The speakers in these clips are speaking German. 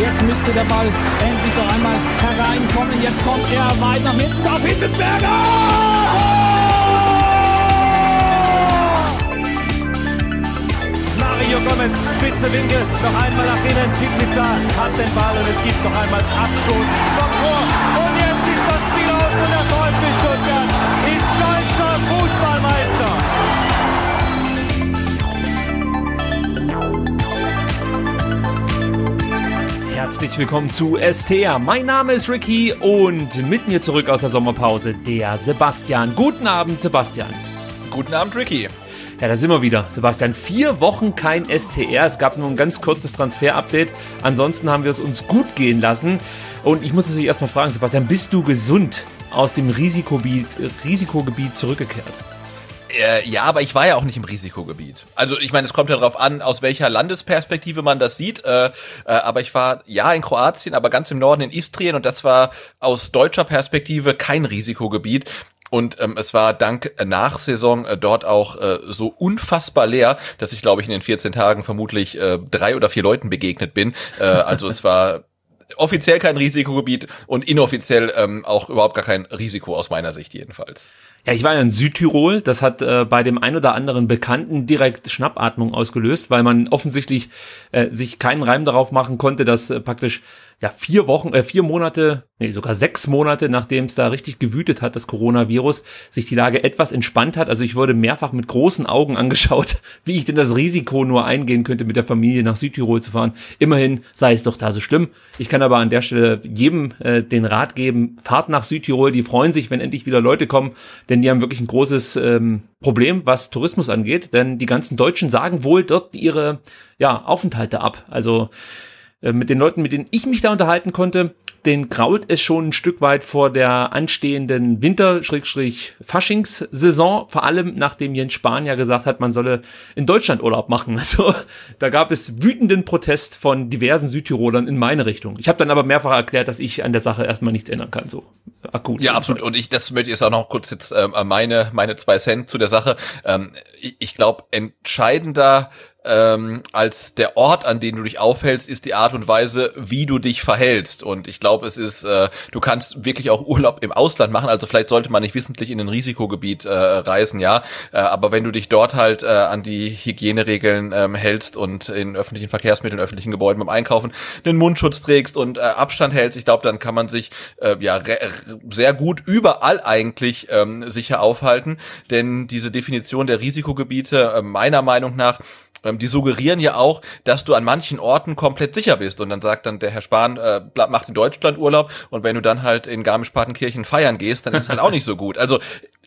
Jetzt müsste der Ball endlich noch einmal hereinkommen. Jetzt kommt er weit nach hinten auf Hittelsberger! Mario Gomez, spitze Winkel, noch einmal nach innen. Pizza hat den Ball und es gibt noch einmal Abstoß vom Tor. Und jetzt ist das Spiel aus und er freut sich Herzlich willkommen zu STR. Mein Name ist Ricky und mit mir zurück aus der Sommerpause der Sebastian. Guten Abend, Sebastian. Guten Abend, Ricky. Ja, da sind wir wieder. Sebastian, vier Wochen kein STR. Es gab nur ein ganz kurzes Transfer-Update. Ansonsten haben wir es uns gut gehen lassen. Und ich muss natürlich erstmal fragen, Sebastian, bist du gesund aus dem Risikogebiet, Risikogebiet zurückgekehrt? Äh, ja, aber ich war ja auch nicht im Risikogebiet. Also ich meine, es kommt ja darauf an, aus welcher Landesperspektive man das sieht. Äh, äh, aber ich war ja in Kroatien, aber ganz im Norden in Istrien und das war aus deutscher Perspektive kein Risikogebiet. Und ähm, es war dank Nachsaison äh, dort auch äh, so unfassbar leer, dass ich, glaube ich, in den 14 Tagen vermutlich äh, drei oder vier Leuten begegnet bin. Äh, also es war offiziell kein Risikogebiet und inoffiziell ähm, auch überhaupt gar kein Risiko aus meiner Sicht jedenfalls. Ja, ich war ja in Südtirol. Das hat äh, bei dem ein oder anderen Bekannten direkt Schnappatmung ausgelöst, weil man offensichtlich äh, sich keinen Reim darauf machen konnte, dass äh, praktisch ja vier Wochen, äh, vier Monate, nee, sogar sechs Monate, nachdem es da richtig gewütet hat, das Coronavirus, sich die Lage etwas entspannt hat. Also ich wurde mehrfach mit großen Augen angeschaut, wie ich denn das Risiko nur eingehen könnte, mit der Familie nach Südtirol zu fahren. Immerhin sei es doch da so schlimm. Ich kann aber an der Stelle jedem äh, den Rat geben, fahrt nach Südtirol, die freuen sich, wenn endlich wieder Leute kommen, denn die haben wirklich ein großes ähm, Problem, was Tourismus angeht, denn die ganzen Deutschen sagen wohl dort ihre ja, Aufenthalte ab. Also äh, mit den Leuten, mit denen ich mich da unterhalten konnte, den graut es schon ein Stück weit vor der anstehenden winter faschings saison vor allem nachdem Jens Spahn ja gesagt hat, man solle in Deutschland Urlaub machen. Also da gab es wütenden Protest von diversen Südtirolern in meine Richtung. Ich habe dann aber mehrfach erklärt, dass ich an der Sache erstmal nichts ändern kann, so akut. Ja, absolut. Und ich, das möchte ich jetzt auch noch kurz jetzt äh, meine, meine zwei Cent zu der Sache. Ähm, ich ich glaube, entscheidender ähm, als der Ort, an dem du dich aufhältst, ist die Art und Weise, wie du dich verhältst. Und ich glaube, es ist, äh, du kannst wirklich auch Urlaub im Ausland machen. Also vielleicht sollte man nicht wissentlich in ein Risikogebiet äh, reisen, ja. Äh, aber wenn du dich dort halt äh, an die Hygieneregeln ähm, hältst und in öffentlichen Verkehrsmitteln, öffentlichen Gebäuden beim Einkaufen einen Mundschutz trägst und äh, Abstand hältst, ich glaube, dann kann man sich äh, ja sehr gut überall eigentlich ähm, sicher aufhalten. Denn diese Definition der Risikogebiete äh, meiner Meinung nach ähm, die suggerieren ja auch, dass du an manchen Orten komplett sicher bist. Und dann sagt dann der Herr Spahn, äh, macht in Deutschland Urlaub und wenn du dann halt in Garmisch-Partenkirchen feiern gehst, dann ist es halt auch nicht so gut. Also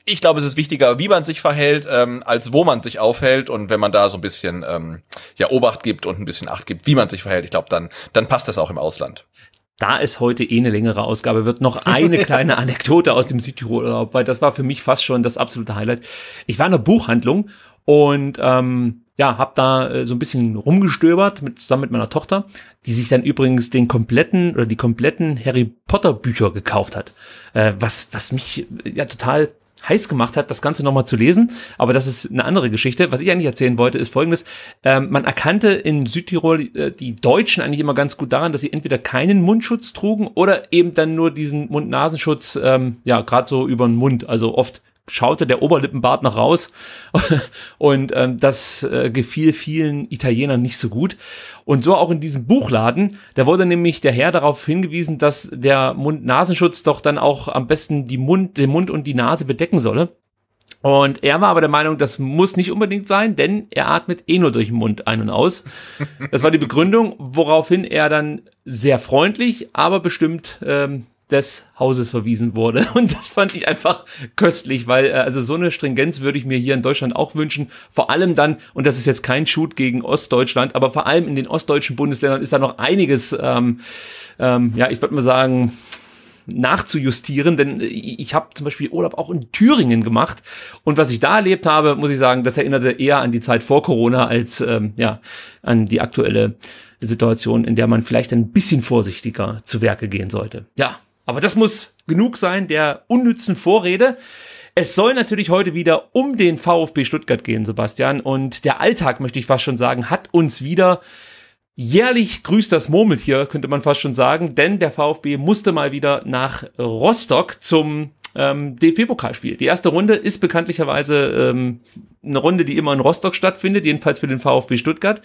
ich glaube, es ist wichtiger, wie man sich verhält, ähm, als wo man sich aufhält. Und wenn man da so ein bisschen ähm, ja, Obacht gibt und ein bisschen Acht gibt, wie man sich verhält, ich glaube, dann, dann passt das auch im Ausland. Da es heute eh eine längere Ausgabe wird, noch eine kleine Anekdote aus dem Südtirol, weil das war für mich fast schon das absolute Highlight. Ich war in einer Buchhandlung und ähm, ja, habe da äh, so ein bisschen rumgestöbert mit, zusammen mit meiner Tochter, die sich dann übrigens den kompletten oder die kompletten Harry Potter Bücher gekauft hat, äh, was was mich äh, ja total heiß gemacht hat, das Ganze nochmal zu lesen. Aber das ist eine andere Geschichte. Was ich eigentlich erzählen wollte, ist folgendes. Ähm, man erkannte in Südtirol äh, die Deutschen eigentlich immer ganz gut daran, dass sie entweder keinen Mundschutz trugen oder eben dann nur diesen Mund-Nasenschutz, ähm, ja, gerade so über den Mund, also oft schaute der Oberlippenbart noch raus. Und ähm, das äh, gefiel vielen Italienern nicht so gut. Und so auch in diesem Buchladen. Da wurde nämlich der Herr darauf hingewiesen, dass der Mund-Nasenschutz doch dann auch am besten die Mund, den Mund und die Nase bedecken solle. Und er war aber der Meinung, das muss nicht unbedingt sein, denn er atmet eh nur durch den Mund ein und aus. Das war die Begründung, woraufhin er dann sehr freundlich, aber bestimmt ähm, des Hauses verwiesen wurde. Und das fand ich einfach köstlich, weil äh, also so eine Stringenz würde ich mir hier in Deutschland auch wünschen. Vor allem dann, und das ist jetzt kein Shoot gegen Ostdeutschland, aber vor allem in den ostdeutschen Bundesländern ist da noch einiges, ähm, ähm, ja, ich würde mal sagen, nachzujustieren, denn ich habe zum Beispiel Urlaub auch in Thüringen gemacht und was ich da erlebt habe, muss ich sagen, das erinnerte eher an die Zeit vor Corona als ähm, ja an die aktuelle Situation, in der man vielleicht ein bisschen vorsichtiger zu Werke gehen sollte. Ja, aber das muss genug sein der unnützen Vorrede. Es soll natürlich heute wieder um den VfB Stuttgart gehen, Sebastian. Und der Alltag, möchte ich fast schon sagen, hat uns wieder jährlich grüßt das Murmeltier, könnte man fast schon sagen. Denn der VfB musste mal wieder nach Rostock zum ähm, DFB-Pokalspiel. Die erste Runde ist bekanntlicherweise ähm, eine Runde, die immer in Rostock stattfindet, jedenfalls für den VfB Stuttgart.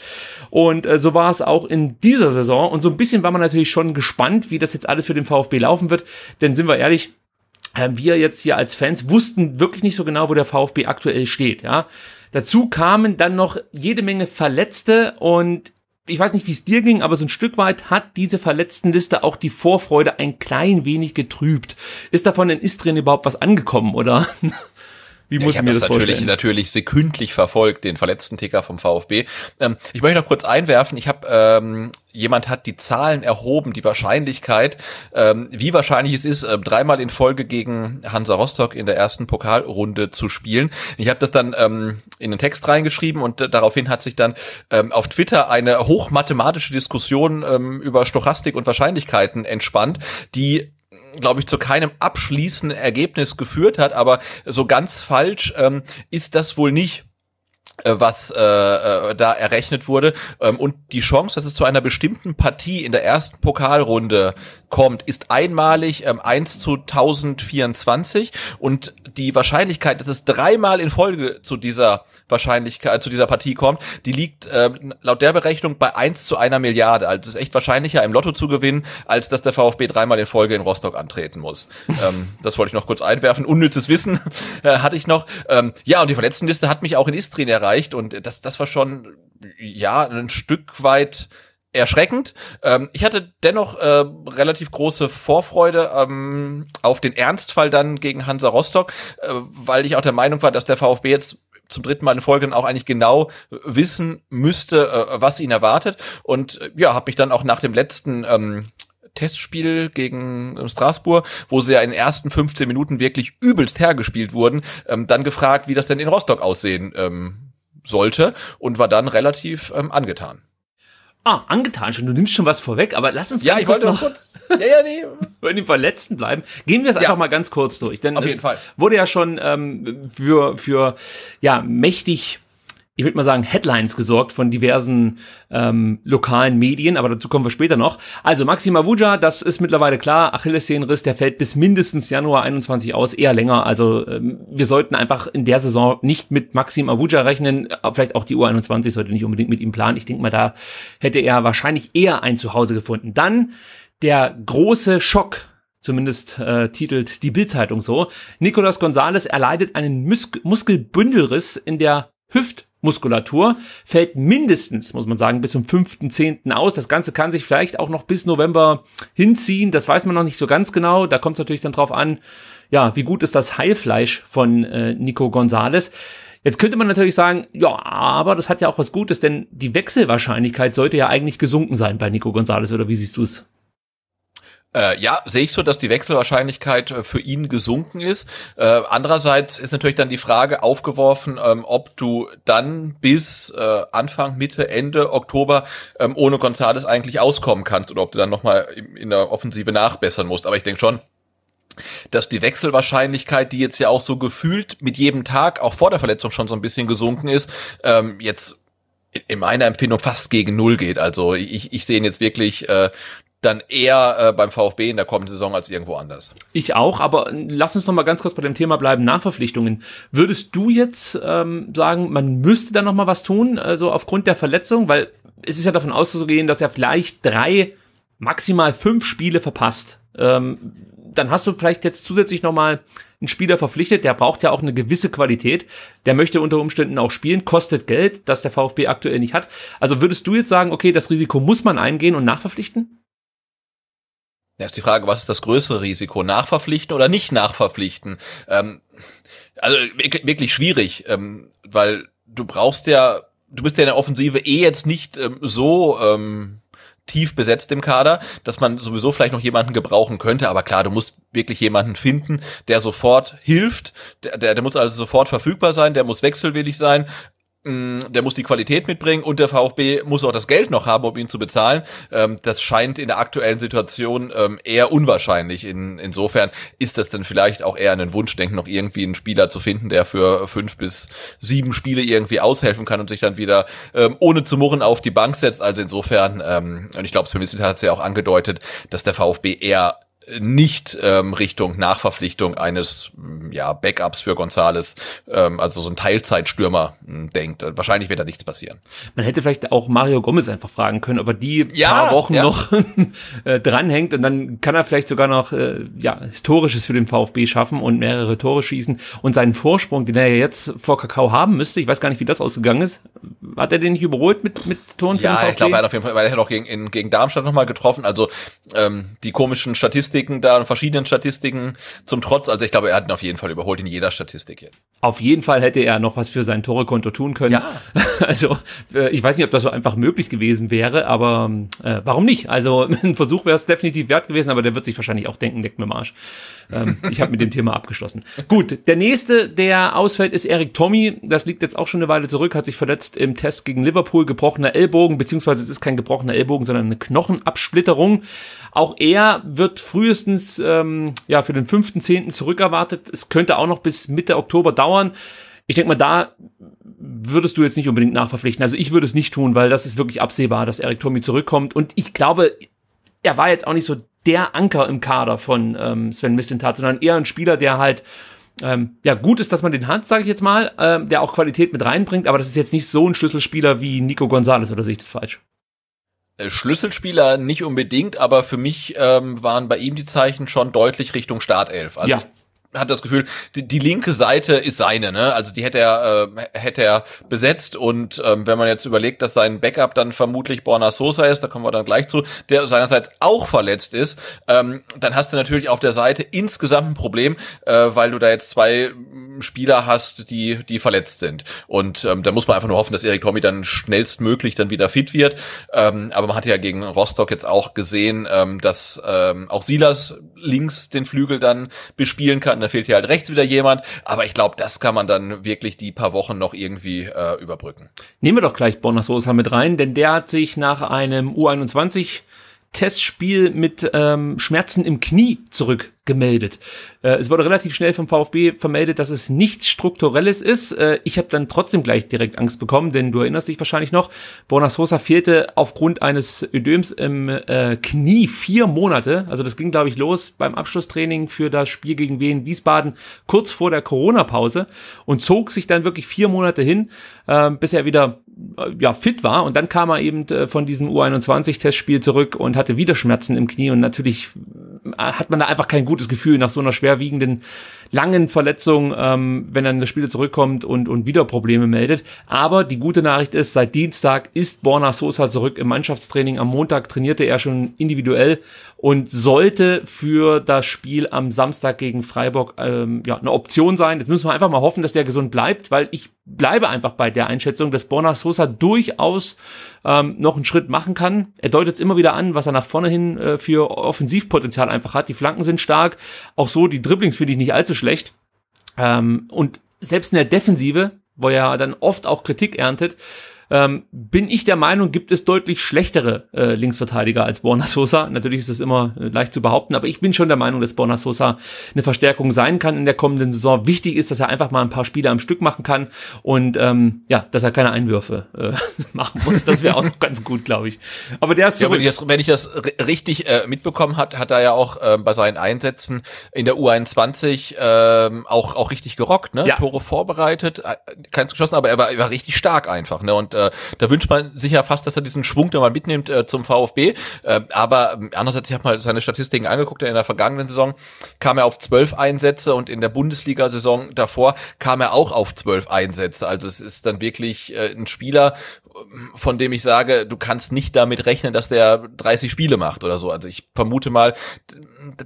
Und äh, so war es auch in dieser Saison. Und so ein bisschen war man natürlich schon gespannt, wie das jetzt alles für den VfB laufen wird. Denn sind wir ehrlich, äh, wir jetzt hier als Fans wussten wirklich nicht so genau, wo der VfB aktuell steht. Ja. Dazu kamen dann noch jede Menge Verletzte und ich weiß nicht, wie es dir ging, aber so ein Stück weit hat diese Verletztenliste auch die Vorfreude ein klein wenig getrübt. Ist davon in Istrien überhaupt was angekommen, oder? Wie muss ich mir das, das natürlich, vorstellen? natürlich sekündlich verfolgt, den verletzten Ticker vom VfB. Ähm, ich möchte noch kurz einwerfen, ich habe, ähm, jemand hat die Zahlen erhoben, die Wahrscheinlichkeit, ähm, wie wahrscheinlich es ist, äh, dreimal in Folge gegen Hansa Rostock in der ersten Pokalrunde zu spielen. Ich habe das dann ähm, in den Text reingeschrieben und äh, daraufhin hat sich dann ähm, auf Twitter eine hochmathematische Diskussion ähm, über Stochastik und Wahrscheinlichkeiten entspannt, die glaube ich, zu keinem abschließenden Ergebnis geführt hat. Aber so ganz falsch ähm, ist das wohl nicht. Äh, was äh, äh, da errechnet wurde. Ähm, und die Chance, dass es zu einer bestimmten Partie in der ersten Pokalrunde kommt, ist einmalig ähm, 1 zu 1024. Und die Wahrscheinlichkeit, dass es dreimal in Folge zu dieser Wahrscheinlichkeit, äh, zu dieser Partie kommt, die liegt äh, laut der Berechnung bei 1 zu einer Milliarde. Also es ist echt wahrscheinlicher, im Lotto zu gewinnen, als dass der VfB dreimal in Folge in Rostock antreten muss. ähm, das wollte ich noch kurz einwerfen. Unnützes Wissen äh, hatte ich noch. Ähm, ja, und die Verletztenliste hat mich auch in Istrien erreicht und das, das war schon, ja, ein Stück weit erschreckend. Ähm, ich hatte dennoch äh, relativ große Vorfreude ähm, auf den Ernstfall dann gegen Hansa Rostock, äh, weil ich auch der Meinung war, dass der VfB jetzt zum dritten Mal in Folge auch eigentlich genau wissen müsste, äh, was ihn erwartet. Und äh, ja, habe mich dann auch nach dem letzten ähm, Testspiel gegen ähm, Straßburg, wo sie ja in den ersten 15 Minuten wirklich übelst hergespielt wurden, ähm, dann gefragt, wie das denn in Rostock aussehen ähm, sollte und war dann relativ ähm, angetan. Ah, angetan schon. Du nimmst schon was vorweg, aber lass uns ja, ich kurz wollte noch kurz, ja, ja, nee. Wenn die Verletzten bleiben. Gehen wir es ja. einfach mal ganz kurz durch, denn Auf es wurde ja schon ähm, für für ja mächtig ich würde mal sagen, Headlines gesorgt von diversen ähm, lokalen Medien, aber dazu kommen wir später noch. Also Maxim Avuja, das ist mittlerweile klar, Achillessehnenriss, der fällt bis mindestens Januar 21 aus, eher länger. Also ähm, wir sollten einfach in der Saison nicht mit Maxim Avuja rechnen, äh, vielleicht auch die U21 sollte nicht unbedingt mit ihm planen. Ich denke mal, da hätte er wahrscheinlich eher ein Zuhause gefunden. Dann der große Schock zumindest äh, titelt die Bildzeitung so. Nicolas Gonzalez erleidet einen Mus Muskelbündelriss in der Hüft Muskulatur, fällt mindestens, muss man sagen, bis zum 5.10. aus. Das Ganze kann sich vielleicht auch noch bis November hinziehen, das weiß man noch nicht so ganz genau. Da kommt es natürlich dann drauf an, ja, wie gut ist das Heilfleisch von äh, Nico Gonzales. Jetzt könnte man natürlich sagen, ja, aber das hat ja auch was Gutes, denn die Wechselwahrscheinlichkeit sollte ja eigentlich gesunken sein bei Nico Gonzales, oder wie siehst du es? Äh, ja, sehe ich so, dass die Wechselwahrscheinlichkeit äh, für ihn gesunken ist. Äh, andererseits ist natürlich dann die Frage aufgeworfen, ähm, ob du dann bis äh, Anfang, Mitte, Ende Oktober ähm, ohne Gonzales eigentlich auskommen kannst oder ob du dann nochmal in, in der Offensive nachbessern musst. Aber ich denke schon, dass die Wechselwahrscheinlichkeit, die jetzt ja auch so gefühlt mit jedem Tag, auch vor der Verletzung schon so ein bisschen gesunken ist, ähm, jetzt in meiner Empfindung fast gegen Null geht. Also ich, ich sehe ihn jetzt wirklich äh, dann eher äh, beim VfB in der kommenden Saison als irgendwo anders. Ich auch, aber lass uns noch mal ganz kurz bei dem Thema bleiben, Nachverpflichtungen. Würdest du jetzt ähm, sagen, man müsste da noch mal was tun, also aufgrund der Verletzung? Weil es ist ja davon auszugehen, dass er vielleicht drei, maximal fünf Spiele verpasst. Ähm, dann hast du vielleicht jetzt zusätzlich noch mal einen Spieler verpflichtet, der braucht ja auch eine gewisse Qualität, der möchte unter Umständen auch spielen, kostet Geld, das der VfB aktuell nicht hat. Also würdest du jetzt sagen, okay, das Risiko muss man eingehen und nachverpflichten? Da ist die Frage, was ist das größere Risiko? Nachverpflichten oder nicht nachverpflichten? Ähm, also wirklich schwierig, ähm, weil du brauchst ja, du bist ja in der Offensive eh jetzt nicht ähm, so ähm, tief besetzt im Kader, dass man sowieso vielleicht noch jemanden gebrauchen könnte. Aber klar, du musst wirklich jemanden finden, der sofort hilft. Der, der, der muss also sofort verfügbar sein, der muss wechselwillig sein. Mm, der muss die Qualität mitbringen und der VfB muss auch das Geld noch haben, um ihn zu bezahlen. Ähm, das scheint in der aktuellen Situation ähm, eher unwahrscheinlich. In, insofern ist das dann vielleicht auch eher ein Wunschdenken, noch irgendwie einen Spieler zu finden, der für fünf bis sieben Spiele irgendwie aushelfen kann und sich dann wieder ähm, ohne zu murren auf die Bank setzt. Also insofern, und ich glaube, Sven Mislintat hat es ja auch angedeutet, dass der VfB eher nicht ähm, Richtung Nachverpflichtung eines mm, ja, Backups für Gonzales, ähm, also so ein Teilzeitstürmer mm, denkt. Wahrscheinlich wird da nichts passieren. Man hätte vielleicht auch Mario Gomez einfach fragen können, ob er die ja, paar Wochen ja. noch äh, dranhängt und dann kann er vielleicht sogar noch äh, ja, Historisches für den VfB schaffen und mehrere Tore schießen und seinen Vorsprung, den er ja jetzt vor Kakao haben müsste, ich weiß gar nicht, wie das ausgegangen ist, hat er den nicht überholt mit, mit Toren für ja, den VfB? Ja, ich glaube, er hat auf jeden Fall, weil er hat auch gegen, in, gegen Darmstadt nochmal getroffen, also ähm, die komischen Statistiken Statistiken da und verschiedenen Statistiken zum Trotz. Also ich glaube, er hat ihn auf jeden Fall überholt in jeder Statistik jetzt. Auf jeden Fall hätte er noch was für sein Torekonto tun können. Ja. Also äh, ich weiß nicht, ob das so einfach möglich gewesen wäre, aber äh, warum nicht? Also ein Versuch wäre es definitiv wert gewesen, aber der wird sich wahrscheinlich auch denken, leck mir am Arsch. Ähm, ich habe mit dem Thema abgeschlossen. Gut, der nächste, der ausfällt, ist Eric Tommy. Das liegt jetzt auch schon eine Weile zurück, hat sich verletzt im Test gegen Liverpool, gebrochener Ellbogen, beziehungsweise es ist kein gebrochener Ellbogen, sondern eine Knochenabsplitterung. Auch er wird frühestens ähm, ja, für den 5.10. zurückerwartet. Es könnte auch noch bis Mitte Oktober dauern. Ich denke mal, da würdest du jetzt nicht unbedingt nachverpflichten. Also ich würde es nicht tun, weil das ist wirklich absehbar, dass Eric Tommy zurückkommt. Und ich glaube, er war jetzt auch nicht so der Anker im Kader von ähm, Sven Mistentat, sondern eher ein Spieler, der halt ähm, ja gut ist, dass man den hat, sage ich jetzt mal, ähm, der auch Qualität mit reinbringt, aber das ist jetzt nicht so ein Schlüsselspieler wie Nico Gonzalez oder sehe ich das falsch? Äh, Schlüsselspieler nicht unbedingt, aber für mich ähm, waren bei ihm die Zeichen schon deutlich Richtung Startelf. Also ja hat das Gefühl, die, die linke Seite ist seine, ne? Also die hätte er, äh, hätte er besetzt und ähm, wenn man jetzt überlegt, dass sein Backup dann vermutlich Borna Sosa ist, da kommen wir dann gleich zu, der seinerseits auch verletzt ist, ähm, dann hast du natürlich auf der Seite insgesamt ein Problem, äh, weil du da jetzt zwei mm, Spieler hast, die, die verletzt sind. Und ähm, da muss man einfach nur hoffen, dass Erik Tommy dann schnellstmöglich dann wieder fit wird. Ähm, aber man hat ja gegen Rostock jetzt auch gesehen, ähm, dass ähm, auch Silas links den Flügel dann bespielen kann da fehlt hier halt rechts wieder jemand. Aber ich glaube, das kann man dann wirklich die paar Wochen noch irgendwie äh, überbrücken. Nehmen wir doch gleich Bonner Sosa mit rein, denn der hat sich nach einem U21 Testspiel mit ähm, Schmerzen im Knie zurückgemeldet. Äh, es wurde relativ schnell vom VfB vermeldet, dass es nichts Strukturelles ist. Äh, ich habe dann trotzdem gleich direkt Angst bekommen, denn du erinnerst dich wahrscheinlich noch, Bonas Rosa fehlte aufgrund eines Ödems im äh, Knie vier Monate. Also das ging, glaube ich, los beim Abschlusstraining für das Spiel gegen Wien Wiesbaden kurz vor der Corona-Pause und zog sich dann wirklich vier Monate hin, äh, bis er wieder ja, fit war und dann kam er eben äh, von diesem U21-Testspiel zurück und hatte wieder Schmerzen im Knie und natürlich äh, hat man da einfach kein gutes Gefühl nach so einer schwerwiegenden, langen Verletzung, ähm, wenn dann das Spiel zurückkommt und, und wieder Probleme meldet. Aber die gute Nachricht ist, seit Dienstag ist Borna Sosa zurück im Mannschaftstraining. Am Montag trainierte er schon individuell und sollte für das Spiel am Samstag gegen Freiburg ähm, ja, eine Option sein. Jetzt müssen wir einfach mal hoffen, dass der gesund bleibt, weil ich bleibe einfach bei der Einschätzung, dass Borna Sosa durchaus ähm, noch einen Schritt machen kann. Er deutet es immer wieder an, was er nach vorne hin äh, für Offensivpotenzial einfach hat. Die Flanken sind stark, auch so die Dribblings finde ich nicht allzu schlecht. Ähm, und selbst in der Defensive, wo er dann oft auch Kritik erntet, ähm, bin ich der Meinung, gibt es deutlich schlechtere äh, Linksverteidiger als Borna Sosa. Natürlich ist das immer äh, leicht zu behaupten, aber ich bin schon der Meinung, dass Borna Sosa eine Verstärkung sein kann in der kommenden Saison. Wichtig ist, dass er einfach mal ein paar Spiele am Stück machen kann und ähm, ja, dass er keine Einwürfe äh, machen muss. Das wäre auch noch ganz gut, glaube ich. Aber der ist so. Ja, wenn, ich das, wenn ich das richtig äh, mitbekommen hat, hat er ja auch äh, bei seinen Einsätzen in der U21 äh, auch auch richtig gerockt, ne? Ja. Tore vorbereitet, äh, keins geschossen, aber er war, er war richtig stark einfach, ne? Und äh, äh, da wünscht man sich ja fast, dass er diesen Schwung da mal mitnimmt äh, zum VfB. Äh, aber äh, andererseits, ich habe mal seine Statistiken angeguckt, in der vergangenen Saison kam er auf zwölf Einsätze und in der Bundesliga-Saison davor kam er auch auf zwölf Einsätze. Also es ist dann wirklich äh, ein Spieler, ähm, von dem ich sage, du kannst nicht damit rechnen, dass der 30 Spiele macht oder so. Also ich vermute mal,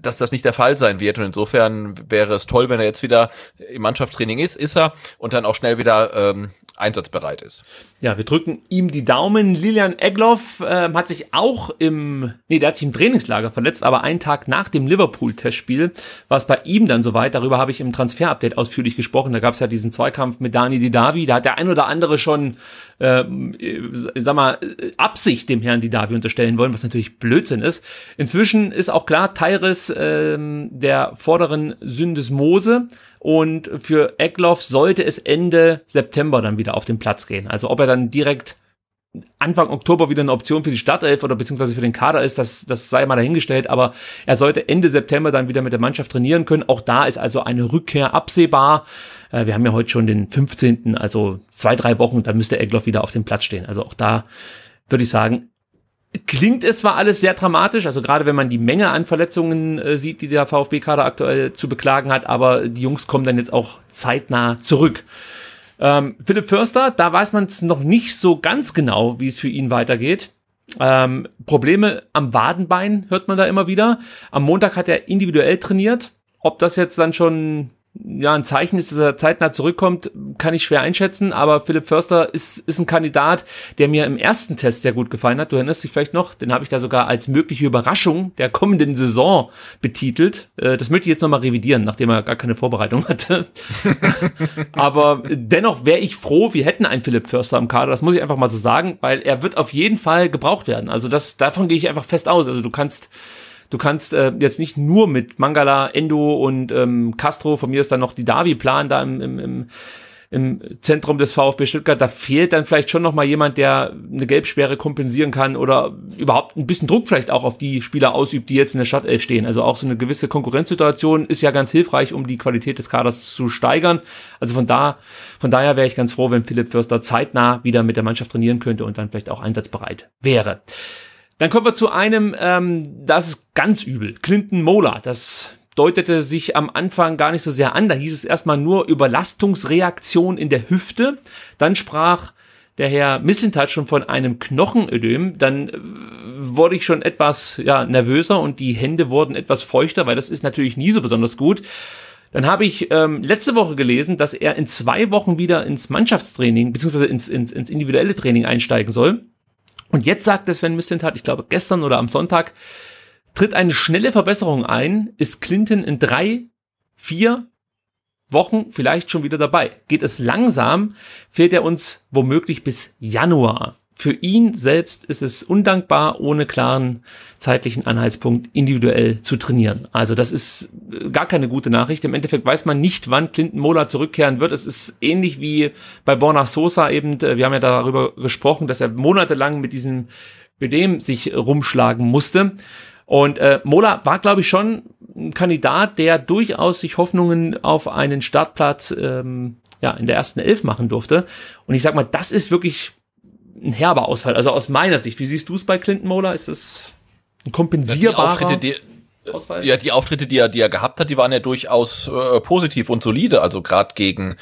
dass das nicht der Fall sein wird. Und insofern wäre es toll, wenn er jetzt wieder im Mannschaftstraining ist, ist er und dann auch schnell wieder ähm, einsatzbereit ist. Ja, wir drücken ihm die Daumen. Lilian Egloff äh, hat sich auch im, nee, der hat sich im Trainingslager verletzt, aber einen Tag nach dem Liverpool-Testspiel war es bei ihm dann soweit. Darüber habe ich im Transfer-Update ausführlich gesprochen. Da gab es ja diesen Zweikampf mit Dani Didavi. Da hat der ein oder andere schon, ähm, äh, sag mal, äh, Absicht dem Herrn Didavi unterstellen wollen, was natürlich Blödsinn ist. Inzwischen ist auch klar, Tyre Heeres ähm, der vorderen Syndesmose. Und für Eckloff sollte es Ende September dann wieder auf den Platz gehen. Also ob er dann direkt Anfang Oktober wieder eine Option für die Startelf oder beziehungsweise für den Kader ist, das, das sei mal dahingestellt, aber er sollte Ende September dann wieder mit der Mannschaft trainieren können. Auch da ist also eine Rückkehr absehbar. Äh, wir haben ja heute schon den 15., also zwei, drei Wochen, da müsste Egloff wieder auf dem Platz stehen. Also auch da würde ich sagen, klingt es zwar alles sehr dramatisch, also gerade wenn man die Menge an Verletzungen äh, sieht, die der VfB-Kader aktuell zu beklagen hat, aber die Jungs kommen dann jetzt auch zeitnah zurück. Ähm, Philipp Förster, da weiß man es noch nicht so ganz genau, wie es für ihn weitergeht. Ähm, Probleme am Wadenbein hört man da immer wieder. Am Montag hat er individuell trainiert. Ob das jetzt dann schon ja, ein Zeichen ist, dass er zeitnah zurückkommt, kann ich schwer einschätzen, aber Philipp Förster ist, ist ein Kandidat, der mir im ersten Test sehr gut gefallen hat. Du erinnerst dich vielleicht noch, den habe ich da sogar als mögliche Überraschung der kommenden Saison betitelt. Äh, das möchte ich jetzt nochmal revidieren, nachdem er gar keine Vorbereitung hatte. aber dennoch wäre ich froh, wir hätten einen Philipp Förster im Kader, das muss ich einfach mal so sagen, weil er wird auf jeden Fall gebraucht werden. Also das, davon gehe ich einfach fest aus. Also du kannst Du kannst äh, jetzt nicht nur mit Mangala, Endo und ähm, Castro, von mir ist dann noch die Davi-Plan da im, im, im im Zentrum des VfB Stuttgart, da fehlt dann vielleicht schon nochmal jemand, der eine Gelbsperre kompensieren kann oder überhaupt ein bisschen Druck vielleicht auch auf die Spieler ausübt, die jetzt in der Stadtelf stehen. Also auch so eine gewisse Konkurrenzsituation ist ja ganz hilfreich, um die Qualität des Kaders zu steigern. Also von da, von daher wäre ich ganz froh, wenn Philipp Förster zeitnah wieder mit der Mannschaft trainieren könnte und dann vielleicht auch einsatzbereit wäre. Dann kommen wir zu einem, ähm, das ist ganz übel, Clinton Mola. Das deutete sich am Anfang gar nicht so sehr an. Da hieß es erstmal nur Überlastungsreaktion in der Hüfte. Dann sprach der Herr Missentat schon von einem Knochenödem, dann äh, wurde ich schon etwas ja, nervöser und die Hände wurden etwas feuchter, weil das ist natürlich nie so besonders gut. Dann habe ich ähm, letzte Woche gelesen, dass er in zwei Wochen wieder ins Mannschaftstraining bzw. Ins, ins, ins individuelle Training einsteigen soll. Und jetzt sagte Sven Mislintat, ich glaube gestern oder am Sonntag, tritt eine schnelle Verbesserung ein, ist Clinton in drei, vier Wochen vielleicht schon wieder dabei. Geht es langsam, fehlt er uns womöglich bis Januar für ihn selbst ist es undankbar, ohne klaren zeitlichen Anhaltspunkt individuell zu trainieren. Also das ist äh, gar keine gute Nachricht. Im Endeffekt weiß man nicht, wann Clinton Mola zurückkehren wird. Es ist ähnlich wie bei Borna Sosa eben. Äh, wir haben ja darüber gesprochen, dass er monatelang mit diesem Ödem sich rumschlagen musste. Und äh, Mola war, glaube ich, schon ein Kandidat, der durchaus sich Hoffnungen auf einen Startplatz ähm, ja, in der ersten Elf machen durfte. Und ich sag mal, das ist wirklich ein herber Ausfall. Also aus meiner Sicht, wie siehst du es bei Clinton Mola? Ist es ein kompensierbarer die Ausfall? Ja, die Auftritte, die er, die er gehabt hat, die waren ja durchaus äh, positiv und solide. Also gerade gegen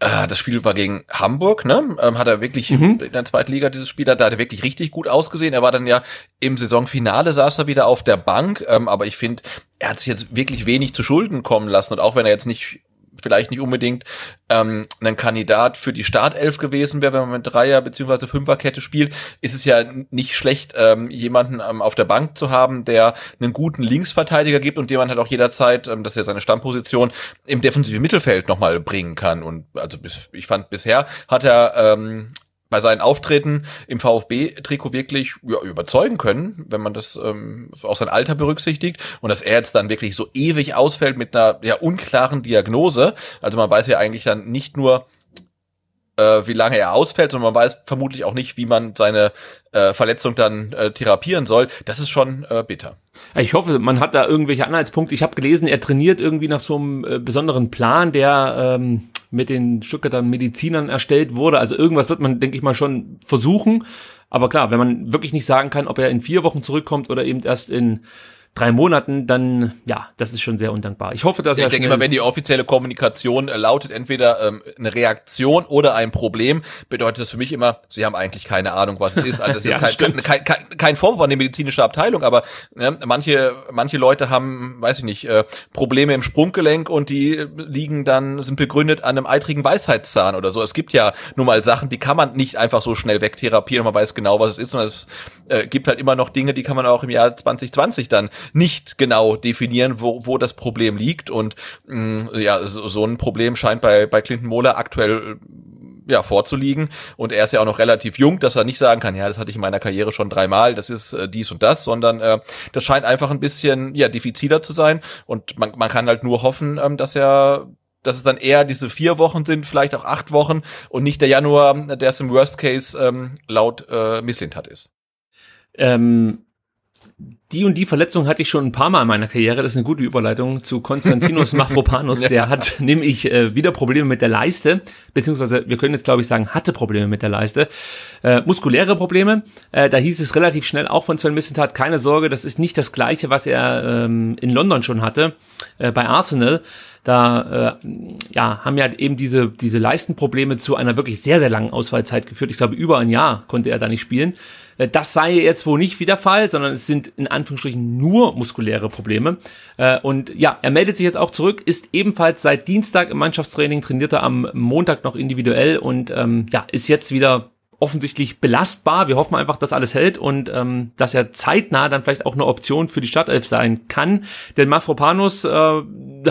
äh, das Spiel war gegen Hamburg, ne? Ähm, hat er wirklich mhm. in der zweiten Liga dieses Spiel, da hat er wirklich richtig gut ausgesehen. Er war dann ja im Saisonfinale saß er wieder auf der Bank, ähm, aber ich finde, er hat sich jetzt wirklich wenig zu Schulden kommen lassen und auch wenn er jetzt nicht vielleicht nicht unbedingt ähm, ein Kandidat für die Startelf gewesen wäre, wenn man mit Dreier- bzw. Fünferkette spielt, ist es ja nicht schlecht, ähm, jemanden ähm, auf der Bank zu haben, der einen guten Linksverteidiger gibt und den man halt auch jederzeit, ähm, das ist ja seine Stammposition, im defensiven Mittelfeld nochmal bringen kann. Und also bis, ich fand bisher hat er ähm, bei seinen Auftreten im VfB-Trikot wirklich ja, überzeugen können, wenn man das ähm, auch sein Alter berücksichtigt und dass er jetzt dann wirklich so ewig ausfällt mit einer ja unklaren Diagnose. Also man weiß ja eigentlich dann nicht nur, äh, wie lange er ausfällt, sondern man weiß vermutlich auch nicht, wie man seine äh, Verletzung dann äh, therapieren soll. Das ist schon äh, bitter. Ich hoffe, man hat da irgendwelche Anhaltspunkte. Ich habe gelesen, er trainiert irgendwie nach so einem äh, besonderen Plan, der ähm, mit den Stuttgarter Medizinern erstellt wurde. Also irgendwas wird man, denke ich mal, schon versuchen. Aber klar, wenn man wirklich nicht sagen kann, ob er in vier Wochen zurückkommt oder eben erst in drei Monaten, dann ja, das ist schon sehr undankbar. Ich hoffe, dass ja, ich denke immer, wenn die offizielle Kommunikation äh, lautet entweder ähm, eine Reaktion oder ein Problem, bedeutet das für mich immer, sie haben eigentlich keine Ahnung, was es ist. Also das ja, ist kein, kein, kein, kein, Vorwurf an die medizinische Abteilung, aber ne, manche manche Leute haben, weiß ich nicht, äh, Probleme im Sprunggelenk und die liegen dann sind begründet an einem eitrigen Weisheitszahn oder so. Es gibt ja nun mal Sachen, die kann man nicht einfach so schnell wegtherapieren. Man weiß genau, was es ist, und es äh, gibt halt immer noch Dinge, die kann man auch im Jahr 2020 dann nicht genau definieren, wo, wo das Problem liegt. Und mh, mm, ja, so, so ein Problem scheint bei, bei Clinton Mohler aktuell äh, ja, vorzuliegen. Und er ist ja auch noch relativ jung, dass er nicht sagen kann, ja, das hatte ich in meiner Karriere schon dreimal, das ist äh, dies und das, sondern äh, das scheint einfach ein bisschen ja, diffiziler zu sein. Und man, man kann halt nur hoffen, ähm, dass er dass es dann eher diese vier Wochen sind, vielleicht auch acht Wochen und nicht der Januar, der es im Worst Case ähm, laut äh, Misslint hat ist. Ähm, die und die Verletzung hatte ich schon ein paar Mal in meiner Karriere. Das ist eine gute Überleitung zu Konstantinos Mafropanos. Der hat nämlich äh, wieder Probleme mit der Leiste, beziehungsweise wir können jetzt glaube ich sagen, hatte Probleme mit der Leiste. Äh, muskuläre Probleme. Äh, da hieß es relativ schnell auch von Sven Missentat, keine Sorge, das ist nicht das gleiche, was er ähm, in London schon hatte, äh, bei Arsenal da äh, ja, haben ja halt eben diese, diese Leistenprobleme zu einer wirklich sehr, sehr langen Auswahlzeit geführt. Ich glaube, über ein Jahr konnte er da nicht spielen. Äh, das sei jetzt wohl nicht wieder Fall, sondern es sind in Anführungsstrichen nur muskuläre Probleme. Äh, und ja, er meldet sich jetzt auch zurück, ist ebenfalls seit Dienstag im Mannschaftstraining, trainierte am Montag noch individuell und ähm, ja, ist jetzt wieder offensichtlich belastbar. Wir hoffen einfach, dass alles hält und ähm, dass er zeitnah dann vielleicht auch eine Option für die Stadtelf sein kann. Denn Mafropanus äh,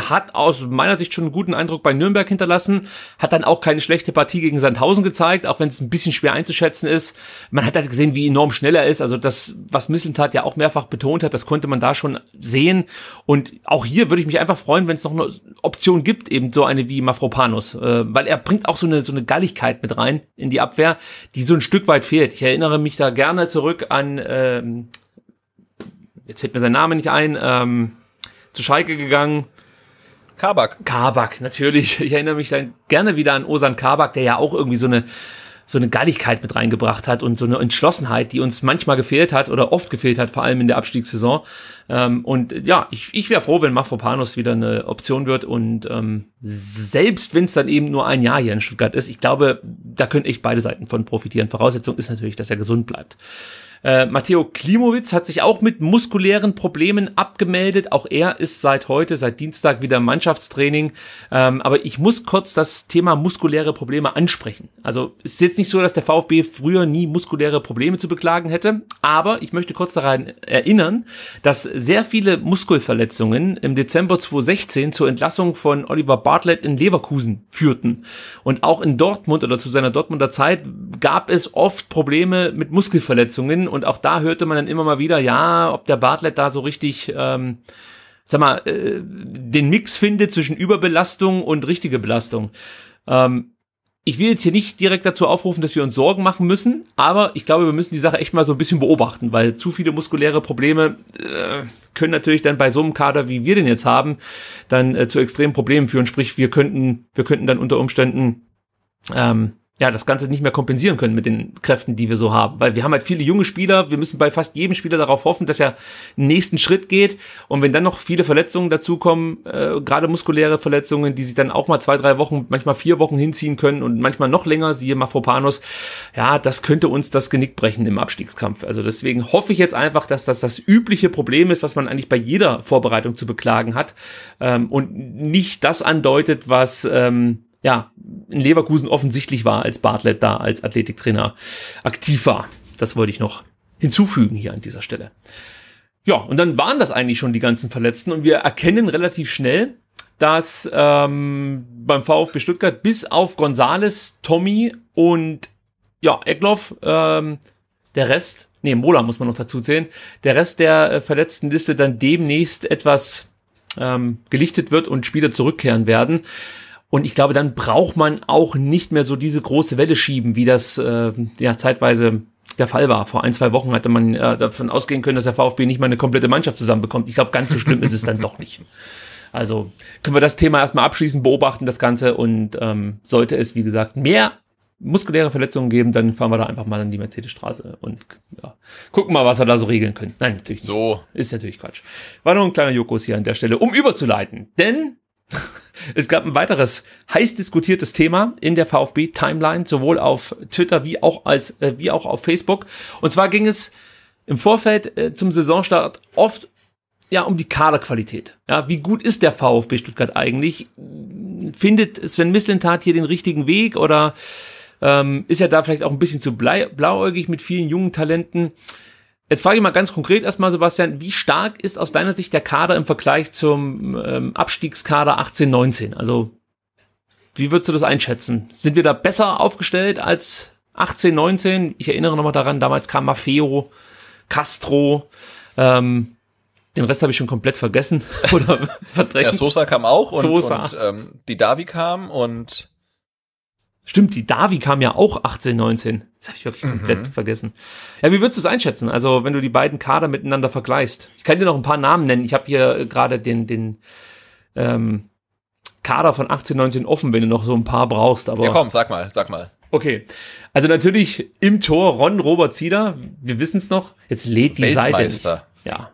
hat aus meiner Sicht schon einen guten Eindruck bei Nürnberg hinterlassen, hat dann auch keine schlechte Partie gegen Sandhausen gezeigt, auch wenn es ein bisschen schwer einzuschätzen ist. Man hat halt gesehen, wie enorm schnell er ist. Also das, was Missentat ja auch mehrfach betont hat, das konnte man da schon sehen. Und auch hier würde ich mich einfach freuen, wenn es noch eine Option gibt, eben so eine wie Mafropanus, äh, weil er bringt auch so eine, so eine Galligkeit mit rein in die Abwehr, die so ein Stück weit fehlt. Ich erinnere mich da gerne zurück an, ähm, jetzt hält mir sein Name nicht ein, ähm, zu Schalke gegangen. Kabak. Kabak, natürlich. Ich erinnere mich dann gerne wieder an Osan Kabak, der ja auch irgendwie so eine so eine Galligkeit mit reingebracht hat und so eine Entschlossenheit, die uns manchmal gefehlt hat oder oft gefehlt hat, vor allem in der Abstiegssaison. Ähm, und ja, ich, ich wäre froh, wenn Mafropanos wieder eine Option wird und ähm, selbst wenn es dann eben nur ein Jahr hier in Stuttgart ist, ich glaube, da können echt beide Seiten von profitieren. Voraussetzung ist natürlich, dass er gesund bleibt. Äh, Matteo Klimowitz hat sich auch mit muskulären Problemen abgemeldet. Auch er ist seit heute, seit Dienstag wieder Mannschaftstraining. Ähm, aber ich muss kurz das Thema muskuläre Probleme ansprechen. Also es ist jetzt nicht so, dass der VfB früher nie muskuläre Probleme zu beklagen hätte. Aber ich möchte kurz daran erinnern, dass sehr viele Muskelverletzungen im Dezember 2016 zur Entlassung von Oliver Bartlett in Leverkusen führten. Und auch in Dortmund oder zu seiner Dortmunder Zeit gab es oft Probleme mit Muskelverletzungen und auch da hörte man dann immer mal wieder, ja, ob der Bartlett da so richtig, ähm, sag mal, äh, den Mix findet zwischen Überbelastung und richtige Belastung. Ähm, ich will jetzt hier nicht direkt dazu aufrufen, dass wir uns Sorgen machen müssen, aber ich glaube, wir müssen die Sache echt mal so ein bisschen beobachten, weil zu viele muskuläre Probleme äh, können natürlich dann bei so einem Kader, wie wir den jetzt haben, dann äh, zu extremen Problemen führen. Sprich, wir könnten, wir könnten dann unter Umständen ähm, ja, das Ganze nicht mehr kompensieren können mit den Kräften, die wir so haben. Weil wir haben halt viele junge Spieler, wir müssen bei fast jedem Spieler darauf hoffen, dass er einen nächsten Schritt geht. Und wenn dann noch viele Verletzungen dazukommen, äh, gerade muskuläre Verletzungen, die sich dann auch mal zwei, drei Wochen, manchmal vier Wochen hinziehen können und manchmal noch länger, siehe Mafropanos, ja, das könnte uns das Genick brechen im Abstiegskampf. Also deswegen hoffe ich jetzt einfach, dass das das übliche Problem ist, was man eigentlich bei jeder Vorbereitung zu beklagen hat ähm, und nicht das andeutet, was... Ähm, ja, in Leverkusen offensichtlich war, als Bartlett da als Athletiktrainer aktiv war. Das wollte ich noch hinzufügen hier an dieser Stelle. Ja, und dann waren das eigentlich schon die ganzen Verletzten und wir erkennen relativ schnell, dass ähm, beim VfB Stuttgart bis auf Gonzales, Tommy und ja, Egloff, ähm, der Rest, nee, Mola muss man noch dazu zählen, der Rest der äh, verletzten Liste dann demnächst etwas ähm, gelichtet wird und Spieler zurückkehren werden. Und ich glaube, dann braucht man auch nicht mehr so diese große Welle schieben, wie das äh, ja zeitweise der Fall war. Vor ein, zwei Wochen hatte man äh, davon ausgehen können, dass der VfB nicht mal eine komplette Mannschaft zusammenbekommt. Ich glaube, ganz so schlimm ist es dann doch nicht. Also können wir das Thema erstmal abschließen, beobachten das Ganze und ähm, sollte es, wie gesagt, mehr muskuläre Verletzungen geben, dann fahren wir da einfach mal an die Mercedesstraße und ja, gucken mal, was wir da so regeln können. Nein, natürlich nicht. So. Ist natürlich Quatsch. War nur ein kleiner Jokos hier an der Stelle, um überzuleiten. Denn Es gab ein weiteres heiß diskutiertes Thema in der VfB Timeline, sowohl auf Twitter wie auch als äh, wie auch auf Facebook. Und zwar ging es im Vorfeld äh, zum Saisonstart oft ja um die Kaderqualität. Ja, wie gut ist der VfB Stuttgart eigentlich? Findet Sven Mislintat hier den richtigen Weg oder ähm, ist er da vielleicht auch ein bisschen zu blauäugig mit vielen jungen Talenten? Jetzt frage ich mal ganz konkret erstmal, Sebastian, wie stark ist aus deiner Sicht der Kader im Vergleich zum ähm, Abstiegskader 18-19? Also, wie würdest du das einschätzen? Sind wir da besser aufgestellt als 18-19? Ich erinnere nochmal daran, damals kam Maffeo, Castro, ähm, den Rest habe ich schon komplett vergessen oder verdrängt. Ja, Sosa kam auch und, Sosa. und ähm, Didavi kam und Stimmt, die Davi kam ja auch 18, 19. Das habe ich wirklich mhm. komplett mhm. vergessen. Ja, wie würdest du es einschätzen? Also, wenn du die beiden Kader miteinander vergleichst. Ich kann dir noch ein paar Namen nennen. Ich habe hier äh, gerade den, den ähm, Kader von 18, 19 offen, wenn du noch so ein paar brauchst. Aber ja, komm, sag mal, sag mal. Okay. Also natürlich im Tor Ron Robert Zieder. Wir wissen es noch. Jetzt lädt die Seite. Ja.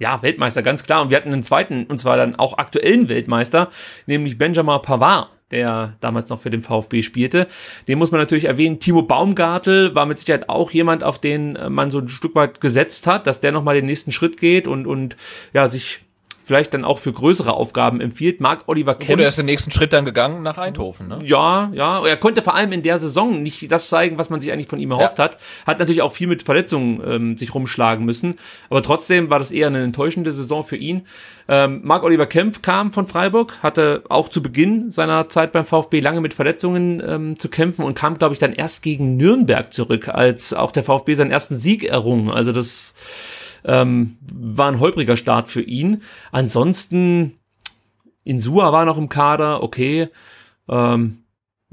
Ja, Weltmeister, ganz klar. Und wir hatten einen zweiten, und zwar dann auch aktuellen Weltmeister, nämlich Benjamin Pavard der damals noch für den VfB spielte. Den muss man natürlich erwähnen. Timo Baumgartel war mit Sicherheit auch jemand, auf den äh, man so ein Stück weit gesetzt hat, dass der nochmal den nächsten Schritt geht und, und ja, sich vielleicht dann auch für größere Aufgaben empfiehlt. Mark Oliver Kempf. Oder ist den nächsten Schritt dann gegangen nach Eindhoven, ne? Ja, ja. Er konnte vor allem in der Saison nicht das zeigen, was man sich eigentlich von ihm erhofft ja. hat. Hat natürlich auch viel mit Verletzungen ähm, sich rumschlagen müssen. Aber trotzdem war das eher eine enttäuschende Saison für ihn. Ähm, Mark Oliver Kempf kam von Freiburg, hatte auch zu Beginn seiner Zeit beim VfB lange mit Verletzungen ähm, zu kämpfen und kam, glaube ich, dann erst gegen Nürnberg zurück, als auch der VfB seinen ersten Sieg errung. Also das ähm, war ein holpriger Start für ihn. Ansonsten, Insua war noch im Kader, okay. Ähm,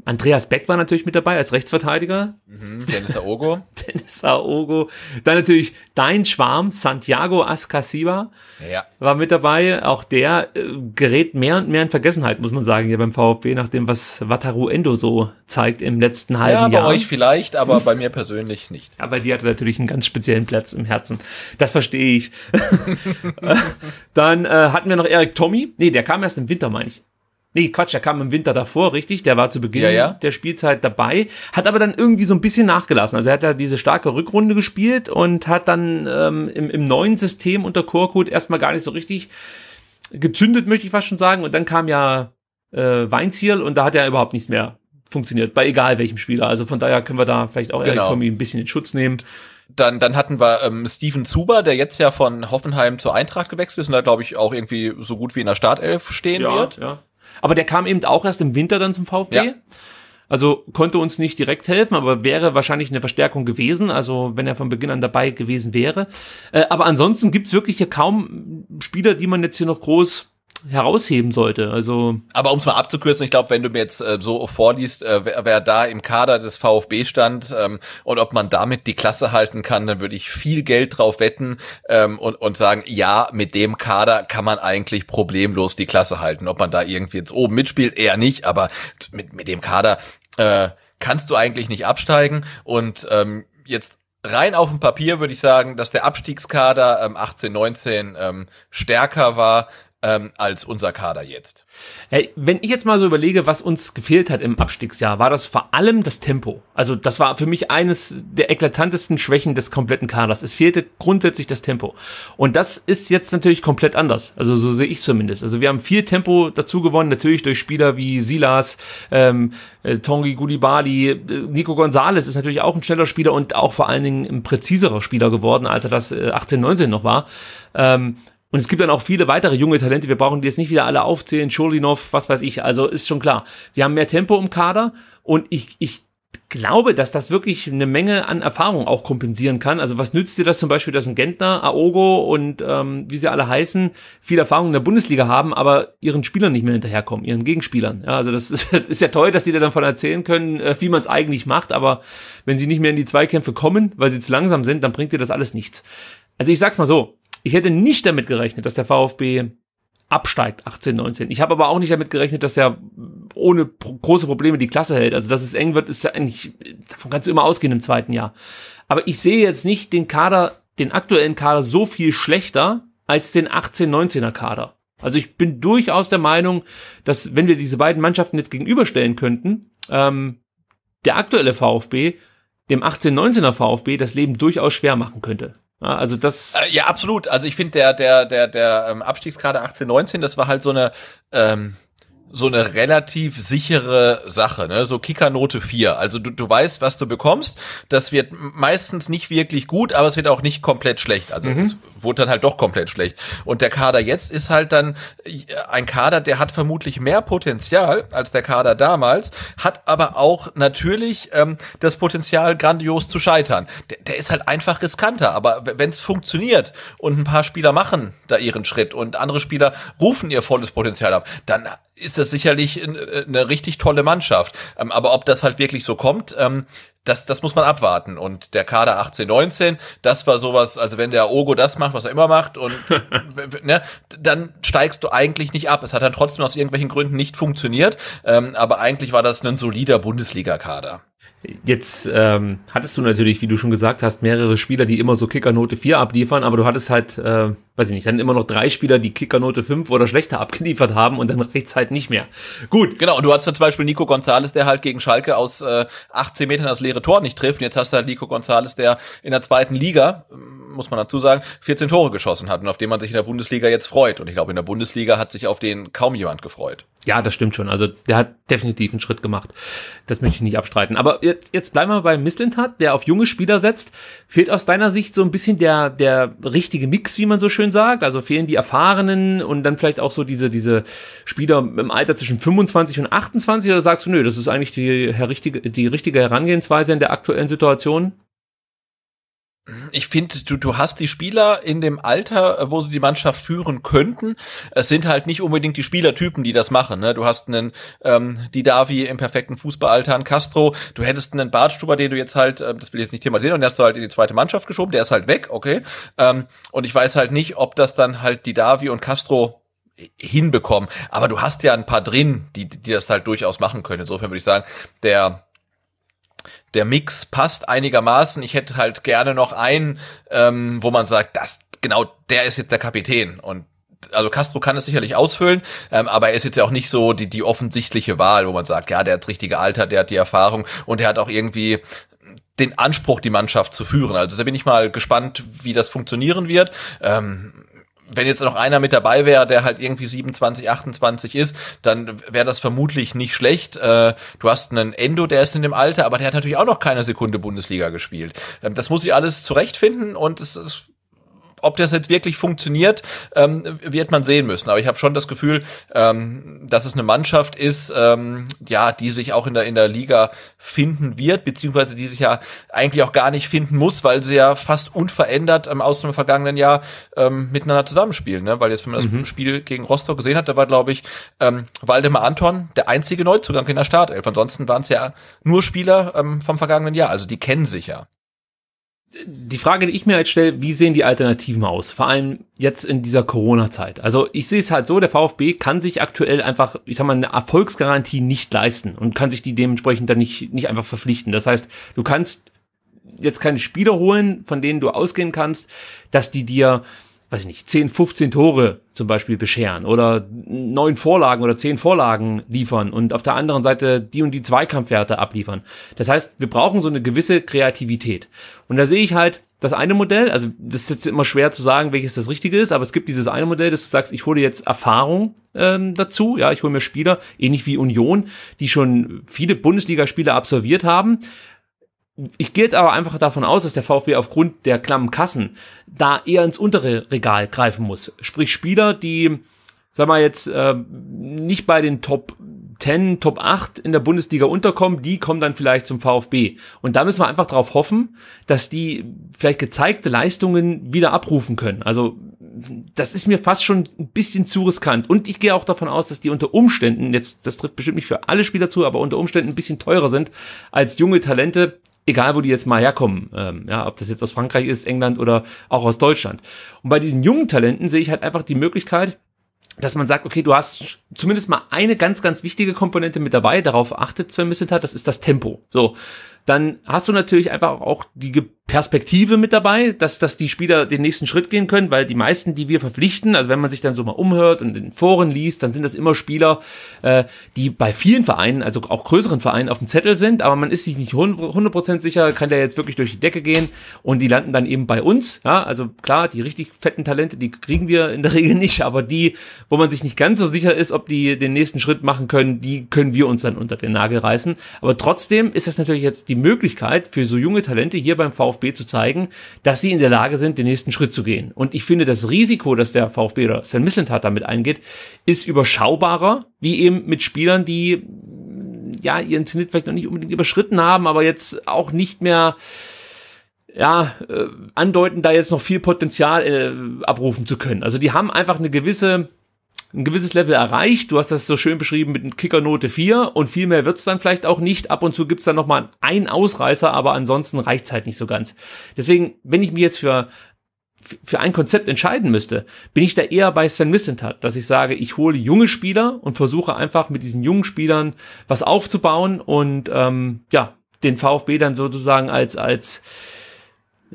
Andreas Beck war natürlich mit dabei als Rechtsverteidiger. Mhm, Dennis Aogo. Dennis Aogo. Dann natürlich dein Schwarm, Santiago Ascasiba, ja. war mit dabei. Auch der äh, gerät mehr und mehr in Vergessenheit, muss man sagen, hier beim VfB, nachdem was Wataru Endo so zeigt im letzten halben Jahr. Ja, bei euch vielleicht, aber bei mir persönlich nicht. Aber die hatte natürlich einen ganz speziellen Platz im Herzen. Das verstehe ich. Dann äh, hatten wir noch Eric Tommy. Nee, der kam erst im Winter, meine ich. Nee, Quatsch, er kam im Winter davor, richtig? Der war zu Beginn ja, ja. der Spielzeit dabei, hat aber dann irgendwie so ein bisschen nachgelassen. Also er hat ja diese starke Rückrunde gespielt und hat dann ähm, im, im neuen System unter Korkut erstmal gar nicht so richtig gezündet, möchte ich fast schon sagen. Und dann kam ja äh, Weinzierl und da hat er überhaupt nichts mehr funktioniert, bei egal welchem Spieler. Also von daher können wir da vielleicht auch genau. Tommy ein bisschen in Schutz nehmen. Dann, dann hatten wir ähm, Steven Zuber, der jetzt ja von Hoffenheim zur Eintracht gewechselt ist und da, glaube ich, auch irgendwie so gut wie in der Startelf stehen ja, wird. Ja. Aber der kam eben auch erst im Winter dann zum VfB. Ja. Also konnte uns nicht direkt helfen, aber wäre wahrscheinlich eine Verstärkung gewesen, also wenn er von Beginn an dabei gewesen wäre. Äh, aber ansonsten gibt's wirklich hier kaum Spieler, die man jetzt hier noch groß herausheben sollte. Also Aber um es mal abzukürzen, ich glaube, wenn du mir jetzt äh, so vorliest, äh, wer, wer, da im Kader des VfB stand ähm, und ob man damit die Klasse halten kann, dann würde ich viel Geld drauf wetten ähm, und, und sagen, ja, mit dem Kader kann man eigentlich problemlos die Klasse halten. Ob man da irgendwie jetzt oben mitspielt, eher nicht, aber mit, mit dem Kader äh, kannst du eigentlich nicht absteigen. Und ähm, jetzt rein auf dem Papier würde ich sagen, dass der Abstiegskader ähm, 18, 19 ähm, stärker war ähm, als unser Kader jetzt. Hey, wenn ich jetzt mal so überlege, was uns gefehlt hat im Abstiegsjahr, war das vor allem das Tempo. Also das war für mich eines der eklatantesten Schwächen des kompletten Kaders. Es fehlte grundsätzlich das Tempo. Und das ist jetzt natürlich komplett anders. Also so sehe ich zumindest. Also wir haben viel Tempo dazu gewonnen, natürlich durch Spieler wie Silas, ähm, äh, Tongi Gulibali, äh, Nico Gonzalez ist natürlich auch ein schneller Spieler und auch vor allen Dingen ein präziserer Spieler geworden, als er das 18, äh, 19 noch war. Ähm, und es gibt dann auch viele weitere junge Talente. Wir brauchen die jetzt nicht wieder alle aufzählen. Schulinov, was weiß ich. Also ist schon klar. Wir haben mehr Tempo im Kader und ich, ich glaube, dass das wirklich eine Menge an Erfahrung auch kompensieren kann. Also was nützt dir das zum Beispiel, dass ein Gentner, Aogo und ähm, wie sie alle heißen, viel Erfahrung in der Bundesliga haben, aber ihren Spielern nicht mehr hinterherkommen, ihren Gegenspielern. Ja, also das ist, ist ja toll, dass die dir davon erzählen können, äh, wie man es eigentlich macht, aber wenn sie nicht mehr in die Zweikämpfe kommen, weil sie zu langsam sind, dann bringt dir das alles nichts. Also ich sag's mal so, ich hätte nicht damit gerechnet, dass der VfB absteigt 18, 19. Ich habe aber auch nicht damit gerechnet, dass er ohne pro große Probleme die Klasse hält. Also, dass es eng wird, ist ja eigentlich, davon kannst du immer ausgehen im zweiten Jahr. Aber ich sehe jetzt nicht den Kader, den aktuellen Kader so viel schlechter als den 18, 19er Kader. Also ich bin durchaus der Meinung, dass wenn wir diese beiden Mannschaften jetzt gegenüberstellen könnten, ähm, der aktuelle VfB dem 18, 19er VfB das Leben durchaus schwer machen könnte. Also das. Äh, ja, absolut. Also ich finde der, der, der, der Abstiegsgrade 18, 19, das war halt so eine, ähm, so eine relativ sichere Sache, ne? So Kickernote 4. Also du, du weißt, was du bekommst. Das wird meistens nicht wirklich gut, aber es wird auch nicht komplett schlecht. Also mhm. es wurde dann halt doch komplett schlecht. Und der Kader jetzt ist halt dann äh, ein Kader, der hat vermutlich mehr Potenzial als der Kader damals, hat aber auch natürlich ähm, das Potenzial, grandios zu scheitern. Der, der ist halt einfach riskanter. Aber wenn es funktioniert und ein paar Spieler machen da ihren Schritt und andere Spieler rufen ihr volles Potenzial ab, dann ist das sicherlich äh, eine richtig tolle Mannschaft. Ähm, aber ob das halt wirklich so kommt, ähm, das, das muss man abwarten. Und der Kader 18, 19, das war sowas, also wenn der Ogo das macht, was er immer macht, und ne, dann steigst du eigentlich nicht ab. Es hat dann trotzdem aus irgendwelchen Gründen nicht funktioniert. Ähm, aber eigentlich war das ein solider Bundesliga-Kader. Jetzt ähm, hattest du natürlich, wie du schon gesagt hast, mehrere Spieler, die immer so Kickernote 4 abliefern, aber du hattest halt, äh, weiß ich nicht, dann immer noch drei Spieler, die Kickernote 5 oder schlechter abgeliefert haben und dann reicht's halt nicht mehr. Gut. Genau, du hast ja zum Beispiel Nico Gonzalez, der halt gegen Schalke aus äh, 18 Metern das leere Tor nicht trifft. Und jetzt hast du halt Nico Gonzalez, der in der zweiten Liga, muss man dazu sagen, 14 Tore geschossen hat und auf den man sich in der Bundesliga jetzt freut. Und ich glaube, in der Bundesliga hat sich auf den kaum jemand gefreut. Ja, das stimmt schon. Also der hat definitiv einen Schritt gemacht. Das möchte ich nicht abstreiten. Aber aber jetzt, jetzt bleiben wir bei Mislintat, der auf junge Spieler setzt. Fehlt aus deiner Sicht so ein bisschen der, der richtige Mix, wie man so schön sagt? Also fehlen die Erfahrenen und dann vielleicht auch so diese, diese Spieler im Alter zwischen 25 und 28? Oder sagst du, nö, das ist eigentlich die, die richtige, die richtige Herangehensweise in der aktuellen Situation? Ich finde, du, du hast die Spieler in dem Alter, äh, wo sie die Mannschaft führen könnten. Es sind halt nicht unbedingt die Spielertypen, die das machen. Ne? Du hast einen ähm, Didavi im perfekten Fußballalter, einen Castro. Du hättest einen Bartstuber, den du jetzt halt, äh, das will ich jetzt nicht thematisieren, und den hast du halt in die zweite Mannschaft geschoben. Der ist halt weg, okay. Ähm, und ich weiß halt nicht, ob das dann halt Didavi und Castro äh, hinbekommen. Aber du hast ja ein paar drin, die, die das halt durchaus machen können. Insofern würde ich sagen, der der Mix passt einigermaßen. Ich hätte halt gerne noch einen, ähm, wo man sagt, das genau, der ist jetzt der Kapitän und also Castro kann es sicherlich ausfüllen, ähm, aber er ist jetzt ja auch nicht so die, die offensichtliche Wahl, wo man sagt, ja, der hat das richtige Alter, der hat die Erfahrung und der hat auch irgendwie den Anspruch, die Mannschaft zu führen. Also da bin ich mal gespannt, wie das funktionieren wird. Ähm, wenn jetzt noch einer mit dabei wäre, der halt irgendwie 27, 28 ist, dann wäre das vermutlich nicht schlecht. Äh, du hast einen Endo, der ist in dem Alter, aber der hat natürlich auch noch keine Sekunde Bundesliga gespielt. Ähm, das muss ich alles zurechtfinden und es ist ob das jetzt wirklich funktioniert, ähm, wird man sehen müssen. Aber ich habe schon das Gefühl, ähm, dass es eine Mannschaft ist, ähm, ja, die sich auch in der, in der Liga finden wird, beziehungsweise die sich ja eigentlich auch gar nicht finden muss, weil sie ja fast unverändert ähm, aus dem vergangenen Jahr ähm, miteinander zusammenspielen. Ne? Weil jetzt, wenn man das mhm. Spiel gegen Rostock gesehen hat, da war, glaube ich, ähm, Waldemar Anton der einzige Neuzugang in der Startelf. Ansonsten waren es ja nur Spieler ähm, vom vergangenen Jahr. Also die kennen sich ja die Frage, die ich mir jetzt halt stelle, wie sehen die Alternativen aus? Vor allem jetzt in dieser Corona-Zeit. Also ich sehe es halt so, der VfB kann sich aktuell einfach, ich sag mal, eine Erfolgsgarantie nicht leisten und kann sich die dementsprechend dann nicht, nicht einfach verpflichten. Das heißt, du kannst jetzt keine Spieler holen, von denen du ausgehen kannst, dass die dir weiß ich nicht, 10, 15 Tore zum Beispiel bescheren oder neun Vorlagen oder zehn Vorlagen liefern und auf der anderen Seite die und die Zweikampfwerte abliefern. Das heißt, wir brauchen so eine gewisse Kreativität. Und da sehe ich halt das eine Modell, also das ist jetzt immer schwer zu sagen, welches das Richtige ist, aber es gibt dieses eine Modell, dass du sagst, ich hole jetzt Erfahrung ähm, dazu, ja, ich hole mir Spieler, ähnlich wie Union, die schon viele Bundesligaspiele absolviert haben, ich gehe jetzt aber einfach davon aus, dass der VfB aufgrund der klammen Kassen da eher ins untere Regal greifen muss. Sprich Spieler, die, sag mal jetzt, äh, nicht bei den Top 10, Top 8 in der Bundesliga unterkommen, die kommen dann vielleicht zum VfB. Und da müssen wir einfach darauf hoffen, dass die vielleicht gezeigte Leistungen wieder abrufen können. Also das ist mir fast schon ein bisschen zu riskant. Und ich gehe auch davon aus, dass die unter Umständen, jetzt das trifft bestimmt nicht für alle Spieler zu, aber unter Umständen ein bisschen teurer sind als junge Talente, egal wo die jetzt mal herkommen, ähm, ja, ob das jetzt aus Frankreich ist, England oder auch aus Deutschland. Und bei diesen jungen Talenten sehe ich halt einfach die Möglichkeit, dass man sagt, okay, du hast zumindest mal eine ganz, ganz wichtige Komponente mit dabei, darauf achtet Sven Missentat, das ist das Tempo. So, dann hast du natürlich einfach auch die Perspektive mit dabei, dass, dass die Spieler den nächsten Schritt gehen können, weil die meisten, die wir verpflichten, also wenn man sich dann so mal umhört und in Foren liest, dann sind das immer Spieler, äh, die bei vielen Vereinen, also auch größeren Vereinen auf dem Zettel sind, aber man ist sich nicht 100% sicher, kann der jetzt wirklich durch die Decke gehen und die landen dann eben bei uns. Ja, also klar, die richtig fetten Talente, die kriegen wir in der Regel nicht, aber die, wo man sich nicht ganz so sicher ist, ob die den nächsten Schritt machen können, die können wir uns dann unter den Nagel reißen. Aber trotzdem ist das natürlich jetzt die die Möglichkeit für so junge Talente hier beim VfB zu zeigen, dass sie in der Lage sind, den nächsten Schritt zu gehen. Und ich finde, das Risiko, das der VfB oder Sven Missentat damit eingeht, ist überschaubarer, wie eben mit Spielern, die ja ihren Zenit vielleicht noch nicht unbedingt überschritten haben, aber jetzt auch nicht mehr ja, äh, andeuten, da jetzt noch viel Potenzial äh, abrufen zu können. Also die haben einfach eine gewisse ein gewisses Level erreicht. Du hast das so schön beschrieben mit Kickernote 4 und viel mehr wird's dann vielleicht auch nicht. Ab und zu gibt's dann nochmal einen Ausreißer, aber ansonsten reicht's halt nicht so ganz. Deswegen, wenn ich mich jetzt für für ein Konzept entscheiden müsste, bin ich da eher bei Sven Missentat, dass ich sage, ich hole junge Spieler und versuche einfach mit diesen jungen Spielern was aufzubauen und ähm, ja, den VfB dann sozusagen als als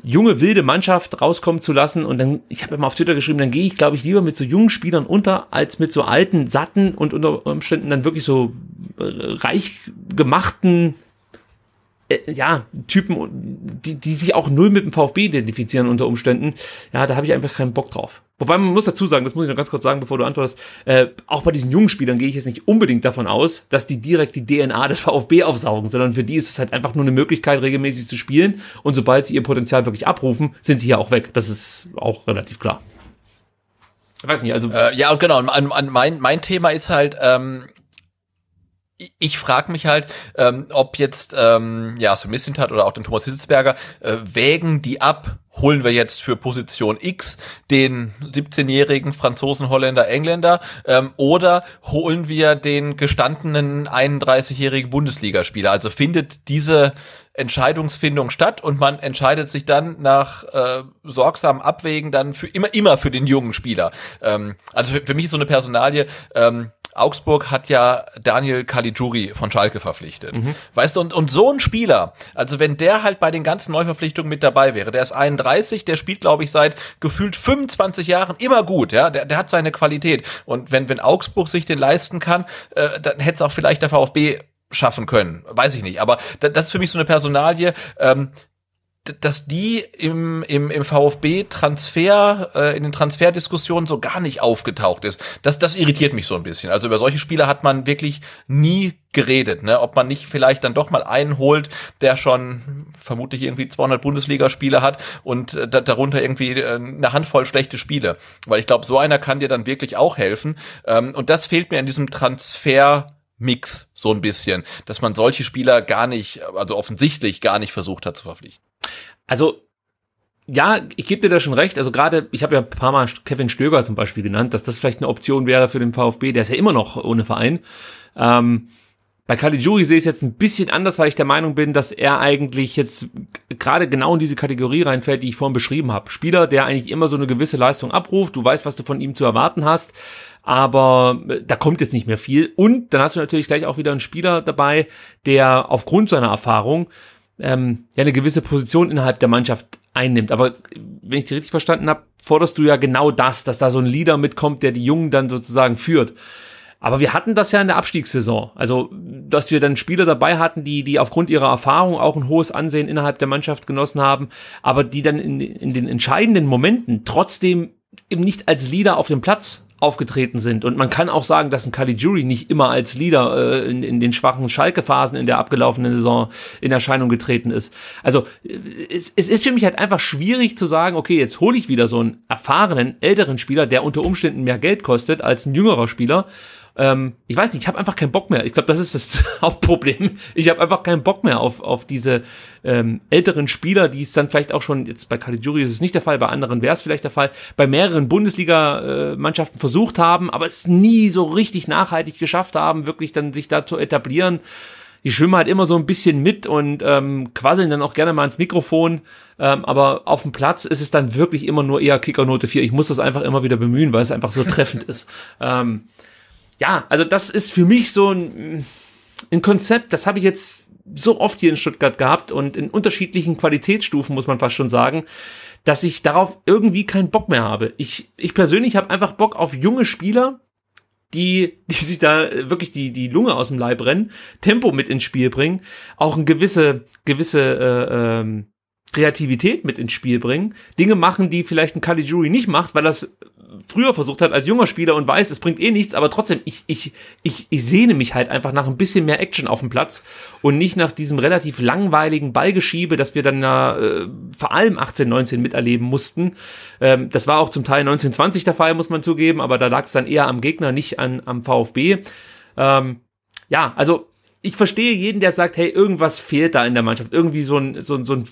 junge, wilde Mannschaft rauskommen zu lassen. Und dann, ich habe immer auf Twitter geschrieben, dann gehe ich, glaube ich, lieber mit so jungen Spielern unter, als mit so alten, satten und unter Umständen dann wirklich so äh, reich gemachten äh, ja, Typen, die, die sich auch null mit dem VfB identifizieren unter Umständen, ja, da habe ich einfach keinen Bock drauf. Wobei man muss dazu sagen, das muss ich noch ganz kurz sagen, bevor du antwortest, äh, auch bei diesen jungen Spielern gehe ich jetzt nicht unbedingt davon aus, dass die direkt die DNA des VfB aufsaugen, sondern für die ist es halt einfach nur eine Möglichkeit, regelmäßig zu spielen. Und sobald sie ihr Potenzial wirklich abrufen, sind sie ja auch weg. Das ist auch relativ klar. Ich weiß nicht, also. Äh, ja, und genau. Und mein, mein Thema ist halt, ähm, ich frage mich halt, ähm, ob jetzt ähm, ja so Missintat oder auch den Thomas Hitzberger äh, wägen die ab. Holen wir jetzt für Position X den 17-jährigen Franzosen, Holländer, Engländer ähm, oder holen wir den gestandenen 31-jährigen Bundesligaspieler? Also findet diese Entscheidungsfindung statt und man entscheidet sich dann nach äh, sorgsamem Abwägen dann für immer immer für den jungen Spieler. Ähm, also für, für mich ist so eine Personalie. Ähm, Augsburg hat ja Daniel Caligiuri von Schalke verpflichtet. Mhm. Weißt du, und, und so ein Spieler, also wenn der halt bei den ganzen Neuverpflichtungen mit dabei wäre, der ist 31, der spielt, glaube ich, seit gefühlt 25 Jahren immer gut, ja, der, der hat seine Qualität. Und wenn, wenn Augsburg sich den leisten kann, äh, dann hätte es auch vielleicht der VfB schaffen können. Weiß ich nicht. Aber das ist für mich so eine Personalie. Ähm, dass die im, im, im VfB-Transfer, äh, in den Transferdiskussionen so gar nicht aufgetaucht ist. Das, das irritiert mich so ein bisschen. Also über solche Spieler hat man wirklich nie geredet, ne? ob man nicht vielleicht dann doch mal einen holt, der schon vermutlich irgendwie 200 Bundesligaspiele hat und äh, darunter irgendwie äh, eine Handvoll schlechte Spiele. Weil ich glaube, so einer kann dir dann wirklich auch helfen. Ähm, und das fehlt mir in diesem Transfer. Mix so ein bisschen, dass man solche Spieler gar nicht, also offensichtlich gar nicht versucht hat zu verpflichten also ja, ich gebe dir da schon recht. Also gerade, ich habe ja ein paar Mal Kevin Stöger zum Beispiel genannt, dass das vielleicht eine Option wäre für den VfB. Der ist ja immer noch ohne Verein. Ähm, bei Caligiuri sehe ich es jetzt ein bisschen anders, weil ich der Meinung bin, dass er eigentlich jetzt gerade genau in diese Kategorie reinfällt, die ich vorhin beschrieben habe. Spieler, der eigentlich immer so eine gewisse Leistung abruft. Du weißt, was du von ihm zu erwarten hast. Aber äh, da kommt jetzt nicht mehr viel. Und dann hast du natürlich gleich auch wieder einen Spieler dabei, der aufgrund seiner Erfahrung ähm, ja eine gewisse Position innerhalb der Mannschaft einnimmt. Aber wenn ich dich richtig verstanden habe, forderst du ja genau das, dass da so ein Leader mitkommt, der die Jungen dann sozusagen führt. Aber wir hatten das ja in der Abstiegssaison. Also, dass wir dann Spieler dabei hatten, die, die aufgrund ihrer Erfahrung auch ein hohes Ansehen innerhalb der Mannschaft genossen haben, aber die dann in, in den entscheidenden Momenten trotzdem eben nicht als Leader auf dem Platz aufgetreten sind. Und man kann auch sagen, dass ein Caligiuri nicht immer als Leader äh, in, in den schwachen Schalke-Phasen in der abgelaufenen Saison in Erscheinung getreten ist. Also äh, es, es ist für mich halt einfach schwierig zu sagen, okay, jetzt hole ich wieder so einen erfahrenen, älteren Spieler, der unter Umständen mehr Geld kostet als ein jüngerer Spieler ähm, ich weiß nicht, ich habe einfach keinen Bock mehr. Ich glaube, das ist das Hauptproblem. Ich habe einfach keinen Bock mehr auf, auf diese ähm, älteren Spieler, die es dann vielleicht auch schon, jetzt bei Caligiuri ist es nicht der Fall, bei anderen wäre es vielleicht der Fall, bei mehreren Bundesliga-Mannschaften versucht haben, aber es nie so richtig nachhaltig geschafft haben, wirklich dann sich da zu etablieren die schwimmen halt immer so ein bisschen mit und ähm, quasseln dann auch gerne mal ins Mikrofon. Ähm, aber auf dem Platz ist es dann wirklich immer nur eher Kickernote 4. Ich muss das einfach immer wieder bemühen, weil es einfach so treffend ist. Ähm, ja, also das ist für mich so ein, ein Konzept, das habe ich jetzt so oft hier in Stuttgart gehabt und in unterschiedlichen Qualitätsstufen, muss man fast schon sagen, dass ich darauf irgendwie keinen Bock mehr habe. Ich, ich persönlich habe einfach Bock auf junge Spieler, die, die sich da äh, wirklich die, die Lunge aus dem Leib rennen, Tempo mit ins Spiel bringen, auch eine gewisse, gewisse äh, ähm, Kreativität mit ins Spiel bringen, Dinge machen, die vielleicht ein Jury nicht macht, weil das früher versucht hat als junger Spieler und weiß, es bringt eh nichts, aber trotzdem, ich, ich, ich, ich sehne mich halt einfach nach ein bisschen mehr Action auf dem Platz und nicht nach diesem relativ langweiligen Ballgeschiebe, das wir dann äh, vor allem 18, 19 miterleben mussten. Ähm, das war auch zum Teil 19, 20 der Fall, muss man zugeben, aber da lag es dann eher am Gegner, nicht an, am VfB. Ähm, ja, also ich verstehe jeden, der sagt, hey, irgendwas fehlt da in der Mannschaft. Irgendwie so ein, so, ein, so ein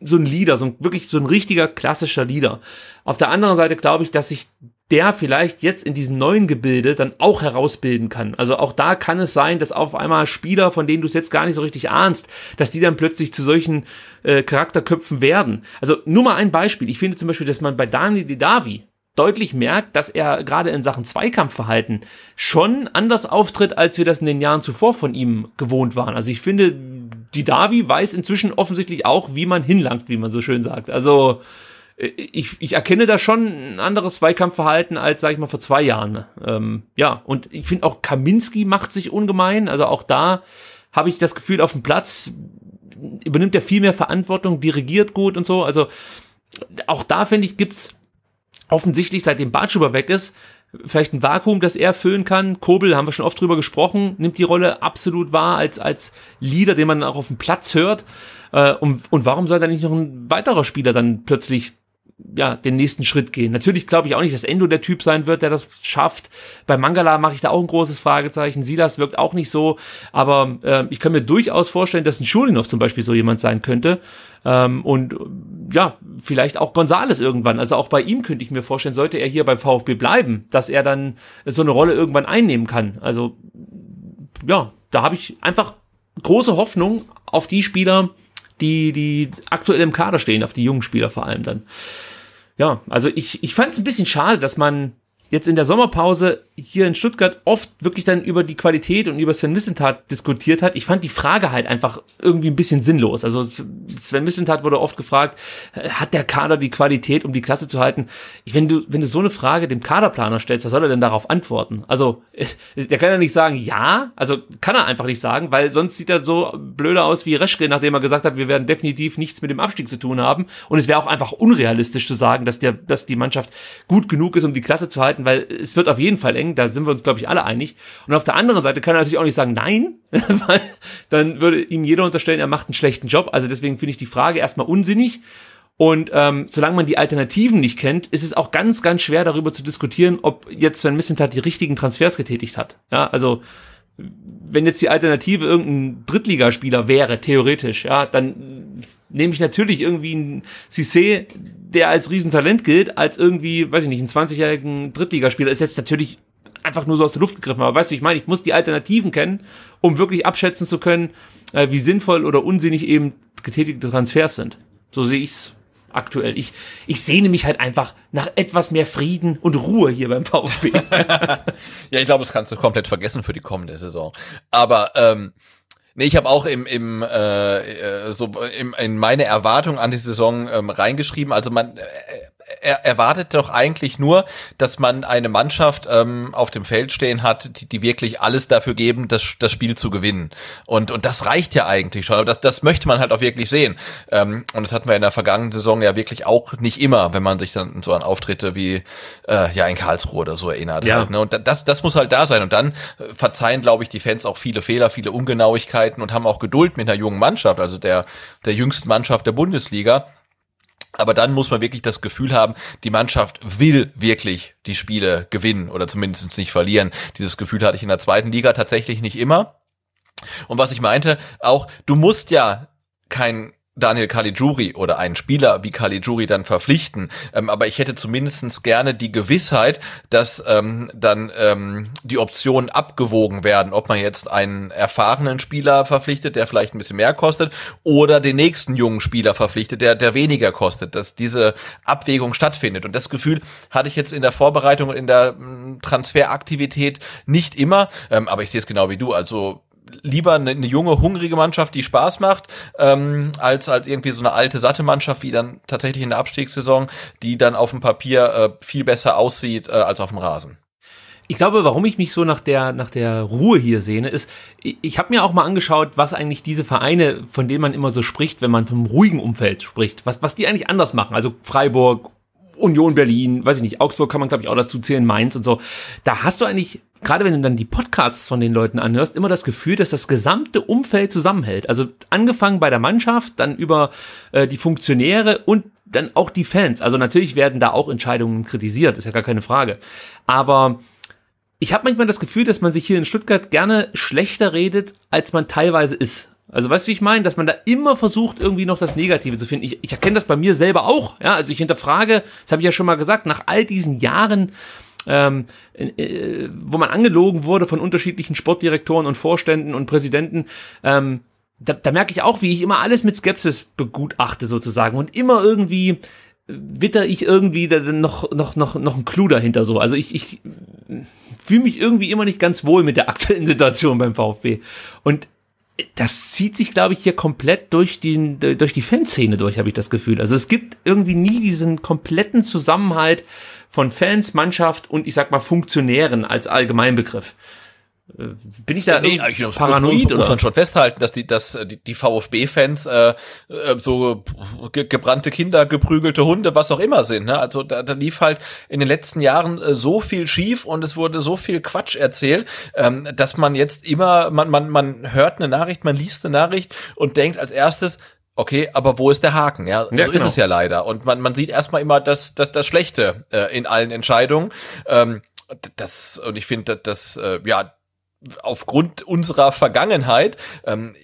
so ein Leader, so ein, wirklich so ein richtiger klassischer Leader. Auf der anderen Seite glaube ich, dass sich der vielleicht jetzt in diesem neuen Gebilde dann auch herausbilden kann. Also auch da kann es sein, dass auf einmal Spieler, von denen du es jetzt gar nicht so richtig ahnst, dass die dann plötzlich zu solchen äh, Charakterköpfen werden. Also nur mal ein Beispiel. Ich finde zum Beispiel, dass man bei Dani Didavi deutlich merkt, dass er gerade in Sachen Zweikampfverhalten schon anders auftritt, als wir das in den Jahren zuvor von ihm gewohnt waren. Also ich finde, die Davi weiß inzwischen offensichtlich auch, wie man hinlangt, wie man so schön sagt. Also äh, ich, ich erkenne da schon ein anderes Zweikampfverhalten als, sag ich mal, vor zwei Jahren. Ähm, ja, und ich finde auch Kaminski macht sich ungemein. Also auch da habe ich das Gefühl, auf dem Platz übernimmt er viel mehr Verantwortung, dirigiert gut und so. Also auch da, finde ich, gibt's offensichtlich, seitdem Bartschuber weg ist, vielleicht ein Vakuum, das er füllen kann. Kobel, haben wir schon oft drüber gesprochen, nimmt die Rolle absolut wahr als, als Leader, den man auch auf dem Platz hört. Äh, und, und warum soll da nicht noch ein weiterer Spieler dann plötzlich ja, den nächsten Schritt gehen. Natürlich glaube ich auch nicht, dass Endo der Typ sein wird, der das schafft. Bei Mangala mache ich da auch ein großes Fragezeichen. Silas wirkt auch nicht so, aber äh, ich kann mir durchaus vorstellen, dass ein Schulinov zum Beispiel so jemand sein könnte. Ähm, und ja, vielleicht auch Gonzales irgendwann. Also auch bei ihm könnte ich mir vorstellen, sollte er hier beim VfB bleiben, dass er dann so eine Rolle irgendwann einnehmen kann. Also ja, da habe ich einfach große Hoffnung auf die Spieler, die, die aktuell im Kader stehen, auf die jungen Spieler vor allem dann. Ja, also ich, ich fand es ein bisschen schade, dass man jetzt in der Sommerpause hier in Stuttgart oft wirklich dann über die Qualität und über Sven Missentat diskutiert hat. Ich fand die Frage halt einfach irgendwie ein bisschen sinnlos. Also Sven Missentat wurde oft gefragt, äh, hat der Kader die Qualität, um die Klasse zu halten? Ich, wenn du, wenn du so eine Frage dem Kaderplaner stellst, was soll er denn darauf antworten? Also, äh, der kann ja nicht sagen, ja. Also, kann er einfach nicht sagen, weil sonst sieht er so blöder aus wie Reschke, nachdem er gesagt hat, wir werden definitiv nichts mit dem Abstieg zu tun haben. Und es wäre auch einfach unrealistisch zu sagen, dass der, dass die Mannschaft gut genug ist, um die Klasse zu halten halten, weil es wird auf jeden Fall eng, da sind wir uns, glaube ich, alle einig. Und auf der anderen Seite kann er natürlich auch nicht sagen, nein, weil dann würde ihm jeder unterstellen, er macht einen schlechten Job. Also deswegen finde ich die Frage erstmal unsinnig. Und ähm, solange man die Alternativen nicht kennt, ist es auch ganz, ganz schwer darüber zu diskutieren, ob jetzt Sven Missentat die richtigen Transfers getätigt hat. Ja, also wenn jetzt die Alternative irgendein Drittligaspieler wäre, theoretisch, ja, dann Nämlich natürlich irgendwie ein Cissé, der als Riesentalent gilt, als irgendwie, weiß ich nicht, ein 20-jährigen Drittligaspieler, ist jetzt natürlich einfach nur so aus der Luft gegriffen. Aber weißt du, ich meine, ich muss die Alternativen kennen, um wirklich abschätzen zu können, äh, wie sinnvoll oder unsinnig eben getätigte Transfers sind. So sehe ich's aktuell. Ich, ich sehne mich halt einfach nach etwas mehr Frieden und Ruhe hier beim VfB. ja, ich glaube, das kannst du komplett vergessen für die kommende Saison. Aber ähm, Nee, ich habe auch im, im, äh, äh, so im, in meine Erwartung an die Saison ähm, reingeschrieben. Also man, äh, er erwartet doch eigentlich nur, dass man eine Mannschaft ähm, auf dem Feld stehen hat, die, die wirklich alles dafür geben, das, das Spiel zu gewinnen. Und, und das reicht ja eigentlich schon. Aber das, das möchte man halt auch wirklich sehen. Ähm, und das hatten wir in der vergangenen Saison ja wirklich auch nicht immer, wenn man sich dann so an Auftritte wie äh, ja in Karlsruhe oder so erinnert. Ja. Halt, ne? Und das, das muss halt da sein. Und dann äh, verzeihen, glaube ich, die Fans auch viele Fehler, viele Ungenauigkeiten und haben auch Geduld mit einer jungen Mannschaft, also der, der jüngsten Mannschaft der Bundesliga aber dann muss man wirklich das Gefühl haben, die Mannschaft will wirklich die Spiele gewinnen oder zumindest nicht verlieren. Dieses Gefühl hatte ich in der zweiten Liga tatsächlich nicht immer. Und was ich meinte, auch du musst ja kein Daniel Caligiuri oder einen Spieler wie Caligiuri dann verpflichten. Ähm, aber ich hätte zumindest gerne die Gewissheit, dass ähm, dann ähm, die Optionen abgewogen werden, ob man jetzt einen erfahrenen Spieler verpflichtet, der vielleicht ein bisschen mehr kostet, oder den nächsten jungen Spieler verpflichtet, der, der weniger kostet, dass diese Abwägung stattfindet. Und das Gefühl hatte ich jetzt in der Vorbereitung und in der mm, Transferaktivität nicht immer, ähm, aber ich sehe es genau wie du. Also lieber eine, eine, junge, hungrige Mannschaft, die Spaß macht, ähm, als, als irgendwie so eine alte, satte Mannschaft, wie dann tatsächlich in der Abstiegssaison, die dann auf dem Papier äh, viel besser aussieht äh, als auf dem Rasen. Ich glaube, warum ich mich so nach der, nach der Ruhe hier sehne, ist, ich, ich habe mir auch mal angeschaut, was eigentlich diese Vereine, von denen man immer so spricht, wenn man vom ruhigen Umfeld spricht, was, was die eigentlich anders machen. Also Freiburg, Union Berlin, weiß ich nicht, Augsburg kann man, glaube ich, auch dazu zählen, Mainz und so. Da hast du eigentlich gerade wenn du dann die Podcasts von den Leuten anhörst, immer das Gefühl, dass das gesamte Umfeld zusammenhält. Also angefangen bei der Mannschaft, dann über äh, die Funktionäre und dann auch die Fans. Also natürlich werden da auch Entscheidungen kritisiert, ist ja gar keine Frage. Aber ich habe manchmal das Gefühl, dass man sich hier in Stuttgart gerne schlechter redet, als man teilweise ist. Also weißt du, wie ich meine? Dass man da immer versucht, irgendwie noch das Negative zu finden. Ich, ich erkenne das bei mir selber auch. Ja? Also ich hinterfrage, das habe ich ja schon mal gesagt, nach all diesen Jahren ähm, äh, wo man angelogen wurde von unterschiedlichen Sportdirektoren und Vorständen und Präsidenten. Ähm, da, da merke ich auch, wie ich immer alles mit Skepsis begutachte sozusagen und immer irgendwie äh, witter ich irgendwie dann noch noch noch noch ein Clou dahinter so. Also ich, ich äh, fühle mich irgendwie immer nicht ganz wohl mit der aktuellen Situation beim VfB und äh, das zieht sich, glaube ich, hier komplett durch die, durch die Fanszene durch, habe ich das Gefühl. Also es gibt irgendwie nie diesen kompletten Zusammenhalt von Fans, Mannschaft und ich sag mal Funktionären als Allgemeinbegriff. Äh, bin ich da nee, ich glaub, paranoid muss, oder? Muss man schon festhalten, dass die, dass äh, die, die VfB-Fans äh, äh, so ge gebrannte Kinder, geprügelte Hunde, was auch immer sind. Ne? Also da, da lief halt in den letzten Jahren so viel schief und es wurde so viel Quatsch erzählt, ähm, dass man jetzt immer man man man hört eine Nachricht, man liest eine Nachricht und denkt als erstes Okay, aber wo ist der Haken? Ja, ja so genau. ist es ja leider. Und man, man sieht erstmal immer das, das, das Schlechte äh, in allen Entscheidungen. Ähm, das, und ich finde, dass, das äh, ja, aufgrund unserer Vergangenheit, ähm,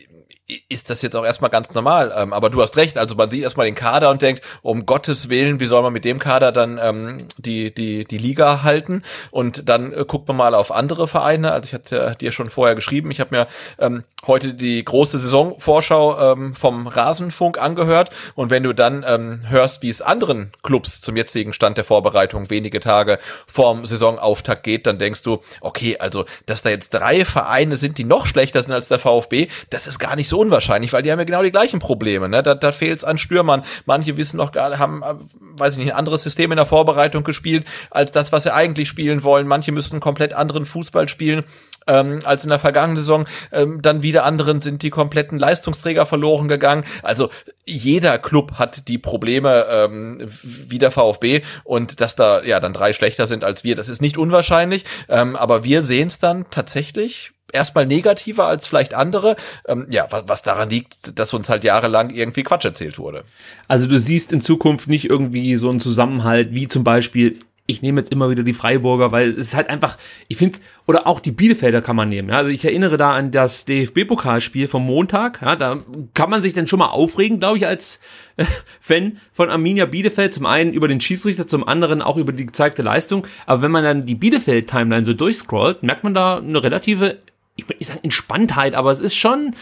ist das jetzt auch erstmal ganz normal. Ähm, aber du hast recht, also man sieht erstmal den Kader und denkt, um Gottes Willen, wie soll man mit dem Kader dann ähm, die, die, die Liga halten? Und dann äh, guckt man mal auf andere Vereine. Also ich hatte ja dir schon vorher geschrieben, ich habe mir ähm, heute die große Saisonvorschau ähm, vom Rasenfunk angehört. Und wenn du dann ähm, hörst, wie es anderen Clubs zum jetzigen Stand der Vorbereitung wenige Tage vorm Saisonauftakt geht, dann denkst du, okay, also dass da jetzt drei Vereine sind, die noch schlechter sind als der VfB, das ist gar nicht so unwahrscheinlich, weil die haben ja genau die gleichen Probleme. Ne? Da, da fehlt es an Stürmern. Manche wissen noch gar, haben, äh, weiß ich nicht, ein anderes System in der Vorbereitung gespielt, als das, was sie eigentlich spielen wollen. Manche müssen komplett anderen Fußball spielen. Ähm, als in der vergangenen Saison. Ähm, dann wieder anderen sind die kompletten Leistungsträger verloren gegangen. Also jeder Club hat die Probleme ähm, wie der VfB und dass da ja dann drei schlechter sind als wir, das ist nicht unwahrscheinlich. Ähm, aber wir sehen es dann tatsächlich erstmal negativer als vielleicht andere. Ähm, ja, was, was daran liegt, dass uns halt jahrelang irgendwie Quatsch erzählt wurde. Also du siehst in Zukunft nicht irgendwie so einen Zusammenhalt wie zum Beispiel ich nehme jetzt immer wieder die Freiburger, weil es ist halt einfach, ich finde, oder auch die Bielefelder kann man nehmen. Ja? Also ich erinnere da an das DFB-Pokalspiel vom Montag. Ja? Da kann man sich dann schon mal aufregen, glaube ich, als äh, Fan von Arminia Bielefeld. Zum einen über den Schiedsrichter, zum anderen auch über die gezeigte Leistung. Aber wenn man dann die Bielefeld-Timeline so durchscrollt, merkt man da eine relative ich würde nicht sagen Entspanntheit, aber es ist schon,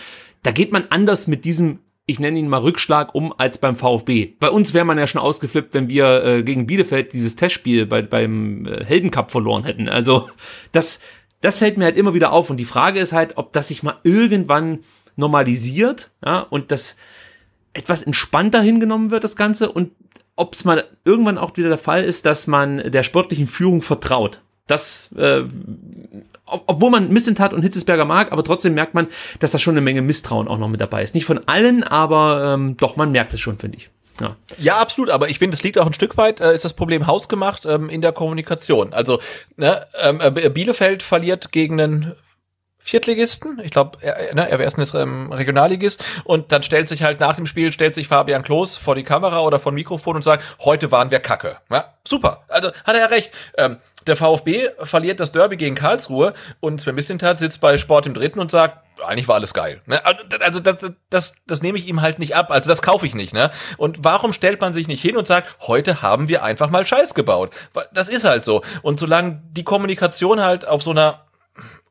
da geht man anders mit diesem ich nenne ihn mal Rückschlag um als beim VfB. Bei uns wäre man ja schon ausgeflippt, wenn wir äh, gegen Bielefeld dieses Testspiel bei, beim äh, Heldencup verloren hätten. Also das, das fällt mir halt immer wieder auf. Und die Frage ist halt, ob das sich mal irgendwann normalisiert ja, und das etwas entspannter hingenommen wird, das Ganze, und ob es mal irgendwann auch wieder der Fall ist, dass man der sportlichen Führung vertraut. Das, äh, obwohl man Missentat und Hitzesberger mag, aber trotzdem merkt man, dass da schon eine Menge Misstrauen auch noch mit dabei ist. Nicht von allen, aber ähm, doch, man merkt es schon, finde ich. Ja. ja, absolut, aber ich finde, das liegt auch ein Stück weit, äh, ist das Problem hausgemacht ähm, in der Kommunikation. Also, ne, ähm, äh, Bielefeld verliert gegen einen Viertligisten, ich glaube, äh, ne, wäre erstens ähm, Regionalligist und dann stellt sich halt nach dem Spiel, stellt sich Fabian Klos vor die Kamera oder vor Mikrofon und sagt, heute waren wir Kacke. Ja, super, also hat er ja recht. Ähm, der VfB verliert das Derby gegen Karlsruhe und Sven Mislintat sitzt bei Sport im Dritten und sagt, eigentlich war alles geil. Ne? Also, also das, das, das nehme ich ihm halt nicht ab. Also das kaufe ich nicht. Ne? Und warum stellt man sich nicht hin und sagt, heute haben wir einfach mal Scheiß gebaut? Das ist halt so. Und solange die Kommunikation halt auf so einer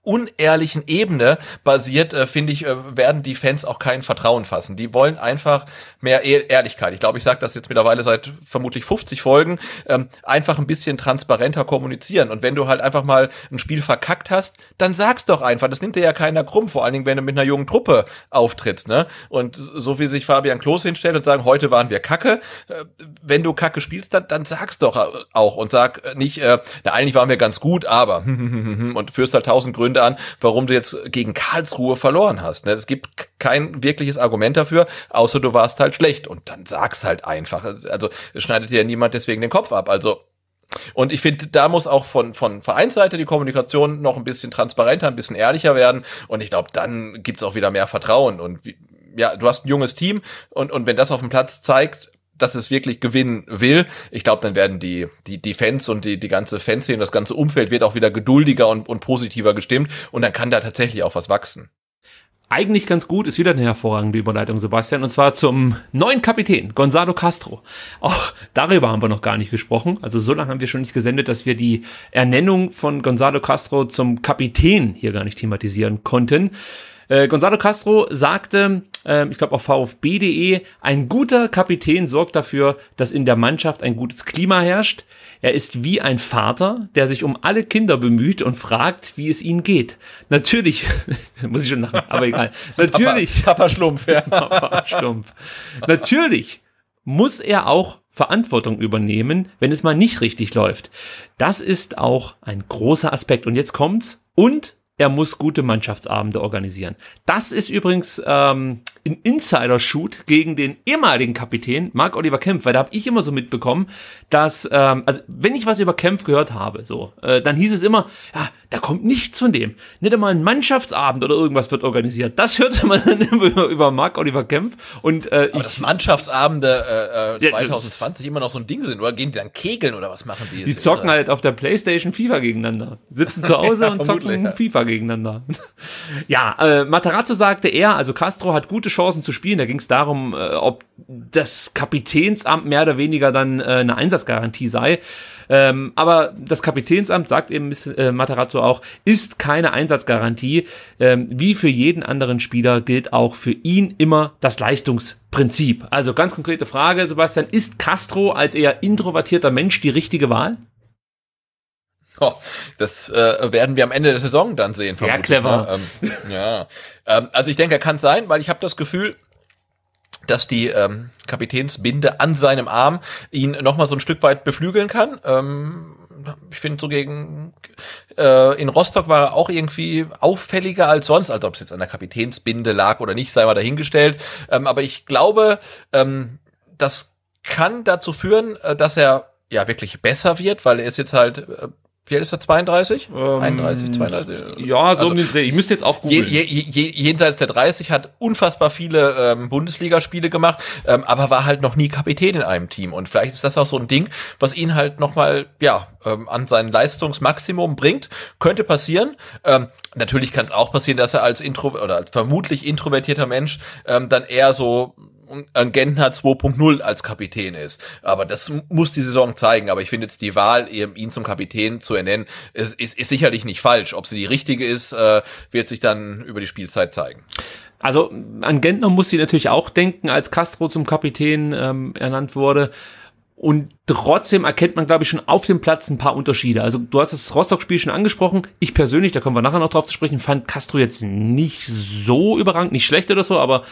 unehrlichen Ebene basiert, äh, finde ich, äh, werden die Fans auch kein Vertrauen fassen. Die wollen einfach mehr e Ehrlichkeit. Ich glaube, ich sage das jetzt mittlerweile seit vermutlich 50 Folgen, ähm, einfach ein bisschen transparenter kommunizieren. Und wenn du halt einfach mal ein Spiel verkackt hast, dann sag's doch einfach. Das nimmt dir ja keiner krumm, vor allen Dingen, wenn du mit einer jungen Truppe auftrittst. Ne? Und so wie sich Fabian Klos hinstellt und sagen, heute waren wir Kacke, äh, wenn du Kacke spielst, dann, dann sag's doch äh, auch und sag nicht, äh, na, eigentlich waren wir ganz gut, aber und führst halt tausend Gründe Gründe an, warum du jetzt gegen Karlsruhe verloren hast. Ne? Es gibt kein wirkliches Argument dafür, außer du warst halt schlecht. Und dann sag's halt einfach. Also schneidet dir ja niemand deswegen den Kopf ab. Also und ich finde, da muss auch von, von Vereinsseite die Kommunikation noch ein bisschen transparenter, ein bisschen ehrlicher werden. Und ich glaube, dann gibt's auch wieder mehr Vertrauen. Und wie, ja, du hast ein junges Team und, und wenn das auf dem Platz zeigt, dass es wirklich gewinnen will. Ich glaube, dann werden die, die, die Fans und die, die ganze Fanszene, das ganze Umfeld wird auch wieder geduldiger und, und positiver gestimmt und dann kann da tatsächlich auch was wachsen eigentlich ganz gut, ist wieder eine hervorragende Überleitung, Sebastian, und zwar zum neuen Kapitän, Gonzalo Castro. Auch darüber haben wir noch gar nicht gesprochen. Also so lange haben wir schon nicht gesendet, dass wir die Ernennung von Gonzalo Castro zum Kapitän hier gar nicht thematisieren konnten. Äh, Gonzalo Castro sagte, äh, ich glaube auf VfB.de, ein guter Kapitän sorgt dafür, dass in der Mannschaft ein gutes Klima herrscht. Er ist wie ein Vater, der sich um alle Kinder bemüht und fragt, wie es ihnen geht. Natürlich, muss ich schon lachen, aber egal. Natürlich. Papa, Papa Schlumpf, ja. Papa Schlumpf. Natürlich muss er auch Verantwortung übernehmen, wenn es mal nicht richtig läuft. Das ist auch ein großer Aspekt. Und jetzt kommt's. Und er muss gute Mannschaftsabende organisieren. Das ist übrigens ähm, im Insider-Shoot gegen den ehemaligen Kapitän Marc Oliver Kempf, weil da habe ich immer so mitbekommen, dass, ähm, also wenn ich was über Kempf gehört habe, so, äh, dann hieß es immer, ja, da kommt nichts von dem. Nicht einmal ein Mannschaftsabend oder irgendwas wird organisiert. Das hörte man dann über, über Marc Oliver Kempf. Und, äh, Aber ich, dass Mannschaftsabende äh, 2020 äh, ja, immer noch so ein Ding sind, oder gehen die dann kegeln oder was machen die? Die zocken irre? halt auf der Playstation FIFA gegeneinander. Sitzen zu Hause ja, und zocken ja. FIFA gegeneinander. ja, äh, Matarazzo sagte er, also Castro hat gute Chancen Chancen zu spielen. Da ging es darum, äh, ob das Kapitänsamt mehr oder weniger dann äh, eine Einsatzgarantie sei. Ähm, aber das Kapitänsamt, sagt eben äh, Matarazzo auch, ist keine Einsatzgarantie. Ähm, wie für jeden anderen Spieler gilt auch für ihn immer das Leistungsprinzip. Also ganz konkrete Frage, Sebastian, ist Castro als eher introvertierter Mensch die richtige Wahl? Oh, das äh, werden wir am Ende der Saison dann sehen. Sehr vermutlich. clever. Ne? Ähm, ja. Ähm, also ich denke, er kann sein, weil ich habe das Gefühl, dass die ähm, Kapitänsbinde an seinem Arm ihn noch mal so ein Stück weit beflügeln kann. Ähm, ich finde so gegen äh, in Rostock war er auch irgendwie auffälliger als sonst, als ob es jetzt an der Kapitänsbinde lag oder nicht, sei mal dahingestellt. Ähm, aber ich glaube, ähm, das kann dazu führen, äh, dass er ja wirklich besser wird, weil er ist jetzt halt äh, wie alt ist er? 32? Ähm, 31, 32? Ja, so also, um den Dreh. Ich müsste jetzt auch googeln. Je, je, je, jenseits der 30 hat unfassbar viele ähm, Bundesligaspiele gemacht, ähm, aber war halt noch nie Kapitän in einem Team. Und vielleicht ist das auch so ein Ding, was ihn halt nochmal, ja, ähm, an sein Leistungsmaximum bringt. Könnte passieren. Ähm, natürlich kann es auch passieren, dass er als Intro oder als vermutlich introvertierter Mensch ähm, dann eher so ein Gentner 2.0 als Kapitän ist. Aber das muss die Saison zeigen. Aber ich finde jetzt die Wahl, ihn zum Kapitän zu ernennen, ist, ist, ist sicherlich nicht falsch. Ob sie die richtige ist, äh, wird sich dann über die Spielzeit zeigen. Also an Gentner muss sie natürlich auch denken, als Castro zum Kapitän ähm, ernannt wurde. Und Trotzdem erkennt man, glaube ich, schon auf dem Platz ein paar Unterschiede. Also du hast das Rostock-Spiel schon angesprochen. Ich persönlich, da kommen wir nachher noch drauf zu sprechen, fand Castro jetzt nicht so überragend, nicht schlecht oder so, aber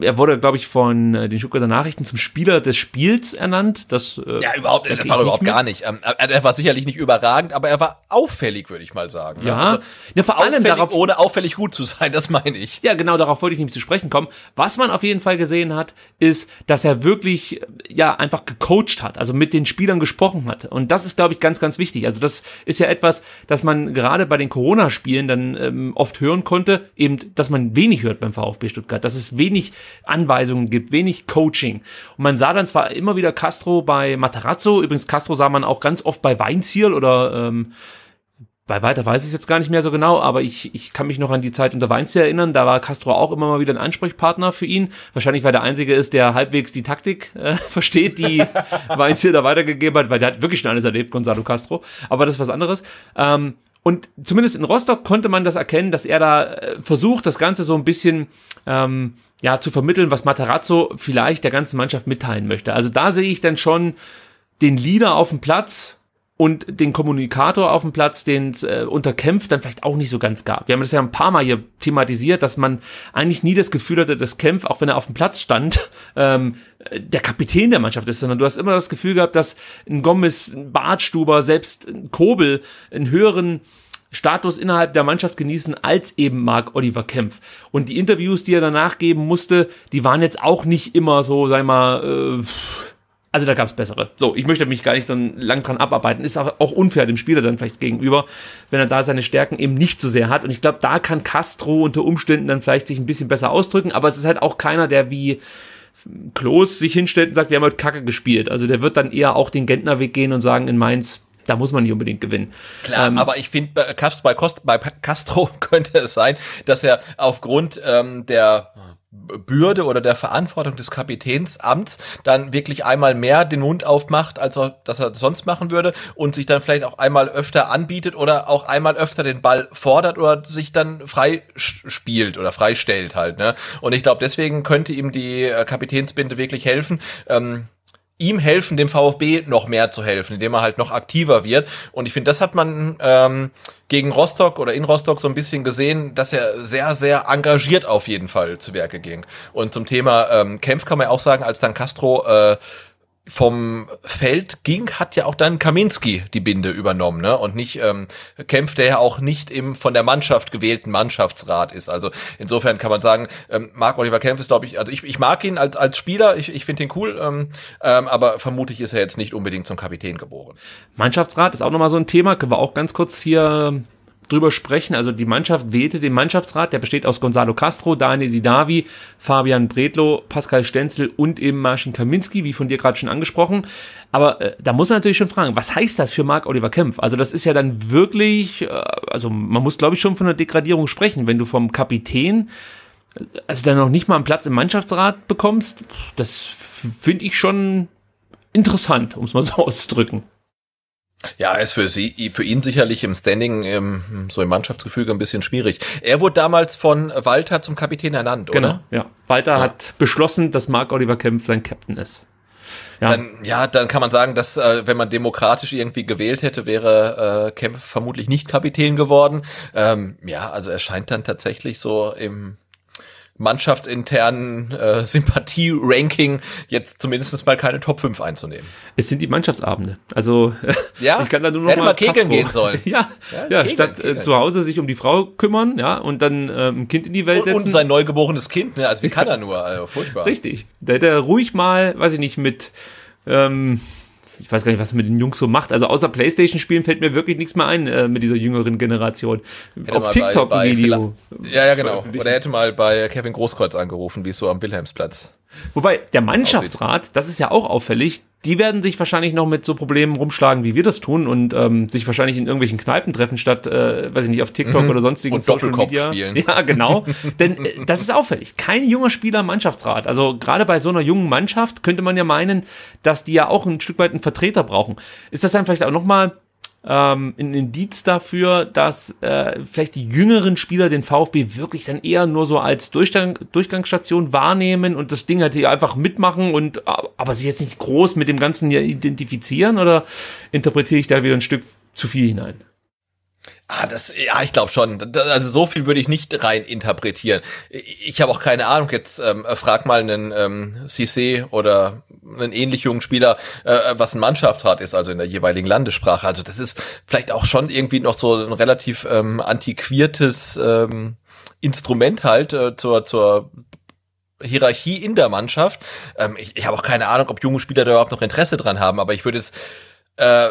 er wurde, glaube ich, von äh, den Stuttgarter Nachrichten zum Spieler des Spiels ernannt. Das, äh, ja, überhaupt, das war überhaupt mit. gar nicht. Ähm, er war sicherlich nicht überragend, aber er war auffällig, würde ich mal sagen. Ne? Ja, also, ja vor allem darauf, ohne auffällig gut zu sein, das meine ich. Ja, genau, darauf wollte ich nämlich zu sprechen kommen. Was man auf jeden Fall gesehen hat, ist, dass er wirklich äh, ja einfach gecoacht hat. Also mit den Spielern gesprochen hat. Und das ist, glaube ich, ganz, ganz wichtig. Also das ist ja etwas, das man gerade bei den Corona-Spielen dann ähm, oft hören konnte, eben, dass man wenig hört beim VfB Stuttgart, dass es wenig Anweisungen gibt, wenig Coaching. Und man sah dann zwar immer wieder Castro bei Matarazzo, übrigens Castro sah man auch ganz oft bei Weinzierl oder ähm, bei weiter weiß ich es jetzt gar nicht mehr so genau, aber ich, ich kann mich noch an die Zeit unter Weinzier erinnern. Da war Castro auch immer mal wieder ein Ansprechpartner für ihn. Wahrscheinlich, weil der Einzige ist, der halbwegs die Taktik äh, versteht, die Weinzier da weitergegeben hat, weil der hat wirklich schon alles erlebt, Gonzalo Castro. Aber das ist was anderes. Ähm, und zumindest in Rostock konnte man das erkennen, dass er da äh, versucht, das Ganze so ein bisschen ähm, ja zu vermitteln, was Matarazzo vielleicht der ganzen Mannschaft mitteilen möchte. Also da sehe ich dann schon den Leader auf dem Platz, und den Kommunikator auf dem Platz, den es äh, unter Kempf dann vielleicht auch nicht so ganz gab. Wir haben das ja ein paar Mal hier thematisiert, dass man eigentlich nie das Gefühl hatte, dass Kempf, auch wenn er auf dem Platz stand, ähm, der Kapitän der Mannschaft ist, sondern du hast immer das Gefühl gehabt, dass ein Gommes, ein Bartstuber, selbst ein Kobel einen höheren Status innerhalb der Mannschaft genießen als eben Mark Oliver Kempf. Und die Interviews, die er danach geben musste, die waren jetzt auch nicht immer so, sei mal, äh, also da gab es bessere. So, ich möchte mich gar nicht dann lang dran abarbeiten. Ist aber auch unfair dem Spieler dann vielleicht gegenüber, wenn er da seine Stärken eben nicht so sehr hat. Und ich glaube, da kann Castro unter Umständen dann vielleicht sich ein bisschen besser ausdrücken. Aber es ist halt auch keiner, der wie Klos sich hinstellt und sagt, wir haben heute Kacke gespielt. Also der wird dann eher auch den Gentnerweg gehen und sagen, in Mainz da muss man nicht unbedingt gewinnen. Klar, ähm, aber ich finde, bei, bei, Castro könnte es sein, dass er aufgrund ähm, der Bürde oder der Verantwortung des Kapitänsamts dann wirklich einmal mehr den Mund aufmacht, als er, dass er sonst machen würde und sich dann vielleicht auch einmal öfter anbietet oder auch einmal öfter den Ball fordert oder sich dann frei spielt oder freistellt halt. Ne? Und ich glaube, deswegen könnte ihm die äh, Kapitänsbinde wirklich helfen. Ähm, ihm helfen, dem VfB noch mehr zu helfen, indem er halt noch aktiver wird. Und ich finde, das hat man ähm, gegen Rostock oder in Rostock so ein bisschen gesehen, dass er sehr, sehr engagiert auf jeden Fall zu Werke ging. Und zum Thema ähm, Kämpf kann man ja auch sagen, als dann Castro äh, vom Feld ging, hat ja auch dann Kaminski die Binde übernommen, ne? Und nicht ähm, kämpft, der ja auch nicht im von der Mannschaft gewählten Mannschaftsrat ist. Also insofern kann man sagen, ähm, Mark Oliver Kempf ist, glaube ich, also ich, ich mag ihn als, als Spieler, ich, ich finde ihn cool, ähm, ähm, aber vermutlich ist er jetzt nicht unbedingt zum Kapitän geboren. Mannschaftsrat ist auch nochmal so ein Thema, können wir auch ganz kurz hier drüber sprechen. Also die Mannschaft wählte den Mannschaftsrat, der besteht aus Gonzalo Castro, Daniel Didavi, Fabian Bredlo, Pascal Stenzel und eben Marcin Kaminski, wie von dir gerade schon angesprochen. Aber äh, da muss man natürlich schon fragen, was heißt das für Marc-Oliver Kempf? Also das ist ja dann wirklich, äh, also man muss glaube ich schon von einer Degradierung sprechen, wenn du vom Kapitän äh, also dann noch nicht mal einen Platz im Mannschaftsrat bekommst, das finde ich schon interessant, um es mal so auszudrücken. Ja, ist für sie, für ihn sicherlich im Standing, im, ähm, so im Mannschaftsgefüge ein bisschen schwierig. Er wurde damals von Walter zum Kapitän ernannt, genau, oder? Genau, ja. Walter ja. hat beschlossen, dass Mark Oliver Kempf sein Captain ist. Ja. Dann, ja, dann kann man sagen, dass äh, wenn man demokratisch irgendwie gewählt hätte, wäre äh, Kempf vermutlich nicht Kapitän geworden. Ähm, ja, also er scheint dann tatsächlich so im mannschaftsinternen äh, Sympathie-Ranking jetzt zumindest mal keine Top 5 einzunehmen. Es sind die Mannschaftsabende. Also ja, ich kann da nur noch mal, mal kegeln gehen sollen. Ja, ja, ja kegeln, statt äh, kegeln. zu Hause sich um die Frau kümmern, ja, und dann äh, ein Kind in die Welt und, setzen. Und sein neugeborenes Kind, ne? Also wie kann er nur? Also, furchtbar. Richtig. Da hätte er ruhig mal, weiß ich nicht, mit ähm, ich weiß gar nicht, was man mit den Jungs so macht. Also außer Playstation-Spielen fällt mir wirklich nichts mehr ein äh, mit dieser jüngeren Generation. Hätte Auf TikTok ein Video. Ja, ja, genau. Oder hätte mal bei Kevin Großkreuz angerufen, wie es so am Wilhelmsplatz Wobei der Mannschaftsrat, das ist ja auch auffällig, die werden sich wahrscheinlich noch mit so Problemen rumschlagen, wie wir das tun und ähm, sich wahrscheinlich in irgendwelchen Kneipen treffen, statt, äh, weiß ich nicht, auf TikTok mhm. oder sonstigen und Social Media. Spielen. Ja, genau. Denn äh, das ist auffällig. Kein junger Spieler im Mannschaftsrat. Also gerade bei so einer jungen Mannschaft könnte man ja meinen, dass die ja auch ein Stück weit einen Vertreter brauchen. Ist das dann vielleicht auch nochmal ähm, ein Indiz dafür, dass äh, vielleicht die jüngeren Spieler den VfB wirklich dann eher nur so als Durchgang, Durchgangsstation wahrnehmen und das Ding halt hier einfach mitmachen und aber sich jetzt nicht groß mit dem Ganzen hier identifizieren oder interpretiere ich da wieder ein Stück zu viel hinein? Ah, das, ja, ich glaube schon. Also so viel würde ich nicht rein interpretieren. Ich habe auch keine Ahnung. Jetzt ähm, frag mal einen ähm, CC oder einen ähnlich jungen Spieler, äh, was ein Mannschaftsrat ist, also in der jeweiligen Landessprache. Also das ist vielleicht auch schon irgendwie noch so ein relativ ähm, antiquiertes ähm, Instrument halt äh, zur, zur Hierarchie in der Mannschaft. Ähm, ich ich habe auch keine Ahnung, ob junge Spieler da überhaupt noch Interesse dran haben, aber ich würde es äh,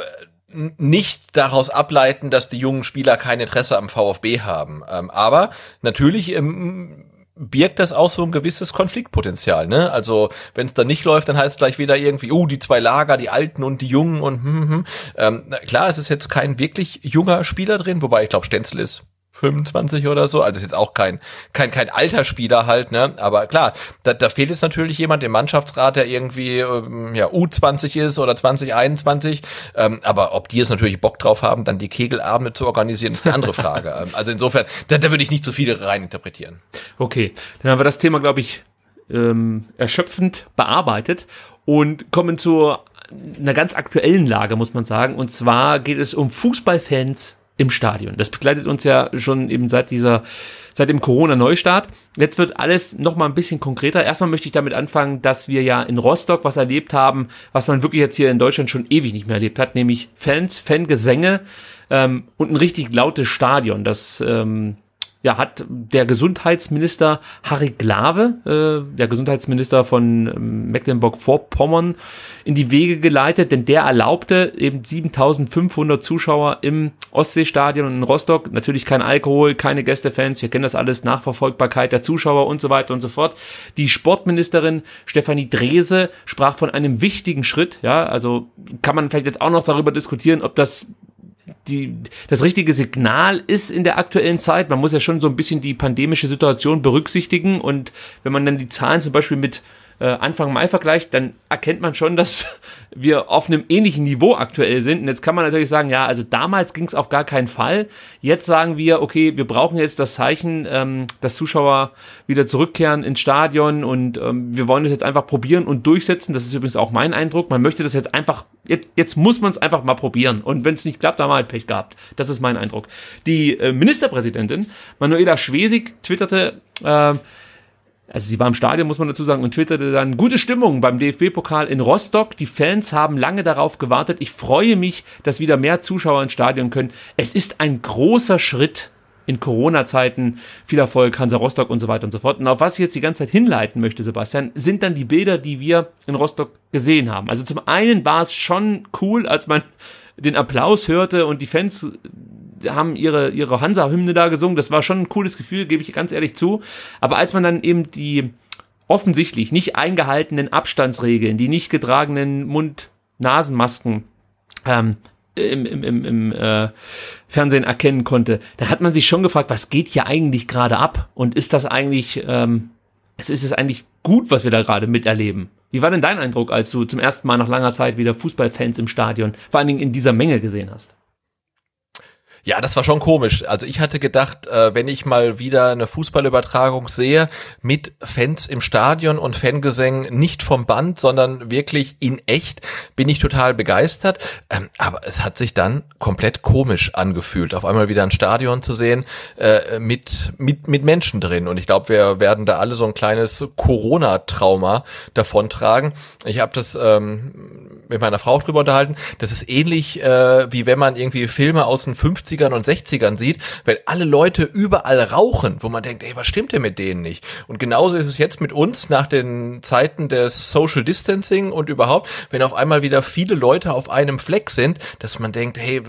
nicht daraus ableiten, dass die jungen Spieler kein Interesse am VfB haben. Ähm, aber natürlich ähm, birgt das auch so ein gewisses Konfliktpotenzial. Ne? Also wenn es dann nicht läuft, dann heißt gleich wieder irgendwie, oh, die zwei Lager, die Alten und die Jungen und hm, hm. hm. Ähm, klar, es ist jetzt kein wirklich junger Spieler drin, wobei ich glaube, Stenzel ist 25 oder so. Also ist jetzt auch kein, kein, kein alter Spieler halt, ne? Aber klar, da, da fehlt jetzt natürlich jemand im Mannschaftsrat, der irgendwie ähm, ja, U20 ist oder 2021. Ähm, aber ob die es natürlich Bock drauf haben, dann die Kegelabende zu organisieren, ist eine andere Frage. Ähm, also insofern, da, da würde ich nicht zu so viele reininterpretieren. Okay, dann haben wir das Thema, glaube ich, ähm, erschöpfend bearbeitet und kommen zu einer ganz aktuellen Lage, muss man sagen. Und zwar geht es um Fußballfans im Stadion. Das begleitet uns ja schon eben seit dieser, seit dem Corona-Neustart. Jetzt wird alles nochmal ein bisschen konkreter. Erstmal möchte ich damit anfangen, dass wir ja in Rostock was erlebt haben, was man wirklich jetzt hier in Deutschland schon ewig nicht mehr erlebt hat, nämlich Fans, Fangesänge ähm, und ein richtig lautes Stadion. Das ähm, ja, hat der Gesundheitsminister Harry Glawe, äh, der Gesundheitsminister von ähm, Mecklenburg-Vorpommern, in die Wege geleitet, denn der erlaubte eben 7500 Zuschauer im Ostseestadion und in Rostock. Natürlich kein Alkohol, keine Gästefans, wir kennen das alles, Nachverfolgbarkeit der Zuschauer und so weiter und so fort. Die Sportministerin Stefanie Drese sprach von einem wichtigen Schritt, ja, also kann man vielleicht jetzt auch noch darüber diskutieren, ob das die, das richtige Signal ist in der aktuellen Zeit. Man muss ja schon so ein bisschen die pandemische Situation berücksichtigen. Und wenn man dann die Zahlen zum Beispiel mit äh, Anfang Mai vergleicht, dann erkennt man schon, dass wir auf einem ähnlichen Niveau aktuell sind. Und jetzt kann man natürlich sagen, ja, also damals ging es auf gar keinen Fall. Jetzt sagen wir, okay, wir brauchen jetzt das Zeichen, ähm, dass Zuschauer wieder zurückkehren ins Stadion und ähm, wir wollen das jetzt einfach probieren und durchsetzen. Das ist übrigens auch mein Eindruck. Man möchte das jetzt einfach, jetzt, jetzt muss man es einfach mal probieren. Und wenn es nicht klappt, dann mal halt Pech gehabt. Das ist mein Eindruck. Die äh, Ministerpräsidentin Manuela Schwesig twitterte, äh, also sie war im Stadion, muss man dazu sagen, und twitterte dann, gute Stimmung beim DFB-Pokal in Rostock. Die Fans haben lange darauf gewartet. Ich freue mich, dass wieder mehr Zuschauer ins Stadion können. Es ist ein großer Schritt in Corona-Zeiten. Viel Erfolg, Hansa Rostock und so weiter und so fort. Und auf was ich jetzt die ganze Zeit hinleiten möchte, Sebastian, sind dann die Bilder, die wir in Rostock gesehen haben. Also zum einen war es schon cool, als man den Applaus hörte und die Fans haben ihre, ihre Hansa-Hymne da gesungen. Das war schon ein cooles Gefühl, gebe ich ganz ehrlich zu. Aber als man dann eben die offensichtlich nicht eingehaltenen Abstandsregeln, die nicht getragenen Mund-Nasenmasken ähm, im, im, im, im äh, Fernsehen erkennen konnte, dann hat man sich schon gefragt, was geht hier eigentlich gerade ab? Und ist das eigentlich, ähm, ist es eigentlich gut, was wir da gerade miterleben? Wie war denn dein Eindruck, als du zum ersten Mal nach langer Zeit wieder Fußballfans im Stadion, vor allen Dingen in dieser Menge gesehen hast? Ja, das war schon komisch. Also ich hatte gedacht, äh, wenn ich mal wieder eine Fußballübertragung sehe mit Fans im Stadion und Fangesängen nicht vom Band, sondern wirklich in echt, bin ich total begeistert. Ähm, aber es hat sich dann komplett komisch angefühlt, auf einmal wieder ein Stadion zu sehen äh, mit, mit, mit Menschen drin. Und ich glaube, wir werden da alle so ein kleines Corona-Trauma davontragen. Ich habe das ähm, mit meiner Frau drüber unterhalten. Das ist ähnlich, äh, wie wenn man irgendwie Filme aus den 50 50ern und 60ern sieht, weil alle Leute überall rauchen, wo man denkt, ey, was stimmt denn mit denen nicht? Und genauso ist es jetzt mit uns nach den Zeiten des Social Distancing und überhaupt, wenn auf einmal wieder viele Leute auf einem Fleck sind, dass man denkt, hey,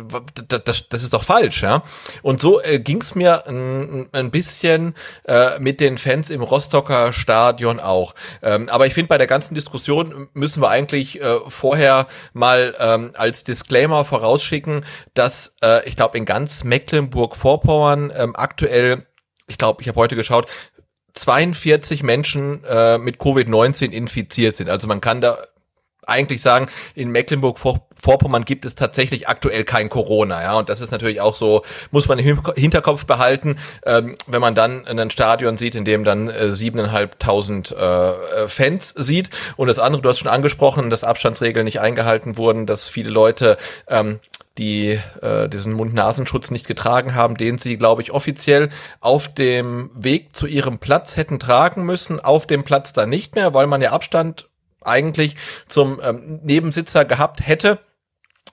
das, das, das ist doch falsch, ja? Und so äh, ging es mir ein, ein bisschen äh, mit den Fans im Rostocker Stadion auch. Ähm, aber ich finde, bei der ganzen Diskussion müssen wir eigentlich äh, vorher mal ähm, als Disclaimer vorausschicken, dass äh, ich glaube, in ganz ganz Mecklenburg-Vorpommern ähm, aktuell, ich glaube, ich habe heute geschaut, 42 Menschen äh, mit Covid-19 infiziert sind. Also man kann da eigentlich sagen, in Mecklenburg-Vorpommern gibt es tatsächlich aktuell kein Corona, ja. Und das ist natürlich auch so, muss man im Hinterkopf behalten, ähm, wenn man dann ein Stadion sieht, in dem dann äh, siebeneinhalbtausend äh, äh, Fans sieht. Und das andere, du hast schon angesprochen, dass Abstandsregeln nicht eingehalten wurden, dass viele Leute ähm, die äh, diesen Mund-Nasenschutz nicht getragen haben, den sie, glaube ich, offiziell auf dem Weg zu ihrem Platz hätten tragen müssen, auf dem Platz dann nicht mehr, weil man ja Abstand eigentlich zum ähm, Nebensitzer gehabt hätte.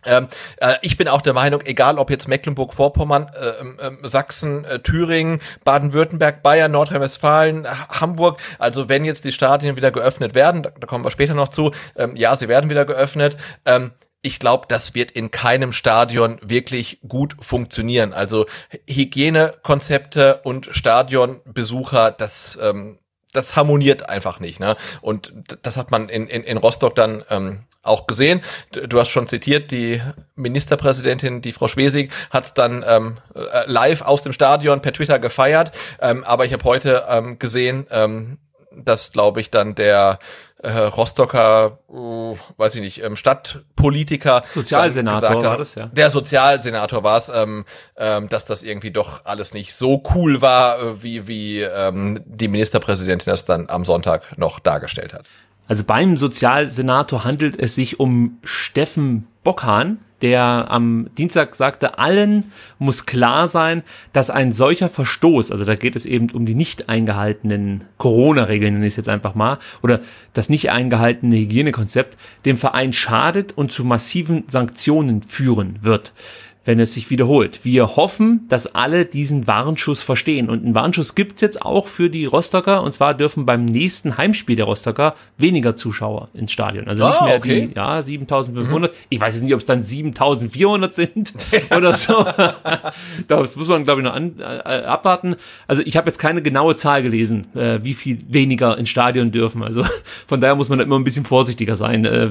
Ähm, äh, ich bin auch der Meinung, egal ob jetzt Mecklenburg-Vorpommern, äh, äh, Sachsen, äh, Thüringen, Baden-Württemberg, Bayern, Nordrhein-Westfalen, Hamburg, also wenn jetzt die Stadien wieder geöffnet werden, da, da kommen wir später noch zu, ähm, ja, sie werden wieder geöffnet, ähm, ich glaube, das wird in keinem Stadion wirklich gut funktionieren. Also Hygienekonzepte und Stadionbesucher, das ähm, das harmoniert einfach nicht. Ne? Und das hat man in, in, in Rostock dann ähm, auch gesehen. Du hast schon zitiert, die Ministerpräsidentin, die Frau Schwesig, hat es dann ähm, äh, live aus dem Stadion per Twitter gefeiert. Ähm, aber ich habe heute ähm, gesehen, ähm, dass, glaube ich, dann der äh, Rostocker, oh, weiß ich nicht, ähm, Stadtpolitiker. Sozialsenator gesagt, war das, ja. Der Sozialsenator war es, ähm, ähm, dass das irgendwie doch alles nicht so cool war, äh, wie, wie ähm, die Ministerpräsidentin das dann am Sonntag noch dargestellt hat. Also beim Sozialsenator handelt es sich um Steffen Bockhahn, der am Dienstag sagte, allen muss klar sein, dass ein solcher Verstoß, also da geht es eben um die nicht eingehaltenen Corona-Regeln, nenne ich es jetzt einfach mal, oder das nicht eingehaltene Hygienekonzept, dem Verein schadet und zu massiven Sanktionen führen wird wenn es sich wiederholt. Wir hoffen, dass alle diesen Warnschuss verstehen. Und einen Warnschuss gibt's jetzt auch für die Rostocker. Und zwar dürfen beim nächsten Heimspiel der Rostocker weniger Zuschauer ins Stadion. Also nicht oh, mehr okay. die ja, 7500. Mhm. Ich weiß jetzt nicht, ob es dann 7400 sind oder so. das muss man, glaube ich, noch an, äh, äh abwarten. Also ich habe jetzt keine genaue Zahl gelesen, äh, wie viel weniger ins Stadion dürfen. Also von daher muss man da immer ein bisschen vorsichtiger sein, äh,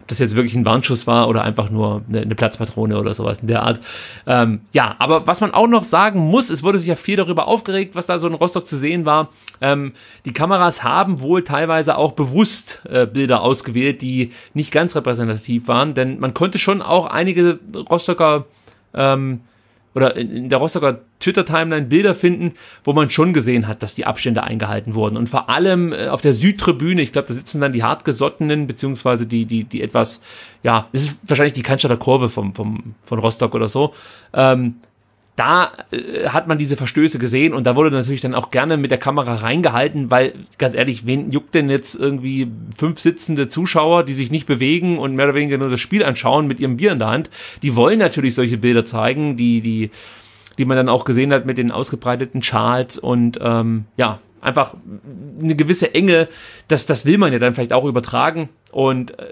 ob das jetzt wirklich ein Warnschuss war oder einfach nur eine, eine Platzpatrone oder sowas in der Art hat. Ähm, ja, aber was man auch noch sagen muss, es wurde sich ja viel darüber aufgeregt, was da so in Rostock zu sehen war. Ähm, die Kameras haben wohl teilweise auch bewusst äh, Bilder ausgewählt, die nicht ganz repräsentativ waren, denn man konnte schon auch einige Rostocker ähm, oder in, der Rostocker Twitter-Timeline Bilder finden, wo man schon gesehen hat, dass die Abstände eingehalten wurden. Und vor allem äh, auf der Südtribüne, ich glaube, da sitzen dann die hartgesottenen, beziehungsweise die, die, die etwas, ja, das ist wahrscheinlich die Kanzler der Kurve vom, vom, von Rostock oder so. Ähm, da äh, hat man diese Verstöße gesehen und da wurde natürlich dann auch gerne mit der Kamera reingehalten, weil ganz ehrlich, wen juckt denn jetzt irgendwie fünf sitzende Zuschauer, die sich nicht bewegen und mehr oder weniger nur das Spiel anschauen mit ihrem Bier in der Hand? Die wollen natürlich solche Bilder zeigen, die die die man dann auch gesehen hat mit den ausgebreiteten Charts und ähm, ja einfach eine gewisse Enge, das das will man ja dann vielleicht auch übertragen und äh,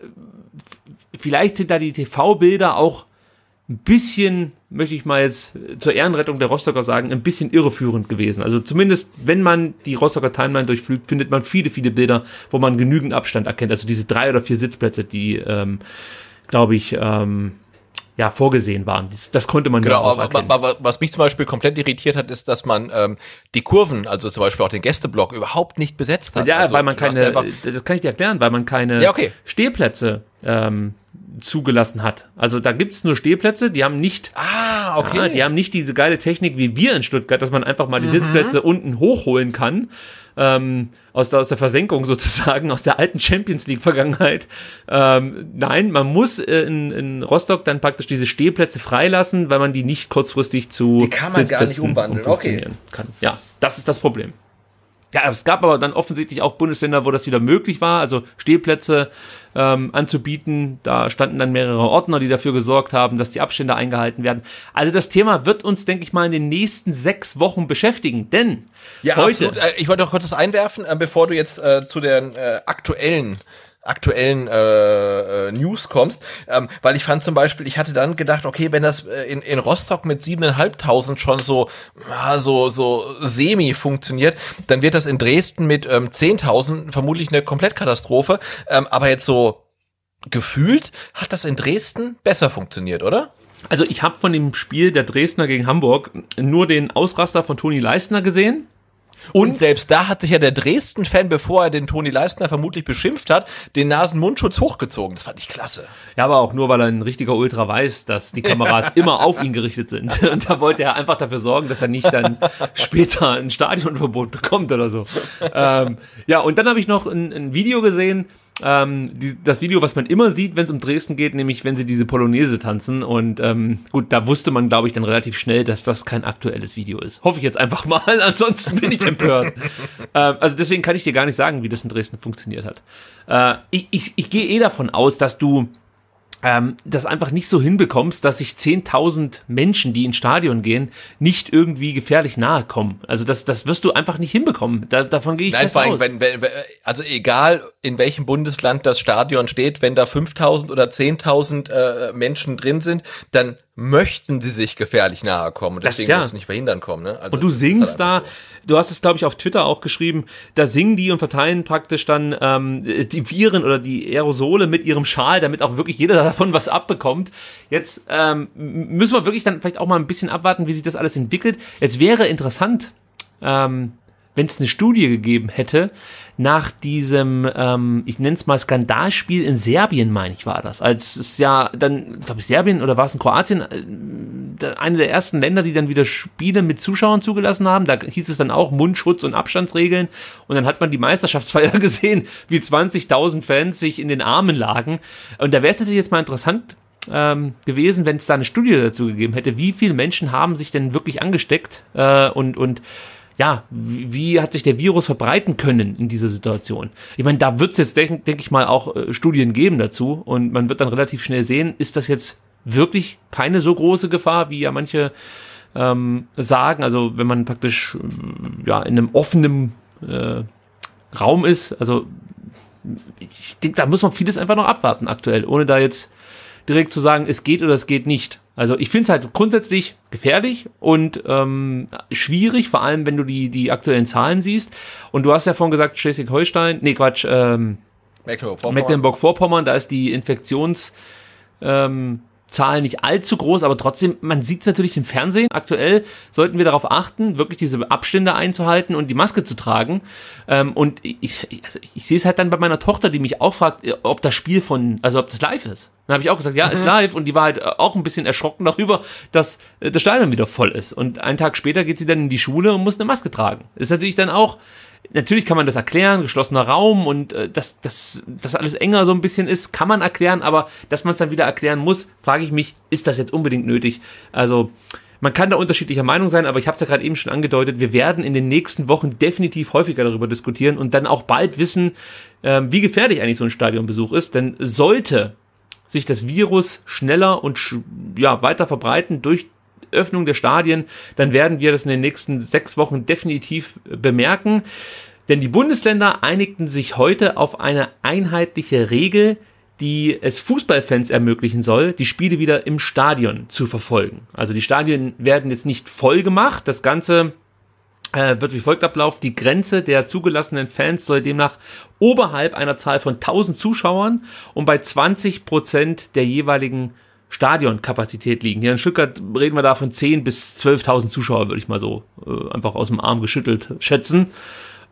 vielleicht sind da die TV-Bilder auch ein bisschen möchte ich mal jetzt äh, zur Ehrenrettung der Rostocker sagen, ein bisschen irreführend gewesen. Also zumindest, wenn man die Rostocker Timeline durchflügt, findet man viele, viele Bilder, wo man genügend Abstand erkennt. Also diese drei oder vier Sitzplätze, die, ähm, glaube ich, ähm, ja, vorgesehen waren. Das, das konnte man genau, ja auch erkennen. Aber, aber, was mich zum Beispiel komplett irritiert hat, ist, dass man ähm, die Kurven, also zum Beispiel auch den Gästeblock, überhaupt nicht besetzt hat. Ja, also, weil man keine, das kann ich dir erklären, weil man keine ja, okay. Stehplätze ähm, zugelassen hat. Also da gibt es nur Stehplätze, die haben nicht, ah, okay. Ja, die haben nicht diese geile Technik wie wir in Stuttgart, dass man einfach mal die mhm. Sitzplätze unten hochholen kann. Ähm, aus, der, aus der Versenkung sozusagen, aus der alten Champions League-Vergangenheit. Ähm, nein, man muss äh, in, in Rostock dann praktisch diese Stehplätze freilassen, weil man die nicht kurzfristig zu. Die kann man Sitzplätzen gar nicht umwandeln, okay. Kann. Ja, das ist das Problem. Ja, es gab aber dann offensichtlich auch Bundesländer, wo das wieder möglich war, also Stehplätze ähm, anzubieten. Da standen dann mehrere Ordner, die dafür gesorgt haben, dass die Abstände eingehalten werden. Also das Thema wird uns, denke ich mal, in den nächsten sechs Wochen beschäftigen, denn ja, heute. Absolut. Äh, ich wollte noch kurz das einwerfen, äh, bevor du jetzt äh, zu den äh, aktuellen aktuellen äh, äh, News kommst, ähm, weil ich fand zum Beispiel, ich hatte dann gedacht, okay, wenn das äh, in, in Rostock mit 7.500 schon so, ah, so, so semi funktioniert, dann wird das in Dresden mit ähm, 10.000 vermutlich eine Komplettkatastrophe, ähm, aber jetzt so gefühlt hat das in Dresden besser funktioniert, oder? Also ich habe von dem Spiel der Dresdner gegen Hamburg nur den Ausraster von Toni Leistner gesehen und, und selbst da hat sich ja der Dresden-Fan, bevor er den Toni Leistner vermutlich beschimpft hat, den Nasen-Mundschutz hochgezogen. Das fand ich klasse. Ja, aber auch nur, weil er ein richtiger Ultra weiß, dass die Kameras immer auf ihn gerichtet sind. Und da wollte er einfach dafür sorgen, dass er nicht dann später ein Stadionverbot bekommt oder so. Ähm, ja, und dann habe ich noch ein, ein Video gesehen, ähm, die, das Video, was man immer sieht, wenn es um Dresden geht, nämlich wenn sie diese Polonaise tanzen. Und ähm, gut, da wusste man, glaube ich, dann relativ schnell, dass das kein aktuelles Video ist. Hoffe ich jetzt einfach mal, ansonsten bin ich empört. ähm, also deswegen kann ich dir gar nicht sagen, wie das in Dresden funktioniert hat. Äh, ich ich, ich gehe eh davon aus, dass du ähm, das einfach nicht so hinbekommst, dass sich 10.000 Menschen, die ins Stadion gehen, nicht irgendwie gefährlich nahe kommen. Also das, das wirst du einfach nicht hinbekommen. Da, davon gehe ich Nein, fest aus. Wenn, wenn, wenn, also egal, in welchem Bundesland das Stadion steht, wenn da 5.000 oder 10.000 äh, Menschen drin sind, dann möchten sie sich gefährlich nahe kommen. Und deswegen das, ja. musst du nicht verhindern kommen. Ne? Also, und du singst halt da, so. du hast es, glaube ich, auf Twitter auch geschrieben, da singen die und verteilen praktisch dann ähm, die Viren oder die Aerosole mit ihrem Schal, damit auch wirklich jeder davon was abbekommt. Jetzt ähm, müssen wir wirklich dann vielleicht auch mal ein bisschen abwarten, wie sich das alles entwickelt. Jetzt wäre interessant, ähm, wenn es eine Studie gegeben hätte, nach diesem, ähm, ich nenne es mal Skandalspiel in Serbien, meine ich, war das. Als es ja dann, glaube ich, Serbien oder war es in Kroatien, äh, eine der ersten Länder, die dann wieder Spiele mit Zuschauern zugelassen haben. Da hieß es dann auch Mundschutz und Abstandsregeln. Und dann hat man die Meisterschaftsfeier gesehen, wie 20.000 Fans sich in den Armen lagen. Und da wäre es natürlich jetzt mal interessant ähm, gewesen, wenn es da eine Studie dazu gegeben hätte, wie viele Menschen haben sich denn wirklich angesteckt äh, und, und ja, wie wie hat sich der Virus verbreiten können in dieser Situation? Ich meine, da wird es jetzt, denke denk ich mal, auch äh, Studien geben dazu und man wird dann relativ schnell sehen, ist das jetzt wirklich keine so große Gefahr, wie ja manche ähm, sagen. Also wenn man praktisch äh, ja, in einem offenen äh, Raum ist, also ich denke, da muss man vieles einfach noch abwarten aktuell, ohne da jetzt direkt zu sagen, es geht oder es geht nicht. Also ich finde es halt grundsätzlich gefährlich und ähm, schwierig, vor allem wenn du die, die aktuellen Zahlen siehst. Und du hast ja vorhin gesagt, Schleswig-Holstein, nee Quatsch, ähm, Mecklenburg-Vorpommern, Mecklenburg da ist die Infektions... Ähm, Zahlen nicht allzu groß, aber trotzdem, man sieht es natürlich im Fernsehen. Aktuell sollten wir darauf achten, wirklich diese Abstände einzuhalten und die Maske zu tragen. Ähm, und ich, also ich sehe es halt dann bei meiner Tochter, die mich auch fragt, äh, ob das Spiel von, also ob das live ist. Dann habe ich auch gesagt, ja, mhm. ist live. Und die war halt äh, auch ein bisschen erschrocken darüber, dass äh, das Stadion wieder voll ist. Und einen Tag später geht sie dann in die Schule und muss eine Maske tragen. Ist natürlich dann auch natürlich kann man das erklären, geschlossener Raum und äh, dass das dass alles enger so ein bisschen ist, kann man erklären, aber dass man es dann wieder erklären muss, frage ich mich, ist das jetzt unbedingt nötig? Also man kann da unterschiedlicher Meinung sein, aber ich habe es ja gerade eben schon angedeutet, wir werden in den nächsten Wochen definitiv häufiger darüber diskutieren und dann auch bald wissen, äh, wie gefährlich eigentlich so ein Stadionbesuch ist. Denn sollte sich das Virus schneller und ja, weiter verbreiten durch Öffnung der Stadien, dann werden wir das in den nächsten sechs Wochen definitiv bemerken. Denn die Bundesländer einigten sich heute auf eine einheitliche Regel, die es Fußballfans ermöglichen soll, die Spiele wieder im Stadion zu verfolgen. Also die Stadien werden jetzt nicht voll gemacht. Das Ganze äh, wird wie folgt ablaufen. Die Grenze der zugelassenen Fans soll demnach oberhalb einer Zahl von 1000 Zuschauern und bei 20 Prozent der jeweiligen Stadionkapazität liegen. Hier in Stuttgart reden wir da von 10.000 bis 12.000 Zuschauer, würde ich mal so äh, einfach aus dem Arm geschüttelt schätzen.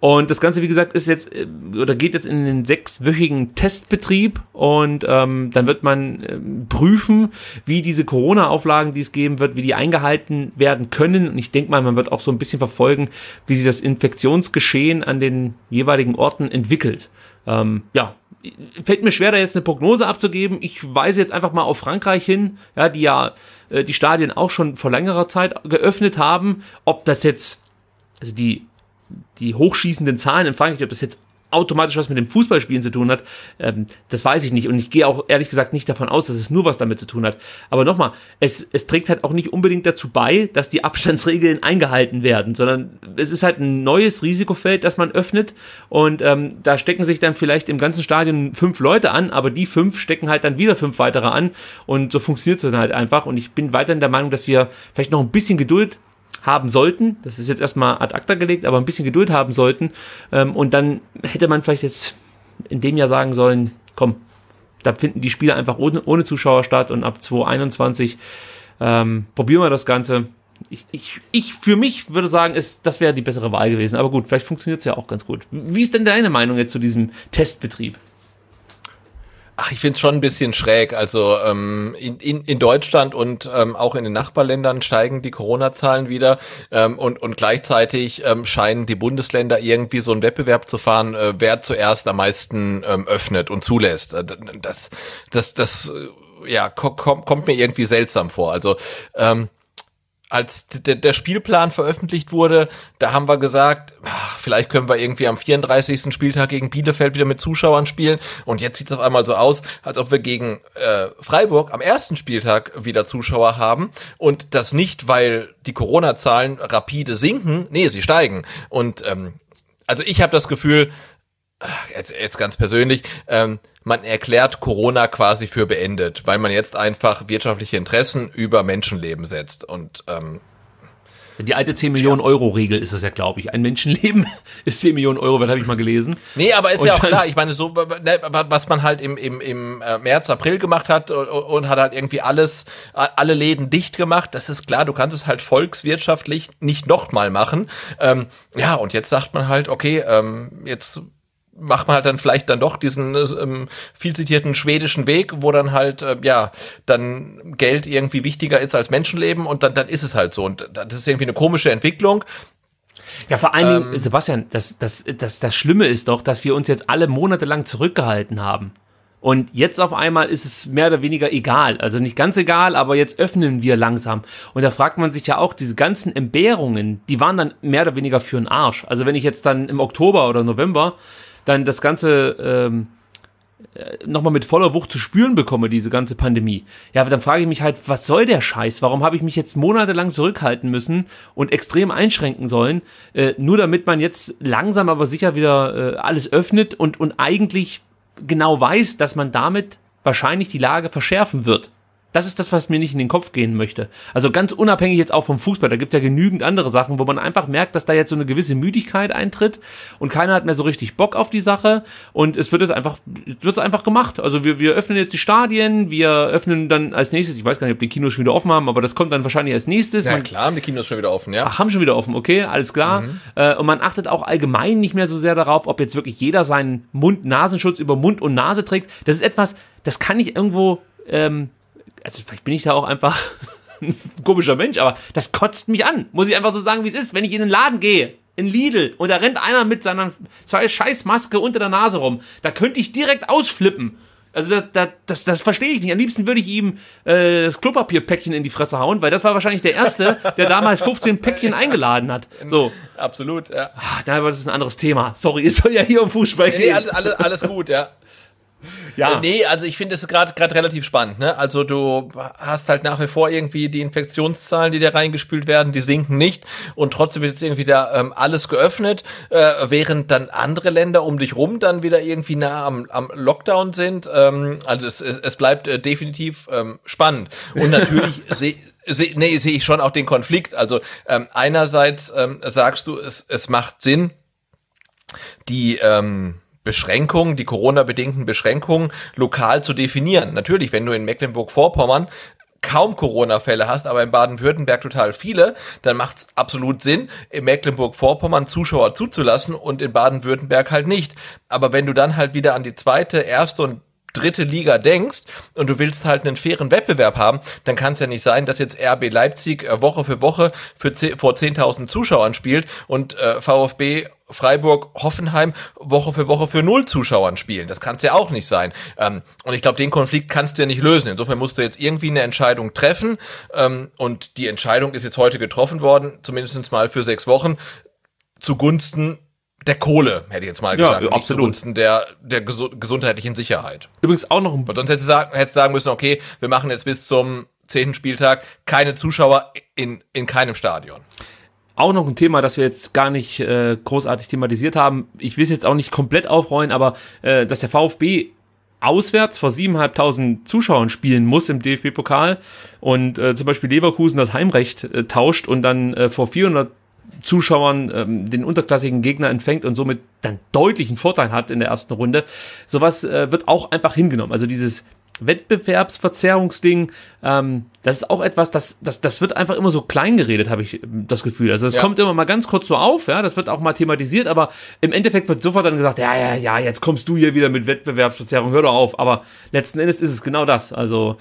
Und das Ganze, wie gesagt, ist jetzt äh, oder geht jetzt in den sechswöchigen Testbetrieb und ähm, dann wird man ähm, prüfen, wie diese Corona-Auflagen, die es geben wird, wie die eingehalten werden können. Und ich denke mal, man wird auch so ein bisschen verfolgen, wie sich das Infektionsgeschehen an den jeweiligen Orten entwickelt. Ähm, ja, fällt mir schwer, da jetzt eine Prognose abzugeben. Ich weise jetzt einfach mal auf Frankreich hin, ja, die ja äh, die Stadien auch schon vor längerer Zeit geöffnet haben. Ob das jetzt, also die, die hochschießenden Zahlen in Frankreich, ob das jetzt automatisch was mit dem Fußballspielen zu tun hat, ähm, das weiß ich nicht. Und ich gehe auch ehrlich gesagt nicht davon aus, dass es nur was damit zu tun hat. Aber nochmal, es, es trägt halt auch nicht unbedingt dazu bei, dass die Abstandsregeln eingehalten werden, sondern es ist halt ein neues Risikofeld, das man öffnet. Und ähm, da stecken sich dann vielleicht im ganzen Stadion fünf Leute an, aber die fünf stecken halt dann wieder fünf weitere an. Und so funktioniert es dann halt einfach. Und ich bin weiterhin der Meinung, dass wir vielleicht noch ein bisschen Geduld haben sollten. Das ist jetzt erstmal ad acta gelegt, aber ein bisschen Geduld haben sollten. Ähm, und dann hätte man vielleicht jetzt in dem Jahr sagen sollen, komm, da finden die Spiele einfach ohne, ohne Zuschauer statt und ab 2021 ähm, probieren wir das Ganze. Ich, ich, ich für mich würde sagen, ist, das wäre die bessere Wahl gewesen. Aber gut, vielleicht funktioniert es ja auch ganz gut. Wie ist denn deine Meinung jetzt zu diesem Testbetrieb? Ach, ich finde es schon ein bisschen schräg. Also ähm, in, in, in Deutschland und ähm, auch in den Nachbarländern steigen die Corona-Zahlen wieder ähm, und, und gleichzeitig ähm, scheinen die Bundesländer irgendwie so einen Wettbewerb zu fahren, äh, wer zuerst am meisten ähm, öffnet und zulässt. Äh, das, das, das, äh, ja, kommt, kommt mir irgendwie seltsam vor. Also ähm, als der Spielplan veröffentlicht wurde, da haben wir gesagt, vielleicht können wir irgendwie am 34. Spieltag gegen Bielefeld wieder mit Zuschauern spielen. Und jetzt sieht es auf einmal so aus, als ob wir gegen äh, Freiburg am ersten Spieltag wieder Zuschauer haben. Und das nicht, weil die Corona-Zahlen rapide sinken, nee, sie steigen. Und ähm, also ich habe das Gefühl, jetzt, jetzt ganz persönlich, ähm, man erklärt Corona quasi für beendet, weil man jetzt einfach wirtschaftliche Interessen über Menschenleben setzt. Und ähm, die alte 10 Millionen Euro Regel ist es ja, glaube ich. Ein Menschenleben ist 10 Millionen Euro, das habe ich mal gelesen. Nee, aber ist und ja auch klar. Ich meine, so, ne, was man halt im, im, im äh, März, April gemacht hat und, hat halt irgendwie alles, alle Läden dicht gemacht. Das ist klar. Du kannst es halt volkswirtschaftlich nicht nochmal machen. Ähm, ja, und jetzt sagt man halt, okay, ähm, jetzt macht man halt dann vielleicht dann doch diesen äh, ähm, viel zitierten schwedischen Weg, wo dann halt, äh, ja, dann Geld irgendwie wichtiger ist als Menschenleben und dann, dann ist es halt so. Und das ist irgendwie eine komische Entwicklung. Ja, vor allen Dingen, ähm, Sebastian, das, das, das, das Schlimme ist doch, dass wir uns jetzt alle monatelang zurückgehalten haben. Und jetzt auf einmal ist es mehr oder weniger egal. Also nicht ganz egal, aber jetzt öffnen wir langsam. Und da fragt man sich ja auch, diese ganzen Entbehrungen, die waren dann mehr oder weniger für den Arsch. Also wenn ich jetzt dann im Oktober oder November dann das Ganze ähm, äh, nochmal mit voller Wucht zu spüren bekomme, diese ganze Pandemie. Ja, aber dann frage ich mich halt, was soll der Scheiß? Warum habe ich mich jetzt monatelang zurückhalten müssen und extrem einschränken sollen, äh, nur damit man jetzt langsam aber sicher wieder äh, alles öffnet und, und eigentlich genau weiß, dass man damit wahrscheinlich die Lage verschärfen wird. Das ist das, was mir nicht in den Kopf gehen möchte. Also ganz unabhängig jetzt auch vom Fußball, da gibt's ja genügend andere Sachen, wo man einfach merkt, dass da jetzt so eine gewisse Müdigkeit eintritt und keiner hat mehr so richtig Bock auf die Sache und es wird jetzt einfach, wird einfach gemacht. Also wir, wir öffnen jetzt die Stadien, wir öffnen dann als nächstes, ich weiß gar nicht, ob die Kinos schon wieder offen haben, aber das kommt dann wahrscheinlich als nächstes. Ja man, klar, haben die Kinos schon wieder offen, ja. Ach, haben schon wieder offen, okay, alles klar. Mhm. Äh, und man achtet auch allgemein nicht mehr so sehr darauf, ob jetzt wirklich jeder seinen Mund-Nasenschutz über Mund und Nase trägt. Das ist etwas, das kann ich irgendwo... Ähm, also vielleicht bin ich da auch einfach ein komischer Mensch, aber das kotzt mich an. Muss ich einfach so sagen, wie es ist. Wenn ich in den Laden gehe, in Lidl, und da rennt einer mit seiner Scheißmaske unter der Nase rum, da könnte ich direkt ausflippen. Also das, das, das, das verstehe ich nicht. Am liebsten würde ich ihm äh, das Klopapierpäckchen in die Fresse hauen, weil das war wahrscheinlich der Erste, der damals 15 Päckchen eingeladen hat. So. Absolut, ja. Ach, aber das ist ein anderes Thema. Sorry, es soll ja hier um Fußball gehen. Nee, alles, alles, alles gut, ja. Ja. Äh, nee, also ich finde es gerade relativ spannend. Ne? Also du hast halt nach wie vor irgendwie die Infektionszahlen, die da reingespült werden, die sinken nicht und trotzdem wird jetzt irgendwie da ähm, alles geöffnet, äh, während dann andere Länder um dich rum dann wieder irgendwie nah am, am Lockdown sind. Ähm, also es, es, es bleibt äh, definitiv ähm, spannend. Und natürlich sehe seh, nee, sehe ich schon auch den Konflikt. Also ähm, einerseits ähm, sagst du, es, es macht Sinn, die ähm, Beschränkungen, die Corona-bedingten Beschränkungen lokal zu definieren. Natürlich, wenn du in Mecklenburg-Vorpommern kaum Corona-Fälle hast, aber in Baden-Württemberg total viele, dann macht es absolut Sinn, in Mecklenburg-Vorpommern Zuschauer zuzulassen und in Baden-Württemberg halt nicht. Aber wenn du dann halt wieder an die zweite, erste und dritte Liga denkst und du willst halt einen fairen Wettbewerb haben, dann kann es ja nicht sein, dass jetzt RB Leipzig äh, Woche für Woche für 10, vor 10.000 Zuschauern spielt und äh, VfB Freiburg, Hoffenheim Woche für Woche für null Zuschauern spielen. Das kann es ja auch nicht sein. Ähm, und ich glaube, den Konflikt kannst du ja nicht lösen. Insofern musst du jetzt irgendwie eine Entscheidung treffen. Ähm, und die Entscheidung ist jetzt heute getroffen worden, zumindest mal für sechs Wochen, zugunsten der Kohle, hätte ich jetzt mal gesagt. Ja, absolut. Zugunsten der, der gesu gesundheitlichen Sicherheit. Übrigens auch noch ein. Und sonst hätte sagen, hätte sagen müssen, okay, wir machen jetzt bis zum zehnten Spieltag keine Zuschauer in, in keinem Stadion. Auch noch ein Thema, das wir jetzt gar nicht äh, großartig thematisiert haben. Ich will es jetzt auch nicht komplett aufrollen, aber äh, dass der VfB auswärts vor 7.500 Zuschauern spielen muss im DFB-Pokal und äh, zum Beispiel Leverkusen das Heimrecht äh, tauscht und dann äh, vor 400 Zuschauern ähm, den unterklassigen Gegner empfängt und somit dann deutlichen Vorteil hat in der ersten Runde. Sowas äh, wird auch einfach hingenommen. Also dieses Wettbewerbsverzerrungsding, ähm, das ist auch etwas, das, das, das wird einfach immer so klein geredet, habe ich ähm, das Gefühl. Also das ja. kommt immer mal ganz kurz so auf, ja, das wird auch mal thematisiert, aber im Endeffekt wird sofort dann gesagt, ja, ja, ja, jetzt kommst du hier wieder mit Wettbewerbsverzerrung, hör doch auf. Aber letzten Endes ist es genau das. Also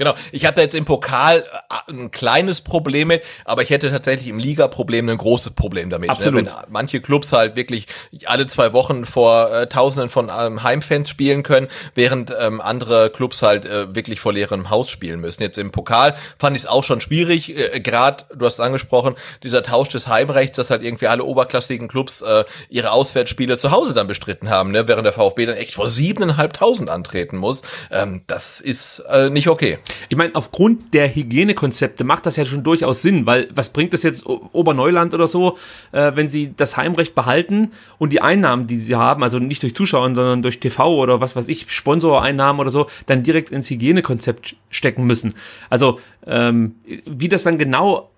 Genau. Ich hatte jetzt im Pokal äh, ein kleines Problem mit, aber ich hätte tatsächlich im Liga-Problem ein großes Problem damit. Ne? Absolut. Ne? Wenn manche Clubs halt wirklich alle zwei Wochen vor äh, Tausenden von ähm, Heimfans spielen können, während ähm, andere Clubs halt äh, wirklich vor leerem Haus spielen müssen. Jetzt im Pokal fand ich es auch schon schwierig. Äh, äh Gerade, du hast es angesprochen, dieser Tausch des Heimrechts, dass halt irgendwie alle oberklassigen Clubs äh, ihre Auswärtsspiele zu Hause dann bestritten haben, ne? während der VfB dann echt vor siebeneinhalbtausend antreten muss. Ähm, das ist äh, nicht okay. Ich meine, aufgrund der Hygienekonzepte macht das ja schon durchaus Sinn, weil was bringt das jetzt Oberneuland oder so, äh, wenn sie das Heimrecht behalten und die Einnahmen, die sie haben, also nicht durch Zuschauer, sondern durch TV oder was weiß ich, Sponsoreinnahmen oder so, dann direkt ins Hygienekonzept stecken müssen. Also ähm, wie das dann genau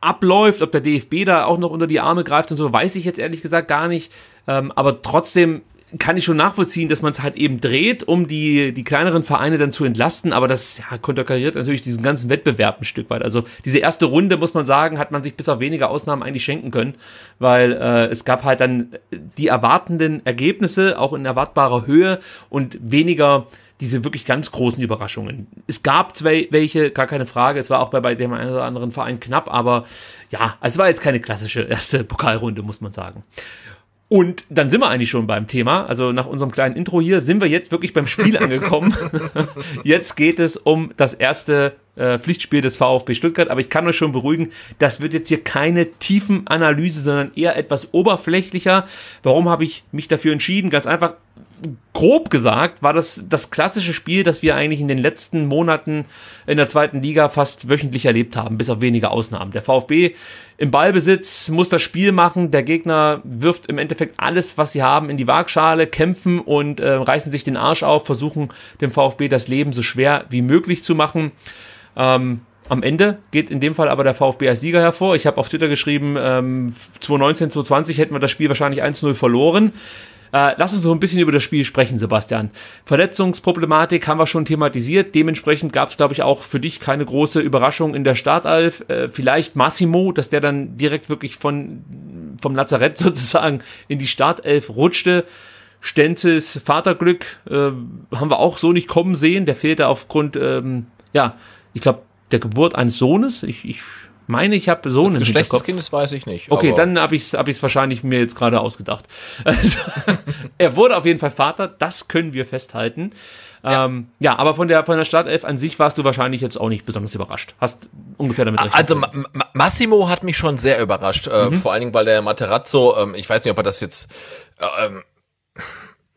abläuft, ob der DFB da auch noch unter die Arme greift und so, weiß ich jetzt ehrlich gesagt gar nicht. Ähm, aber trotzdem kann ich schon nachvollziehen, dass man es halt eben dreht, um die, die kleineren Vereine dann zu entlasten, aber das ja, konterkariert natürlich diesen ganzen Wettbewerb ein Stück weit. Also diese erste Runde, muss man sagen, hat man sich bis auf wenige Ausnahmen eigentlich schenken können, weil äh, es gab halt dann die erwartenden Ergebnisse, auch in erwartbarer Höhe und weniger diese wirklich ganz großen Überraschungen. Es gab zwei, welche, gar keine Frage. Es war auch bei, bei dem einen oder anderen Verein knapp, aber ja, es war jetzt keine klassische erste Pokalrunde, muss man sagen. Und dann sind wir eigentlich schon beim Thema. Also nach unserem kleinen Intro hier sind wir jetzt wirklich beim Spiel angekommen. jetzt geht es um das erste äh, Pflichtspiel des VfB Stuttgart. Aber ich kann euch schon beruhigen, das wird jetzt hier keine tiefen Analyse, sondern eher etwas oberflächlicher. Warum habe ich mich dafür entschieden? Ganz einfach, grob gesagt, war das das klassische Spiel, das wir eigentlich in den letzten Monaten in der zweiten Liga fast wöchentlich erlebt haben, bis auf wenige Ausnahmen. Der VfB im Ballbesitz muss das Spiel machen, der Gegner wirft im Endeffekt alles, was sie haben, in die Waagschale, kämpfen und äh, reißen sich den Arsch auf, versuchen dem VfB das Leben so schwer wie möglich zu machen. Ähm, am Ende geht in dem Fall aber der VfB als Sieger hervor. Ich habe auf Twitter geschrieben, ähm, 2019, 2020 hätten wir das Spiel wahrscheinlich 1-0 verloren. Äh, lass uns so ein bisschen über das Spiel sprechen, Sebastian. Verletzungsproblematik haben wir schon thematisiert. Dementsprechend gab es, glaube ich, auch für dich keine große Überraschung in der Startelf. Äh, vielleicht Massimo, dass der dann direkt wirklich von, vom Lazarett sozusagen in die Startelf rutschte. Stenzes Vaterglück äh, haben wir auch so nicht kommen sehen. Der fehlte aufgrund, ähm, ja, ich glaube, der Geburt eines Sohnes. Ich, ich meine, ich habe so einen Geschlecht Hinterkopf. des Kindes weiß ich nicht. Okay, dann habe ich es hab wahrscheinlich mir jetzt gerade ausgedacht. Also, er wurde auf jeden Fall Vater, das können wir festhalten. Ja. Ähm, ja, aber von der, von der Startelf an sich warst du wahrscheinlich jetzt auch nicht besonders überrascht. Hast ungefähr damit recht. Also, Ma Massimo hat mich schon sehr überrascht. Äh, mhm. Vor allen Dingen, weil der Materazzo, ähm, ich weiß nicht, ob er das jetzt. Äh, ähm,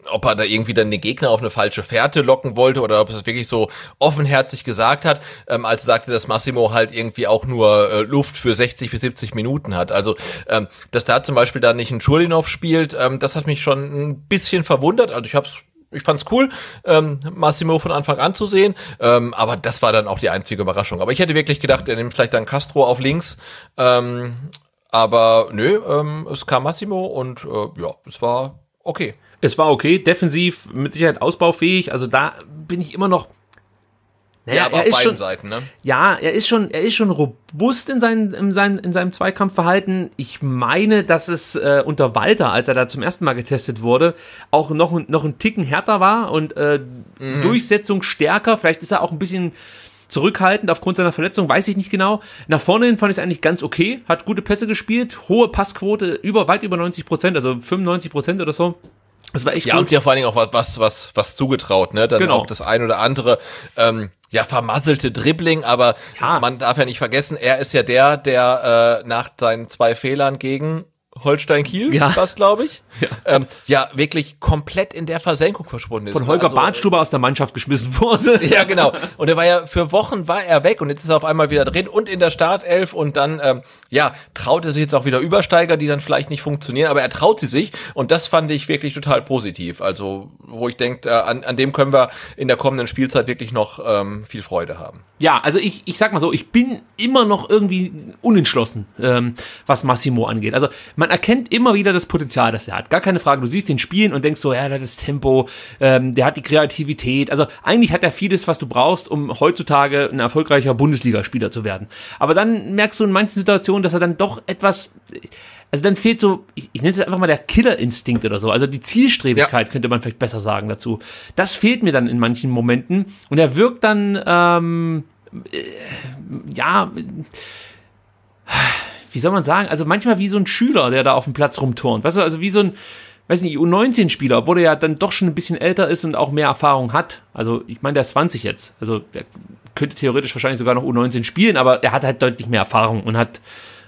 ob er da irgendwie dann den Gegner auf eine falsche Fährte locken wollte oder ob er das wirklich so offenherzig gesagt hat, ähm, als er sagte, dass Massimo halt irgendwie auch nur äh, Luft für 60 bis 70 Minuten hat. Also, ähm, dass da zum Beispiel da nicht ein Schulinov spielt, ähm, das hat mich schon ein bisschen verwundert. Also ich hab's ich fand's cool, ähm, Massimo von Anfang an zu sehen, ähm, aber das war dann auch die einzige Überraschung. Aber ich hätte wirklich gedacht, er nimmt vielleicht dann Castro auf links, ähm, aber nö, ähm, es kam Massimo und äh, ja, es war okay. Es war okay, defensiv mit Sicherheit ausbaufähig. Also da bin ich immer noch. Naja, ja, aber er ist schon, Seiten, ne? Ja, er ist schon, er ist schon robust in, seinen, in, seinen, in seinem Zweikampfverhalten. Ich meine, dass es äh, unter Walter, als er da zum ersten Mal getestet wurde, auch noch, noch ein Ticken härter war und äh, mhm. Durchsetzung stärker. Vielleicht ist er auch ein bisschen zurückhaltend aufgrund seiner Verletzung, weiß ich nicht genau. Nach vorne hin fand ich es eigentlich ganz okay, hat gute Pässe gespielt, hohe Passquote, über weit über 90 Prozent, also 95 Prozent oder so. Das war echt ja, gut. und ja vor allen Dingen auch was, was, was zugetraut, ne? Dann genau. auch das ein oder andere, ähm, ja, vermasselte Dribbling, aber ja. man darf ja nicht vergessen, er ist ja der, der äh, nach seinen zwei Fehlern gegen Holstein-Kiel ja. glaube ich. Ja. Ähm, ja. wirklich komplett in der Versenkung verschwunden ist. Von Holger also, Bartstuber aus der Mannschaft geschmissen wurde. Ja, genau. Und er war ja, für Wochen war er weg und jetzt ist er auf einmal wieder drin und in der Startelf und dann, ähm, ja, traut er sich jetzt auch wieder Übersteiger, die dann vielleicht nicht funktionieren, aber er traut sie sich und das fand ich wirklich total positiv. Also, wo ich denke, äh, an, an dem können wir in der kommenden Spielzeit wirklich noch ähm, viel Freude haben. Ja, also ich, ich sag mal so, ich bin immer noch irgendwie unentschlossen, ähm, was Massimo angeht. Also, man man erkennt immer wieder das Potenzial, das er hat. Gar keine Frage. Du siehst den Spielen und denkst so, ja, der hat das Tempo, ähm, der hat die Kreativität. Also eigentlich hat er vieles, was du brauchst, um heutzutage ein erfolgreicher Bundesligaspieler zu werden. Aber dann merkst du in manchen Situationen, dass er dann doch etwas, also dann fehlt so, ich, ich nenne es einfach mal der Killerinstinkt oder so. Also die Zielstrebigkeit ja. könnte man vielleicht besser sagen dazu. Das fehlt mir dann in manchen Momenten und er wirkt dann, ähm, äh, ja, äh, wie soll man sagen, also manchmal wie so ein Schüler, der da auf dem Platz rumturnt. Weißt du, also wie so ein, weiß nicht, U19-Spieler, obwohl er ja dann doch schon ein bisschen älter ist und auch mehr Erfahrung hat. Also ich meine, der ist 20 jetzt. Also der könnte theoretisch wahrscheinlich sogar noch U19 spielen, aber er hat halt deutlich mehr Erfahrung und hat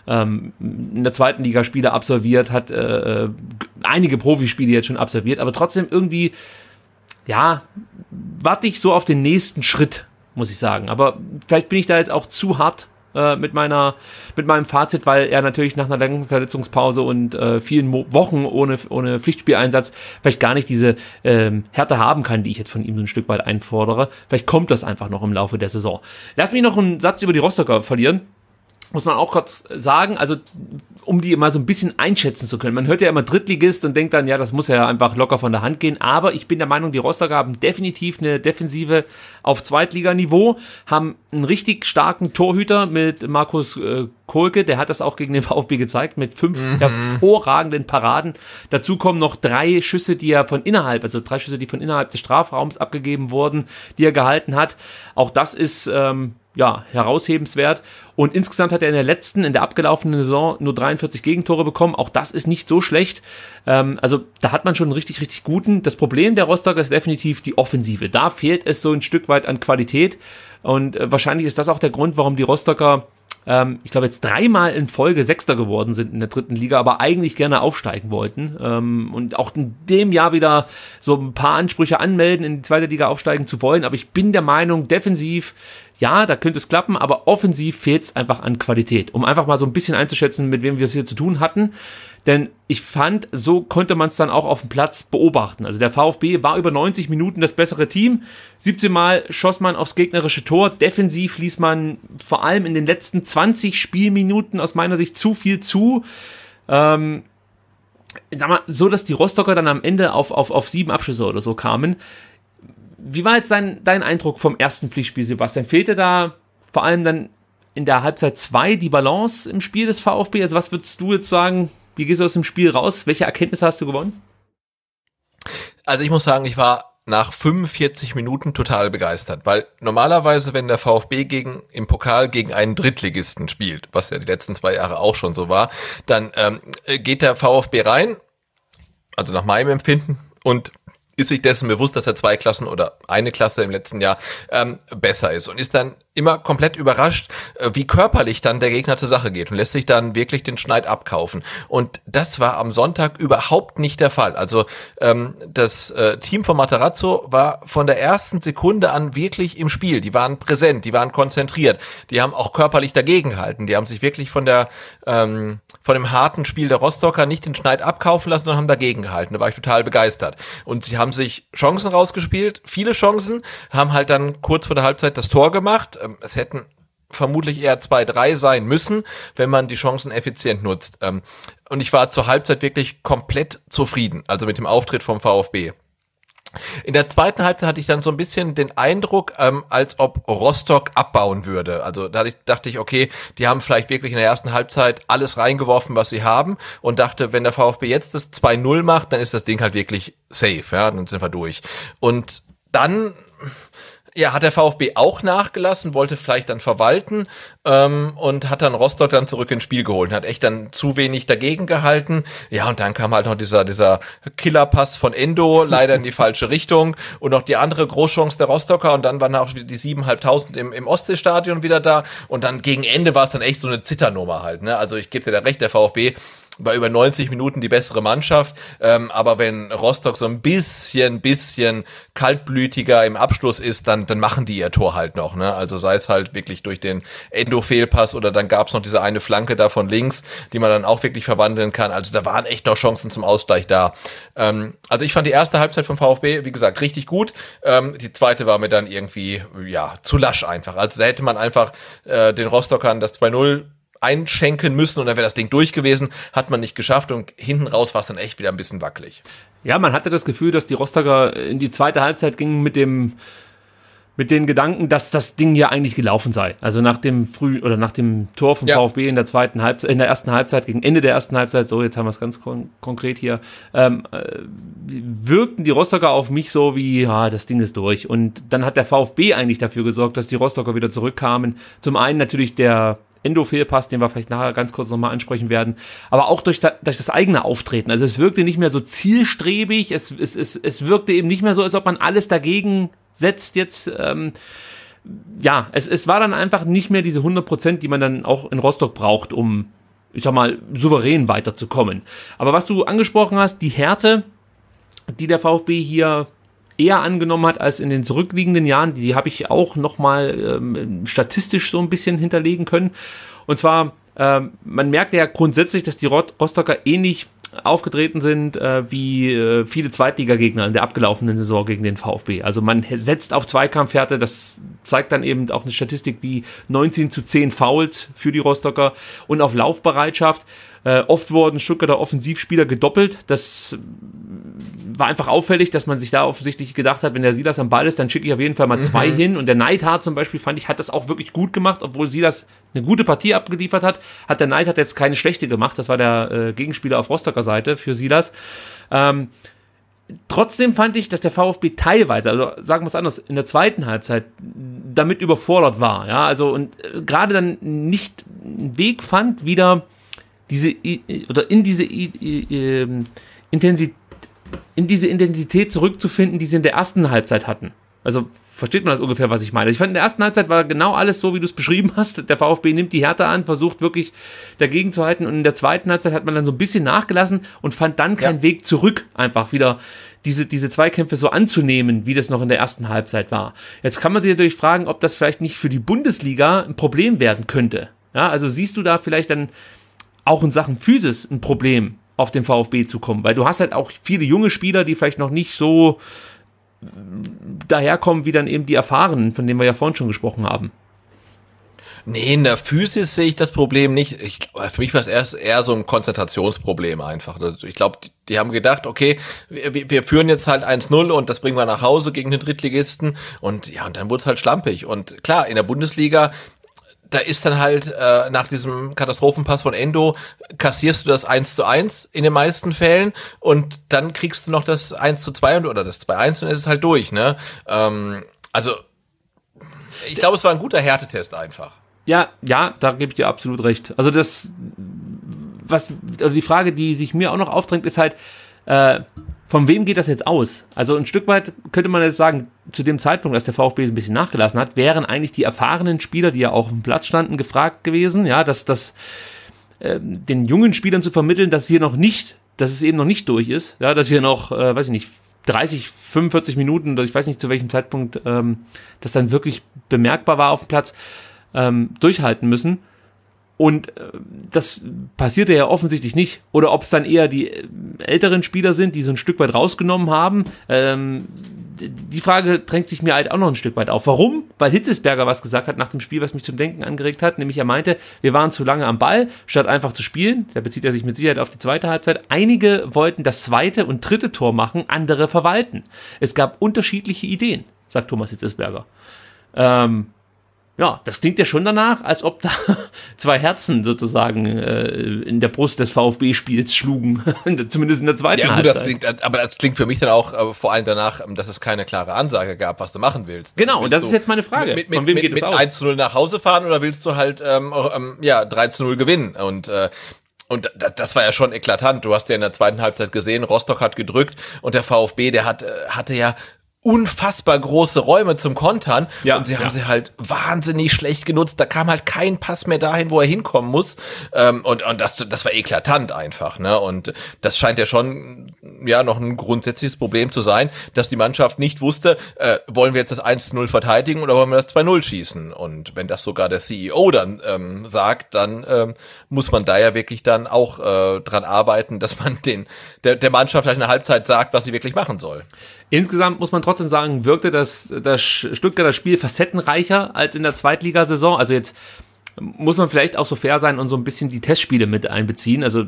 ähm, in der zweiten Liga Spiele absolviert, hat äh, äh, einige Profispiele jetzt schon absolviert, aber trotzdem irgendwie, ja, warte ich so auf den nächsten Schritt, muss ich sagen. Aber vielleicht bin ich da jetzt auch zu hart äh, mit meiner, mit meinem Fazit, weil er natürlich nach einer langen Verletzungspause und äh, vielen Mo Wochen ohne, ohne Pflichtspieleinsatz vielleicht gar nicht diese ähm, Härte haben kann, die ich jetzt von ihm so ein Stück weit einfordere. Vielleicht kommt das einfach noch im Laufe der Saison. Lass mich noch einen Satz über die Rostocker verlieren muss man auch kurz sagen, also um die mal so ein bisschen einschätzen zu können. Man hört ja immer Drittligist und denkt dann, ja, das muss ja einfach locker von der Hand gehen. Aber ich bin der Meinung, die Rostocker haben definitiv eine Defensive auf Zweitliganiveau, haben einen richtig starken Torhüter mit Markus äh, Kolke, der hat das auch gegen den VfB gezeigt, mit fünf mhm. hervorragenden Paraden. Dazu kommen noch drei Schüsse, die er von innerhalb, also drei Schüsse, die von innerhalb des Strafraums abgegeben wurden, die er gehalten hat. Auch das ist... Ähm, ja, heraushebenswert. Und insgesamt hat er in der letzten, in der abgelaufenen Saison nur 43 Gegentore bekommen. Auch das ist nicht so schlecht. Ähm, also da hat man schon einen richtig, richtig guten. Das Problem der Rostocker ist definitiv die Offensive. Da fehlt es so ein Stück weit an Qualität. Und äh, wahrscheinlich ist das auch der Grund, warum die Rostocker ähm, ich glaube, jetzt dreimal in Folge Sechster geworden sind in der dritten Liga, aber eigentlich gerne aufsteigen wollten ähm, und auch in dem Jahr wieder so ein paar Ansprüche anmelden, in die zweite Liga aufsteigen zu wollen. Aber ich bin der Meinung, defensiv, ja, da könnte es klappen, aber offensiv fehlt es einfach an Qualität. Um einfach mal so ein bisschen einzuschätzen, mit wem wir es hier zu tun hatten. Denn ich fand, so konnte man es dann auch auf dem Platz beobachten. Also der VfB war über 90 Minuten das bessere Team. 17 Mal schoss man aufs gegnerische Tor. Defensiv ließ man vor allem in den letzten 20 Spielminuten aus meiner Sicht zu viel zu. Ähm, sag mal, so dass die Rostocker dann am Ende auf, auf, auf sieben Abschüsse oder so kamen. Wie war jetzt dein, dein Eindruck vom ersten Pflichtspiel, Sebastian? Fehlte da vor allem dann in der Halbzeit 2 die Balance im Spiel des VfB? Also was würdest du jetzt sagen, wie gehst du aus dem Spiel raus? Welche Erkenntnisse hast du gewonnen? Also ich muss sagen, ich war nach 45 Minuten total begeistert, weil normalerweise, wenn der VfB gegen im Pokal gegen einen Drittligisten spielt, was ja die letzten zwei Jahre auch schon so war, dann ähm, geht der VfB rein, also nach meinem Empfinden und ist sich dessen bewusst, dass er zwei Klassen oder eine Klasse im letzten Jahr ähm, besser ist und ist dann immer komplett überrascht, äh, wie körperlich dann der Gegner zur Sache geht und lässt sich dann wirklich den Schneid abkaufen. Und das war am Sonntag überhaupt nicht der Fall. Also ähm, das äh, Team von Matarazzo war von der ersten Sekunde an wirklich im Spiel. Die waren präsent, die waren konzentriert, die haben auch körperlich dagegen gehalten. Die haben sich wirklich von der ähm, von dem harten Spiel der Rostocker nicht den Schneid abkaufen lassen, sondern haben dagegen gehalten. Da war ich total begeistert. Und sie haben sich Chancen rausgespielt, viele Chancen, haben halt dann kurz vor der Halbzeit das Tor gemacht ähm, es hätten vermutlich eher 2-3 sein müssen, wenn man die Chancen effizient nutzt. Ähm, und ich war zur Halbzeit wirklich komplett zufrieden, also mit dem Auftritt vom VfB. In der zweiten Halbzeit hatte ich dann so ein bisschen den Eindruck, ähm, als ob Rostock abbauen würde. Also da dachte ich, okay, die haben vielleicht wirklich in der ersten Halbzeit alles reingeworfen, was sie haben und dachte, wenn der VfB jetzt das 2-0 macht, dann ist das Ding halt wirklich safe, ja, dann sind wir durch. Und dann ja, hat der VfB auch nachgelassen, wollte vielleicht dann verwalten, ähm, und hat dann Rostock dann zurück ins Spiel geholt. Hat echt dann zu wenig dagegen gehalten. Ja, und dann kam halt noch dieser, dieser Killerpass von Endo, leider in die falsche Richtung. Und noch die andere Großchance der Rostocker. Und dann waren auch die 7.500 im, im Ostseestadion wieder da. Und dann gegen Ende war es dann echt so eine Zitternummer halt. Ne? Also ich gebe dir da recht, der VfB war über 90 Minuten die bessere Mannschaft. Ähm, aber wenn Rostock so ein bisschen, bisschen kaltblütiger im Abschluss ist, dann, dann machen die ihr Tor halt noch. Ne? Also sei es halt wirklich durch den Endo Guido-Fehlpass oder dann gab es noch diese eine Flanke da von links, die man dann auch wirklich verwandeln kann. Also da waren echt noch Chancen zum Ausgleich da. Ähm, also ich fand die erste Halbzeit vom VfB, wie gesagt, richtig gut. Ähm, die zweite war mir dann irgendwie, ja, zu lasch einfach. Also da hätte man einfach äh, den Rostockern das 2-0 einschenken müssen und dann wäre das Ding durch gewesen. Hat man nicht geschafft und hinten raus war es dann echt wieder ein bisschen wackelig. Ja, man hatte das Gefühl, dass die Rostocker in die zweite Halbzeit gingen mit dem mit den Gedanken, dass das Ding ja eigentlich gelaufen sei. Also nach dem früh oder nach dem Tor vom ja. VfB in der zweiten Halbzeit, in der ersten Halbzeit, gegen Ende der ersten Halbzeit, so jetzt haben wir es ganz kon konkret hier, ähm, äh, wirkten die Rostocker auf mich so wie, ah, das Ding ist durch. Und dann hat der VfB eigentlich dafür gesorgt, dass die Rostocker wieder zurückkamen. Zum einen natürlich der Endo-Fehlpass, den wir vielleicht nachher ganz kurz nochmal ansprechen werden, aber auch durch, durch, das eigene Auftreten. Also es wirkte nicht mehr so zielstrebig, es, es, es, es wirkte eben nicht mehr so, als ob man alles dagegen setzt jetzt. Ähm, ja, es, es war dann einfach nicht mehr diese 100 Prozent, die man dann auch in Rostock braucht, um, ich sag mal, souverän weiterzukommen. Aber was du angesprochen hast, die Härte, die der VfB hier eher angenommen hat als in den zurückliegenden Jahren, die habe ich auch nochmal ähm, statistisch so ein bisschen hinterlegen können. Und zwar, ähm, man merkte ja grundsätzlich, dass die Rostocker ähnlich aufgetreten sind äh, wie äh, viele Zweitligagegner in der abgelaufenen Saison gegen den VfB. Also man setzt auf Zweikampfhärte, das zeigt dann eben auch eine Statistik wie 19 zu 10 Fouls für die Rostocker und auf Laufbereitschaft. Äh, oft wurden Stuttgarter Offensivspieler gedoppelt. Das äh, war einfach auffällig, dass man sich da offensichtlich gedacht hat, wenn der Silas am Ball ist, dann schicke ich auf jeden Fall mal mhm. zwei hin. Und der Neidhardt zum Beispiel, fand ich, hat das auch wirklich gut gemacht, obwohl Silas eine gute Partie abgeliefert hat, hat der Neidhardt jetzt keine schlechte gemacht. Das war der äh, Gegenspieler auf Rostocker Seite für Silas. Ähm, Trotzdem fand ich, dass der VfB teilweise, also sagen wir es anders, in der zweiten Halbzeit damit überfordert war. Ja, also und äh, gerade dann nicht einen Weg fand, wieder diese oder in diese ähm, Intensität in diese Identität zurückzufinden, die sie in der ersten Halbzeit hatten. Also versteht man das ungefähr, was ich meine. Ich fand in der ersten Halbzeit war genau alles so, wie du es beschrieben hast. Der VfB nimmt die Härte an, versucht wirklich dagegen zu halten und in der zweiten Halbzeit hat man dann so ein bisschen nachgelassen und fand dann keinen ja. Weg zurück, einfach wieder diese, diese Zweikämpfe so anzunehmen, wie das noch in der ersten Halbzeit war. Jetzt kann man sich natürlich fragen, ob das vielleicht nicht für die Bundesliga ein Problem werden könnte. Ja, also siehst du da vielleicht dann auch in Sachen Physis ein Problem, auf den VfB zu kommen, weil du hast halt auch viele junge Spieler, die vielleicht noch nicht so daherkommen wie dann eben die Erfahrenen, von denen wir ja vorhin schon gesprochen haben. Nee, in der Physis sehe ich das Problem nicht. Ich, für mich war es erst eher so ein Konzentrationsproblem einfach. Ich glaube, die, die haben gedacht, okay, wir, wir führen jetzt halt 1-0 und das bringen wir nach Hause gegen den Drittligisten. Und ja, und dann wurde es halt schlampig. Und klar, in der Bundesliga da ist dann halt äh, nach diesem Katastrophenpass von Endo kassierst du das 1 zu 1 in den meisten Fällen und dann kriegst du noch das 1 zu 2 oder das zwei 1 und es ist halt durch, ne? Ähm, also ich glaube, es war ein guter Härtetest einfach. Ja, ja, da gebe ich dir absolut recht. Also das was also die Frage, die sich mir auch noch aufdrängt, ist halt äh, von wem geht das jetzt aus? Also ein Stück weit könnte man jetzt sagen, zu dem Zeitpunkt, als der VfB ein bisschen nachgelassen hat, wären eigentlich die erfahrenen Spieler, die ja auch auf dem Platz standen, gefragt gewesen, ja, dass das äh, den jungen Spielern zu vermitteln, dass hier noch nicht, dass es eben noch nicht durch ist, ja, dass hier noch, äh, weiß ich nicht, 30, 45 Minuten, oder ich weiß nicht zu welchem Zeitpunkt ähm, das dann wirklich bemerkbar war auf dem Platz, ähm, durchhalten müssen. Und äh, das passierte ja offensichtlich nicht. Oder ob es dann eher die äh, älteren Spieler sind, die so ein Stück weit rausgenommen haben. Ähm, die Frage drängt sich mir halt auch noch ein Stück weit auf. Warum? Weil Hitzesberger was gesagt hat nach dem Spiel, was mich zum Denken angeregt hat. Nämlich er meinte, wir waren zu lange am Ball, statt einfach zu spielen. Da bezieht er sich mit Sicherheit auf die zweite Halbzeit. Einige wollten das zweite und dritte Tor machen, andere verwalten. Es gab unterschiedliche Ideen, sagt Thomas Hitzesberger. Ähm, ja, das klingt ja schon danach, als ob da zwei Herzen sozusagen äh, in der Brust des VfB-Spiels schlugen, zumindest in der zweiten ja, gut, Halbzeit. Das klingt, aber das klingt für mich dann auch äh, vor allem danach, ähm, dass es keine klare Ansage gab, was du machen willst. Genau, willst und das ist jetzt meine Frage. Mit, mit, Von wem mit, geht mit es aus? 1 0 nach Hause fahren oder willst du halt ähm, ähm, ja, 3 0 gewinnen? Und äh, und das war ja schon eklatant. Du hast ja in der zweiten Halbzeit gesehen, Rostock hat gedrückt und der VfB, der hat, äh, hatte ja unfassbar große Räume zum Kontern. Ja, und sie haben ja. sie halt wahnsinnig schlecht genutzt. Da kam halt kein Pass mehr dahin, wo er hinkommen muss. Ähm, und und das, das war eklatant einfach. Ne? Und das scheint ja schon ja noch ein grundsätzliches Problem zu sein, dass die Mannschaft nicht wusste, äh, wollen wir jetzt das 1-0 verteidigen oder wollen wir das 2-0 schießen? Und wenn das sogar der CEO dann ähm, sagt, dann ähm, muss man da ja wirklich dann auch äh, dran arbeiten, dass man den der, der Mannschaft halt eine Halbzeit sagt, was sie wirklich machen soll. Insgesamt muss man trotzdem sagen, wirkte das, das Stuttgarter Spiel facettenreicher als in der Zweitligasaison. Also jetzt muss man vielleicht auch so fair sein und so ein bisschen die Testspiele mit einbeziehen. Also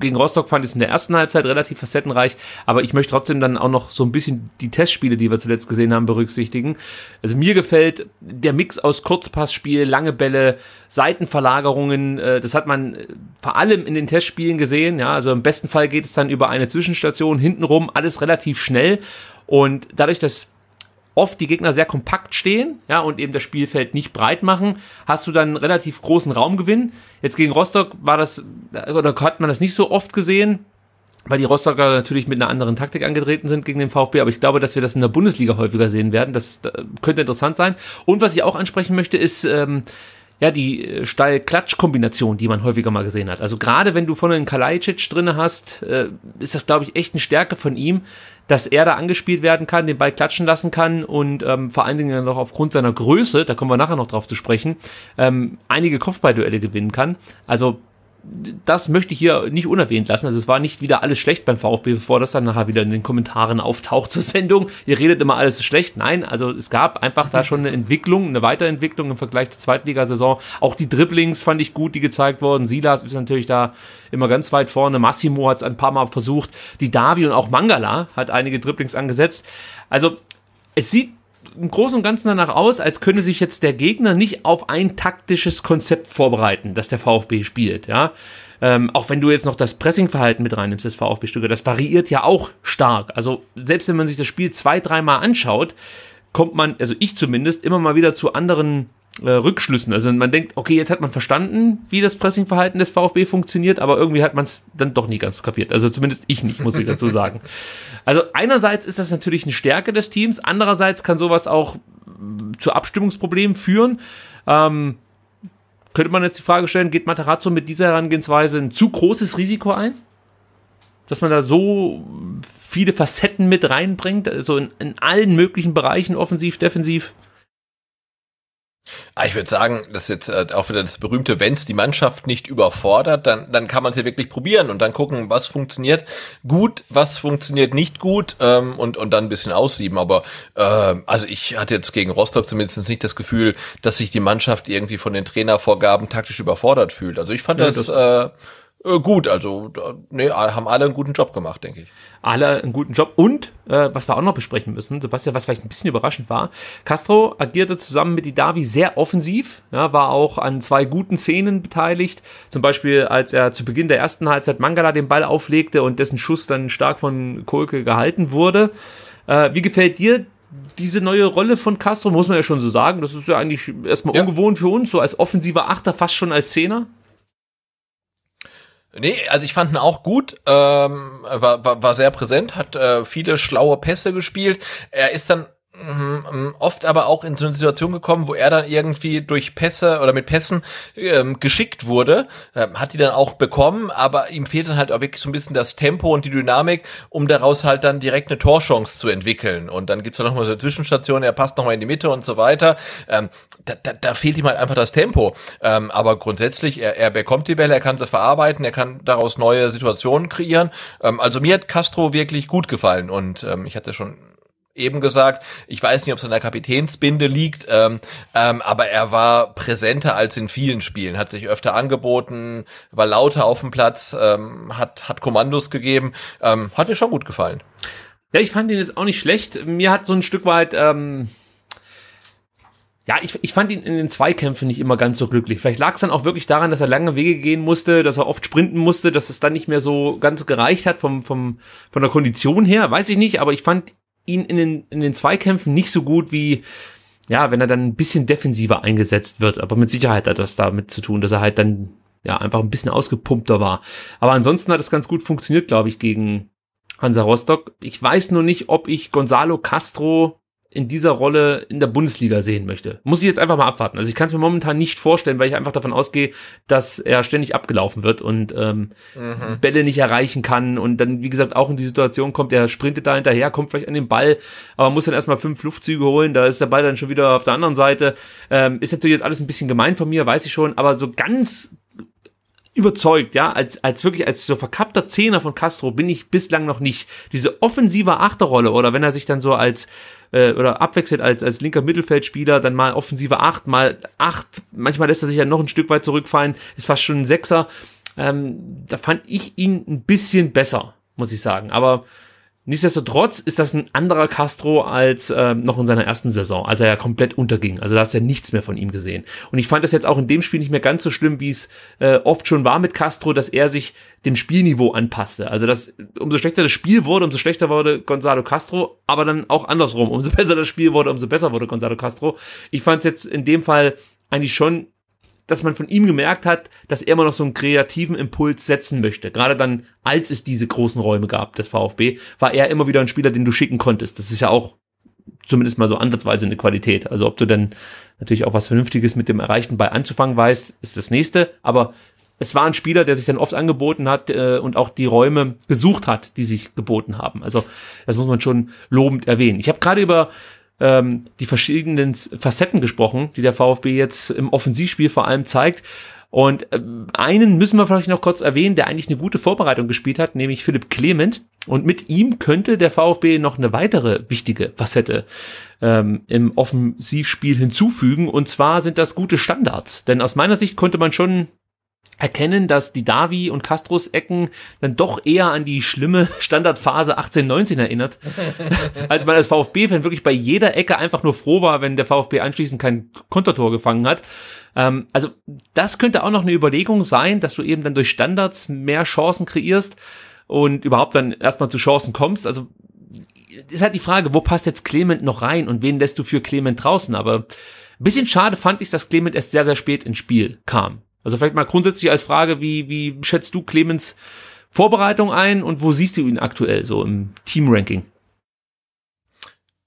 gegen Rostock fand ich es in der ersten Halbzeit relativ facettenreich, aber ich möchte trotzdem dann auch noch so ein bisschen die Testspiele, die wir zuletzt gesehen haben, berücksichtigen. Also mir gefällt der Mix aus Kurzpassspiel, lange Bälle, Seitenverlagerungen, äh, das hat man äh, vor allem in den Testspielen gesehen, ja, also im besten Fall geht es dann über eine Zwischenstation hintenrum, alles relativ schnell und dadurch, dass oft die Gegner sehr kompakt stehen, ja, und eben das Spielfeld nicht breit machen, hast du dann relativ großen Raumgewinn. Jetzt gegen Rostock war das, oder hat man das nicht so oft gesehen, weil die Rostocker natürlich mit einer anderen Taktik angetreten sind gegen den VfB, aber ich glaube, dass wir das in der Bundesliga häufiger sehen werden. Das könnte interessant sein. Und was ich auch ansprechen möchte, ist, ähm, ja, die äh, Steil-Klatsch-Kombination, die man häufiger mal gesehen hat. Also gerade wenn du vorne einen Kalajdzic drinne hast, äh, ist das, glaube ich, echt eine Stärke von ihm, dass er da angespielt werden kann, den Ball klatschen lassen kann und ähm, vor allen Dingen dann aufgrund seiner Größe, da kommen wir nachher noch drauf zu sprechen, ähm, einige Kopfballduelle gewinnen kann. Also das möchte ich hier nicht unerwähnt lassen. Also es war nicht wieder alles schlecht beim VfB, bevor das dann nachher wieder in den Kommentaren auftaucht zur Sendung. Ihr redet immer alles schlecht. Nein, also es gab einfach da schon eine Entwicklung, eine Weiterentwicklung im Vergleich zur Zweitligasaison. Auch die Dribblings fand ich gut, die gezeigt wurden. Silas ist natürlich da immer ganz weit vorne. Massimo hat es ein paar Mal versucht. Die Davi und auch Mangala hat einige Dribblings angesetzt. Also es sieht im Großen und Ganzen danach aus, als könne sich jetzt der Gegner nicht auf ein taktisches Konzept vorbereiten, das der VfB spielt, ja. Ähm, auch wenn du jetzt noch das Pressingverhalten mit reinnimmst das VfB Stuttgart, das variiert ja auch stark. Also selbst wenn man sich das Spiel zwei, dreimal anschaut, kommt man, also ich zumindest, immer mal wieder zu anderen äh, Rückschlüssen. Also man denkt, okay, jetzt hat man verstanden, wie das Pressingverhalten des VfB funktioniert, aber irgendwie hat man es dann doch nie ganz kapiert. Also zumindest ich nicht, muss ich dazu sagen. Also einerseits ist das natürlich eine Stärke des Teams, andererseits kann sowas auch zu Abstimmungsproblemen führen. Ähm, könnte man jetzt die Frage stellen, geht Matarazzo mit dieser Herangehensweise ein zu großes Risiko ein? Dass man da so viele Facetten mit reinbringt, also in, in allen möglichen Bereichen, offensiv, defensiv? Ah, ich würde sagen, das ist jetzt äh, auch wieder das berühmte, wenn es die Mannschaft nicht überfordert, dann, dann kann man es ja wirklich probieren und dann gucken, was funktioniert gut, was funktioniert nicht gut ähm, und, und dann ein bisschen aussieben. Aber äh, also ich hatte jetzt gegen Rostock zumindest nicht das Gefühl, dass sich die Mannschaft irgendwie von den Trainervorgaben taktisch überfordert fühlt. Also ich fand ja, das, das äh, äh, gut, also nee, haben alle einen guten Job gemacht, denke ich. Alle einen guten Job. Und äh, was wir auch noch besprechen müssen, Sebastian, was vielleicht ein bisschen überraschend war, Castro agierte zusammen mit Idavi sehr offensiv, ja, war auch an zwei guten Szenen beteiligt. Zum Beispiel, als er zu Beginn der ersten Halbzeit Mangala den Ball auflegte und dessen Schuss dann stark von Kolke gehalten wurde. Äh, wie gefällt dir diese neue Rolle von Castro, muss man ja schon so sagen. Das ist ja eigentlich erstmal ja. ungewohnt für uns, so als offensiver Achter, fast schon als Zehner. Nee, also ich fand ihn auch gut, ähm, war, war, war sehr präsent, hat äh, viele schlaue Pässe gespielt. Er ist dann Mhm, mhm. oft aber auch in so eine Situation gekommen, wo er dann irgendwie durch Pässe oder mit Pässen ähm, geschickt wurde, ähm, hat die dann auch bekommen, aber ihm fehlt dann halt auch wirklich so ein bisschen das Tempo und die Dynamik, um daraus halt dann direkt eine Torchance zu entwickeln. Und dann gibt's es halt nochmal so eine Zwischenstation, er passt nochmal in die Mitte und so weiter. Ähm, da, da, da fehlt ihm halt einfach das Tempo. Ähm, aber grundsätzlich, er, er bekommt die Bälle, er kann sie verarbeiten, er kann daraus neue Situationen kreieren. Ähm, also mir hat Castro wirklich gut gefallen und ähm, ich hatte schon eben gesagt. Ich weiß nicht, ob es an der Kapitänsbinde liegt, ähm, ähm, aber er war präsenter als in vielen Spielen, hat sich öfter angeboten, war lauter auf dem Platz, ähm, hat, hat Kommandos gegeben. Ähm, hat mir schon gut gefallen. Ja, ich fand ihn jetzt auch nicht schlecht. Mir hat so ein Stück weit. Ähm ja, ich, ich fand ihn in den Zweikämpfen nicht immer ganz so glücklich. Vielleicht lag es dann auch wirklich daran, dass er lange Wege gehen musste, dass er oft sprinten musste, dass es dann nicht mehr so ganz gereicht hat vom, vom, von der Kondition her, weiß ich nicht, aber ich fand ihn in den, in den Zweikämpfen nicht so gut wie, ja, wenn er dann ein bisschen defensiver eingesetzt wird. Aber mit Sicherheit hat das damit zu tun, dass er halt dann ja einfach ein bisschen ausgepumpter war. Aber ansonsten hat es ganz gut funktioniert, glaube ich, gegen Hansa Rostock. Ich weiß nur nicht, ob ich Gonzalo Castro in dieser Rolle in der Bundesliga sehen möchte. Muss ich jetzt einfach mal abwarten. Also ich kann es mir momentan nicht vorstellen, weil ich einfach davon ausgehe, dass er ständig abgelaufen wird und ähm, mhm. Bälle nicht erreichen kann und dann, wie gesagt, auch in die Situation kommt, er sprintet da hinterher, kommt vielleicht an den Ball, aber muss dann erstmal fünf Luftzüge holen, da ist der Ball dann schon wieder auf der anderen Seite. Ähm, ist natürlich jetzt alles ein bisschen gemein von mir, weiß ich schon, aber so ganz überzeugt, ja, als, als wirklich, als so verkappter Zehner von Castro bin ich bislang noch nicht. Diese offensive Achterrolle oder wenn er sich dann so als äh, oder abwechselt als, als linker Mittelfeldspieler, dann mal offensive 8, mal 8, manchmal lässt er sich ja noch ein Stück weit zurückfallen, ist fast schon ein Sechser. Ähm, da fand ich ihn ein bisschen besser, muss ich sagen. Aber Nichtsdestotrotz ist das ein anderer Castro als äh, noch in seiner ersten Saison, als er ja komplett unterging. Also da hast du ja nichts mehr von ihm gesehen. Und ich fand das jetzt auch in dem Spiel nicht mehr ganz so schlimm, wie es äh, oft schon war mit Castro, dass er sich dem Spielniveau anpasste. Also das, umso schlechter das Spiel wurde, umso schlechter wurde Gonzalo Castro, aber dann auch andersrum. Umso besser das Spiel wurde, umso besser wurde Gonzalo Castro. Ich fand es jetzt in dem Fall eigentlich schon dass man von ihm gemerkt hat, dass er immer noch so einen kreativen Impuls setzen möchte. Gerade dann, als es diese großen Räume gab, des VfB, war er immer wieder ein Spieler, den du schicken konntest. Das ist ja auch zumindest mal so ansatzweise eine Qualität. Also ob du dann natürlich auch was Vernünftiges mit dem erreichten Ball anzufangen weißt, ist das nächste. Aber es war ein Spieler, der sich dann oft angeboten hat äh, und auch die Räume gesucht hat, die sich geboten haben. Also das muss man schon lobend erwähnen. Ich habe gerade über ähm, die verschiedenen Facetten gesprochen, die der VfB jetzt im Offensivspiel vor allem zeigt. Und äh, einen müssen wir vielleicht noch kurz erwähnen, der eigentlich eine gute Vorbereitung gespielt hat, nämlich Philipp Clement. Und mit ihm könnte der VfB noch eine weitere wichtige Facette ähm, im Offensivspiel hinzufügen. Und zwar sind das gute Standards. Denn aus meiner Sicht konnte man schon erkennen, dass die Davi und Castros Ecken dann doch eher an die schlimme Standardphase 18-19 erinnert, als man als VfB-Fan wirklich bei jeder Ecke einfach nur froh war, wenn der VfB anschließend kein Kontertor gefangen hat. Ähm, also das könnte auch noch eine Überlegung sein, dass du eben dann durch Standards mehr Chancen kreierst und überhaupt dann erstmal zu Chancen kommst. Also ist halt die Frage, wo passt jetzt Clement noch rein und wen lässt du für Clement draußen? Aber ein bisschen schade fand ich, dass Clement erst sehr, sehr spät ins Spiel kam. Also vielleicht mal grundsätzlich als Frage, wie, wie schätzt du Clemens Vorbereitung ein und wo siehst du ihn aktuell so im Teamranking?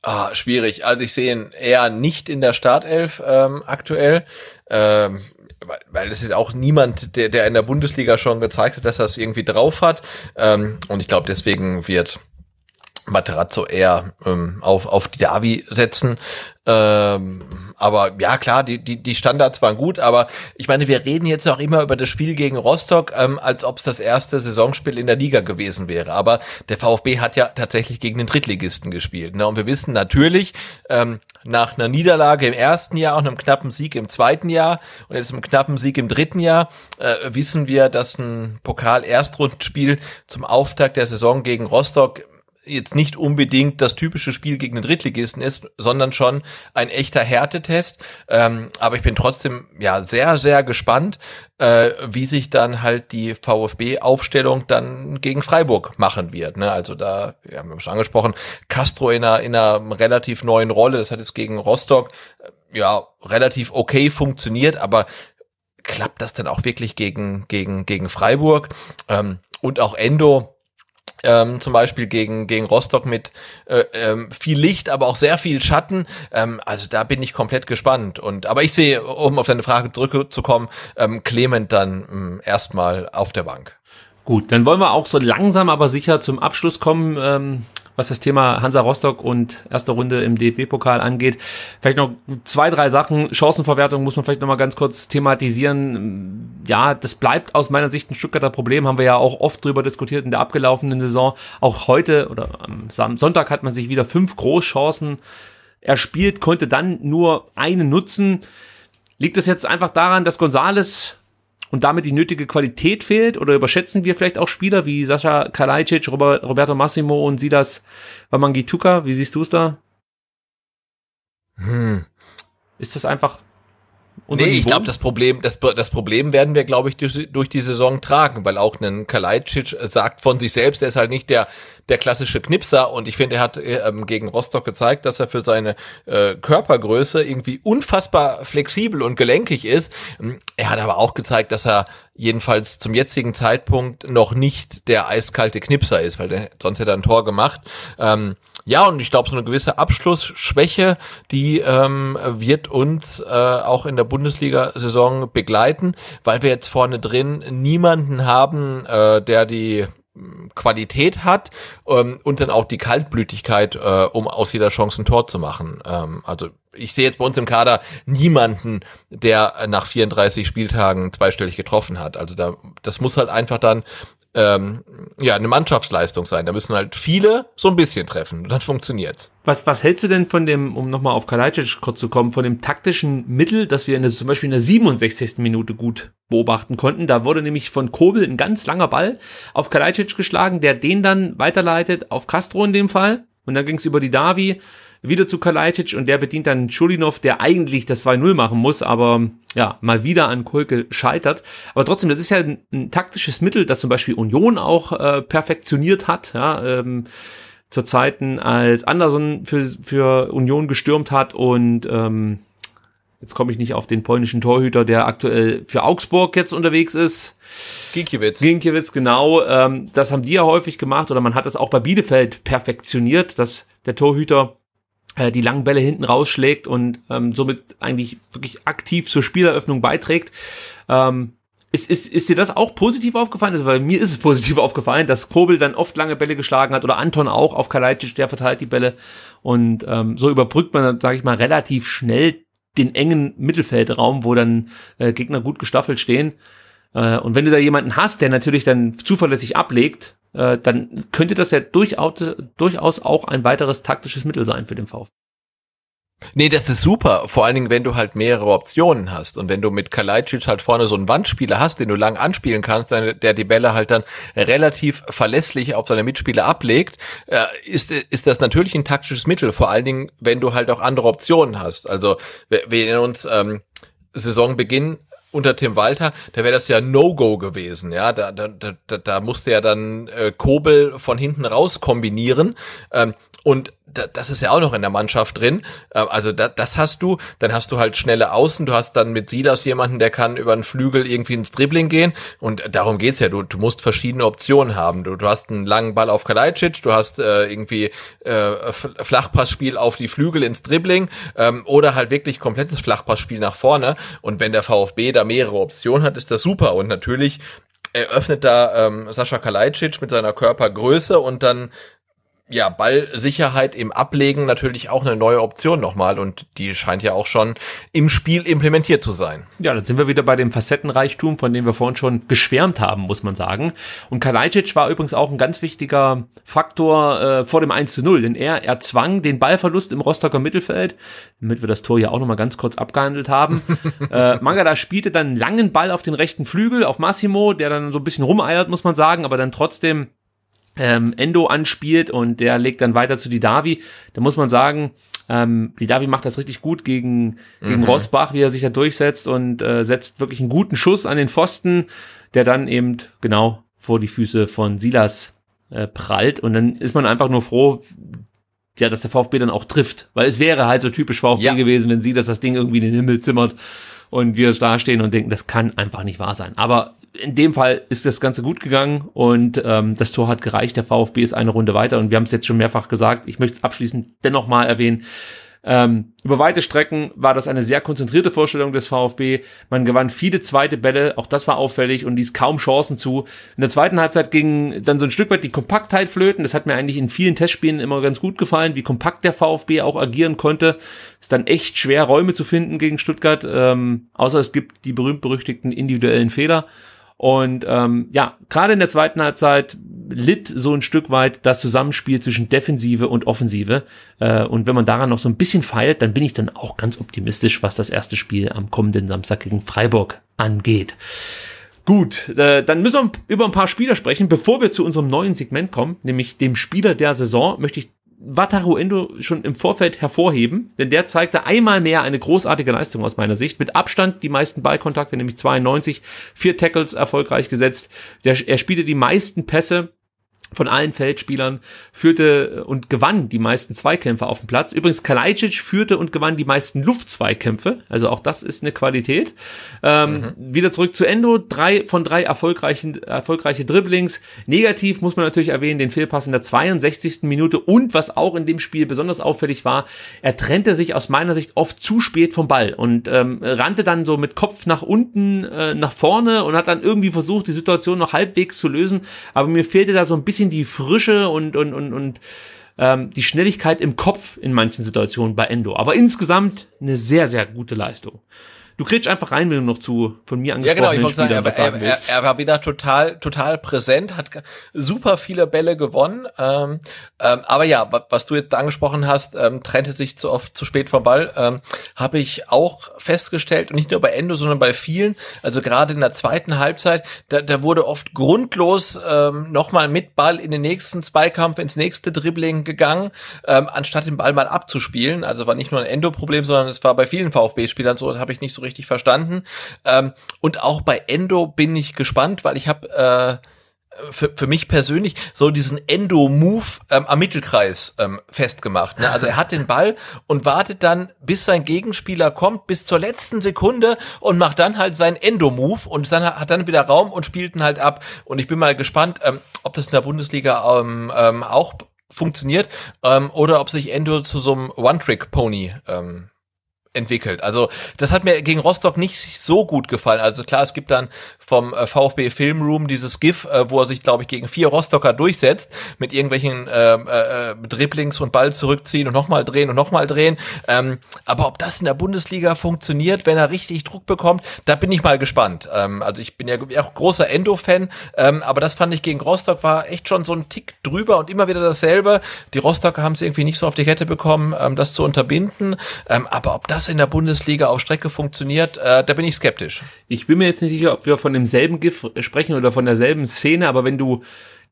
Ah, schwierig. Also ich sehe ihn eher nicht in der Startelf ähm, aktuell, ähm, weil es ist auch niemand, der, der in der Bundesliga schon gezeigt hat, dass er es irgendwie drauf hat. Ähm, und ich glaube, deswegen wird Materazzo eher ähm, auf, auf die Davi setzen. Ähm, aber ja, klar, die, die, die Standards waren gut, aber ich meine, wir reden jetzt auch immer über das Spiel gegen Rostock, ähm, als ob es das erste Saisonspiel in der Liga gewesen wäre. Aber der VfB hat ja tatsächlich gegen den Drittligisten gespielt. Ne? Und wir wissen natürlich, ähm, nach einer Niederlage im ersten Jahr und einem knappen Sieg im zweiten Jahr und jetzt einem knappen Sieg im dritten Jahr, äh, wissen wir, dass ein Pokal-Erstrundenspiel zum Auftakt der Saison gegen Rostock jetzt nicht unbedingt das typische Spiel gegen den Drittligisten ist, sondern schon ein echter Härtetest. Ähm, aber ich bin trotzdem ja sehr, sehr gespannt, äh, wie sich dann halt die VfB-Aufstellung dann gegen Freiburg machen wird. Ne? Also da, wir haben schon angesprochen, Castro in einer, in einer relativ neuen Rolle, das hat jetzt gegen Rostock äh, ja relativ okay funktioniert, aber klappt das denn auch wirklich gegen, gegen, gegen Freiburg? Ähm, und auch Endo, ähm, zum Beispiel gegen, gegen Rostock mit äh, ähm, viel Licht, aber auch sehr viel Schatten. Ähm, also da bin ich komplett gespannt. Und aber ich sehe, um auf deine Frage zurückzukommen, ähm, Clement dann äh, erstmal auf der Bank. Gut, dann wollen wir auch so langsam aber sicher zum Abschluss kommen. Ähm, was das Thema Hansa Rostock und erste Runde im DFB-Pokal angeht. Vielleicht noch zwei, drei Sachen. Chancenverwertung muss man vielleicht nochmal ganz kurz thematisieren. Ja, das bleibt aus meiner Sicht ein Stuttgarter Problem. Haben wir ja auch oft drüber diskutiert in der abgelaufenen Saison. Auch heute oder am Sonntag hat man sich wieder fünf Großchancen erspielt, konnte dann nur eine nutzen. Liegt es jetzt einfach daran, dass Gonzales und damit die nötige Qualität fehlt? Oder überschätzen wir vielleicht auch Spieler wie Sascha Kalajdzic, Robert, Roberto Massimo und Silas Wamangituka? Wie siehst du es da? Hm. Ist das einfach nee, ich glaube, das Problem, das, das Problem werden wir, glaube ich, durch, durch, die Saison tragen, weil auch ein Kalajdzic sagt von sich selbst, er ist halt nicht der, der klassische Knipser und ich finde, er hat äh, ähm, gegen Rostock gezeigt, dass er für seine äh, Körpergröße irgendwie unfassbar flexibel und gelenkig ist. Ähm, er hat aber auch gezeigt, dass er jedenfalls zum jetzigen Zeitpunkt noch nicht der eiskalte Knipser ist, weil der, sonst hätte er ein Tor gemacht. Ähm, ja, und ich glaube, so eine gewisse Abschlussschwäche, die ähm, wird uns äh, auch in der Bundesliga-Saison begleiten, weil wir jetzt vorne drin niemanden haben, äh, der die ähm, Qualität hat ähm, und dann auch die Kaltblütigkeit, äh, um aus jeder Chance ein Tor zu machen. Ähm, also ich sehe jetzt bei uns im Kader niemanden, der nach 34 Spieltagen zweistellig getroffen hat. Also da, das muss halt einfach dann ähm, ja, eine Mannschaftsleistung sein. Da müssen halt viele so ein bisschen treffen und dann funktioniert's. Was, was hältst du denn von dem, um nochmal auf Kalajdzic kurz zu kommen, von dem taktischen Mittel, das wir in der, zum Beispiel in der 67. Minute gut beobachten konnten? Da wurde nämlich von Kobel ein ganz langer Ball auf Kalajdzic geschlagen, der den dann weiterleitet auf Castro in dem Fall. Und dann ging's über die Davi wieder zu Kalajdzic und der bedient dann Schulinov, der eigentlich das 2-0 machen muss, aber ja, mal wieder an Kolke scheitert. Aber trotzdem, das ist ja ein, ein taktisches Mittel, das zum Beispiel Union auch äh, perfektioniert hat, ja, ähm, zur Zeiten, als Anderson für, für Union gestürmt hat und ähm, jetzt komme ich nicht auf den polnischen Torhüter, der aktuell für Augsburg jetzt unterwegs ist. Ginkiewicz. Ginkiewicz, genau. Ähm, das haben die ja häufig gemacht oder man hat das auch bei Bielefeld perfektioniert, dass der Torhüter äh, die langen Bälle hinten rausschlägt und ähm, somit eigentlich wirklich aktiv zur Spieleröffnung beiträgt. Ähm, ist, ist, ist dir das auch positiv aufgefallen? Also, weil mir ist es positiv aufgefallen, dass Kobel dann oft lange Bälle geschlagen hat oder Anton auch auf Kalajdzic, der verteilt die Bälle. Und ähm, so überbrückt man, sage ich mal, relativ schnell den engen Mittelfeldraum, wo dann äh, Gegner gut gestaffelt stehen. Äh, und wenn du da jemanden hast, der natürlich dann zuverlässig ablegt, äh, dann könnte das ja durchaus, durchaus auch ein weiteres taktisches Mittel sein für den VfB. Nee, das ist super. Vor allen Dingen, wenn du halt mehrere Optionen hast. Und wenn du mit Kalajdzic halt vorne so einen Wandspieler hast, den du lang anspielen kannst, der die Bälle halt dann relativ verlässlich auf seine Mitspieler ablegt, äh, ist, ist das natürlich ein taktisches Mittel. Vor allen Dingen, wenn du halt auch andere Optionen hast. Also, wir, wir in uns, ähm, Saisonbeginn unter Tim Walter, da wäre das ja No-Go gewesen, ja. Da, da, da, da musste ja dann äh, Kobel von hinten raus kombinieren. Ähm, und da, das ist ja auch noch in der Mannschaft drin. Äh, also da, das hast du. Dann hast du halt schnelle Außen. Du hast dann mit Silas jemanden, der kann über einen Flügel irgendwie ins Dribbling gehen. Und darum geht's ja. Du, du musst verschiedene Optionen haben. Du, du hast einen langen Ball auf Kalajdzic. Du hast äh, irgendwie äh, Flachpassspiel auf die Flügel ins Dribbling. Ähm, oder halt wirklich komplettes Flachpassspiel nach vorne. Und wenn der VfB da mehrere Optionen hat, ist das super. Und natürlich eröffnet da ähm, Sascha Kalajdzic mit seiner Körpergröße und dann ja, Ballsicherheit im Ablegen natürlich auch eine neue Option nochmal und die scheint ja auch schon im Spiel implementiert zu sein. Ja, dann sind wir wieder bei dem Facettenreichtum, von dem wir vorhin schon geschwärmt haben, muss man sagen. Und Kalajdzic war übrigens auch ein ganz wichtiger Faktor äh, vor dem 1 zu 0, denn er erzwang den Ballverlust im Rostocker Mittelfeld, damit wir das Tor ja auch nochmal ganz kurz abgehandelt haben. äh, Mangala spielte dann einen langen Ball auf den rechten Flügel, auf Massimo, der dann so ein bisschen rumeiert, muss man sagen, aber dann trotzdem ähm, Endo anspielt und der legt dann weiter zu Didavi. Da muss man sagen, ähm, Didavi macht das richtig gut gegen, gegen mhm. Rosbach, wie er sich da durchsetzt und äh, setzt wirklich einen guten Schuss an den Pfosten, der dann eben genau vor die Füße von Silas äh, prallt. Und dann ist man einfach nur froh, ja, dass der VfB dann auch trifft. Weil es wäre halt so typisch VfB ja. gewesen, wenn sie das, das Ding irgendwie in den Himmel zimmert und wir da stehen und denken, das kann einfach nicht wahr sein. Aber in dem Fall ist das Ganze gut gegangen und ähm, das Tor hat gereicht. Der VfB ist eine Runde weiter und wir haben es jetzt schon mehrfach gesagt. Ich möchte es abschließend dennoch mal erwähnen. Ähm, über weite Strecken war das eine sehr konzentrierte Vorstellung des VfB. Man gewann viele zweite Bälle, auch das war auffällig und ließ kaum Chancen zu. In der zweiten Halbzeit ging dann so ein Stück weit die Kompaktheit flöten. Das hat mir eigentlich in vielen Testspielen immer ganz gut gefallen, wie kompakt der VfB auch agieren konnte. Ist dann echt schwer, Räume zu finden gegen Stuttgart, ähm, außer es gibt die berühmt-berüchtigten individuellen Fehler. Und ähm, ja, gerade in der zweiten Halbzeit litt so ein Stück weit das Zusammenspiel zwischen Defensive und Offensive. Äh, und wenn man daran noch so ein bisschen feilt, dann bin ich dann auch ganz optimistisch, was das erste Spiel am kommenden Samstag gegen Freiburg angeht. Gut, äh, dann müssen wir über ein paar Spieler sprechen. Bevor wir zu unserem neuen Segment kommen, nämlich dem Spieler der Saison, möchte ich Wataru Endo schon im Vorfeld hervorheben, denn der zeigte einmal mehr eine großartige Leistung aus meiner Sicht. Mit Abstand die meisten Ballkontakte, nämlich 92, vier Tackles erfolgreich gesetzt. Der, er spielte die meisten Pässe von allen Feldspielern, führte äh, und gewann die meisten Zweikämpfe auf dem Platz. Übrigens, Kalajdzic führte und gewann die meisten Luftzweikämpfe, also auch das ist eine Qualität. Ähm, mhm. Wieder zurück zu Endo, drei von drei erfolgreichen, erfolgreiche Dribblings. Negativ muss man natürlich erwähnen, den Fehlpass in der 62. Minute und was auch in dem Spiel besonders auffällig war, er trennte sich aus meiner Sicht oft zu spät vom Ball und ähm, rannte dann so mit Kopf nach unten, äh, nach vorne und hat dann irgendwie versucht, die Situation noch halbwegs zu lösen, aber mir fehlte da so ein bisschen bisschen die Frische und, und, und, und ähm, die Schnelligkeit im Kopf in manchen Situationen bei Endo. Aber insgesamt eine sehr, sehr gute Leistung. Du kriegst einfach rein, wenn du noch zu von mir hast. ja, genau, ich Spieler sagen, was sagen er, Er, er, war wieder total, total präsent, hat super viele Bälle gewonnen. Ähm, ähm, aber ja, was du jetzt angesprochen hast, ähm, trennte sich zu oft zu spät vom Ball, ähm, habe ich auch festgestellt und nicht nur bei Endo, sondern bei vielen. Also gerade in der zweiten Halbzeit, da, da wurde oft grundlos ähm, nochmal mit Ball in den nächsten Zweikampf, ins nächste Dribbling gegangen, ähm, anstatt den Ball mal abzuspielen. Also war nicht nur ein Endo-Problem, sondern es war bei vielen VfB-Spielern so, habe ich nicht so richtig verstanden. Ähm, und auch bei Endo bin ich gespannt, weil ich habe äh, für, für mich persönlich so diesen Endo-Move ähm, am Mittelkreis ähm, festgemacht. Ne? Also er hat den Ball und wartet dann, bis sein Gegenspieler kommt, bis zur letzten Sekunde und macht dann halt seinen Endo-Move und dann, hat dann wieder Raum und spielt ihn halt ab. Und ich bin mal gespannt, ähm, ob das in der Bundesliga ähm, ähm, auch funktioniert ähm, oder ob sich Endo zu so einem One-Trick-Pony ähm, entwickelt. Also das hat mir gegen Rostock nicht so gut gefallen. Also klar, es gibt dann vom äh, VfB Filmroom dieses GIF, äh, wo er sich, glaube ich, gegen vier Rostocker durchsetzt mit irgendwelchen ähm, äh, äh, Dribblings und Ball zurückziehen und nochmal drehen und nochmal drehen. Ähm, aber ob das in der Bundesliga funktioniert, wenn er richtig Druck bekommt, da bin ich mal gespannt. Ähm, also ich bin ja auch großer Endo-Fan, ähm, aber das fand ich gegen Rostock war echt schon so ein Tick drüber und immer wieder dasselbe. Die Rostocker haben es irgendwie nicht so auf die Kette bekommen, ähm, das zu unterbinden. Ähm, aber ob das das in der Bundesliga auf Strecke funktioniert, äh, da bin ich skeptisch. Ich bin mir jetzt nicht sicher, ob wir von demselben GIF sprechen oder von derselben Szene, aber wenn du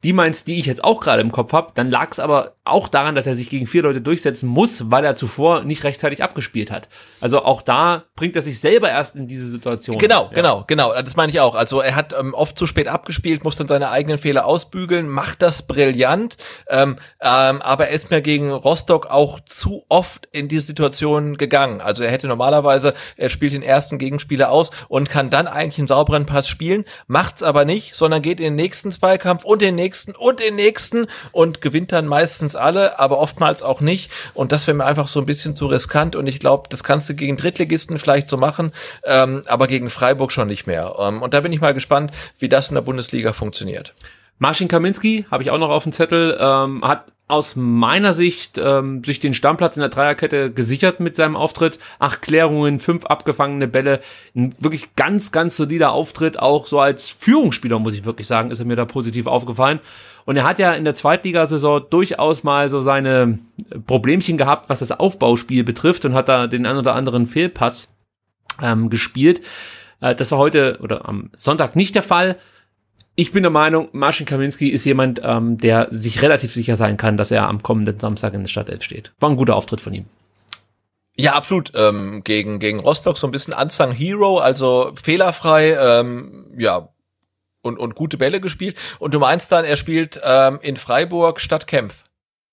die Mainz, die ich jetzt auch gerade im Kopf habe, dann lag es aber auch daran, dass er sich gegen vier Leute durchsetzen muss, weil er zuvor nicht rechtzeitig abgespielt hat. Also auch da bringt er sich selber erst in diese Situation. Genau, ja. genau, genau. Das meine ich auch. Also er hat ähm, oft zu spät abgespielt, muss dann seine eigenen Fehler ausbügeln, macht das brillant, ähm, ähm, aber er ist mir gegen Rostock auch zu oft in diese Situation gegangen. Also er hätte normalerweise, er spielt den ersten Gegenspieler aus und kann dann eigentlich einen sauberen Pass spielen, macht's aber nicht, sondern geht in den nächsten Zweikampf und den nächsten nächsten und den nächsten und gewinnt dann meistens alle, aber oftmals auch nicht. Und das wäre mir einfach so ein bisschen zu riskant. Und ich glaube, das kannst du gegen Drittligisten vielleicht so machen, ähm, aber gegen Freiburg schon nicht mehr. Ähm, und da bin ich mal gespannt, wie das in der Bundesliga funktioniert. Marcin Kaminski habe ich auch noch auf dem Zettel, ähm, hat aus meiner Sicht ähm, sich den Stammplatz in der Dreierkette gesichert mit seinem Auftritt. Acht Klärungen, fünf abgefangene Bälle. Ein wirklich ganz, ganz solider Auftritt. Auch so als Führungsspieler, muss ich wirklich sagen, ist er mir da positiv aufgefallen. Und er hat ja in der Zweitligasaison durchaus mal so seine Problemchen gehabt, was das Aufbauspiel betrifft und hat da den ein oder anderen Fehlpass ähm, gespielt. Äh, das war heute oder am Sonntag nicht der Fall ich bin der Meinung, Marcin Kaminski ist jemand, ähm, der sich relativ sicher sein kann, dass er am kommenden Samstag in der Stadtelf steht. War ein guter Auftritt von ihm. Ja, absolut. Ähm, gegen, gegen Rostock so ein bisschen Anzang Hero, also fehlerfrei, ähm, ja, und, und gute Bälle gespielt. Und du meinst dann, er spielt ähm, in Freiburg statt Kempf.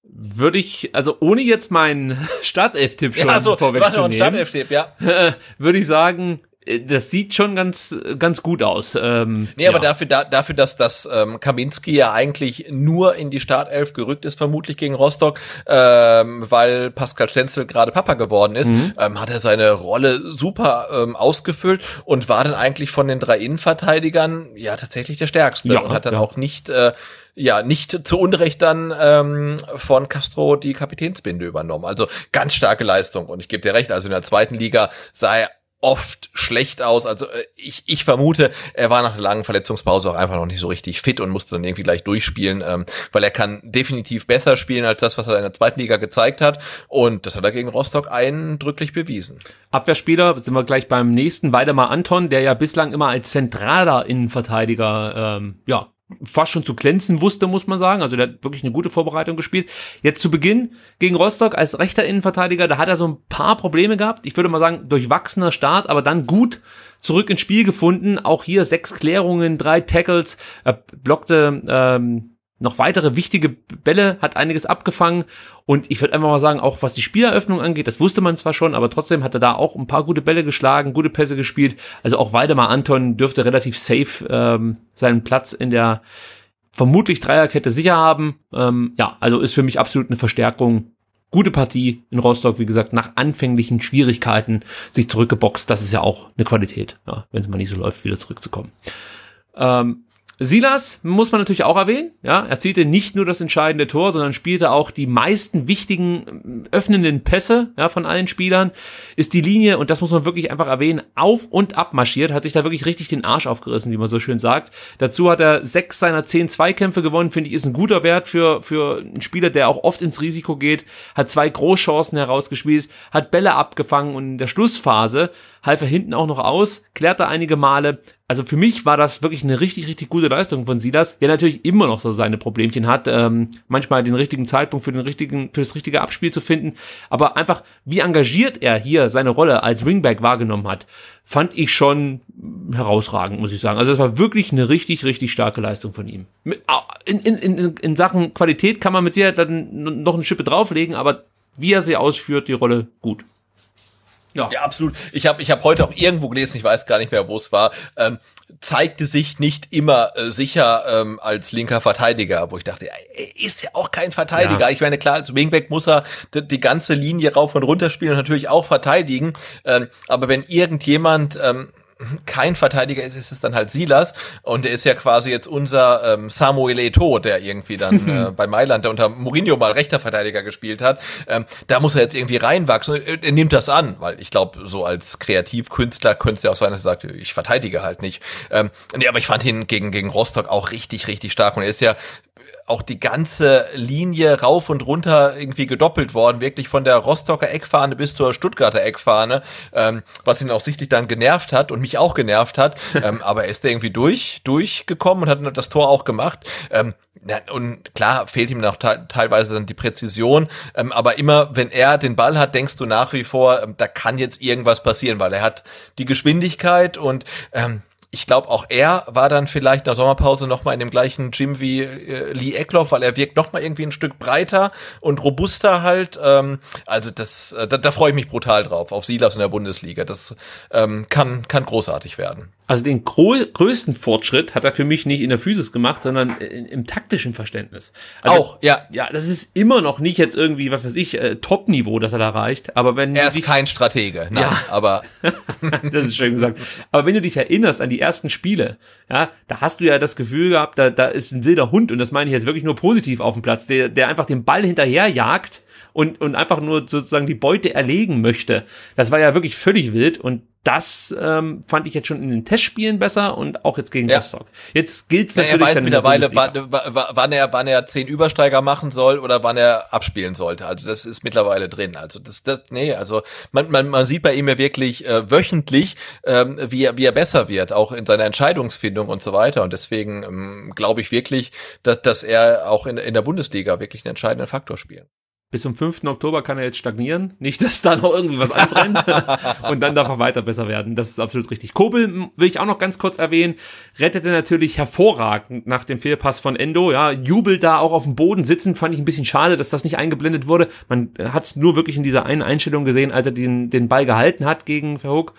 Würde ich, also ohne jetzt meinen stadtelf tipp schon ja, so, vorwegzunehmen, Startelf-Tipp, ja. würde ich sagen, äh, das sieht schon ganz, ganz gut aus. Ähm, nee, aber ja. dafür, da, dafür, dass das ähm, Kaminski ja eigentlich nur in die Startelf gerückt ist, vermutlich gegen Rostock, ähm, weil Pascal Stenzel gerade Papa geworden ist, mhm. ähm, hat er seine Rolle super ähm, ausgefüllt und war dann eigentlich von den drei Innenverteidigern ja tatsächlich der stärkste ja, und hat dann ja. auch nicht äh, ja, nicht zu Unrecht dann ähm, von Castro die Kapitänsbinde übernommen. Also ganz starke Leistung. Und ich gebe dir recht, also in der zweiten Liga sei oft schlecht aus. Also äh, ich, ich vermute, er war nach einer langen Verletzungspause auch einfach noch nicht so richtig fit und musste dann irgendwie gleich durchspielen, ähm, weil er kann definitiv besser spielen als das, was er in der zweiten Liga gezeigt hat. Und das hat er gegen Rostock eindrücklich bewiesen. Abwehrspieler, sind wir gleich beim nächsten, weiter mal Anton, der ja bislang immer als zentraler Innenverteidiger ähm, ja, fast schon zu glänzen wusste, muss man sagen. Also der hat wirklich eine gute Vorbereitung gespielt. Jetzt zu Beginn gegen Rostock als rechter Innenverteidiger, da hat er so ein paar Probleme gehabt. Ich würde mal sagen, durchwachsener Start, aber dann gut zurück ins Spiel gefunden. Auch hier sechs Klärungen, drei Tackles, er blockte ähm, noch weitere wichtige Bälle, hat einiges abgefangen. Und ich würde einfach mal sagen, auch was die Spieleröffnung angeht, das wusste man zwar schon, aber trotzdem hat er da auch ein paar gute Bälle geschlagen, gute Pässe gespielt. Also auch Waldemar Anton dürfte relativ safe ähm, seinen Platz in der vermutlich Dreierkette sicher haben. Ähm, ja, also ist für mich absolut eine Verstärkung. Gute Partie in Rostock, wie gesagt, nach anfänglichen Schwierigkeiten sich zurückgeboxt. Das ist ja auch eine Qualität, ja, wenn es mal nicht so läuft, wieder zurückzukommen. Ähm, Silas muss man natürlich auch erwähnen. Ja, erzielte nicht nur das entscheidende Tor, sondern spielte auch die meisten wichtigen öffnenden Pässe ja, von allen Spielern. Ist die Linie, und das muss man wirklich einfach erwähnen, auf und ab marschiert, hat sich da wirklich richtig den Arsch aufgerissen, wie man so schön sagt. Dazu hat er sechs seiner zehn Zweikämpfe gewonnen, finde ich, ist ein guter Wert für, für einen Spieler, der auch oft ins Risiko geht, hat zwei Großchancen herausgespielt, hat Bälle abgefangen und in der Schlussphase half er hinten auch noch aus, klärte einige Male, also für mich war das wirklich eine richtig, richtig gute Leistung von Silas, der natürlich immer noch so seine Problemchen hat, ähm, manchmal den richtigen Zeitpunkt für den richtigen, für das richtige Abspiel zu finden. Aber einfach, wie engagiert er hier seine Rolle als Wingback wahrgenommen hat, fand ich schon herausragend, muss ich sagen. Also es war wirklich eine richtig, richtig starke Leistung von ihm. In, in, in, in Sachen Qualität kann man mit Sicherheit dann noch eine Schippe drauflegen, aber wie er sie ausführt, die Rolle gut. Ja. ja, absolut. Ich habe ich hab heute auch irgendwo gelesen, ich weiß gar nicht mehr, wo es war, ähm, zeigte sich nicht immer äh, sicher ähm, als linker Verteidiger, wo ich dachte, er ist ja auch kein Verteidiger. Ja. Ich meine, klar, als Wingback muss er die, die, ganze Linie rauf und runter spielen und natürlich auch verteidigen. Ähm, aber wenn irgendjemand ähm, kein Verteidiger ist, ist es dann halt Silas. Und er ist ja quasi jetzt unser ähm, Samuel Eto, der irgendwie dann äh, bei Mailand, der unter Mourinho mal rechter Verteidiger gespielt hat. Ähm, da muss er jetzt irgendwie reinwachsen. Äh, er nimmt das an, weil ich glaube, so als Kreativkünstler könnte es ja auch sein, dass er sagt, ich verteidige halt nicht. Ähm, nee, aber ich fand ihn gegen, gegen Rostock auch richtig, richtig stark. Und er ist ja auch die ganze Linie rauf und runter irgendwie gedoppelt worden, wirklich von der Rostocker Eckfahne bis zur Stuttgarter Eckfahne, ähm, was ihn auch sichtlich dann genervt hat und mich auch genervt hat. ähm, aber er ist irgendwie durch, durchgekommen und hat das Tor auch gemacht. Ähm, ja, und klar fehlt ihm noch te teilweise dann die Präzision, ähm, aber immer wenn er den Ball hat, denkst du nach wie vor, ähm, da kann jetzt irgendwas passieren, weil er hat die Geschwindigkeit und ähm, ich glaube, auch er war dann vielleicht nach Sommerpause nochmal in dem gleichen Gym wie äh, Lee Eckloff, weil er wirkt nochmal irgendwie ein Stück breiter und robuster halt. Ähm, also das, äh, da, da freue ich mich brutal drauf, auf Silas in der Bundesliga. Das ähm, kann, kann großartig werden. Also den größten Fortschritt hat er für mich nicht in der Physis gemacht, sondern in, im taktischen Verständnis. Also, auch, ja. Ja, das ist immer noch nicht jetzt irgendwie, was weiß ich, äh, Top-Niveau, das er da erreicht. Aber wenn er ist kein Stratege, nein, ja. aber das ist schön gesagt. Aber wenn du dich erinnerst an die die ersten Spiele, ja, da hast du ja das Gefühl gehabt, da, da ist ein wilder Hund und das meine ich jetzt wirklich nur positiv auf dem Platz, der, der einfach den Ball hinterherjagt und, und einfach nur sozusagen die Beute erlegen möchte. Das war ja wirklich völlig wild und das ähm, fand ich jetzt schon in den Testspielen besser und auch jetzt gegen ja. Rostock. Jetzt gilt es ja, natürlich er weiß dann mittlerweile, wann, wann, er, wann er zehn Übersteiger machen soll oder wann er abspielen sollte. Also das ist mittlerweile drin. Also das, das nee, also man, man, man sieht bei ihm ja wirklich äh, wöchentlich, ähm, wie, er, wie er besser wird, auch in seiner Entscheidungsfindung und so weiter. Und deswegen ähm, glaube ich wirklich, dass, dass er auch in, in der Bundesliga wirklich einen entscheidenden Faktor spielt bis zum 5. Oktober kann er jetzt stagnieren. Nicht, dass da noch irgendwie was anbrennt. und dann darf er weiter besser werden. Das ist absolut richtig. Kobel will ich auch noch ganz kurz erwähnen. Rettete natürlich hervorragend nach dem Fehlpass von Endo. Ja, Jubel da auch auf dem Boden sitzen, fand ich ein bisschen schade, dass das nicht eingeblendet wurde. Man hat es nur wirklich in dieser einen Einstellung gesehen, als er den, den Ball gehalten hat gegen Verhoek.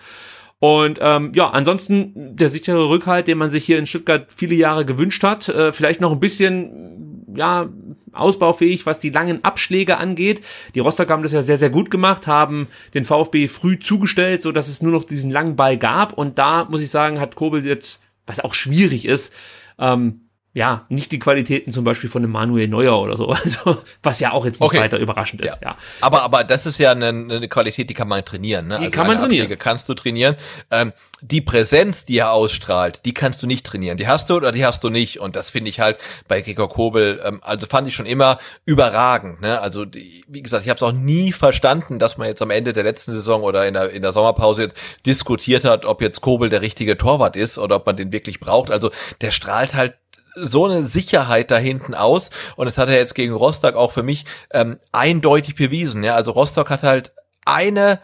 Und ähm, ja, ansonsten der sichere Rückhalt, den man sich hier in Stuttgart viele Jahre gewünscht hat, äh, vielleicht noch ein bisschen ja ausbaufähig, was die langen Abschläge angeht. Die Rostock haben das ja sehr, sehr gut gemacht, haben den VfB früh zugestellt, so dass es nur noch diesen langen Ball gab. Und da muss ich sagen, hat Kobel jetzt, was auch schwierig ist, ähm, ja, nicht die Qualitäten zum Beispiel von einem Manuel Neuer oder so, also, was ja auch jetzt nicht okay. weiter überraschend ist, ja. ja. Aber, aber das ist ja eine, eine Qualität, die kann man trainieren, ne? Die also kann man trainieren. Abschläge kannst du trainieren. Ähm, die Präsenz, die er ausstrahlt, die kannst du nicht trainieren. Die hast du oder die hast du nicht. Und das finde ich halt bei Gregor Kobel, ähm, also fand ich schon immer überragend, ne? Also, die, wie gesagt, ich habe es auch nie verstanden, dass man jetzt am Ende der letzten Saison oder in der, in der Sommerpause jetzt diskutiert hat, ob jetzt Kobel der richtige Torwart ist oder ob man den wirklich braucht. Also, der strahlt halt so eine Sicherheit da hinten aus. Und das hat er jetzt gegen Rostock auch für mich ähm, eindeutig bewiesen. Ja, also Rostock hat halt eine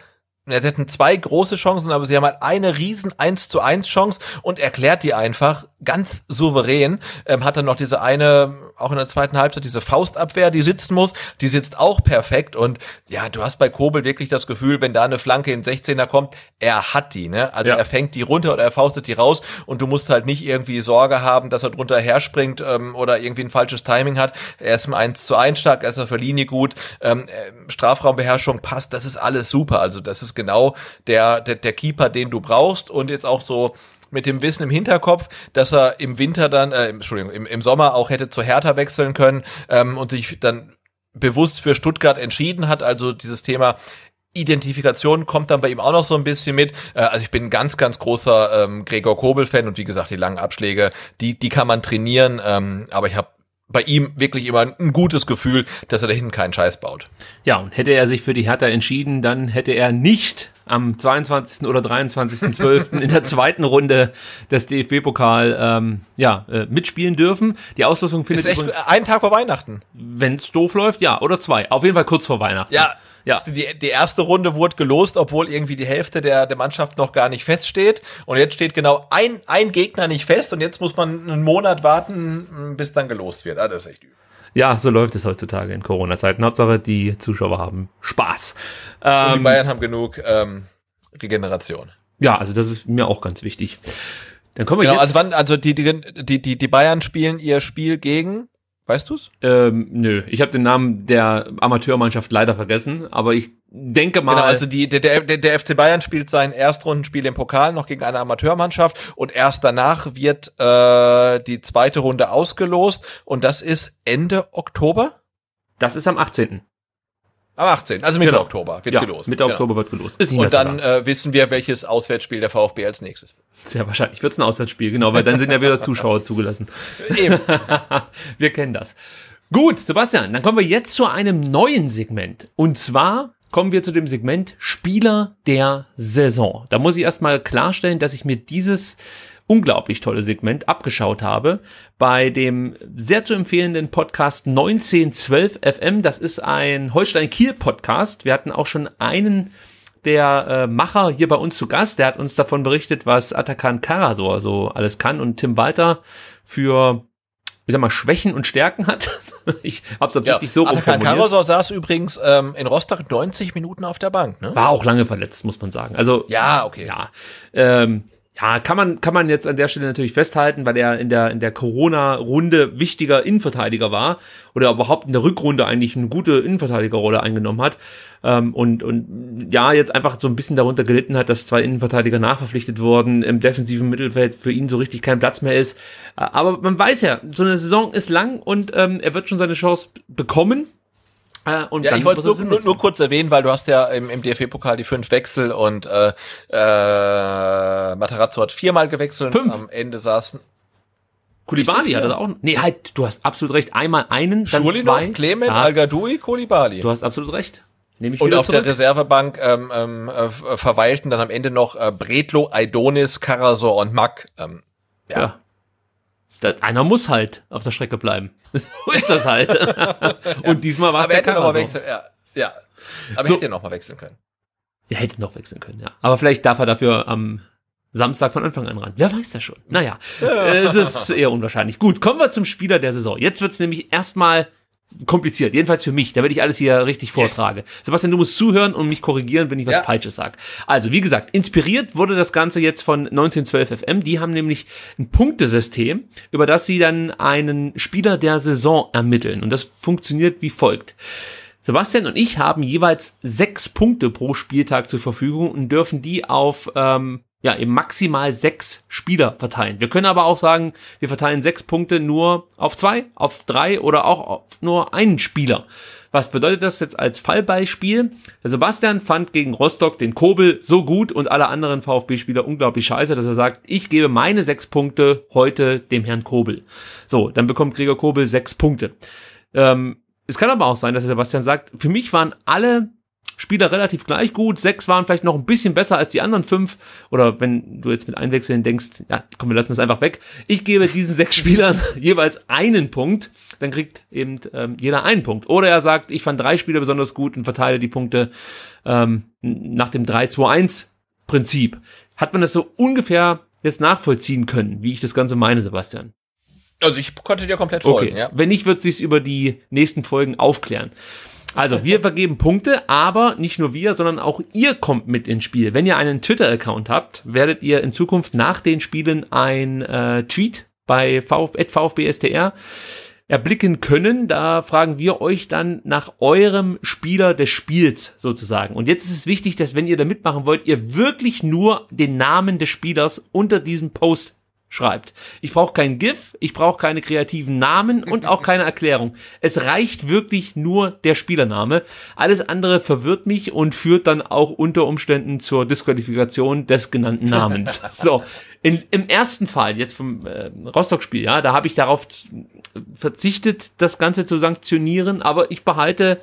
ja, sie hatten zwei große Chancen, aber sie haben halt eine riesen 1 zu 1 Chance und erklärt die einfach ganz souverän. Ähm, hat dann noch diese eine, auch in der zweiten Halbzeit, diese Faustabwehr, die sitzen muss. Die sitzt auch perfekt. Und ja, du hast bei Kobel wirklich das Gefühl, wenn da eine Flanke in 16er kommt, er hat die. Ne? Also ja. er fängt die runter oder er faustet die raus. Und du musst halt nicht irgendwie Sorge haben, dass er drunter her springt ähm, oder irgendwie ein falsches Timing hat. Er ist im 1 zu 1 stark, er ist auf der Linie gut. Ähm, äh, Strafraumbeherrschung passt. Das ist alles super. Also das ist genau der, der, der Keeper, den du brauchst. Und jetzt auch so mit dem Wissen im Hinterkopf, dass er im Winter dann, äh, Entschuldigung, im, im Sommer auch hätte zu Hertha wechseln können ähm, und sich dann bewusst für Stuttgart entschieden hat. Also dieses Thema Identifikation kommt dann bei ihm auch noch so ein bisschen mit. Äh, also ich bin ein ganz, ganz großer ähm, Gregor Kobel-Fan und wie gesagt, die langen Abschläge, die, die kann man trainieren, ähm, aber ich habe bei ihm wirklich immer ein gutes Gefühl, dass er da hinten keinen Scheiß baut. Ja, und hätte er sich für die Hertha entschieden, dann hätte er nicht am 22. oder 23.12. in der zweiten Runde des DFB-Pokal ähm, ja, äh, mitspielen dürfen. Die Auslosung findet ist echt übrigens, einen Tag vor Weihnachten. Wenn es doof läuft, ja, oder zwei. Auf jeden Fall kurz vor Weihnachten. Ja. Ja. Also die, die erste Runde wurde gelost, obwohl irgendwie die Hälfte der, der Mannschaft noch gar nicht feststeht. Und jetzt steht genau ein, ein Gegner nicht fest und jetzt muss man einen Monat warten, bis dann gelost wird. Ah, das ist echt übel. Ja, so läuft es heutzutage in Corona-Zeiten. Hauptsache, die Zuschauer haben Spaß. Ähm, die Bayern haben genug ähm, Regeneration. Ja, also das ist mir auch ganz wichtig. Dann kommen wir genau, jetzt. Also, wann, also die, die, die, die Bayern spielen ihr Spiel gegen Weißt du's? Ähm, nö, ich habe den Namen der Amateurmannschaft leider vergessen, aber ich denke genau, mal. Genau, also die, der, der, der FC Bayern spielt sein Erstrundenspiel im Pokal noch gegen eine Amateurmannschaft und erst danach wird äh, die zweite Runde ausgelost und das ist Ende Oktober. Das ist am 18. Am 18. Also Mitte genau. Oktober wird ja, gelost. Mitte Oktober genau. wird gelost. Ist nicht und dann äh, wissen wir, welches Auswärtsspiel der VfB als nächstes. Sehr wahrscheinlich wird es ein Auswärtsspiel, genau, weil dann sind ja wieder Zuschauer zugelassen. Eben. wir kennen das. Gut, Sebastian, dann kommen wir jetzt zu einem neuen Segment. Und zwar kommen wir zu dem Segment Spieler der Saison. Da muss ich erstmal klarstellen, dass ich mir dieses unglaublich tolle Segment abgeschaut habe, bei dem sehr zu empfehlenden Podcast 1912 FM. Das ist ein Holstein-Kiel-Podcast. Wir hatten auch schon einen der äh, Macher hier bei uns zu Gast. Der hat uns davon berichtet, was Atakan Karasor so alles kann und Tim Walter für ich sag mal, Schwächen und Stärken hat. ich hab's absichtlich ja. so rumformuliert. Karasor saß übrigens ähm, in Rostock 90 Minuten auf der Bank. Ne? War auch lange verletzt, muss man sagen. Also ja, okay. Ja, ähm, ja, kann man, kann man jetzt an der Stelle natürlich festhalten, weil er in der, in der Corona-Runde wichtiger Innenverteidiger war oder überhaupt in der Rückrunde eigentlich eine gute Innenverteidigerrolle eingenommen hat. Ähm, und, und ja, jetzt einfach so ein bisschen darunter gelitten hat, dass zwei Innenverteidiger nachverpflichtet wurden, im defensiven Mittelfeld für ihn so richtig kein Platz mehr ist. Aber man weiß ja, so eine Saison ist lang und ähm, er wird schon seine Chance bekommen. Äh, und ja, ich wollte es nur, nur, kurz erwähnen, weil du hast ja im, im DFB-Pokal e die fünf Wechsel und äh, äh, Matarazzo hat viermal gewechselt fünf. und am Ende saßen. Kulibali hat das auch. Nee, halt, du hast absolut recht. Einmal einen, dann Schulinow, zwei. Clement, ja. al Kulibali. Du hast absolut recht. Nehme ich und auf zurück. der Reservebank ähm, ähm, äh, verweilten dann am Ende noch äh, Bretlo, Aidonis, Karasor und Mack. Ähm, ja. ja. Das, einer muss halt auf der Strecke bleiben. so ist das halt. und diesmal war es der Kamera. So. Ja, ja. Aber so, hätte er nochmal wechseln können. Er hätte noch wechseln können, ja. Aber vielleicht darf er dafür am Samstag von Anfang an ran. Wer weiß das schon? Naja, ja. es ist eher unwahrscheinlich. Gut, kommen wir zum Spieler der Saison. Jetzt wird's nämlich erstmal kompliziert. Jedenfalls für mich, damit ich alles hier richtig vortrage. Yes. Sebastian, du musst zuhören und mich korrigieren, wenn ich was ja. Falsches sage. Also, wie gesagt, inspiriert wurde das Ganze jetzt von 1912 FM. Die haben nämlich ein Punktesystem, über das sie dann einen Spieler der Saison ermitteln. Und das funktioniert wie folgt. Sebastian und ich haben jeweils sechs Punkte pro Spieltag zur Verfügung und dürfen die auf ähm, ja, eben maximal sechs Spieler verteilen. Wir können aber auch sagen, wir verteilen sechs Punkte nur auf zwei, auf drei oder auch auf nur einen Spieler. Was bedeutet das jetzt als Fallbeispiel? Der Sebastian fand gegen Rostock den Kobel so gut und alle anderen VfB-Spieler unglaublich scheiße, dass er sagt, ich gebe meine sechs Punkte heute dem Herrn Kobel. So, dann bekommt Gregor Kobel sechs Punkte. Ähm, es kann aber auch sein, dass Sebastian sagt, für mich waren alle Spieler relativ gleich gut. Sechs waren vielleicht noch ein bisschen besser als die anderen fünf. Oder wenn du jetzt mit Einwechseln denkst, ja, komm, wir lassen das einfach weg. Ich gebe diesen sechs Spielern jeweils einen Punkt. Dann kriegt eben ähm, jeder einen Punkt. Oder er sagt, ich fand drei Spieler besonders gut und verteile die Punkte ähm, nach dem 3-2-1-Prinzip. Hat man das so ungefähr jetzt nachvollziehen können, wie ich das Ganze meine, Sebastian? Also ich konnte dir komplett folgen, okay. ja. Wenn nicht, wird sich's über die nächsten Folgen aufklären. Also wir vergeben Punkte, aber nicht nur wir, sondern auch ihr kommt mit ins Spiel. Wenn ihr einen Twitter-Account habt, werdet ihr in Zukunft nach den Spielen ein äh, Tweet bei Vf VfBSTR erblicken können. Da fragen wir euch dann nach eurem Spieler des Spiels sozusagen. Und jetzt ist es wichtig, dass wenn ihr da mitmachen wollt, ihr wirklich nur den Namen des Spielers unter diesem Post schreibt. Ich brauche kein GIF, ich brauche keine kreativen Namen und auch keine Erklärung. Es reicht wirklich nur der Spielername. Alles andere verwirrt mich und führt dann auch unter Umständen zur Disqualifikation des genannten Namens. so, in, im ersten Fall, jetzt vom äh, Rostock-Spiel, ja, da habe ich darauf verzichtet, das Ganze zu sanktionieren, aber ich behalte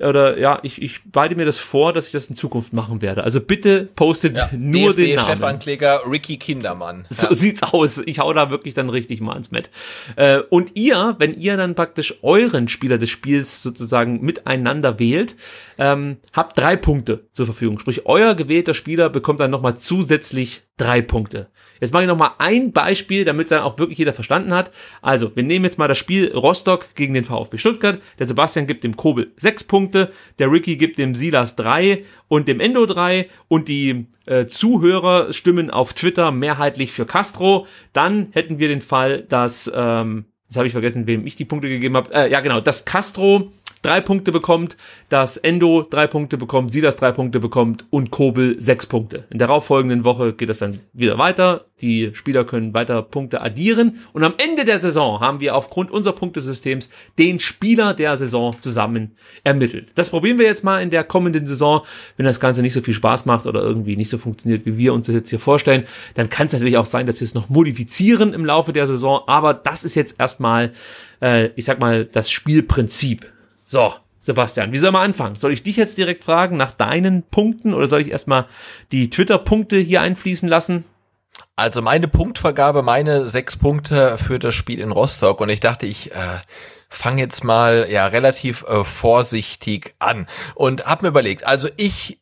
oder ja, ich, ich beide mir das vor, dass ich das in Zukunft machen werde. Also bitte postet ja, nur DFB den Namen. Chefankläger Ricky Kindermann. So sieht's aus. Ich hau da wirklich dann richtig mal ins Mett. Äh, und ihr, wenn ihr dann praktisch euren Spieler des Spiels sozusagen miteinander wählt, ähm, habt drei Punkte zur Verfügung. Sprich, euer gewählter Spieler bekommt dann nochmal zusätzlich drei Punkte. Jetzt mache ich nochmal ein Beispiel, damit es dann auch wirklich jeder verstanden hat. Also, wir nehmen jetzt mal das Spiel Rostock gegen den VfB Stuttgart. Der Sebastian gibt dem Kobel sechs Punkte. Punkte. Der Ricky gibt dem Silas drei und dem Endo drei und die äh, Zuhörer stimmen auf Twitter mehrheitlich für Castro. Dann hätten wir den Fall, dass, ähm, jetzt habe ich vergessen, wem ich die Punkte gegeben habe. Äh, ja, genau, dass Castro drei Punkte bekommt, dass Endo drei Punkte bekommt, Silas drei Punkte bekommt und Kobel sechs Punkte. In der darauffolgenden Woche geht das dann wieder weiter. Die Spieler können weiter Punkte addieren und am Ende der Saison haben wir aufgrund unserer Punktesystems den Spieler der Saison zusammen ermittelt. Das probieren wir jetzt mal in der kommenden Saison. Wenn das Ganze nicht so viel Spaß macht oder irgendwie nicht so funktioniert, wie wir uns das jetzt hier vorstellen, dann kann es natürlich auch sein, dass wir es noch modifizieren im Laufe der Saison. Aber das ist jetzt erstmal, äh, ich sag mal, das Spielprinzip so, Sebastian, wie soll man anfangen? Soll ich dich jetzt direkt fragen nach deinen Punkten oder soll ich erstmal die Twitter-Punkte hier einfließen lassen? Also meine Punktvergabe, meine sechs Punkte für das Spiel in Rostock und ich dachte, ich äh, fange jetzt mal ja relativ äh, vorsichtig an und habe mir überlegt, also ich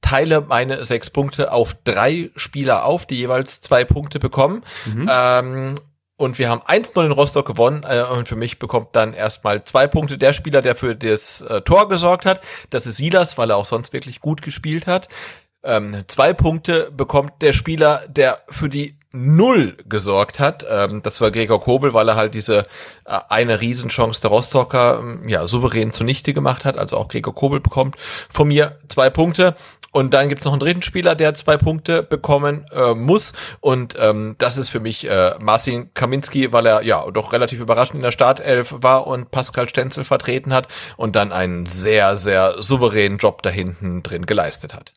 teile meine sechs Punkte auf drei Spieler auf, die jeweils zwei Punkte bekommen. Mhm. Ähm, und wir haben 1-0 in Rostock gewonnen. Äh, und für mich bekommt dann erstmal zwei Punkte der Spieler, der für das äh, Tor gesorgt hat. Das ist Silas, weil er auch sonst wirklich gut gespielt hat. Ähm, zwei Punkte bekommt der Spieler, der für die Null gesorgt hat. Ähm, das war Gregor Kobel, weil er halt diese äh, eine Riesenchance der Rostocker ähm, ja, souverän zunichte gemacht hat. Also auch Gregor Kobel bekommt von mir zwei Punkte. Und dann gibt es noch einen dritten Spieler, der zwei Punkte bekommen äh, muss. Und ähm, das ist für mich äh, Marcin Kaminski, weil er ja doch relativ überraschend in der Startelf war und Pascal Stenzel vertreten hat und dann einen sehr, sehr souveränen Job da hinten drin geleistet hat.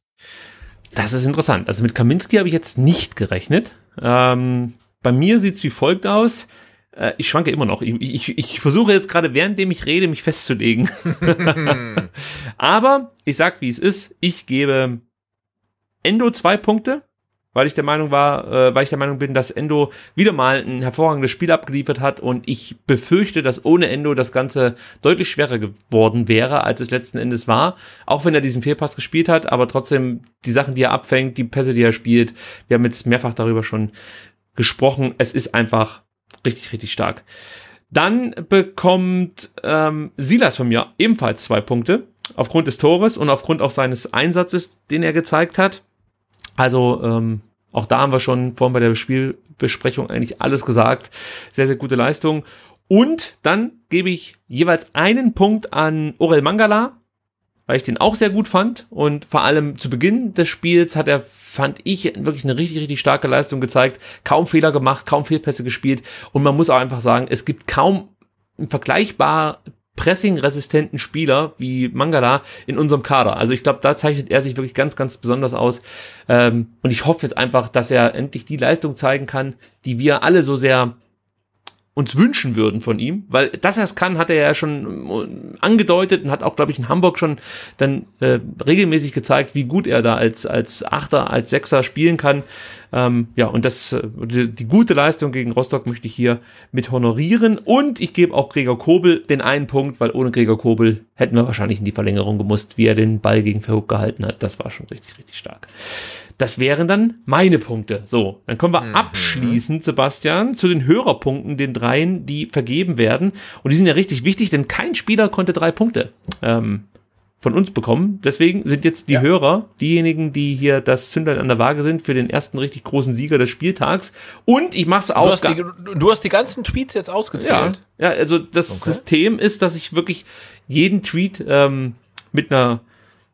Das ist interessant. Also mit Kaminski habe ich jetzt nicht gerechnet. Ähm, bei mir sieht es wie folgt aus. Äh, ich schwanke immer noch. Ich, ich, ich versuche jetzt gerade, währenddem ich rede, mich festzulegen. Aber ich sag, wie es ist. Ich gebe Endo zwei Punkte, weil ich der Meinung war, äh, weil ich der Meinung bin, dass Endo wieder mal ein hervorragendes Spiel abgeliefert hat und ich befürchte, dass ohne Endo das Ganze deutlich schwerer geworden wäre, als es letzten Endes war. Auch wenn er diesen Fehlpass gespielt hat, aber trotzdem die Sachen, die er abfängt, die Pässe, die er spielt, wir haben jetzt mehrfach darüber schon gesprochen. Es ist einfach Richtig, richtig stark. Dann bekommt ähm, Silas von mir ebenfalls zwei Punkte. Aufgrund des Tores und aufgrund auch seines Einsatzes, den er gezeigt hat. Also ähm, auch da haben wir schon vorhin bei der Spielbesprechung eigentlich alles gesagt. Sehr, sehr gute Leistung. Und dann gebe ich jeweils einen Punkt an Orel Mangala weil ich den auch sehr gut fand. Und vor allem zu Beginn des Spiels hat er, fand ich, wirklich eine richtig, richtig starke Leistung gezeigt. Kaum Fehler gemacht, kaum Fehlpässe gespielt. Und man muss auch einfach sagen, es gibt kaum einen vergleichbar pressingresistenten Spieler wie Mangala in unserem Kader. Also ich glaube, da zeichnet er sich wirklich ganz, ganz besonders aus. Ähm, und ich hoffe jetzt einfach, dass er endlich die Leistung zeigen kann, die wir alle so sehr uns wünschen würden von ihm, weil dass er es kann, hat er ja schon äh, angedeutet und hat auch, glaube ich, in Hamburg schon dann äh, regelmäßig gezeigt, wie gut er da als als Achter, als Sechser spielen kann. Ähm, ja, und das äh, die, die gute Leistung gegen Rostock möchte ich hier mit honorieren und ich gebe auch Gregor Kobel den einen Punkt, weil ohne Gregor Kobel hätten wir wahrscheinlich in die Verlängerung gemusst, wie er den Ball gegen Verhoek gehalten hat. Das war schon richtig richtig stark. Das wären dann meine Punkte. So, dann kommen wir mhm. abschließend, Sebastian, zu den Hörerpunkten, den dreien, die vergeben werden. Und die sind ja richtig wichtig, denn kein Spieler konnte drei Punkte ähm, von uns bekommen. Deswegen sind jetzt die ja. Hörer diejenigen, die hier das Zündlein an der Waage sind für den ersten richtig großen Sieger des Spieltags. Und ich mach's auch. Du hast, die, du hast die ganzen Tweets jetzt ausgezählt. Ja, ja also das okay. System ist, dass ich wirklich jeden Tweet ähm, mit einer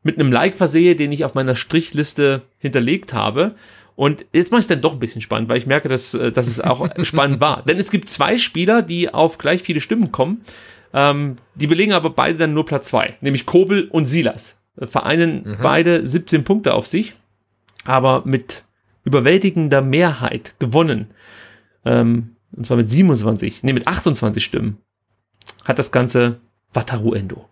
mit einem Like versehe, den ich auf meiner Strichliste hinterlegt habe. Und jetzt mache ich es dann doch ein bisschen spannend, weil ich merke, dass, äh, dass es auch spannend war. Denn es gibt zwei Spieler, die auf gleich viele Stimmen kommen. Ähm, die belegen aber beide dann nur Platz zwei, nämlich Kobel und Silas. Vereinen mhm. beide 17 Punkte auf sich, aber mit überwältigender Mehrheit gewonnen. Ähm, und zwar mit 27, nee, mit 28 Stimmen hat das Ganze Wataruendo. Endo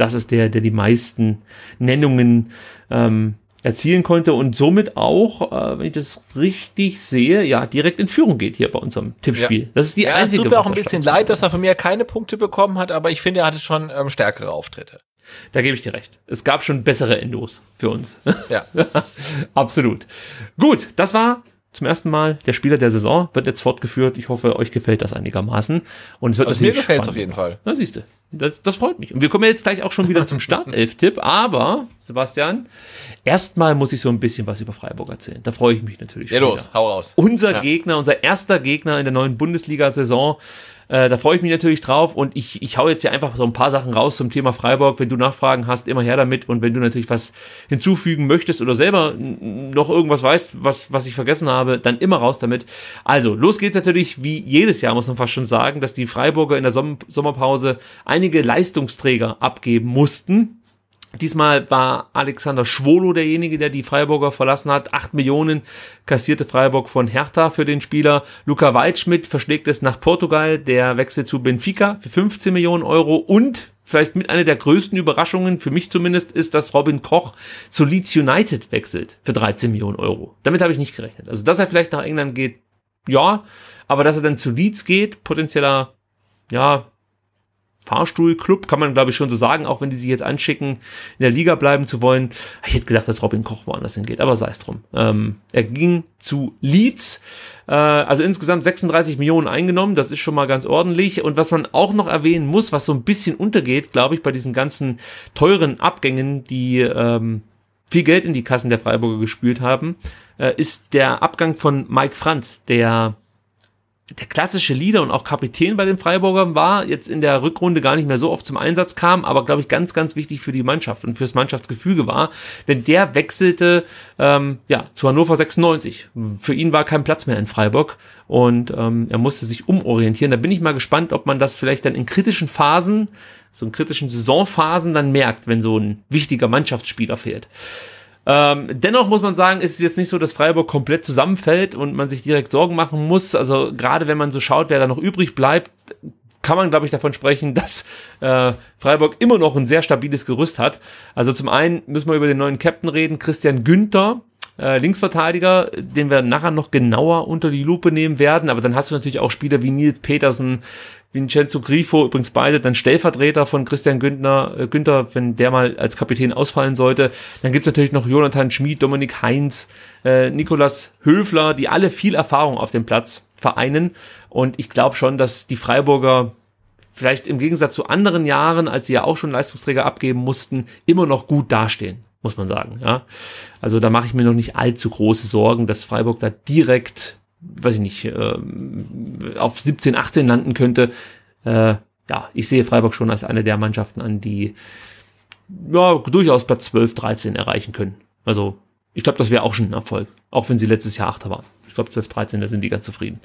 das ist der, der die meisten Nennungen ähm, erzielen konnte und somit auch, äh, wenn ich das richtig sehe, ja, direkt in Führung geht hier bei unserem Tippspiel. Ja. Das ist die ja, einzige. Es tut mir auch ein bisschen leid, dass er von mir keine Punkte bekommen hat, aber ich finde, er hatte schon ähm, stärkere Auftritte. Da gebe ich dir recht. Es gab schon bessere Endos für uns. Ja. Absolut. Gut, das war zum ersten Mal der Spieler der Saison, wird jetzt fortgeführt. Ich hoffe, euch gefällt das einigermaßen. Und es wird also mir gefällt es auf jeden Fall. Na, siehst du. Das, das freut mich. Und wir kommen jetzt gleich auch schon wieder zum Startelf-Tipp. Aber, Sebastian, erstmal muss ich so ein bisschen was über Freiburg erzählen. Da freue ich mich natürlich. Ja, los, wieder. hau raus. Unser ja. Gegner, unser erster Gegner in der neuen Bundesliga-Saison. Äh, da freue ich mich natürlich drauf. Und ich, ich hau jetzt hier einfach so ein paar Sachen raus zum Thema Freiburg. Wenn du Nachfragen hast, immer her damit. Und wenn du natürlich was hinzufügen möchtest oder selber noch irgendwas weißt, was, was ich vergessen habe, dann immer raus damit. Also, los geht's natürlich wie jedes Jahr, muss man fast schon sagen, dass die Freiburger in der Sommerpause ein einige Leistungsträger abgeben mussten. Diesmal war Alexander Schwolo derjenige, der die Freiburger verlassen hat. Acht Millionen kassierte Freiburg von Hertha für den Spieler. Luca Waldschmidt verschlägt es nach Portugal. Der Wechsel zu Benfica für 15 Millionen Euro und vielleicht mit einer der größten Überraschungen, für mich zumindest, ist, dass Robin Koch zu Leeds United wechselt für 13 Millionen Euro. Damit habe ich nicht gerechnet. Also, dass er vielleicht nach England geht, ja, aber dass er dann zu Leeds geht, potenzieller, ja, Fahrstuhlclub, kann man glaube ich schon so sagen, auch wenn die sich jetzt anschicken, in der Liga bleiben zu wollen. Ich hätte gedacht, dass Robin Koch woanders hingeht, aber sei es drum. Ähm, er ging zu Leeds, äh, also insgesamt 36 Millionen eingenommen, das ist schon mal ganz ordentlich. Und was man auch noch erwähnen muss, was so ein bisschen untergeht, glaube ich, bei diesen ganzen teuren Abgängen, die ähm, viel Geld in die Kassen der Freiburger gespült haben, äh, ist der Abgang von Mike Franz, der der klassische Leader und auch Kapitän bei den Freiburgern war, jetzt in der Rückrunde gar nicht mehr so oft zum Einsatz kam, aber glaube ich ganz, ganz wichtig für die Mannschaft und fürs Mannschaftsgefüge war, denn der wechselte ähm, ja zu Hannover 96. Für ihn war kein Platz mehr in Freiburg und ähm, er musste sich umorientieren. Da bin ich mal gespannt, ob man das vielleicht dann in kritischen Phasen, so in kritischen Saisonphasen dann merkt, wenn so ein wichtiger Mannschaftsspieler fehlt. Ähm, dennoch muss man sagen, ist es jetzt nicht so, dass Freiburg komplett zusammenfällt und man sich direkt Sorgen machen muss. Also gerade wenn man so schaut, wer da noch übrig bleibt, kann man, glaube ich, davon sprechen, dass äh, Freiburg immer noch ein sehr stabiles Gerüst hat. Also zum einen müssen wir über den neuen Captain reden, Christian Günther, äh, Linksverteidiger, den wir nachher noch genauer unter die Lupe nehmen werden. Aber dann hast du natürlich auch Spieler wie Nils Petersen, Vincenzo Grifo, übrigens beide dann Stellvertreter von Christian Günther, äh, Günther, wenn der mal als Kapitän ausfallen sollte. Dann gibt's natürlich noch Jonathan Schmid, Dominik Heinz, äh, Nikolas Höfler, die alle viel Erfahrung auf dem Platz vereinen. Und ich glaube schon, dass die Freiburger vielleicht im Gegensatz zu anderen Jahren, als sie ja auch schon Leistungsträger abgeben mussten, immer noch gut dastehen, muss man sagen. Ja? Also da mache ich mir noch nicht allzu große Sorgen, dass Freiburg da direkt weiß ich nicht, äh, auf 17, 18 landen könnte. Äh, ja, ich sehe Freiburg schon als eine der Mannschaften an, die ja, durchaus Platz 12, 13 erreichen können. Also ich glaube, das wäre auch schon ein Erfolg, auch wenn sie letztes Jahr Achter waren ich glaube 12, 13, da sind die ganz zufrieden.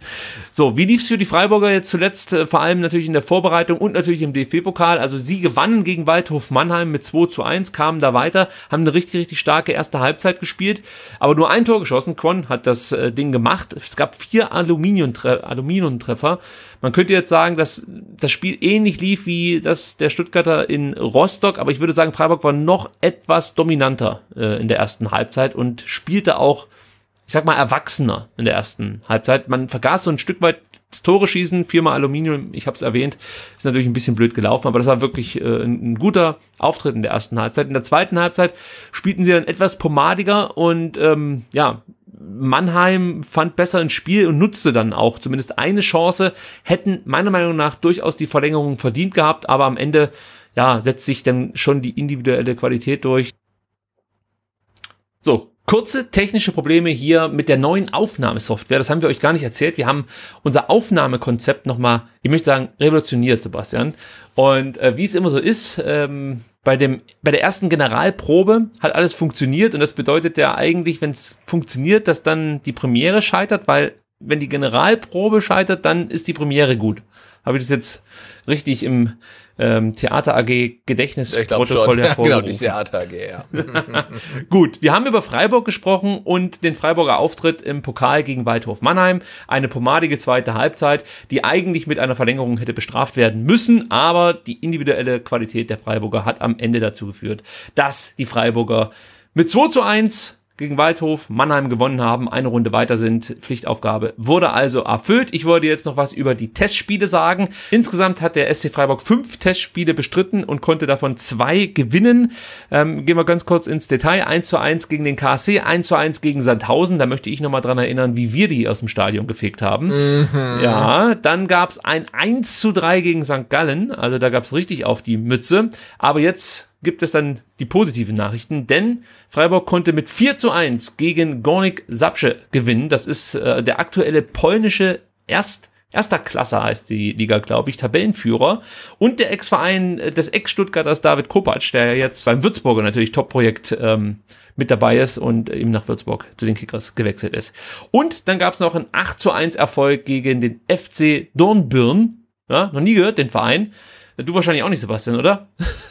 So, wie lief es für die Freiburger jetzt zuletzt? Äh, vor allem natürlich in der Vorbereitung und natürlich im DFB-Pokal. Also sie gewannen gegen Waldhof Mannheim mit 2 zu 1, kamen da weiter, haben eine richtig, richtig starke erste Halbzeit gespielt, aber nur ein Tor geschossen. Quan hat das äh, Ding gemacht. Es gab vier Aluminiumtre Aluminiumtreffer. Man könnte jetzt sagen, dass das Spiel ähnlich lief wie das der Stuttgarter in Rostock, aber ich würde sagen, Freiburg war noch etwas dominanter äh, in der ersten Halbzeit und spielte auch ich sag mal, erwachsener in der ersten Halbzeit. Man vergaß so ein Stück weit das Tore schießen, viermal Aluminium, ich habe es erwähnt, ist natürlich ein bisschen blöd gelaufen, aber das war wirklich äh, ein, ein, guter Auftritt in der ersten Halbzeit. In der zweiten Halbzeit spielten sie dann etwas pomadiger und ähm, ja, Mannheim fand besser ins Spiel und nutzte dann auch zumindest eine Chance, hätten meiner Meinung nach durchaus die Verlängerung verdient gehabt, aber am Ende ja, setzt sich dann schon die individuelle Qualität durch. So, Kurze technische Probleme hier mit der neuen Aufnahmesoftware. Das haben wir euch gar nicht erzählt. Wir haben unser Aufnahmekonzept nochmal, ich möchte sagen, revolutioniert, Sebastian. Und äh, wie es immer so ist, ähm, bei, dem, bei der ersten Generalprobe hat alles funktioniert. Und das bedeutet ja eigentlich, wenn es funktioniert, dass dann die Premiere scheitert, weil wenn die Generalprobe scheitert, dann ist die Premiere gut. Habe ich das jetzt richtig im ähm, Theater AG Gedächtnisprotokoll hervorgehoben. genau, die Theater AG, ja. Gut, wir haben über Freiburg gesprochen und den Freiburger Auftritt im Pokal gegen Waldhof Mannheim. Eine pomadige zweite Halbzeit, die eigentlich mit einer Verlängerung hätte bestraft werden müssen, aber die individuelle Qualität der Freiburger hat am Ende dazu geführt, dass die Freiburger mit 2 zu 1 gegen Waldhof, Mannheim gewonnen haben, eine Runde weiter sind. Pflichtaufgabe wurde also erfüllt. Ich wollte jetzt noch was über die Testspiele sagen. Insgesamt hat der SC Freiburg fünf Testspiele bestritten und konnte davon zwei gewinnen. Ähm, gehen wir ganz kurz ins Detail. 1 zu 1 gegen den KSC, 1 zu 1 gegen Sandhausen. Da möchte ich nochmal dran erinnern, wie wir die aus dem Stadion gefegt haben. Mhm. Ja, dann gab's ein 1 zu 3 gegen St. Gallen. Also da gab's richtig auf die Mütze. Aber jetzt gibt es dann die positiven Nachrichten, denn Freiburg konnte mit 4 zu 1 gegen Gornik Sapsche gewinnen. Das ist äh, der aktuelle polnische Erst Erster Klasse heißt die Liga, glaube ich, Tabellenführer. Und der Ex-Verein äh, des Ex-Stuttgarters David Kopacz, der jetzt beim Würzburger natürlich Top-Projekt ähm, mit dabei ist und eben nach Würzburg zu den Kickers gewechselt ist. Und dann gab es noch einen 8 zu 1 Erfolg gegen den FC Dornbirn. Ja, noch nie gehört, den Verein. Du wahrscheinlich auch nicht, Sebastian, oder?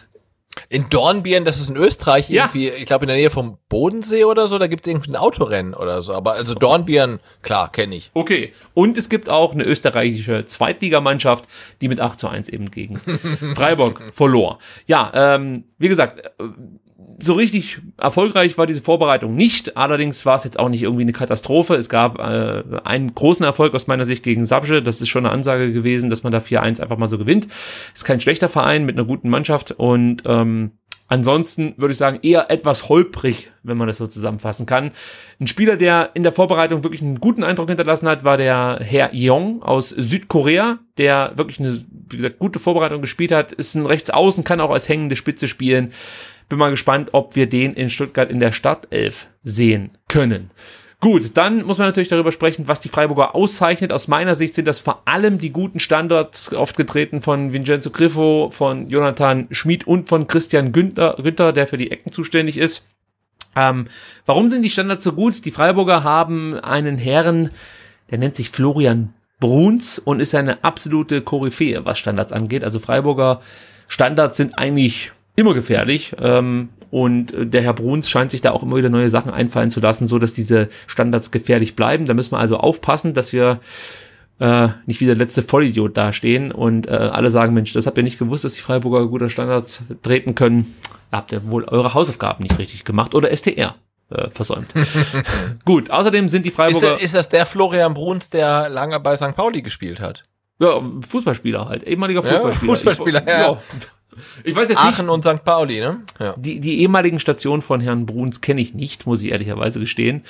In Dornbirn, das ist in Österreich ja. irgendwie, ich glaube in der Nähe vom Bodensee oder so, da gibt es irgendwie ein Autorennen oder so. Aber also Dornbirn, klar, kenne ich. Okay. Und es gibt auch eine österreichische Zweitligamannschaft, die mit 8 zu 1 eben gegen Freiburg verlor. Ja, ähm, wie gesagt, äh, so richtig erfolgreich war diese Vorbereitung nicht. Allerdings war es jetzt auch nicht irgendwie eine Katastrophe. Es gab äh, einen großen Erfolg aus meiner Sicht gegen Sabje. Das ist schon eine Ansage gewesen, dass man da 4-1 einfach mal so gewinnt. Ist kein schlechter Verein mit einer guten Mannschaft und ähm, Ansonsten würde ich sagen, eher etwas holprig, wenn man das so zusammenfassen kann. Ein Spieler, der in der Vorbereitung wirklich einen guten Eindruck hinterlassen hat, war der Herr Yong aus Südkorea, der wirklich eine, wie gesagt, gute Vorbereitung gespielt hat, ist ein Rechtsaußen, kann auch als hängende Spitze spielen, bin mal gespannt, ob wir den in Stuttgart in der Startelf sehen können. Gut, dann muss man natürlich darüber sprechen, was die Freiburger auszeichnet. Aus meiner Sicht sind das vor allem die guten Standards, oft getreten von Vincenzo Griffo, von Jonathan Schmid und von Christian Günther, Günther der für die Ecken zuständig ist. Ähm, warum sind die Standards so gut? Die Freiburger haben einen Herren, der nennt sich Florian Bruns und ist eine absolute Koryphäe, was Standards angeht. Also Freiburger Standards sind eigentlich immer gefährlich. Ähm, und äh, der Herr Bruns scheint sich da auch immer wieder neue Sachen einfallen zu lassen, so dass diese Standards gefährlich bleiben. Da müssen wir also aufpassen, dass wir äh, nicht wie der letzte Vollidiot dastehen und äh, alle sagen, Mensch, das habt ihr nicht gewusst, dass die Freiburger guter Standards treten können. Da habt ihr wohl eure Hausaufgaben nicht richtig gemacht oder STR äh, versäumt. Gut, außerdem sind die Freiburger... Ist, ist das der Florian Bruns, der lange bei St. Pauli gespielt hat? Ja, Fußballspieler halt, ehemaliger Fußballspieler. Ja, Fußballspieler, ich, ja. ja. Ich weiß jetzt Aachen nicht. und St. Pauli, ne? Ja. Die, die ehemaligen Stationen von Herrn Bruns kenne ich nicht, muss ich ehrlicherweise gestehen.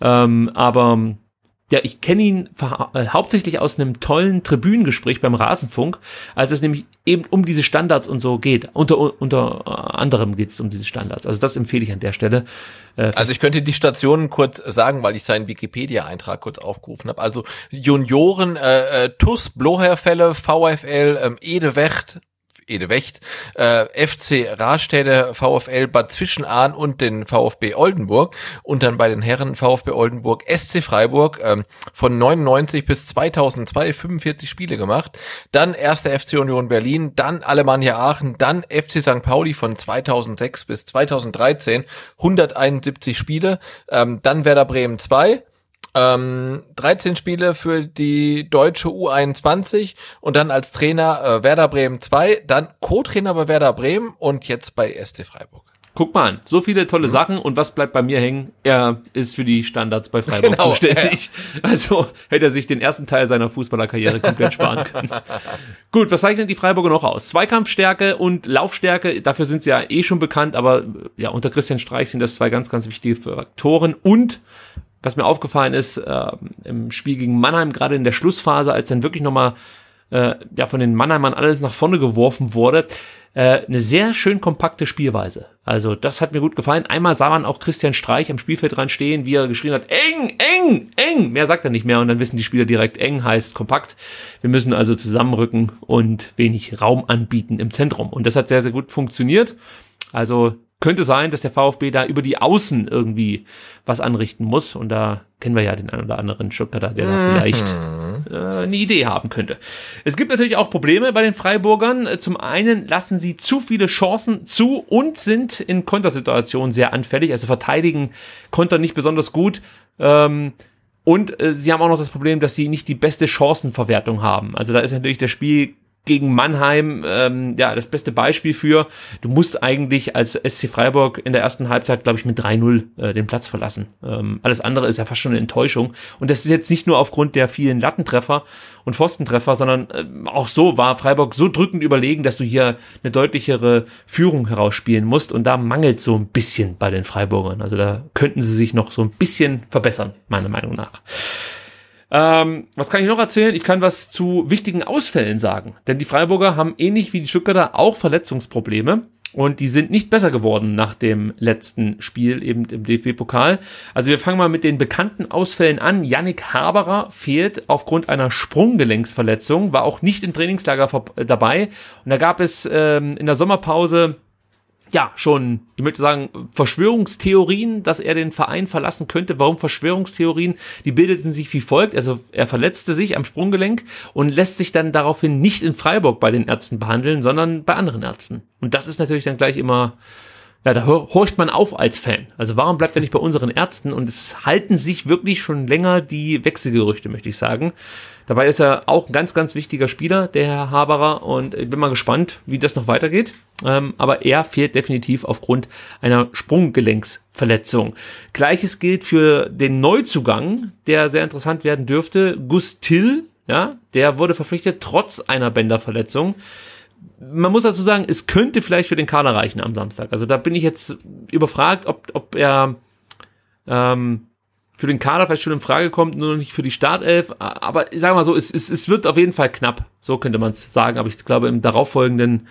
Ähm, aber ja, ich kenne ihn äh, hauptsächlich aus einem tollen Tribünengespräch beim Rasenfunk, als es nämlich eben um diese Standards und so geht. Unter, unter anderem geht es um diese Standards. Also das empfehle ich an der Stelle. Äh, also ich könnte die Stationen kurz sagen, weil ich seinen Wikipedia-Eintrag kurz aufgerufen habe. Also Junioren, äh, äh TUS, Bloherfälle, VfL, ähm, Edewecht, Ede Wecht, äh, FC Rastäde, VfL Bad Zwischenahn und den VfB Oldenburg und dann bei den Herren VfB Oldenburg SC Freiburg ähm, von 99 bis 2002 45 Spiele gemacht, dann erste FC Union Berlin, dann Alemannia Aachen, dann FC St. Pauli von 2006 bis 2013 171 Spiele, ähm, dann Werder Bremen 2 ähm, 13 Spiele für die deutsche U21 und dann als Trainer äh, Werder Bremen 2, dann Co-Trainer bei Werder Bremen und jetzt bei SC Freiburg. Guck mal an, so viele tolle mhm. Sachen und was bleibt bei mir hängen? Er ist für die Standards bei Freiburg genau, zuständig. Ja. Also hätte er sich den ersten Teil seiner Fußballerkarriere komplett sparen können. Gut, was zeichnet die Freiburger noch aus? Zweikampfstärke und Laufstärke, dafür sind sie ja eh schon bekannt, aber ja, unter Christian Streich sind das zwei ganz, ganz wichtige Faktoren und was mir aufgefallen ist, äh, im Spiel gegen Mannheim, gerade in der Schlussphase, als dann wirklich nochmal äh, ja, von den Mannheimern alles nach vorne geworfen wurde, äh, eine sehr schön kompakte Spielweise. Also das hat mir gut gefallen. Einmal sah man auch Christian Streich am Spielfeld dran stehen, wie er geschrien hat, eng, eng, eng. Mehr sagt er nicht mehr und dann wissen die Spieler direkt, eng heißt kompakt. Wir müssen also zusammenrücken und wenig Raum anbieten im Zentrum. Und das hat sehr, sehr gut funktioniert. Also könnte sein, dass der VfB da über die Außen irgendwie was anrichten muss. Und da kennen wir ja den einen oder anderen da, der mhm. da vielleicht äh, eine Idee haben könnte. Es gibt natürlich auch Probleme bei den Freiburgern. Zum einen lassen sie zu viele Chancen zu und sind in Kontersituationen sehr anfällig. Also verteidigen Konter nicht besonders gut. Ähm, und äh, sie haben auch noch das Problem, dass sie nicht die beste Chancenverwertung haben. Also da ist natürlich der Spiel gegen Mannheim ähm, ja das beste Beispiel für. Du musst eigentlich als SC Freiburg in der ersten Halbzeit, glaube ich, mit 3-0 äh, den Platz verlassen. Ähm, alles andere ist ja fast schon eine Enttäuschung. Und das ist jetzt nicht nur aufgrund der vielen Lattentreffer und Pfostentreffer, sondern ähm, auch so war Freiburg so drückend überlegen, dass du hier eine deutlichere Führung herausspielen musst. Und da mangelt so ein bisschen bei den Freiburgern. Also da könnten sie sich noch so ein bisschen verbessern, meiner Meinung nach. Ähm, was kann ich noch erzählen? Ich kann was zu wichtigen Ausfällen sagen. Denn die Freiburger haben ähnlich wie die Stuttgarter auch Verletzungsprobleme. Und die sind nicht besser geworden nach dem letzten Spiel eben im DFB-Pokal. Also wir fangen mal mit den bekannten Ausfällen an. Yannick Haberer fehlt aufgrund einer Sprunggelenksverletzung, war auch nicht im Trainingslager äh, dabei. Und da gab es ähm, in der Sommerpause ja, schon, ich möchte sagen, Verschwörungstheorien, dass er den Verein verlassen könnte. Warum Verschwörungstheorien? Die bildeten sich wie folgt. Also er verletzte sich am Sprunggelenk und lässt sich dann daraufhin nicht in Freiburg bei den Ärzten behandeln, sondern bei anderen Ärzten. Und das ist natürlich dann gleich immer, ja, da horcht man auf als Fan. Also warum bleibt er nicht bei unseren Ärzten? Und es halten sich wirklich schon länger die Wechselgerüchte, möchte ich sagen. Dabei ist er auch ein ganz, ganz wichtiger Spieler, der Herr Haberer. Und ich bin mal gespannt, wie das noch weitergeht. Ähm, aber er fehlt definitiv aufgrund einer Sprunggelenksverletzung. Gleiches gilt für den Neuzugang, der sehr interessant werden dürfte. Gustil, ja, der wurde verpflichtet trotz einer Bänderverletzung man muss dazu sagen, es könnte vielleicht für den Kader reichen am Samstag. Also da bin ich jetzt überfragt, ob, ob er ähm, für den Kader vielleicht schon in Frage kommt, nur noch nicht für die Startelf. Aber ich sage mal so, es, es, es wird auf jeden Fall knapp. So könnte man es sagen. Aber ich glaube, im darauffolgenden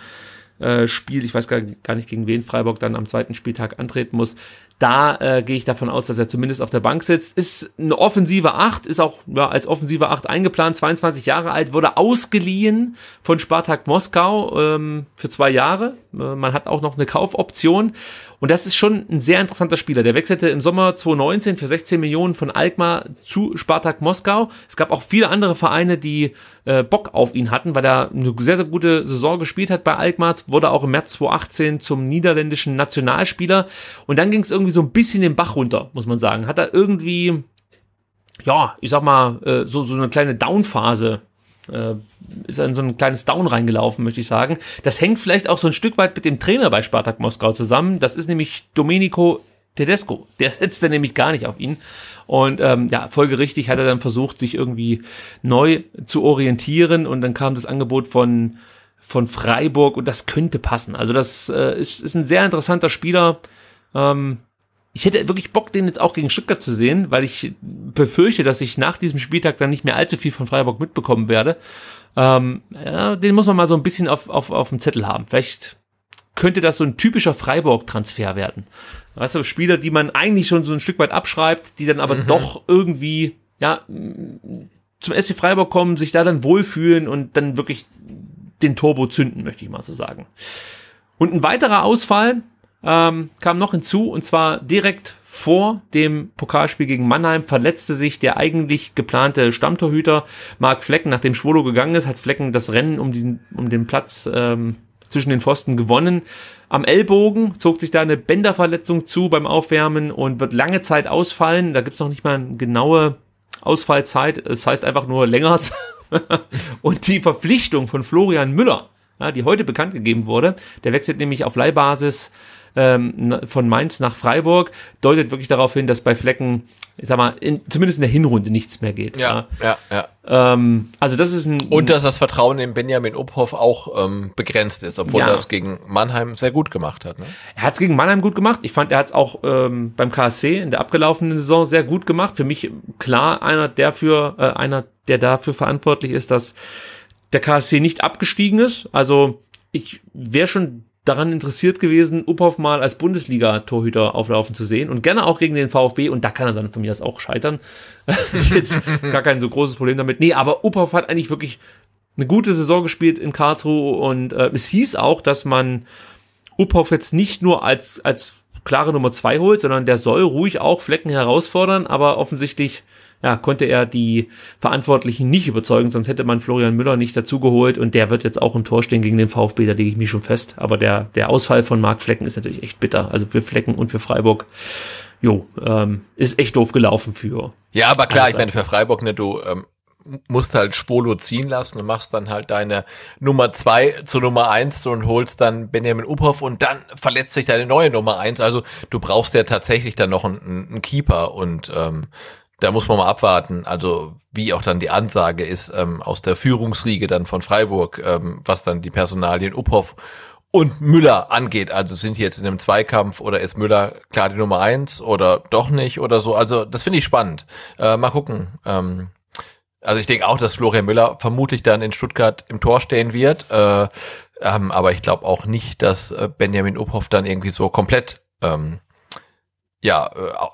äh, Spiel, ich weiß gar, gar nicht gegen wen Freiburg dann am zweiten Spieltag antreten muss, da äh, gehe ich davon aus, dass er zumindest auf der Bank sitzt. Ist eine offensive Acht, ist auch ja, als offensive Acht eingeplant, 22 Jahre alt, wurde ausgeliehen von Spartak Moskau ähm, für zwei Jahre. Äh, man hat auch noch eine Kaufoption. Und das ist schon ein sehr interessanter Spieler. Der wechselte im Sommer 2019 für 16 Millionen von Alkmaar zu Spartak Moskau. Es gab auch viele andere Vereine, die äh, Bock auf ihn hatten, weil er eine sehr, sehr gute Saison gespielt hat bei Alkmaar. Wurde auch im März 2018 zum niederländischen Nationalspieler. Und dann ging es irgendwie irgendwie so ein bisschen den Bach runter, muss man sagen. Hat er irgendwie, ja, ich sag mal, äh, so, so eine kleine Down-Phase äh, ist er in so ein kleines Down reingelaufen, möchte ich sagen. Das hängt vielleicht auch so ein Stück weit mit dem Trainer bei Spartak Moskau zusammen. Das ist nämlich Domenico Tedesco. Der setzt dann nämlich gar nicht auf ihn. Und ähm, ja, folgerichtig hat er dann versucht, sich irgendwie neu zu orientieren. Und dann kam das Angebot von, von Freiburg und das könnte passen. Also das äh, ist, ist ein sehr interessanter Spieler. Ähm, ich hätte wirklich Bock, den jetzt auch gegen Stuttgart zu sehen, weil ich befürchte, dass ich nach diesem Spieltag dann nicht mehr allzu viel von Freiburg mitbekommen werde. Ähm, ja, den muss man mal so ein bisschen auf, auf, auf dem Zettel haben. Vielleicht könnte das so ein typischer Freiburg-Transfer werden. Weißt du, Spieler, die man eigentlich schon so ein Stück weit abschreibt, die dann aber mhm. doch irgendwie, ja, zum SC Freiburg kommen, sich da dann wohlfühlen und dann wirklich den Turbo zünden, möchte ich mal so sagen. Und ein weiterer Ausfall, ähm, kam noch hinzu, und zwar direkt vor dem Pokalspiel gegen Mannheim verletzte sich der eigentlich geplante Stammtorhüter Marc Flecken. Nachdem Schwolo gegangen ist, hat Flecken das Rennen um den, um den Platz ähm, zwischen den Pfosten gewonnen. Am Ellbogen zog sich da eine Bänderverletzung zu beim Aufwärmen und wird lange Zeit ausfallen. Da gibt's noch nicht mal eine genaue Ausfallzeit. Es das heißt einfach nur längers. und die Verpflichtung von Florian Müller, ja, die heute bekannt gegeben wurde, der wechselt nämlich auf Leihbasis ähm, von Mainz nach Freiburg deutet wirklich darauf hin, dass bei Flecken, ich sag mal, in, zumindest in der Hinrunde nichts mehr geht. Ja, ja, ja. ja. Ähm, also das ist ein, ein und dass das Vertrauen in Benjamin Uphoff auch ähm, begrenzt ist, obwohl ja. er es gegen Mannheim sehr gut gemacht hat. Ne? Er hat es gegen Mannheim gut gemacht. Ich fand, er hat es auch ähm, beim KSC in der abgelaufenen Saison sehr gut gemacht. Für mich klar einer der für äh, einer der dafür verantwortlich ist, dass der KSC nicht abgestiegen ist. Also ich wäre schon daran interessiert gewesen, Uphoff mal als Bundesliga-Torhüter auflaufen zu sehen und gerne auch gegen den VfB und da kann er dann von mir das auch scheitern. Jetzt gar kein so großes Problem damit. Nee, aber Uphoff hat eigentlich wirklich eine gute Saison gespielt in Karlsruhe und äh, es hieß auch, dass man Uphoff jetzt nicht nur als, als klare Nummer zwei holt, sondern der soll ruhig auch Flecken herausfordern, aber offensichtlich ja, konnte er die Verantwortlichen nicht überzeugen, sonst hätte man Florian Müller nicht dazugeholt und der wird jetzt auch im Tor stehen gegen den VfB, da lege ich mich schon fest. Aber der, der Ausfall von Marc Flecken ist natürlich echt bitter. Also für Flecken und für Freiburg jo, ähm, ist echt doof gelaufen für. Ja, aber klar, ich meine, für Freiburg, ne, du ähm, musst halt Spolo ziehen lassen und machst dann halt deine Nummer zwei zu Nummer eins und holst dann Benjamin Uphoff und dann verletzt sich deine neue Nummer eins. Also du brauchst ja tatsächlich dann noch einen, einen Keeper und ähm, da muss man mal abwarten, also wie auch dann die Ansage ist ähm, aus der Führungsriege dann von Freiburg, ähm, was dann die Personalien Uphoff und Müller angeht. Also sind die jetzt in einem Zweikampf oder ist Müller klar die Nummer eins oder doch nicht oder so. Also das finde ich spannend. Äh, mal gucken. Ähm, also ich denke auch, dass Florian Müller vermutlich dann in Stuttgart im Tor stehen wird. Äh, ähm, aber ich glaube auch nicht, dass äh, Benjamin Uphoff dann irgendwie so komplett ähm, ja,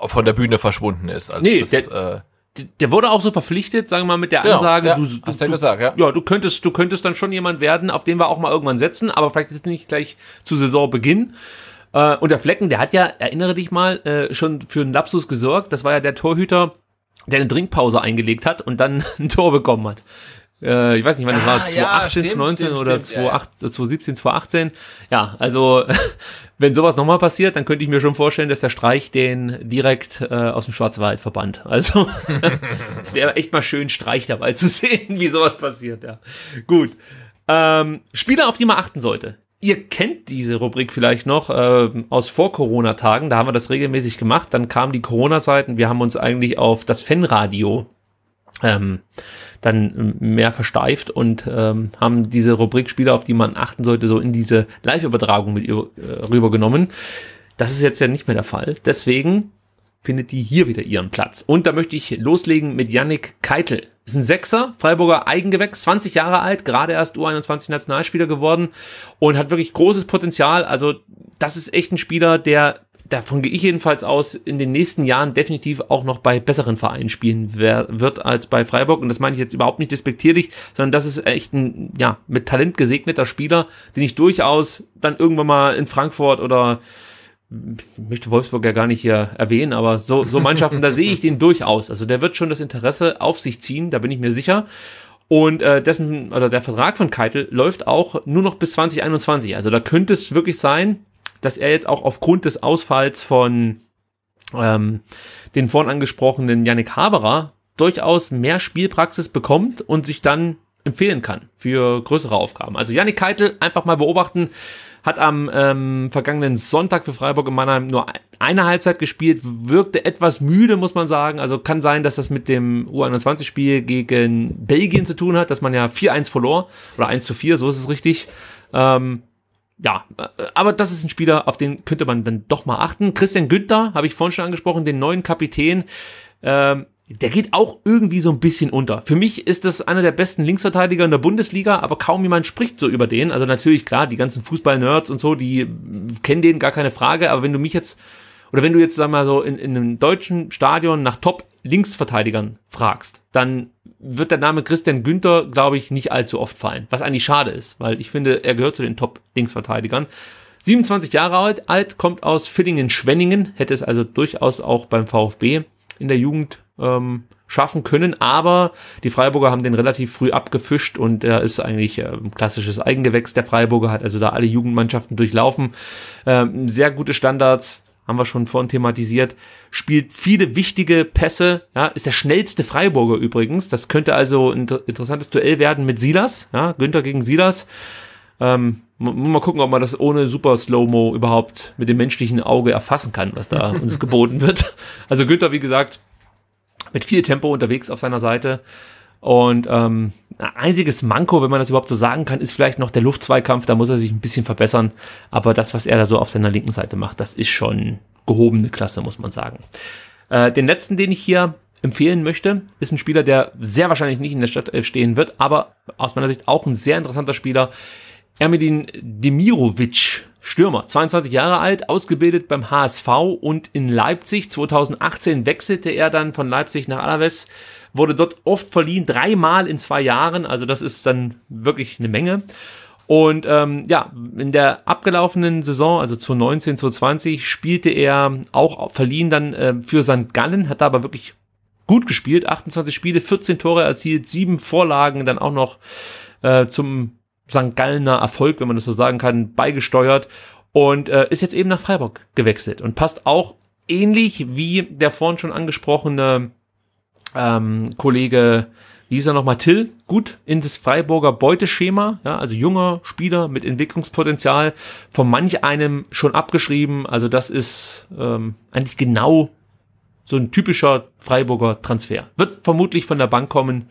äh, von der Bühne verschwunden ist. Also nee, das, der, äh, der wurde auch so verpflichtet, sagen wir mal, mit der genau, Ansage, genau, ja, du, hast du, ja gesagt, ja. ja, du könntest, du könntest dann schon jemand werden, auf den wir auch mal irgendwann setzen, aber vielleicht jetzt nicht gleich zu Saisonbeginn. Äh, und der Flecken, der hat ja, erinnere dich mal, äh, schon für einen Lapsus gesorgt. Das war ja der Torhüter, der eine Drinkpause eingelegt hat und dann ein Tor bekommen hat. Äh, ich weiß nicht, wann das ah, war, 2018, ja, 2019 oder stimmt, 28, ja. 2017, 2018. Äh, ja, also wenn sowas nochmal passiert, dann könnte ich mir schon vorstellen, dass der Streich den direkt äh, aus dem Schwarzwald verbannt. Also es wäre echt mal schön, Streich dabei zu sehen, wie sowas passiert. Ja, gut. Ähm, Spieler, auf die man achten sollte. Ihr kennt diese Rubrik vielleicht noch äh, aus Vor-Corona-Tagen, da haben wir das regelmäßig gemacht. Dann kamen die Corona-Zeiten, wir haben uns eigentlich auf das Fanradio ähm, dann ähm, mehr versteift und ähm, haben diese Rubrik Spieler, auf die man achten sollte, so in diese Live-Übertragung mit äh, rübergenommen. Das ist jetzt ja nicht mehr der Fall. Deswegen findet die hier wieder ihren Platz. Und da möchte ich loslegen mit Yannick Keitel. Ist ein Sechser, Freiburger Eigengewächs, 20 Jahre alt, gerade erst U21 Nationalspieler geworden und hat wirklich großes Potenzial. Also das ist echt ein Spieler, der davon gehe ich jedenfalls aus, in den nächsten Jahren definitiv auch noch bei besseren Vereinen spielen wird als bei Freiburg. Und das meine ich jetzt überhaupt nicht despektierlich, sondern das ist echt ein, ja, mit Talent gesegneter Spieler, den ich durchaus dann irgendwann mal in Frankfurt oder ich möchte Wolfsburg ja gar nicht hier erwähnen, aber so, so Mannschaften, da sehe ich den durchaus. Also der wird schon das Interesse auf sich ziehen, da bin ich mir sicher. Und äh, dessen, oder der Vertrag von Keitel läuft auch nur noch bis 2021. Also da könnte es wirklich sein, dass er jetzt auch aufgrund des Ausfalls von ähm, den vorhin angesprochenen Yannick Haberer durchaus mehr Spielpraxis bekommt und sich dann empfehlen kann für größere Aufgaben. Also Yannick Keitel einfach mal beobachten, hat am ähm, vergangenen Sonntag für Freiburg in Mannheim nur eine Halbzeit gespielt, wirkte etwas müde, muss man sagen. Also kann sein, dass das mit dem U21-Spiel gegen Belgien zu tun hat, dass man ja 4-1 verlor oder 1 zu 4, so ist es richtig. Ähm, ja, äh, aber das ist ein Spieler, auf den könnte man dann doch mal achten. Christian Günther, habe ich vorhin schon angesprochen, den neuen Kapitän. Ähm, der geht auch irgendwie so ein bisschen unter. Für mich ist das einer der besten Linksverteidiger in der Bundesliga, aber kaum jemand spricht so über den. Also natürlich, klar, die ganzen Fußball-Nerds und so, die äh, kennen den, gar keine Frage. Aber wenn du mich jetzt, oder wenn du jetzt, sag mal so, in, in einem deutschen Stadion nach Top Linksverteidigern fragst, dann wird der Name Christian Günther, glaube ich, nicht allzu oft fallen. Was eigentlich schade ist, weil ich finde, er gehört zu den Top-Linksverteidigern. 27 Jahre alt, alt, kommt aus Villingen-Schwenningen, hätte es also durchaus auch beim VfB in der Jugend ähm, schaffen können, aber die Freiburger haben den relativ früh abgefischt und er ist eigentlich äh, ein klassisches Eigengewächs der Freiburger, hat also da alle Jugendmannschaften durchlaufen. Ähm, sehr gute Standards, haben wir schon vorhin thematisiert, spielt viele wichtige Pässe, ja, ist der schnellste Freiburger übrigens. Das könnte also ein interessantes Duell werden mit Silas, ja, Günther gegen Silas. Ähm, mal gucken, ob man das ohne Super Slow-Mo überhaupt mit dem menschlichen Auge erfassen kann, was da uns geboten wird. Also Günther, wie gesagt, mit viel Tempo unterwegs auf seiner Seite. Und ähm, einziges Manko, wenn man das überhaupt so sagen kann, ist vielleicht noch der Luftzweikampf. Da muss er sich ein bisschen verbessern. Aber das, was er da so auf seiner linken Seite macht, das ist schon gehobene Klasse, muss man sagen. Äh, den letzten, den ich hier empfehlen möchte, ist ein Spieler, der sehr wahrscheinlich nicht in der Stadt äh, stehen wird, aber aus meiner Sicht auch ein sehr interessanter Spieler. Ermedin Demirovic, Stürmer, 22 Jahre alt, ausgebildet beim HSV und in Leipzig. 2018 wechselte er dann von Leipzig nach Alaves wurde dort oft verliehen, dreimal in zwei Jahren. Also das ist dann wirklich eine Menge. Und ähm, ja, in der abgelaufenen Saison, also zu 19, zu 20, spielte er auch verliehen dann äh, für St. Gallen, hat da aber wirklich gut gespielt, 28 Spiele, 14 Tore erzielt, sieben Vorlagen, dann auch noch äh, zum St. Gallener Erfolg, wenn man das so sagen kann, beigesteuert und äh, ist jetzt eben nach Freiburg gewechselt und passt auch ähnlich wie der vorhin schon angesprochene ähm, Kollege, wie hieß er nochmal, Till, gut in das Freiburger Beuteschema, ja, also junger Spieler mit Entwicklungspotenzial, von manch einem schon abgeschrieben. Also das ist ähm, eigentlich genau so ein typischer Freiburger Transfer. Wird vermutlich von der Bank kommen.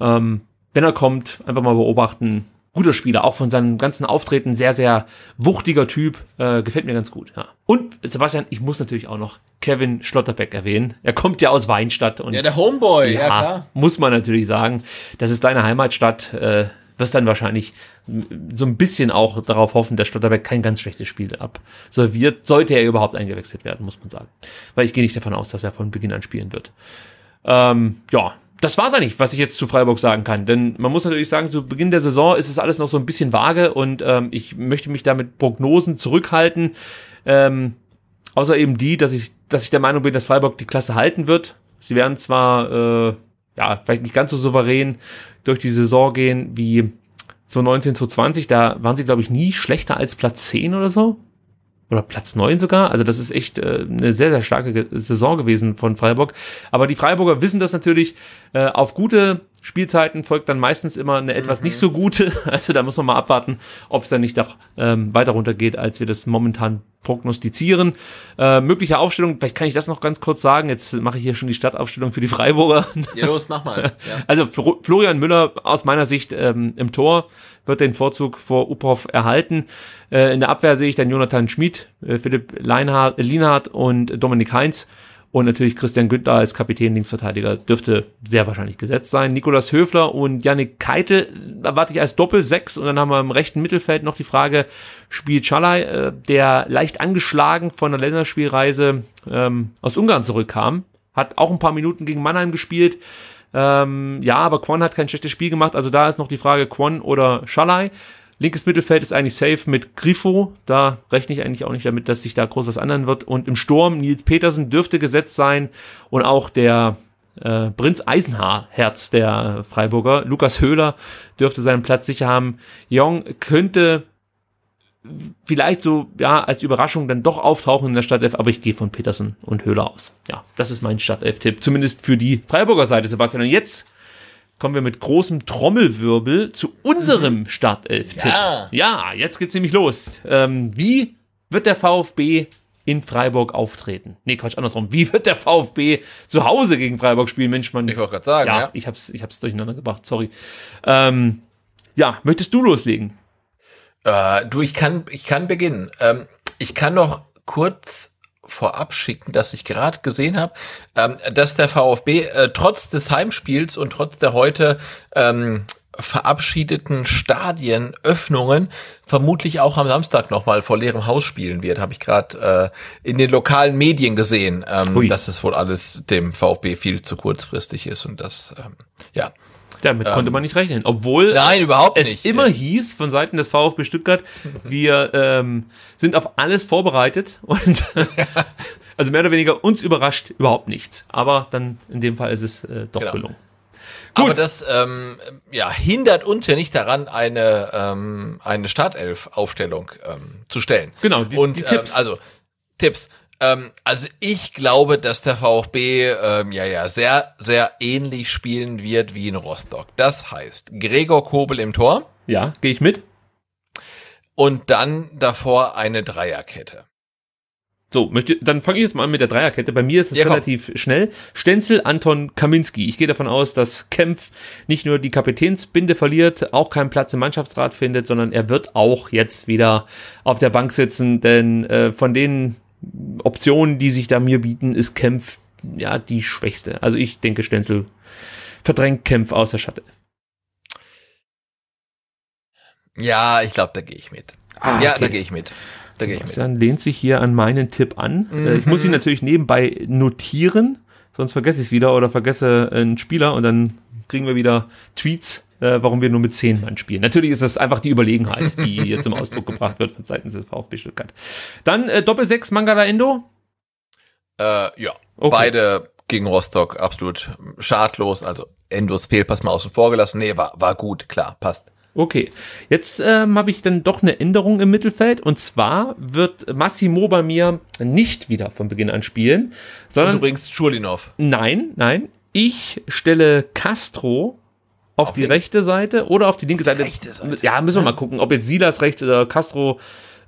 Ähm, wenn er kommt, einfach mal beobachten guter Spieler, auch von seinem ganzen Auftreten sehr, sehr wuchtiger Typ, äh, gefällt mir ganz gut. Ja. Und Sebastian, ich muss natürlich auch noch Kevin Schlotterbeck erwähnen. Er kommt ja aus Weinstadt. Und ja, der Homeboy, ja, ja klar. Muss man natürlich sagen, das ist deine Heimatstadt. Äh, wirst dann wahrscheinlich so ein bisschen auch darauf hoffen, dass Schlotterbeck kein ganz schlechtes Spiel absolviert, sollte er überhaupt eingewechselt werden, muss man sagen. Weil ich gehe nicht davon aus, dass er von Beginn an spielen wird. Ähm, ja, das war's eigentlich, was ich jetzt zu Freiburg sagen kann. Denn man muss natürlich sagen, zu Beginn der Saison ist es alles noch so ein bisschen vage und ähm, ich möchte mich da mit Prognosen zurückhalten. Ähm, außer eben die, dass ich, dass ich der Meinung bin, dass Freiburg die Klasse halten wird. Sie werden zwar äh, ja vielleicht nicht ganz so souverän durch die Saison gehen wie 19 zu 20. Da waren sie, glaube ich, nie schlechter als Platz 10 oder so oder Platz neun sogar. Also das ist echt äh, eine sehr, sehr starke Saison gewesen von Freiburg. Aber die Freiburger wissen das natürlich äh, auf gute Spielzeiten folgt dann meistens immer eine etwas mhm. nicht so gute. Also da muss man mal abwarten, ob es dann nicht doch ähm, weiter runtergeht, als wir das momentan prognostizieren. Äh, mögliche Aufstellung, vielleicht kann ich das noch ganz kurz sagen. Jetzt mache ich hier schon die Stadtaufstellung für die Freiburger. Ja, los, mach mal. Ja. Also Florian Müller aus meiner Sicht ähm, im Tor wird den Vorzug vor Uphoff erhalten. Äh, in der Abwehr sehe ich dann Jonathan Schmid, äh, Philipp Leinhardt, Lienhardt und Dominik Heinz. Und natürlich Christian Günther als Kapitän, Linksverteidiger dürfte sehr wahrscheinlich gesetzt sein. Nikolas Höfler und Yannick Keitel erwarte ich als Doppel-Sechs. Und dann haben wir im rechten Mittelfeld noch die Frage, spielt Schalai, äh, der leicht angeschlagen von der Länderspielreise ähm, aus Ungarn zurückkam, hat auch ein paar Minuten gegen Mannheim gespielt. Ähm, ja, aber Quan hat kein schlechtes Spiel gemacht. Also da ist noch die Frage Quan oder Schalai. Linkes Mittelfeld ist eigentlich safe mit Grifo. Da rechne ich eigentlich auch nicht damit, dass sich da groß was ändern wird. Und im Sturm Nils Petersen dürfte gesetzt sein. Und auch der äh, Prinz Eisenhaar, Herz der Freiburger, Lukas Höhler dürfte seinen Platz sicher haben. Jong könnte vielleicht so, ja, als Überraschung dann doch auftauchen in der Stadtelf, aber ich gehe von Petersen und Höhler aus. Ja, das ist mein Stadtelf-Tipp, zumindest für die Freiburger Seite, Sebastian. Und jetzt kommen wir mit großem Trommelwirbel zu unserem mhm. Startelf-Tipp. Ja. ja, jetzt geht's nämlich los. Ähm, wie wird der VfB in Freiburg auftreten? Nee, Quatsch, andersrum. Wie wird der VfB zu Hause gegen Freiburg spielen? Mensch, man. Ich wollte gerade sagen, ja, ja. Ich hab's, ich hab's durcheinander gebracht, sorry. Ähm, ja, möchtest du loslegen? Äh, du, ich kann, ich kann beginnen. Ähm, ich kann noch kurz vorab schicken, dass ich gerade gesehen habe, ähm, dass der VfB äh, trotz des Heimspiels und trotz der heute ähm, verabschiedeten Stadienöffnungen vermutlich auch am Samstag nochmal vor leerem Haus spielen wird. Habe ich gerade äh, in den lokalen Medien gesehen, ähm, dass es wohl alles dem VfB viel zu kurzfristig ist und das, ähm, ja. Damit ähm, konnte man nicht rechnen. Obwohl nein, überhaupt es nicht. immer hieß von Seiten des VfB Stuttgart, wir ähm, sind auf alles vorbereitet und also mehr oder weniger uns überrascht überhaupt nichts. Aber dann in dem Fall ist es äh, doch genau. gelungen. Gut. Aber das ähm, ja, hindert uns ja nicht daran, eine, ähm, eine Startelf-Aufstellung ähm, zu stellen. Genau, die, Und, die Tipps. Ähm, also Tipps. Ähm, also ich glaube, dass der VfB ähm, ja ja sehr sehr ähnlich spielen wird wie in Rostock. Das heißt Gregor Kobel im Tor. Ja, gehe ich mit. Und dann davor eine Dreierkette. So, möchte, dann fange ich jetzt mal an mit der Dreierkette. Bei mir ist es ja, relativ schnell. Stenzel, Anton, Kaminski. Ich gehe davon aus, dass Kempf nicht nur die Kapitänsbinde verliert, auch keinen Platz im Mannschaftsrat findet, sondern er wird auch jetzt wieder auf der Bank sitzen, denn äh, von denen Optionen, die sich da mir bieten, ist Kempf ja die schwächste. Also ich denke, Stenzel verdrängt Kempf aus der Schatte. Ja, ich glaube, da gehe ich mit. Ah, ja, okay. da gehe ich mit. Da Sebastian ich mit. lehnt sich hier an meinen Tipp an. Mhm. Ich muss ihn mhm. natürlich nebenbei notieren, sonst vergesse ich es wieder oder vergesse äh, einen Spieler und dann kriegen wir wieder Tweets äh, warum wir nur mit zehn Mann spielen. Natürlich ist das einfach die Überlegenheit, die hier zum Ausdruck gebracht wird von Seiten des VfB Stuttgart. Dann äh, Doppel-6 Mangala Endo? Äh, ja, okay. beide gegen Rostock absolut schadlos. Also Endos Fehlpass mal außen vor gelassen. Nee, war, war gut, klar, passt. Okay, jetzt ähm, habe ich dann doch eine Änderung im Mittelfeld und zwar wird Massimo bei mir nicht wieder von Beginn an spielen, sondern und du bringst Schulinov. Nein, nein, ich stelle Castro auf, die rechte Seite oder auf die linke Seite. Die Seite. Ja, müssen wir mal gucken, ob jetzt Silas rechts oder Castro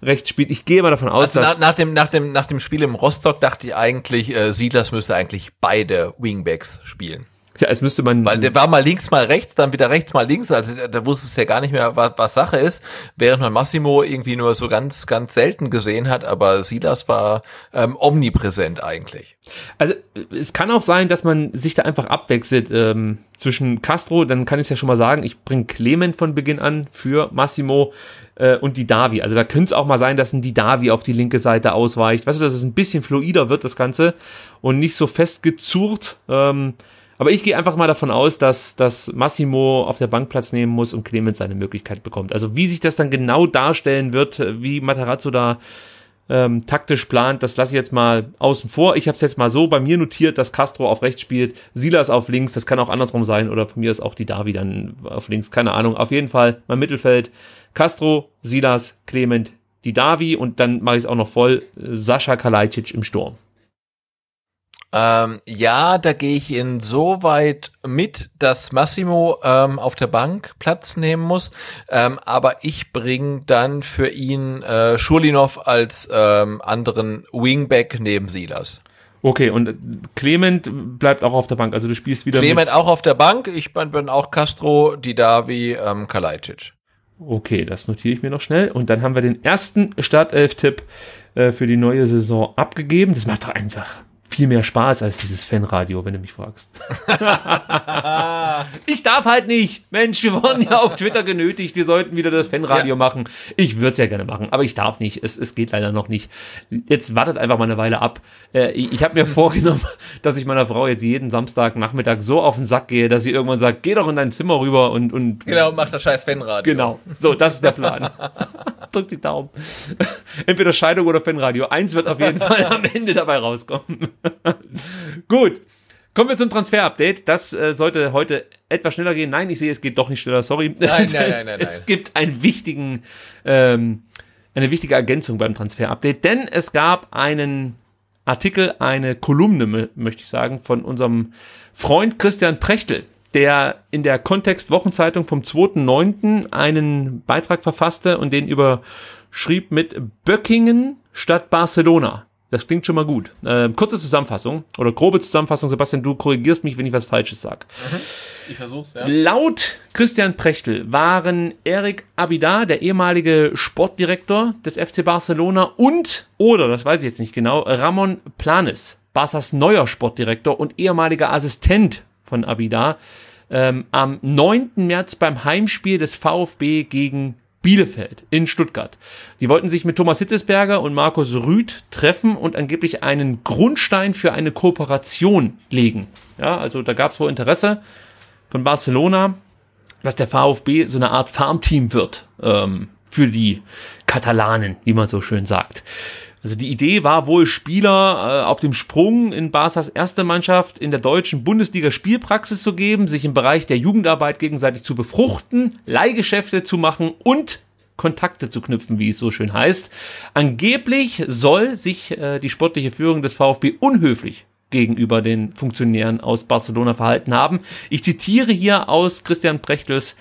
rechts spielt. Ich gehe mal davon aus, also dass. Na, nach, dem, nach, dem, nach dem Spiel im Rostock dachte ich eigentlich, äh, Silas müsste eigentlich beide Wingbacks spielen. Ja, als müsste man. Weil der war mal links, mal rechts, dann wieder rechts, mal links. Also da wusste es ja gar nicht mehr, was, was Sache ist, während man Massimo irgendwie nur so ganz, ganz selten gesehen hat, aber Silas war ähm, omnipräsent eigentlich. Also es kann auch sein, dass man sich da einfach abwechselt ähm, zwischen Castro, dann kann ich es ja schon mal sagen, ich bringe Clement von Beginn an für Massimo äh, und die Davi. Also da könnte es auch mal sein, dass ein die Davi auf die linke Seite ausweicht. Weißt du, dass es ein bisschen fluider wird, das Ganze, und nicht so festgezurrt. Ähm, aber ich gehe einfach mal davon aus, dass, dass Massimo auf der Bank Platz nehmen muss und Clemens seine Möglichkeit bekommt. Also wie sich das dann genau darstellen wird, wie Matarazzo da ähm, taktisch plant, das lasse ich jetzt mal außen vor. Ich habe es jetzt mal so bei mir notiert, dass Castro auf rechts spielt, Silas auf links, das kann auch andersrum sein oder von mir ist auch die Davi dann auf links, keine Ahnung. Auf jeden Fall mein Mittelfeld, Castro, Silas, Clement, die Davi und dann mache ich es auch noch voll, Sascha Kalajdzic im Sturm. Ähm, ja, da gehe ich insoweit mit, dass Massimo ähm, auf der Bank Platz nehmen muss, ähm, aber ich bringe dann für ihn äh, Schurlinov als ähm, anderen Wingback neben Silas. Okay, und äh, Clement bleibt auch auf der Bank, also du spielst wieder Clement auch auf der Bank, ich bin auch Castro, Didavi, ähm, Kalajdzic. Okay, das notiere ich mir noch schnell. Und dann haben wir den ersten Startelf-Tipp äh, für die neue Saison abgegeben. Das macht doch einfach viel mehr Spaß als dieses Fanradio, wenn du mich fragst. ich darf halt nicht. Mensch, wir wurden ja auf Twitter genötigt. Wir sollten wieder das Fanradio ja. machen. Ich würde es ja gerne machen, aber ich darf nicht. Es, es geht leider noch nicht. Jetzt wartet einfach mal eine Weile ab. Äh, ich ich habe mir vorgenommen, dass ich meiner Frau jetzt jeden Samstagnachmittag so auf den Sack gehe, dass sie irgendwann sagt, geh doch in dein Zimmer rüber und... und genau, mach das scheiß Fanradio. Genau, so, das ist der Plan. Drück die Daumen. Entweder Scheidung oder Fanradio. Eins wird auf jeden Fall am Ende dabei rauskommen. Gut. Kommen wir zum Transfer-Update. Das äh, sollte heute etwas schneller gehen. Nein, ich sehe, es geht doch nicht schneller. Sorry. Nein, nein, nein, nein. es gibt einen wichtigen, ähm, eine wichtige Ergänzung beim Transfer-Update, denn es gab einen Artikel, eine Kolumne, möchte ich sagen, von unserem Freund Christian Prechtel, der in der Kontext Wochenzeitung vom 2.9. einen Beitrag verfasste und den überschrieb mit Böckingen statt Barcelona. Das klingt schon mal gut. Äh, kurze Zusammenfassung oder grobe Zusammenfassung, Sebastian, du korrigierst mich, wenn ich was Falsches sage. Mhm. Ich versuch's, ja. Laut Christian Prechtl waren Eric Abidar, der ehemalige Sportdirektor des FC Barcelona, und, oder, das weiß ich jetzt nicht genau, Ramon Planes, Barças neuer Sportdirektor und ehemaliger Assistent von Abidar, ähm, am 9. März beim Heimspiel des VfB gegen Bielefeld in Stuttgart. Die wollten sich mit Thomas Hitzesberger und Markus Rüth treffen und angeblich einen Grundstein für eine Kooperation legen. Ja, also da gab es wohl Interesse von Barcelona, dass der VfB so eine Art Farmteam wird ähm, für die Katalanen, wie man so schön sagt. Also die Idee war wohl, Spieler äh, auf dem Sprung in Barsas erste Mannschaft in der deutschen Bundesliga Spielpraxis zu geben, sich im Bereich der Jugendarbeit gegenseitig zu befruchten, Leihgeschäfte zu machen und Kontakte zu knüpfen, wie es so schön heißt. Angeblich soll sich äh, die sportliche Führung des VfB unhöflich gegenüber den Funktionären aus Barcelona verhalten haben. Ich zitiere hier aus Christian Prechtels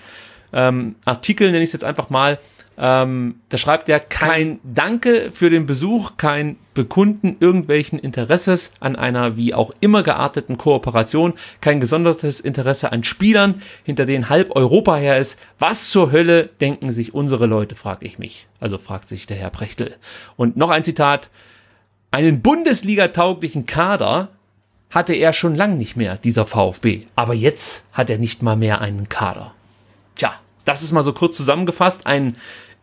ähm, Artikel, nenne ich es jetzt einfach mal. Ähm, da schreibt er kein Danke für den Besuch, kein Bekunden irgendwelchen Interesses an einer wie auch immer gearteten Kooperation, kein gesondertes Interesse an Spielern, hinter denen halb Europa her ist. Was zur Hölle denken sich unsere Leute, frage ich mich. Also fragt sich der Herr Prechtel. Und noch ein Zitat. Einen Bundesliga-tauglichen Kader hatte er schon lang nicht mehr, dieser VfB. Aber jetzt hat er nicht mal mehr einen Kader. Tja, das ist mal so kurz zusammengefasst. Ein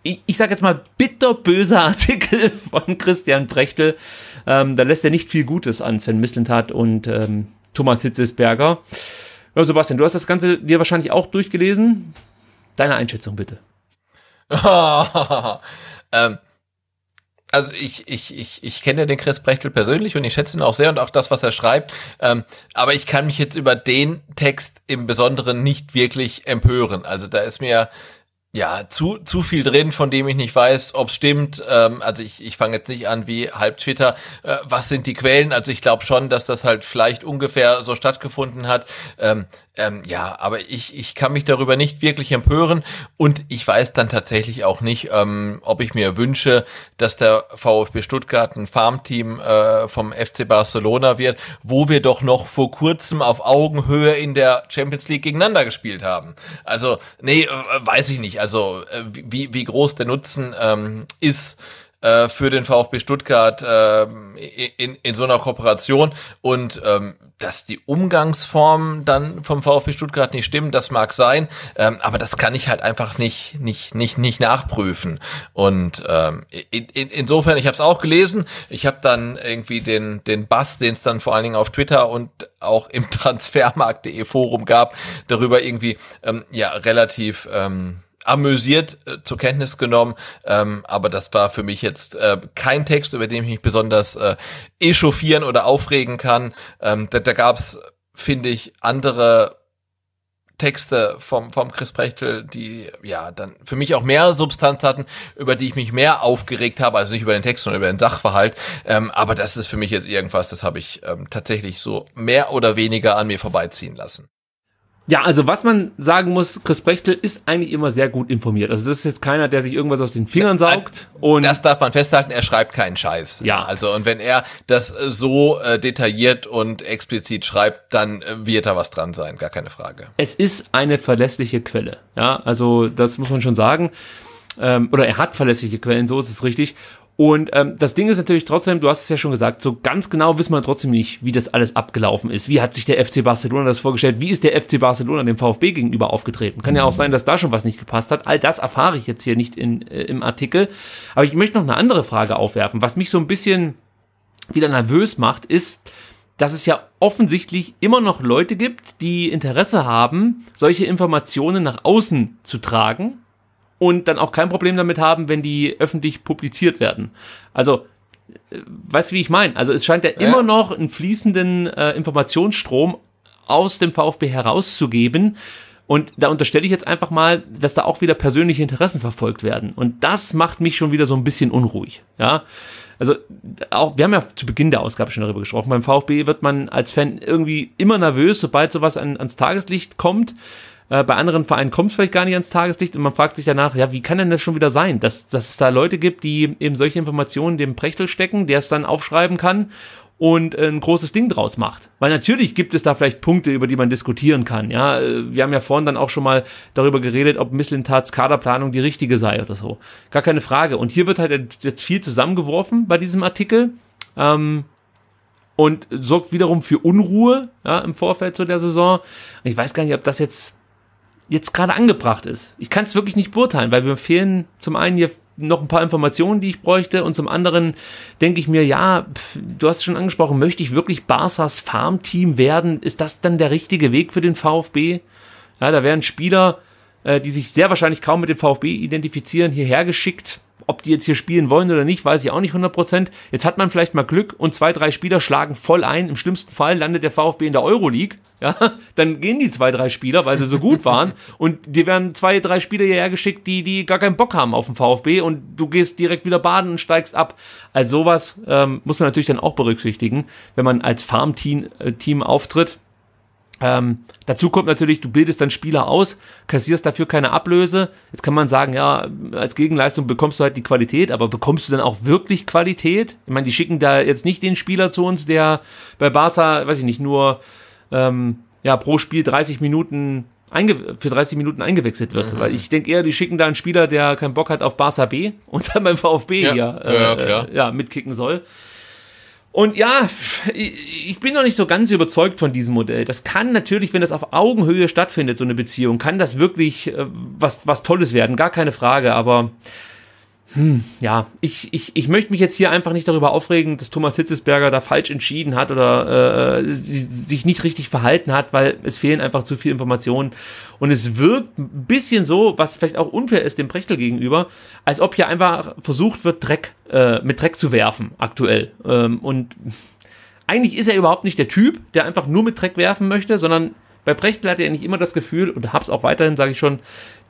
ich, ich sage jetzt mal, bitterböser Artikel von Christian Brechtel. Ähm, da lässt er nicht viel Gutes an Sven Mislintat und ähm, Thomas Hitzesberger. Ja, Sebastian, du hast das Ganze dir wahrscheinlich auch durchgelesen. Deine Einschätzung bitte. ähm, also ich, ich, ich, ich kenne den Chris Brechtel persönlich und ich schätze ihn auch sehr und auch das, was er schreibt. Ähm, aber ich kann mich jetzt über den Text im Besonderen nicht wirklich empören. Also da ist mir ja, zu, zu viel drin, von dem ich nicht weiß, ob es stimmt. Ähm, also ich, ich fange jetzt nicht an wie halb Twitter. Äh, was sind die Quellen? Also ich glaube schon, dass das halt vielleicht ungefähr so stattgefunden hat. Ähm, ähm, ja, aber ich, ich kann mich darüber nicht wirklich empören und ich weiß dann tatsächlich auch nicht, ähm, ob ich mir wünsche, dass der VfB Stuttgart ein Farmteam äh, vom FC Barcelona wird, wo wir doch noch vor kurzem auf Augenhöhe in der Champions League gegeneinander gespielt haben. Also, nee, äh, weiß ich nicht. Also, äh, wie, wie groß der Nutzen ähm, ist äh, für den VfB Stuttgart äh, in, in so einer Kooperation. Und ähm, dass die Umgangsformen dann vom VfB Stuttgart nicht stimmen, das mag sein, ähm, aber das kann ich halt einfach nicht nicht nicht nicht nachprüfen. Und ähm, in, in, insofern, ich habe es auch gelesen. Ich habe dann irgendwie den den Bass, den es dann vor allen Dingen auf Twitter und auch im Transfermarkt.de Forum gab, darüber irgendwie ähm, ja relativ ähm, amüsiert äh, zur Kenntnis genommen, ähm, aber das war für mich jetzt äh, kein Text, über den ich mich besonders äh, echauffieren oder aufregen kann. Ähm, da da gab es, finde ich, andere Texte vom, vom Chris Prechtel, die ja dann für mich auch mehr Substanz hatten, über die ich mich mehr aufgeregt habe, also nicht über den Text, sondern über den Sachverhalt. Ähm, aber das ist für mich jetzt irgendwas, das habe ich ähm, tatsächlich so mehr oder weniger an mir vorbeiziehen lassen. Ja, also was man sagen muss, Chris Brechtel ist eigentlich immer sehr gut informiert. Also das ist jetzt keiner, der sich irgendwas aus den Fingern saugt. Äh, und das darf man festhalten, er schreibt keinen Scheiß. Ja. Also und wenn er das äh, so äh, detailliert und explizit schreibt, dann äh, wird da was dran sein, gar keine Frage. Es ist eine verlässliche Quelle. Ja, also das muss man schon sagen. Ähm, oder er hat verlässliche Quellen, so ist es richtig. Und ähm, das Ding ist natürlich trotzdem, du hast es ja schon gesagt, so ganz genau wissen wir trotzdem nicht, wie das alles abgelaufen ist. Wie hat sich der FC Barcelona das vorgestellt? Wie ist der FC Barcelona dem VfB gegenüber aufgetreten? Kann ja auch sein, dass da schon was nicht gepasst hat. All das erfahre ich jetzt hier nicht in, äh, im Artikel. Aber ich möchte noch eine andere Frage aufwerfen. Was mich so ein bisschen wieder nervös macht, ist, dass es ja offensichtlich immer noch Leute gibt, die Interesse haben, solche Informationen nach außen zu tragen und dann auch kein Problem damit haben, wenn die öffentlich publiziert werden. Also, äh, weißt du, wie ich meine? Also es scheint ja, ja, immer noch einen fließenden äh, Informationsstrom aus dem VfB herauszugeben. Und da unterstelle ich jetzt einfach mal, dass da auch wieder persönliche Interessen verfolgt werden. Und das macht mich schon wieder so ein bisschen unruhig. Ja, also auch wir haben ja zu Beginn der Ausgabe schon darüber gesprochen. Beim VfB wird man als Fan irgendwie immer nervös, sobald sowas an, ans Tageslicht kommt. Äh, bei anderen Vereinen kommt es vielleicht gar nicht ans Tageslicht und man fragt sich danach, ja, wie kann denn das schon wieder sein, dass, dass es da Leute gibt, die eben solche Informationen dem Prechtel stecken, der es dann aufschreiben kann und äh, ein großes Ding draus macht. Weil natürlich gibt es da vielleicht Punkte, über die man diskutieren kann. Ja, äh, wir haben ja vorhin dann auch schon mal darüber geredet, ob Misslintats Kaderplanung die richtige sei oder so. Gar keine Frage. Und hier wird halt jetzt viel zusammengeworfen bei diesem Artikel. Ähm, und sorgt wiederum für Unruhe ja, im Vorfeld zu der Saison. Ich weiß gar nicht, ob das jetzt jetzt gerade angebracht ist. Ich kann es wirklich nicht beurteilen, weil mir fehlen zum einen hier noch ein paar Informationen, die ich bräuchte und zum anderen denke ich mir, ja, pf, du hast es schon angesprochen, möchte ich wirklich Barca's Farmteam werden? Ist das dann der richtige Weg für den VfB? Ja, da werden Spieler, äh, die sich sehr wahrscheinlich kaum mit dem VfB identifizieren, hierher geschickt ob die jetzt hier spielen wollen oder nicht, weiß ich auch nicht 100%. Jetzt hat man vielleicht mal Glück und zwei, drei Spieler schlagen voll ein. Im schlimmsten Fall landet der VfB in der Euroleague. Ja, dann gehen die zwei, drei Spieler, weil sie so gut waren. und dir werden zwei, drei Spieler hierher geschickt, die, die gar keinen Bock haben auf den VfB und du gehst direkt wieder baden und steigst ab. Also sowas ähm, muss man natürlich dann auch berücksichtigen, wenn man als Farmteam äh, Team auftritt. Ähm, dazu kommt natürlich, du bildest dann Spieler aus, kassierst dafür keine Ablöse. Jetzt kann man sagen, ja, als Gegenleistung bekommst du halt die Qualität, aber bekommst du dann auch wirklich Qualität? Ich meine, die schicken da jetzt nicht den Spieler zu uns, der bei Barca, weiß ich nicht, nur ähm, ja, pro Spiel 30 Minuten für 30 Minuten eingewechselt wird. Mhm. Weil ich denke eher, die schicken da einen Spieler, der keinen Bock hat auf Barca B und dann beim VfB ja, hier äh, ja, äh, ja, mitkicken soll. Und ja, ich bin noch nicht so ganz überzeugt von diesem Modell. Das kann natürlich, wenn das auf Augenhöhe stattfindet, so eine Beziehung, kann das wirklich äh, was, was Tolles werden, gar keine Frage. Aber hm, ja, ich, ich, ich möchte mich jetzt hier einfach nicht darüber aufregen, dass Thomas Hitzesberger da falsch entschieden hat oder äh, äh sich nicht richtig verhalten hat, weil es fehlen einfach zu viel Informationen. Und es wirkt ein bisschen so, was vielleicht auch unfair ist dem Brechtel gegenüber, als ob hier einfach versucht wird, Dreck äh, mit Dreck zu werfen aktuell. Ähm, und eigentlich ist er überhaupt nicht der Typ, der einfach nur mit Dreck werfen möchte, sondern bei Brechtel hat er nicht immer das Gefühl, und hab's auch weiterhin, sage ich schon,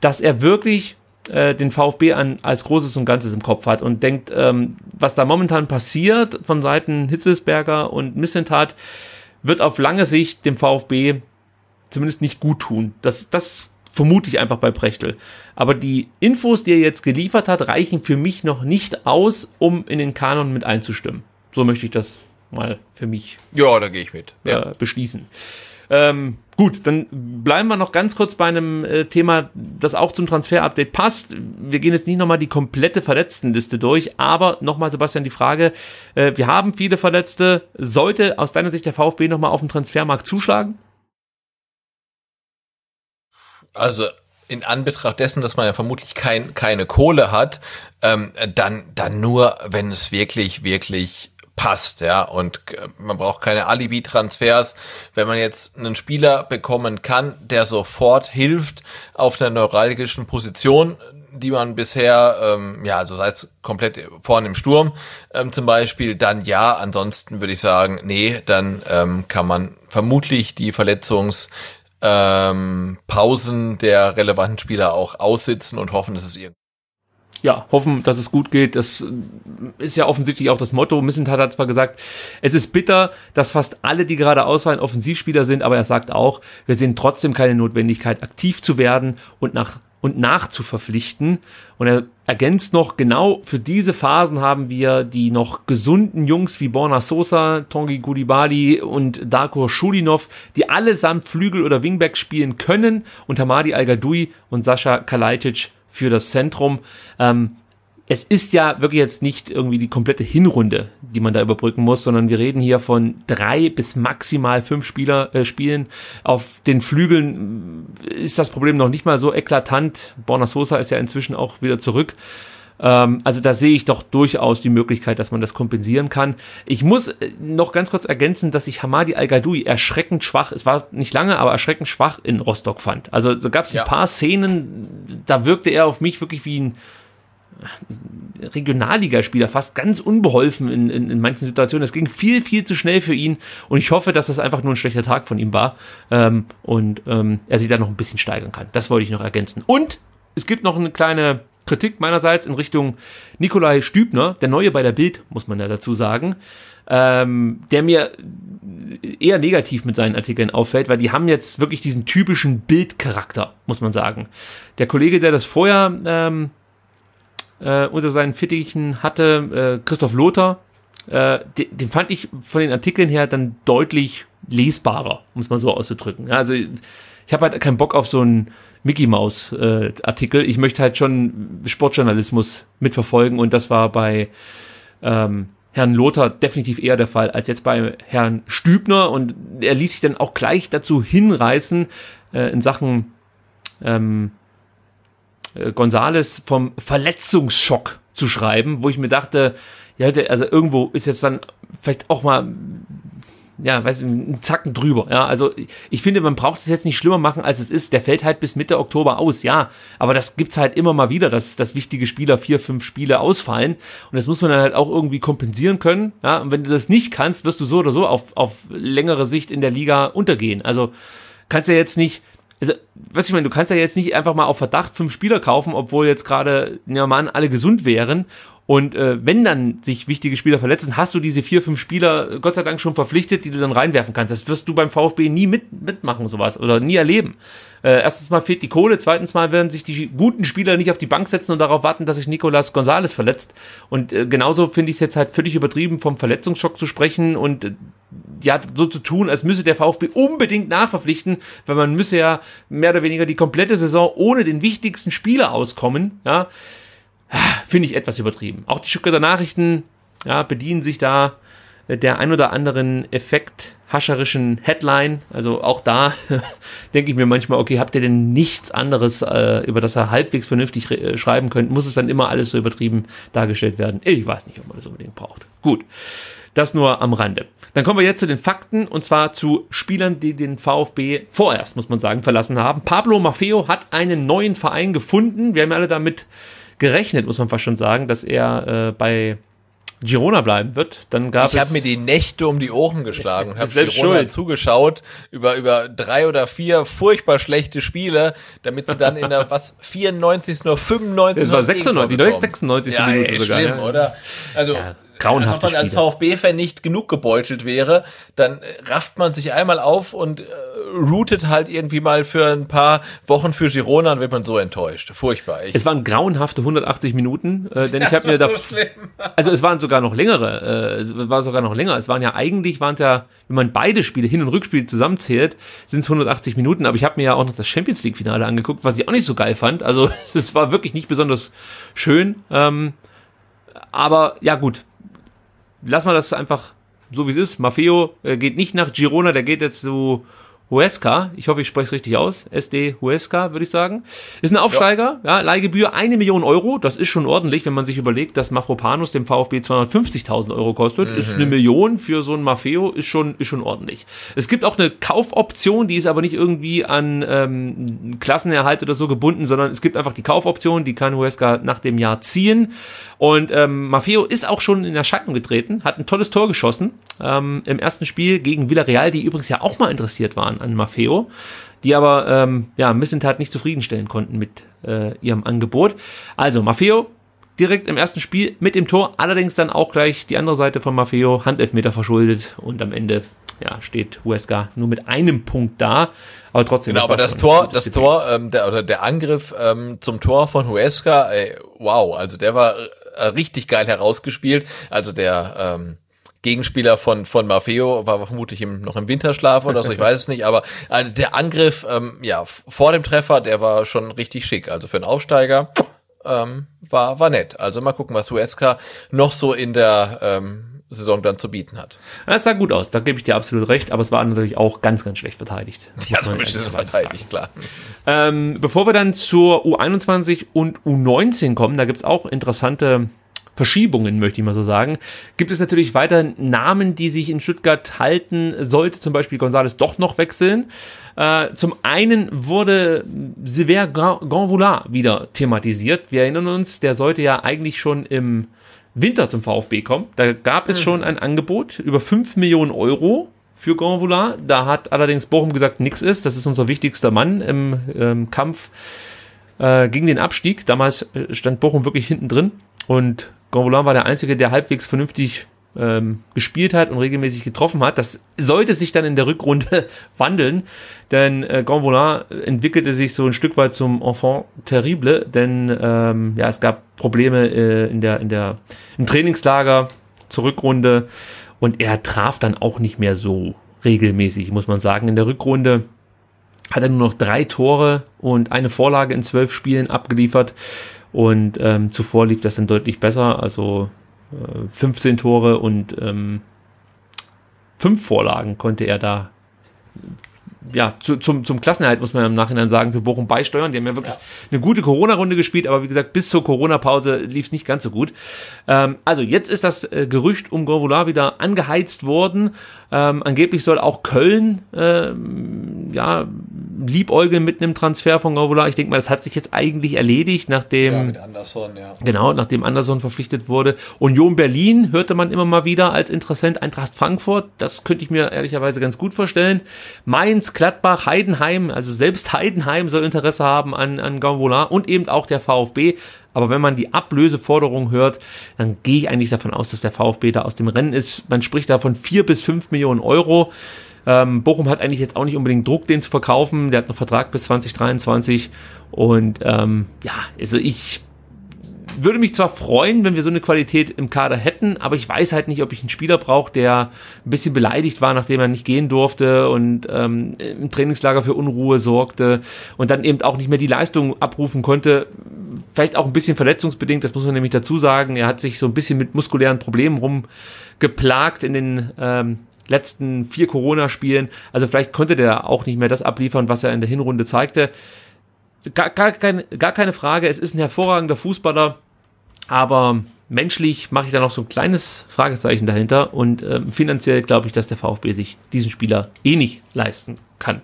dass er wirklich äh, den VfB an, als Großes und Ganzes im Kopf hat und denkt, ähm, was da momentan passiert von Seiten Hitzelsberger und Missentat, wird auf lange Sicht dem VfB zumindest nicht gut tun. Das, das vermute ich einfach bei Prechtel. Aber die Infos, die er jetzt geliefert hat, reichen für mich noch nicht aus, um in den Kanon mit einzustimmen. So möchte ich das mal für mich ja, da gehe ich mit. Ja. Äh, beschließen. Ähm, Gut, dann bleiben wir noch ganz kurz bei einem äh, Thema, das auch zum Transfer-Update passt. Wir gehen jetzt nicht nochmal die komplette Verletztenliste durch, aber nochmal, Sebastian, die Frage, äh, wir haben viele Verletzte. Sollte aus deiner Sicht der VfB nochmal auf den Transfermarkt zuschlagen? Also in Anbetracht dessen, dass man ja vermutlich kein, keine Kohle hat, ähm, dann, dann nur, wenn es wirklich, wirklich passt, ja. Und äh, man braucht keine Alibi-Transfers. Wenn man jetzt einen Spieler bekommen kann, der sofort hilft auf der neuralgischen Position, die man bisher, ähm, ja, also sei es komplett vorne im Sturm ähm, zum Beispiel, dann ja. Ansonsten würde ich sagen, nee, dann ähm, kann man vermutlich die Verletzungs- ähm, Pausen der relevanten Spieler auch aussitzen und hoffen, dass es irgendwie ja, hoffen, dass es gut geht. Das äh, ist ja offensichtlich auch das Motto. Missentat hat zwar gesagt, es ist bitter, dass fast alle, die gerade ausfallen, Offensivspieler sind, aber er sagt auch, wir sehen trotzdem keine Notwendigkeit, aktiv zu werden und nach und nachzuverpflichten. Und er ergänzt noch, genau für diese Phasen haben wir die noch gesunden Jungs wie Borna Sosa, Tongi Gulibali und Darko Schulinov, die allesamt Flügel oder Wingback spielen können und Hamadi Al-Gadoui und Sascha Kalajdzic für das Zentrum. Ähm, es ist ja wirklich jetzt nicht irgendwie die komplette Hinrunde, die man da überbrücken muss, sondern wir reden hier von drei bis maximal fünf Spieler äh, Spielen. Auf den Flügeln äh, ist das Problem noch nicht mal so eklatant. Borna Sosa ist ja inzwischen auch wieder zurück. Ähm, also da sehe ich doch durchaus die Möglichkeit, dass man das kompensieren kann. Ich muss äh, noch ganz kurz ergänzen, dass ich Hamadi Al-Gadoui erschreckend schwach, es war nicht lange, aber erschreckend schwach in Rostock fand. Also da gab es ja. ein paar Szenen, da wirkte er auf mich wirklich wie ein Regionalligaspieler fast ganz unbeholfen in, in, in, manchen Situationen. Es ging viel, viel zu schnell für ihn und ich hoffe, dass das einfach nur ein schlechter Tag von ihm war ähm, und ähm, er sich da noch ein bisschen steigern kann. Das wollte ich noch ergänzen. Und es gibt noch eine kleine Kritik meinerseits in Richtung Nikolai Stübner, der Neue bei der Bild, muss man ja dazu sagen, ähm, der mir eher negativ mit seinen Artikeln auffällt, weil die haben jetzt wirklich diesen typischen Bildcharakter, muss man sagen. Der Kollege, der das vorher ähm, äh, unter seinen Fittichen hatte, äh, Christoph Lothar, äh, den, den fand ich von den Artikeln her dann deutlich lesbarer, um es mal so auszudrücken. Ja, also ich habe halt keinen Bock auf so einen Mickey Maus äh, Artikel. Ich möchte halt schon Sportjournalismus mitverfolgen und das war bei ähm, Herrn Lothar definitiv eher der Fall als jetzt bei Herrn Stübner und er ließ sich dann auch gleich dazu hinreißen äh, in Sachen ähm, äh, Gonzales vom Verletzungsschock zu schreiben, wo ich mir dachte, ja, also irgendwo ist jetzt dann vielleicht auch mal ja, weiß ich, einen Zacken drüber. Ja, also ich finde, man braucht es jetzt nicht schlimmer machen, als es ist. Der fällt halt bis Mitte Oktober aus, ja. Aber das gibt es halt immer mal wieder, dass, dass wichtige Spieler vier, fünf Spiele ausfallen. Und das muss man dann halt auch irgendwie kompensieren können. Ja, und wenn du das nicht kannst, wirst du so oder so auf, auf längere Sicht in der Liga untergehen. Also kannst ja jetzt nicht was ich meine, du kannst ja jetzt nicht einfach mal auf Verdacht fünf Spieler kaufen, obwohl jetzt gerade, ja man, alle gesund wären. Und äh, wenn dann sich wichtige Spieler verletzen, hast du diese vier, fünf Spieler äh, Gott sei Dank schon verpflichtet, die du dann reinwerfen kannst. Das wirst du beim VfB nie mit, mitmachen, sowas, oder nie erleben. Äh, erstens mal fehlt die Kohle, zweitens mal werden sich die guten Spieler nicht auf die Bank setzen und darauf warten, dass sich Nicolas Gonzalez verletzt. Und äh, genauso finde ich es jetzt halt völlig übertrieben, vom Verletzungsschock zu sprechen und äh, ja, so zu tun, als müsse der VfB unbedingt nachverpflichten, weil man müsse ja mehr oder weniger die komplette Saison ohne den wichtigsten Spieler auskommen, ja, finde ich etwas übertrieben. Auch die Stuttgarter Nachrichten ja, bedienen sich da der ein oder anderen effekthascherischen Headline. Also auch da denke ich mir manchmal, okay, habt ihr denn nichts anderes, äh, über das ihr halbwegs vernünftig äh, schreiben könnt? Muss es dann immer alles so übertrieben dargestellt werden? Ich weiß nicht, ob man das unbedingt braucht. Gut. Das nur am Rande. Dann kommen wir jetzt zu den Fakten und zwar zu Spielern, die den VfB vorerst, muss man sagen, verlassen haben. Pablo Maffeo hat einen neuen Verein gefunden. Wir haben ja alle damit gerechnet, muss man fast schon sagen, dass er äh, bei Girona bleiben wird, dann gab ich es. habe mir die Nächte um die Ohren geschlagen und habe Girona schuld. zugeschaut über, über drei oder vier furchtbar schlechte Spiele, damit sie dann in der was 94. oder 95. Das war 96, die 96. Ja, Minute ey, sogar. Schlimm, ja. Ne? oder? Also ja grauenhaft. Wenn man als VfB-Fan nicht genug gebeutelt wäre, dann rafft man sich einmal auf und äh, rootet halt irgendwie mal für ein paar Wochen für Girona und wird man so enttäuscht. Furchtbar. Ich es waren grauenhafte 180 Minuten, äh, denn ja, ich habe mir da also es waren sogar noch längere, äh, es war sogar noch länger. Es waren ja eigentlich waren es ja, wenn man beide Spiele Hin- und Rückspiel zusammenzählt, sind es 180 Minuten. Aber ich habe mir ja auch noch das Champions League Finale angeguckt, was ich auch nicht so geil fand. Also es war wirklich nicht besonders schön. Ähm, aber ja gut, lass mal das einfach so, wie es ist. Maffeo äh, geht nicht nach Girona, der geht jetzt zu Huesca, ich hoffe, ich spreche es richtig aus, SD Huesca, würde ich sagen, ist ein Aufsteiger, ja. ja. Leihgebühr eine Million Euro, das ist schon ordentlich, wenn man sich überlegt, dass Mafropanus dem VfB 250.000 Euro kostet, mhm. ist eine Million für so einen Maffeo, ist schon, ist schon ordentlich. Es gibt auch eine Kaufoption, die ist aber nicht irgendwie an ähm, Klassenerhalt oder so gebunden, sondern es gibt einfach die Kaufoption, die kann Huesca nach dem Jahr ziehen und ähm, Maffeo ist auch schon in Erscheinung getreten, hat ein tolles Tor geschossen ähm, im ersten Spiel gegen Villarreal, die übrigens ja auch mal interessiert waren an, an Maffeo, die aber ähm, ja, Tat nicht zufriedenstellen konnten mit äh, ihrem Angebot. Also Maffeo direkt im ersten Spiel mit dem Tor, allerdings dann auch gleich die andere Seite von Maffeo, Handelfmeter verschuldet und am Ende ja, steht Huesca nur mit einem Punkt da, aber trotzdem. Genau, aber das Tor, das Ding. Tor, ähm, der, oder der Angriff ähm, zum Tor von Huesca, ey, wow, also der war äh, richtig geil herausgespielt. Also der ähm, Gegenspieler von, von Maffeo war vermutlich im, noch im Winterschlaf oder so, ich weiß es nicht, aber also der Angriff, ähm, ja, vor dem Treffer, der war schon richtig schick. Also für einen Aufsteiger ähm, war, war nett. Also mal gucken, was USK noch so in der ähm, Saison dann zu bieten hat. Es sah gut aus, da gebe ich dir absolut recht, aber es war natürlich auch ganz, ganz schlecht verteidigt. Ja, so beschissen verteidigt, klar. Ähm, bevor wir dann zur U21 und U19 kommen, da gibt es auch interessante Verschiebungen, möchte ich mal so sagen. Gibt es natürlich weiter Namen, die sich in Stuttgart halten, sollte zum Beispiel Gonzales doch noch wechseln. Äh, zum einen wurde Sever Gonvola wieder thematisiert. Wir erinnern uns, der sollte ja eigentlich schon im Winter zum VfB kommen. Da gab es mhm. schon ein Angebot über 5 Millionen Euro für Gonvola. Da hat allerdings Bochum gesagt, nix ist. Das ist unser wichtigster Mann im, im ähm, Kampf äh, gegen den Abstieg. Damals äh, stand Bochum wirklich hinten drin und Gonvolin war der Einzige, der halbwegs vernünftig ähm, gespielt hat und regelmäßig getroffen hat. Das sollte sich dann in der Rückrunde wandeln, denn äh, Gonvolin entwickelte sich so ein Stück weit zum Enfant terrible, denn ähm, ja, es gab Probleme äh, in der, in der, im Trainingslager zur Rückrunde und er traf dann auch nicht mehr so regelmäßig, muss man sagen. In der Rückrunde hat er nur noch drei Tore und eine Vorlage in zwölf Spielen abgeliefert. Und ähm, zuvor lief das dann deutlich besser, also äh, 15 Tore und ähm, fünf Vorlagen konnte er da ja, zu, zum, zum Klassenerhalt muss man im Nachhinein sagen, für Bochum beisteuern. Die haben ja wirklich ja. eine gute Corona-Runde gespielt, aber wie gesagt, bis zur Corona-Pause lief es nicht ganz so gut. Ähm, also jetzt ist das äh, Gerücht um Gorvola wieder angeheizt worden. Ähm, angeblich soll auch Köln ähm, ja liebäugeln mit einem Transfer von Grobola. Ich denke mal, das hat sich jetzt eigentlich erledigt, nachdem. Ja, mit Anderson, ja. Genau, nachdem Anderson verpflichtet wurde. Union Berlin hörte man immer mal wieder als Interessent Eintracht Frankfurt. Das könnte ich mir ehrlicherweise ganz gut vorstellen. Mainz, Gladbach, Heidenheim, also selbst Heidenheim soll Interesse haben an, an Gambola und eben auch der VfB. Aber wenn man die Ablöseforderung hört, dann gehe ich eigentlich davon aus, dass der VfB da aus dem Rennen ist. Man spricht da von vier bis fünf Millionen Euro. Ähm, Bochum hat eigentlich jetzt auch nicht unbedingt Druck, den zu verkaufen. Der hat noch Vertrag bis 2023. Und ähm, ja, also ich würde mich zwar freuen, wenn wir so eine Qualität im Kader hätten, aber ich weiß halt nicht, ob ich einen Spieler brauche, der ein bisschen beleidigt war, nachdem er nicht gehen durfte und ähm, im Trainingslager für Unruhe sorgte und dann eben auch nicht mehr die Leistung abrufen konnte. Vielleicht auch ein bisschen verletzungsbedingt, das muss man nämlich dazu sagen. Er hat sich so ein bisschen mit muskulären Problemen rumgeplagt in den ähm, letzten vier Corona-Spielen. Also vielleicht konnte der auch nicht mehr das abliefern, was er in der Hinrunde zeigte. Gar, gar, keine, gar keine Frage, es ist ein hervorragender Fußballer, aber menschlich mache ich da noch so ein kleines Fragezeichen dahinter und ähm, finanziell glaube ich, dass der VfB sich diesen Spieler eh nicht leisten kann.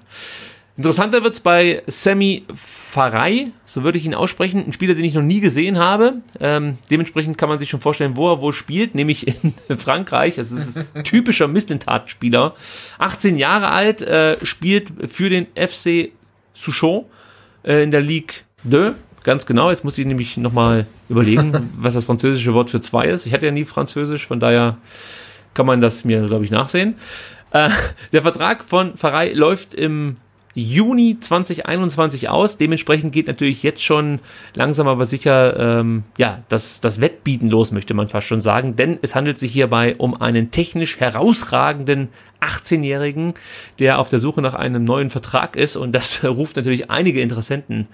Interessanter wird es bei Sammy Farai, so würde ich ihn aussprechen, ein Spieler, den ich noch nie gesehen habe. Ähm, dementsprechend kann man sich schon vorstellen, wo er wo spielt, nämlich in Frankreich. Also es ist ein typischer mistentat spieler 18 Jahre alt, äh, spielt für den FC Souchon äh, in der Ligue 2. Ganz genau, jetzt muss ich nämlich nochmal überlegen, was das französische Wort für zwei ist. Ich hatte ja nie Französisch, von daher kann man das mir, glaube ich, nachsehen. Äh, der Vertrag von Farai läuft im Juni 2021 aus. Dementsprechend geht natürlich jetzt schon langsam aber sicher ähm, ja, das, das Wettbieten los, möchte man fast schon sagen. Denn es handelt sich hierbei um einen technisch herausragenden 18-Jährigen, der auf der Suche nach einem neuen Vertrag ist. Und das ruft natürlich einige Interessenten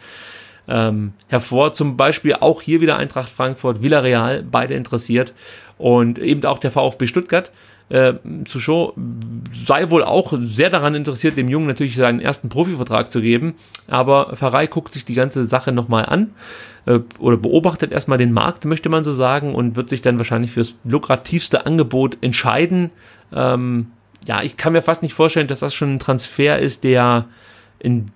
ähm, hervor. Zum Beispiel auch hier wieder Eintracht Frankfurt, Villarreal, beide interessiert. Und eben auch der VfB Stuttgart äh, Show sei wohl auch sehr daran interessiert, dem Jungen natürlich seinen ersten Profivertrag zu geben. Aber Farai guckt sich die ganze Sache nochmal an äh, oder beobachtet erstmal den Markt, möchte man so sagen, und wird sich dann wahrscheinlich fürs lukrativste Angebot entscheiden. Ähm, ja, ich kann mir fast nicht vorstellen, dass das schon ein Transfer ist, der in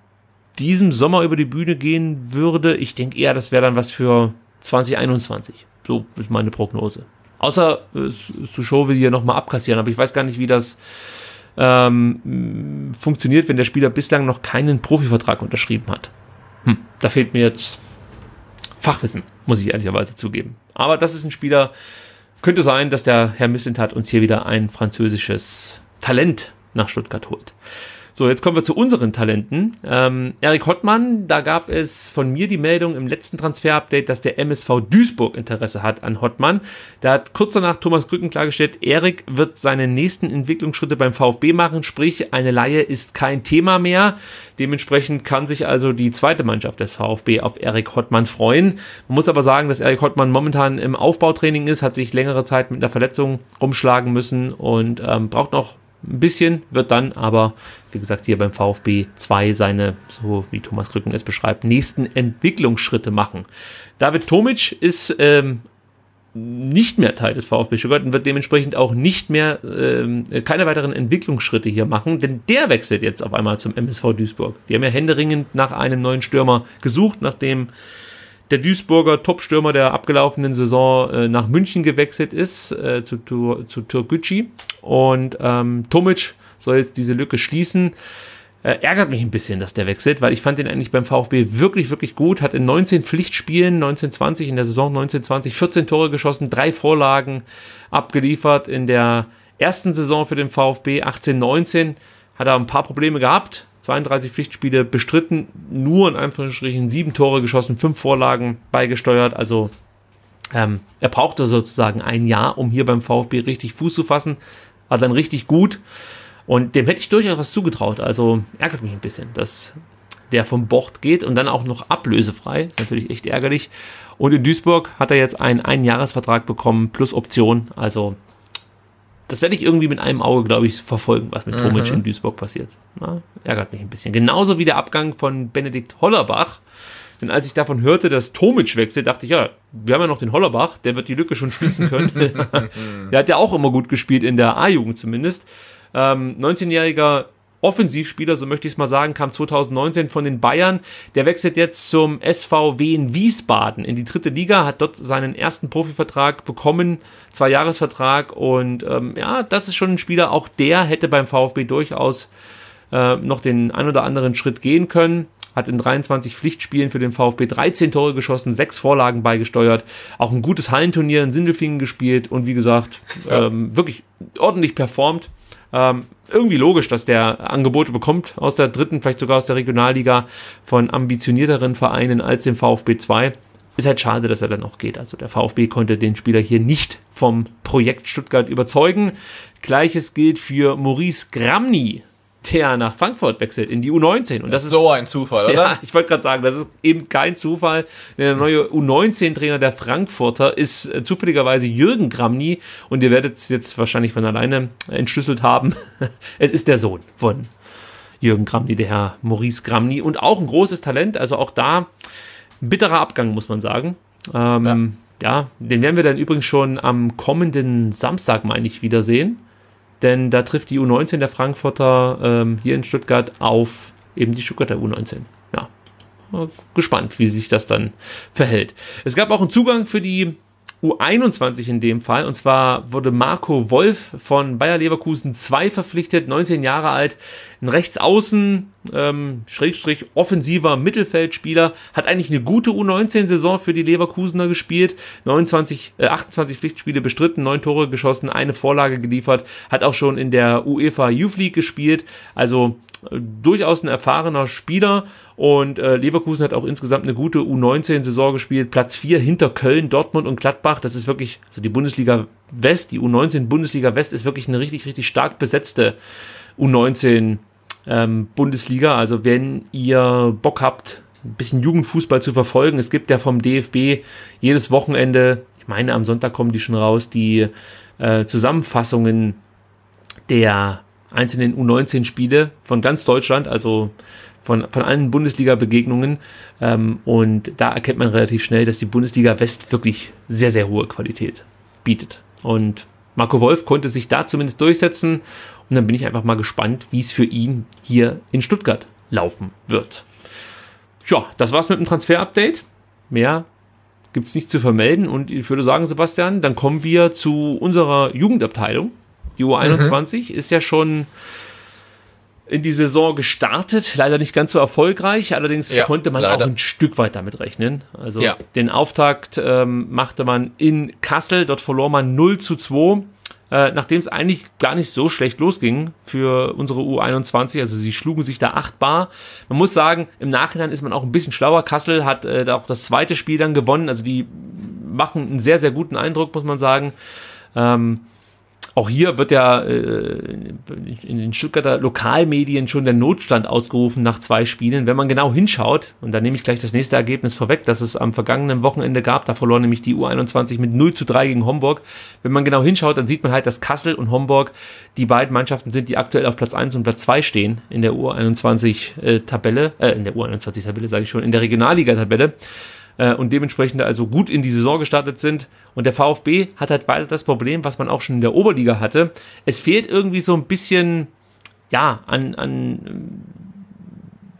diesem Sommer über die Bühne gehen würde. Ich denke eher, das wäre dann was für 2021. So ist meine Prognose. Außer äh, Suchot will hier nochmal abkassieren, aber ich weiß gar nicht, wie das ähm, funktioniert, wenn der Spieler bislang noch keinen Profivertrag unterschrieben hat. Hm, da fehlt mir jetzt Fachwissen, muss ich ehrlicherweise zugeben. Aber das ist ein Spieler, könnte sein, dass der Herr Mislintat uns hier wieder ein französisches Talent nach Stuttgart holt. So, jetzt kommen wir zu unseren Talenten. Ähm, Erik Hottmann, da gab es von mir die Meldung im letzten Transfer-Update, dass der MSV Duisburg Interesse hat an Hottmann. Da hat kurz danach Thomas Krücken klargestellt, Erik wird seine nächsten Entwicklungsschritte beim VfB machen, sprich, eine Laie ist kein Thema mehr. Dementsprechend kann sich also die zweite Mannschaft des VfB auf Erik Hottmann freuen. Man muss aber sagen, dass Erik Hottmann momentan im Aufbautraining ist, hat sich längere Zeit mit einer Verletzung rumschlagen müssen und ähm, braucht noch ein bisschen, wird dann aber wie gesagt, hier beim VfB 2 seine, so wie Thomas Krücken es beschreibt, nächsten Entwicklungsschritte machen. David Tomic ist ähm, nicht mehr Teil des VfB Stuttgart und wird dementsprechend auch nicht mehr ähm, keine weiteren Entwicklungsschritte hier machen, denn der wechselt jetzt auf einmal zum MSV Duisburg. Die haben ja händeringend nach einem neuen Stürmer gesucht, nachdem der Duisburger Topstürmer der abgelaufenen Saison äh, nach München gewechselt ist, äh, zu, zu, zu Türkgücü. Und ähm, Tomic soll jetzt diese Lücke schließen. Äh, ärgert mich ein bisschen, dass der wechselt, weil ich fand ihn eigentlich beim VfB wirklich, wirklich gut. Hat in 19 Pflichtspielen, 1920 in der Saison 1920, 14 Tore geschossen, drei Vorlagen abgeliefert. In der ersten Saison für den VfB 18-19 hat er ein paar Probleme gehabt. 32 Pflichtspiele bestritten, nur in Anführungsstrichen sieben Tore geschossen, fünf Vorlagen beigesteuert. Also ähm, er brauchte sozusagen ein Jahr, um hier beim VfB richtig Fuß zu fassen. War dann richtig gut. Und dem hätte ich durchaus was zugetraut. Also ärgert mich ein bisschen, dass der vom Bord geht und dann auch noch ablösefrei. Ist natürlich echt ärgerlich. Und in Duisburg hat er jetzt einen Einjahresvertrag bekommen plus Option. Also das werde ich irgendwie mit einem Auge, glaube ich, verfolgen, was mit Tomic mhm. in Duisburg passiert. Na, ärgert mich ein bisschen. Genauso wie der Abgang von Benedikt Hollerbach. Denn als ich davon hörte, dass Tomic wechselt, dachte ich, ja, wir haben ja noch den Hollerbach, der wird die Lücke schon schließen können. der hat ja auch immer gut gespielt, in der A-Jugend zumindest. Ähm, 19-jähriger Offensivspieler, so möchte ich es mal sagen, kam 2019 von den Bayern. Der wechselt jetzt zum SVW in Wiesbaden in die dritte Liga, hat dort seinen ersten Profivertrag bekommen, zwei Jahresvertrag und ähm, ja, das ist schon ein Spieler, auch der hätte beim VfB durchaus äh, noch den ein oder anderen Schritt gehen können hat in 23 Pflichtspielen für den VfB 13 Tore geschossen, sechs Vorlagen beigesteuert, auch ein gutes Hallenturnier in Sindelfingen gespielt und wie gesagt, ja. ähm, wirklich ordentlich performt. Ähm, irgendwie logisch, dass der Angebote bekommt aus der dritten, vielleicht sogar aus der Regionalliga von ambitionierteren Vereinen als dem VfB 2. Ist halt schade, dass er dann auch geht. Also der VfB konnte den Spieler hier nicht vom Projekt Stuttgart überzeugen. Gleiches gilt für Maurice Gramny, der nach Frankfurt wechselt, in die U19. Und das, das ist so ein Zufall, oder? Ja, ich wollte gerade sagen, das ist eben kein Zufall. Der neue U19-Trainer der Frankfurter ist äh, zufälligerweise Jürgen Gramny. Und ihr werdet es jetzt wahrscheinlich von alleine entschlüsselt haben. es ist der Sohn von Jürgen Gramny, der Herr Maurice Gramny. Und auch ein großes Talent. Also auch da bitterer Abgang, muss man sagen. Ähm, ja. ja, den werden wir dann übrigens schon am kommenden Samstag, meine ich, wiedersehen. Denn da trifft die U19 der Frankfurter ähm, hier in Stuttgart auf eben die Stuttgarter U19. Ja, gespannt, wie sich das dann verhält. Es gab auch einen Zugang für die U21 in dem Fall. Und zwar wurde Marco Wolf von Bayer Leverkusen 2 verpflichtet, 19 Jahre alt, ein Rechtsaußen, ähm, Schrägstrich, offensiver Mittelfeldspieler, hat eigentlich eine gute U19-Saison für die Leverkusener gespielt, 29, äh, 28 Pflichtspiele bestritten, neun Tore geschossen, eine Vorlage geliefert, hat auch schon in der UEFA Youth League gespielt, also äh, durchaus ein erfahrener Spieler und äh, Leverkusen hat auch insgesamt eine gute U19-Saison gespielt, Platz 4 hinter Köln, Dortmund und Gladbach, das ist wirklich, also die Bundesliga West, die U19 Bundesliga West ist wirklich eine richtig, richtig stark besetzte U19 saison ähm, Bundesliga. Also wenn ihr Bock habt, ein bisschen Jugendfußball zu verfolgen, es gibt ja vom DFB jedes Wochenende, ich meine am Sonntag kommen die schon raus, die äh, Zusammenfassungen der einzelnen U19-Spiele von ganz Deutschland, also von, von allen Bundesliga-Begegnungen. Ähm, und da erkennt man relativ schnell, dass die Bundesliga West wirklich sehr, sehr hohe Qualität bietet. Und Marco Wolf konnte sich da zumindest durchsetzen und dann bin ich einfach mal gespannt, wie es für ihn hier in Stuttgart laufen wird. Ja, das war's mit dem Transfer-Update. Mehr gibt es nicht zu vermelden. Und ich würde sagen, Sebastian, dann kommen wir zu unserer Jugendabteilung. Die U21 mhm. ist ja schon in die Saison gestartet, leider nicht ganz so erfolgreich, allerdings ja, konnte man leider. auch ein Stück weit damit rechnen. Also ja. den Auftakt ähm, machte man in Kassel, dort verlor man 0 zu 2 äh, nachdem es eigentlich gar nicht so schlecht losging für unsere U21. Also sie schlugen sich da achtbar. Man muss sagen, im Nachhinein ist man auch ein bisschen schlauer. Kassel hat äh, auch das zweite Spiel dann gewonnen. Also die machen einen sehr, sehr guten Eindruck, muss man sagen. Ähm, auch hier wird ja äh, in den Stuttgarter Lokalmedien schon der Notstand ausgerufen nach zwei Spielen. Wenn man genau hinschaut, und da nehme ich gleich das nächste Ergebnis vorweg, das es am vergangenen Wochenende gab, da verlor nämlich die U21 mit 0 zu 3 gegen Homburg. Wenn man genau hinschaut, dann sieht man halt, dass Kassel und Homburg die beiden Mannschaften sind, die aktuell auf Platz 1 und Platz 2 stehen in der U21-Tabelle, äh, äh, in der U21-Tabelle sage ich schon, in der Regionalliga-Tabelle. Äh, und dementsprechend also gut in die Saison gestartet sind. Und der VfB hat halt weiter das Problem, was man auch schon in der Oberliga hatte. Es fehlt irgendwie so ein bisschen, ja, an, an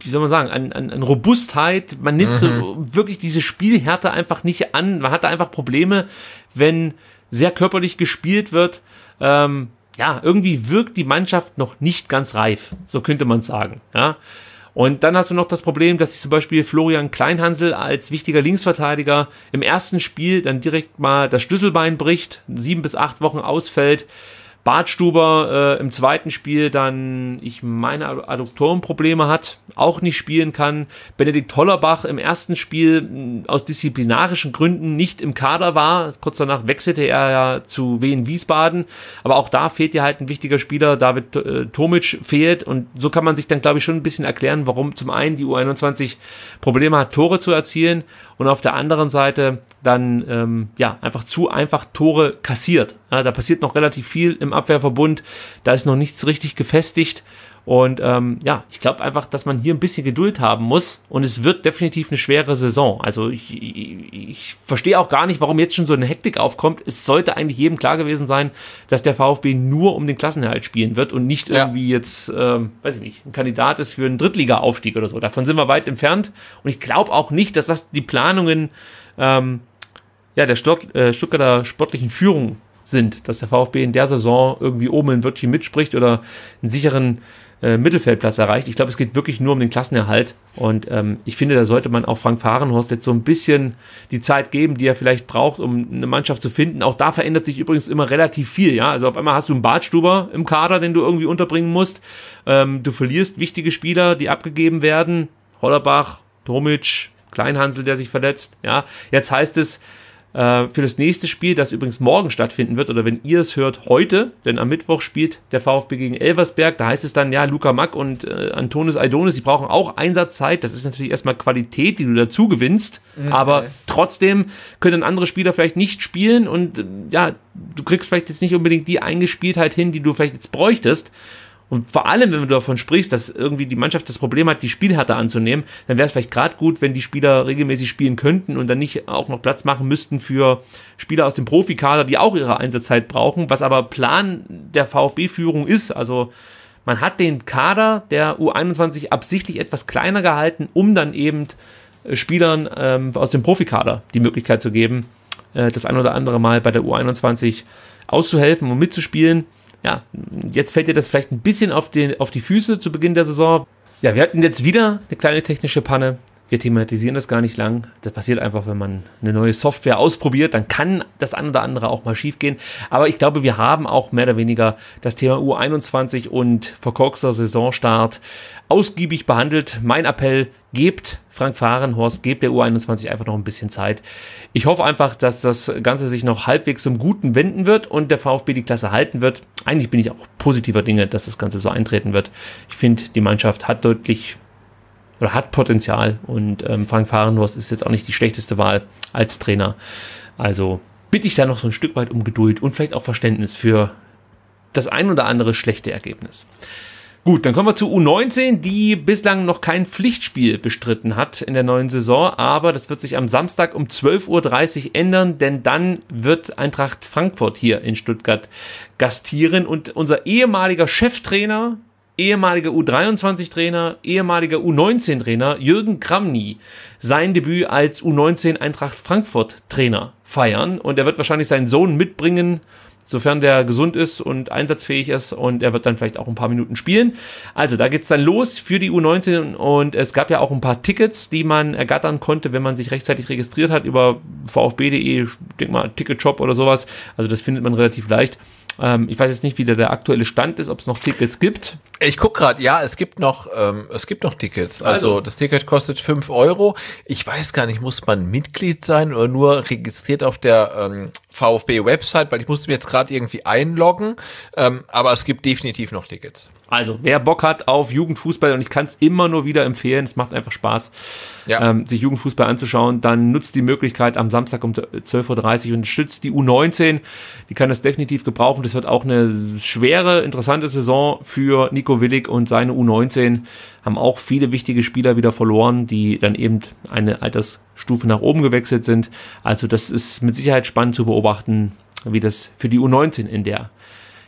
wie soll man sagen, an, an, an Robustheit. Man nimmt mhm. so wirklich diese Spielhärte einfach nicht an. Man hat da einfach Probleme, wenn sehr körperlich gespielt wird. Ähm, ja, irgendwie wirkt die Mannschaft noch nicht ganz reif, so könnte man sagen. Ja. Und dann hast du noch das Problem, dass sich zum Beispiel Florian Kleinhansel als wichtiger Linksverteidiger im ersten Spiel dann direkt mal das Schlüsselbein bricht, sieben bis acht Wochen ausfällt. Bartstuber äh, im zweiten Spiel dann, ich meine, Adduktorenprobleme hat, auch nicht spielen kann. Benedikt Hollerbach im ersten Spiel hm, aus disziplinarischen Gründen nicht im Kader war. Kurz danach wechselte er ja zu Wien Wiesbaden. Aber auch da fehlt ja halt ein wichtiger Spieler. David äh, Tomic fehlt. Und so kann man sich dann, glaube ich, schon ein bisschen erklären, warum zum einen die U21 Probleme hat, Tore zu erzielen. Und auf der anderen Seite dann ähm, ja einfach zu einfach Tore kassiert. Ja, da passiert noch relativ viel im Abwehrverbund, da ist noch nichts richtig gefestigt. Und ähm, ja, ich glaube einfach, dass man hier ein bisschen Geduld haben muss. Und es wird definitiv eine schwere Saison. Also ich, ich, ich verstehe auch gar nicht, warum jetzt schon so eine Hektik aufkommt. Es sollte eigentlich jedem klar gewesen sein, dass der VfB nur um den Klassenerhalt spielen wird und nicht irgendwie ja. jetzt, ähm, weiß ich nicht, ein Kandidat ist für einen Drittliga-Aufstieg oder so. Davon sind wir weit entfernt. Und ich glaube auch nicht, dass das die Planungen ähm, ja, der Stutt äh, Stuttgarter sportlichen Führung sind, dass der VfB in der Saison irgendwie oben in Wörtchen mitspricht oder einen sicheren äh, Mittelfeldplatz erreicht. Ich glaube, es geht wirklich nur um den Klassenerhalt. Und ähm, ich finde, da sollte man auch Frank Fahrenhorst jetzt so ein bisschen die Zeit geben, die er vielleicht braucht, um eine Mannschaft zu finden. Auch da verändert sich übrigens immer relativ viel. Ja, also auf einmal hast du einen Bartstuber im Kader, den du irgendwie unterbringen musst. Ähm, du verlierst wichtige Spieler, die abgegeben werden. Hollerbach, Tomic, Kleinhansel, der sich verletzt. Ja, jetzt heißt es, äh, für das nächste Spiel, das übrigens morgen stattfinden wird, oder wenn ihr es hört, heute, denn am Mittwoch spielt der VfB gegen Elversberg. Da heißt es dann, ja, Luca Mack und äh, Antonis Aidonis, die brauchen auch Einsatzzeit. Das ist natürlich erstmal Qualität, die du dazu gewinnst. Mhm. Aber trotzdem können andere Spieler vielleicht nicht spielen und äh, ja, du kriegst vielleicht jetzt nicht unbedingt die Eingespieltheit hin, die du vielleicht jetzt bräuchtest. Und vor allem, wenn du davon sprichst, dass irgendwie die Mannschaft das Problem hat, die Spielhärte anzunehmen, dann wäre es vielleicht gerade gut, wenn die Spieler regelmäßig spielen könnten und dann nicht auch noch Platz machen müssten für Spieler aus dem Profikader, die auch ihre Einsatzzeit brauchen, was aber Plan der VfB-Führung ist. Also man hat den Kader der U21 absichtlich etwas kleiner gehalten, um dann eben äh, Spielern ähm, aus dem Profikader die Möglichkeit zu geben, äh, das ein oder andere Mal bei der U21 auszuhelfen und mitzuspielen ja, jetzt fällt dir das vielleicht ein bisschen auf, den, auf die Füße zu Beginn der Saison. Ja, wir hatten jetzt wieder eine kleine technische Panne. Wir thematisieren das gar nicht lang. Das passiert einfach, wenn man eine neue Software ausprobiert, dann kann das ein oder andere auch mal schiefgehen. Aber ich glaube, wir haben auch mehr oder weniger das Thema U21 und verkorkster Saisonstart ausgiebig behandelt. Mein Appell, gebt Frank Fahrenhorst, gebt der U21 einfach noch ein bisschen Zeit. Ich hoffe einfach, dass das Ganze sich noch halbwegs zum Guten wenden wird und der VfB die Klasse halten wird. Eigentlich bin ich auch positiver Dinge, dass das Ganze so eintreten wird. Ich finde, die Mannschaft hat deutlich oder hat Potenzial. Und ähm, Frank Fahrenhorst ist jetzt auch nicht die schlechteste Wahl als Trainer. Also bitte ich da noch so ein Stück weit um Geduld und vielleicht auch Verständnis für das ein oder andere schlechte Ergebnis. Gut, dann kommen wir zu U19, die bislang noch kein Pflichtspiel bestritten hat in der neuen Saison, aber das wird sich am Samstag um 12.30 Uhr ändern, denn dann wird Eintracht Frankfurt hier in Stuttgart gastieren und unser ehemaliger Cheftrainer ehemaliger U23-Trainer, ehemaliger U19-Trainer Jürgen Kramny sein Debüt als U19 Eintracht Frankfurt-Trainer feiern. Und er wird wahrscheinlich seinen Sohn mitbringen, sofern der gesund ist und einsatzfähig ist. Und er wird dann vielleicht auch ein paar Minuten spielen. Also da geht's dann los für die U19. Und es gab ja auch ein paar Tickets, die man ergattern konnte, wenn man sich rechtzeitig registriert hat über vfb.de, denk mal, Ticketshop oder sowas. Also das findet man relativ leicht. Ähm, ich weiß jetzt nicht, wie der, der aktuelle Stand ist, ob es noch Tickets gibt. Ich guck gerade, ja, es gibt noch, ähm, es gibt noch Tickets. Also, also, das Ticket kostet fünf Euro. Ich weiß gar nicht, muss man Mitglied sein oder nur registriert auf der ähm, VfB-Website, weil ich musste mich jetzt gerade irgendwie einloggen. Ähm, aber es gibt definitiv noch Tickets. Also, wer Bock hat auf Jugendfußball, und ich kann es immer nur wieder empfehlen, es macht einfach Spaß, ja. ähm, sich Jugendfußball anzuschauen, dann nutzt die Möglichkeit am Samstag um 12.30 Uhr und stützt die U19. Die kann das definitiv gebrauchen. Das wird auch eine schwere, interessante Saison für Nico Willig und seine U19 haben auch viele wichtige Spieler wieder verloren, die dann eben eine Altersstufe nach oben gewechselt sind. Also das ist mit Sicherheit spannend zu beobachten, wie das für die U19 in der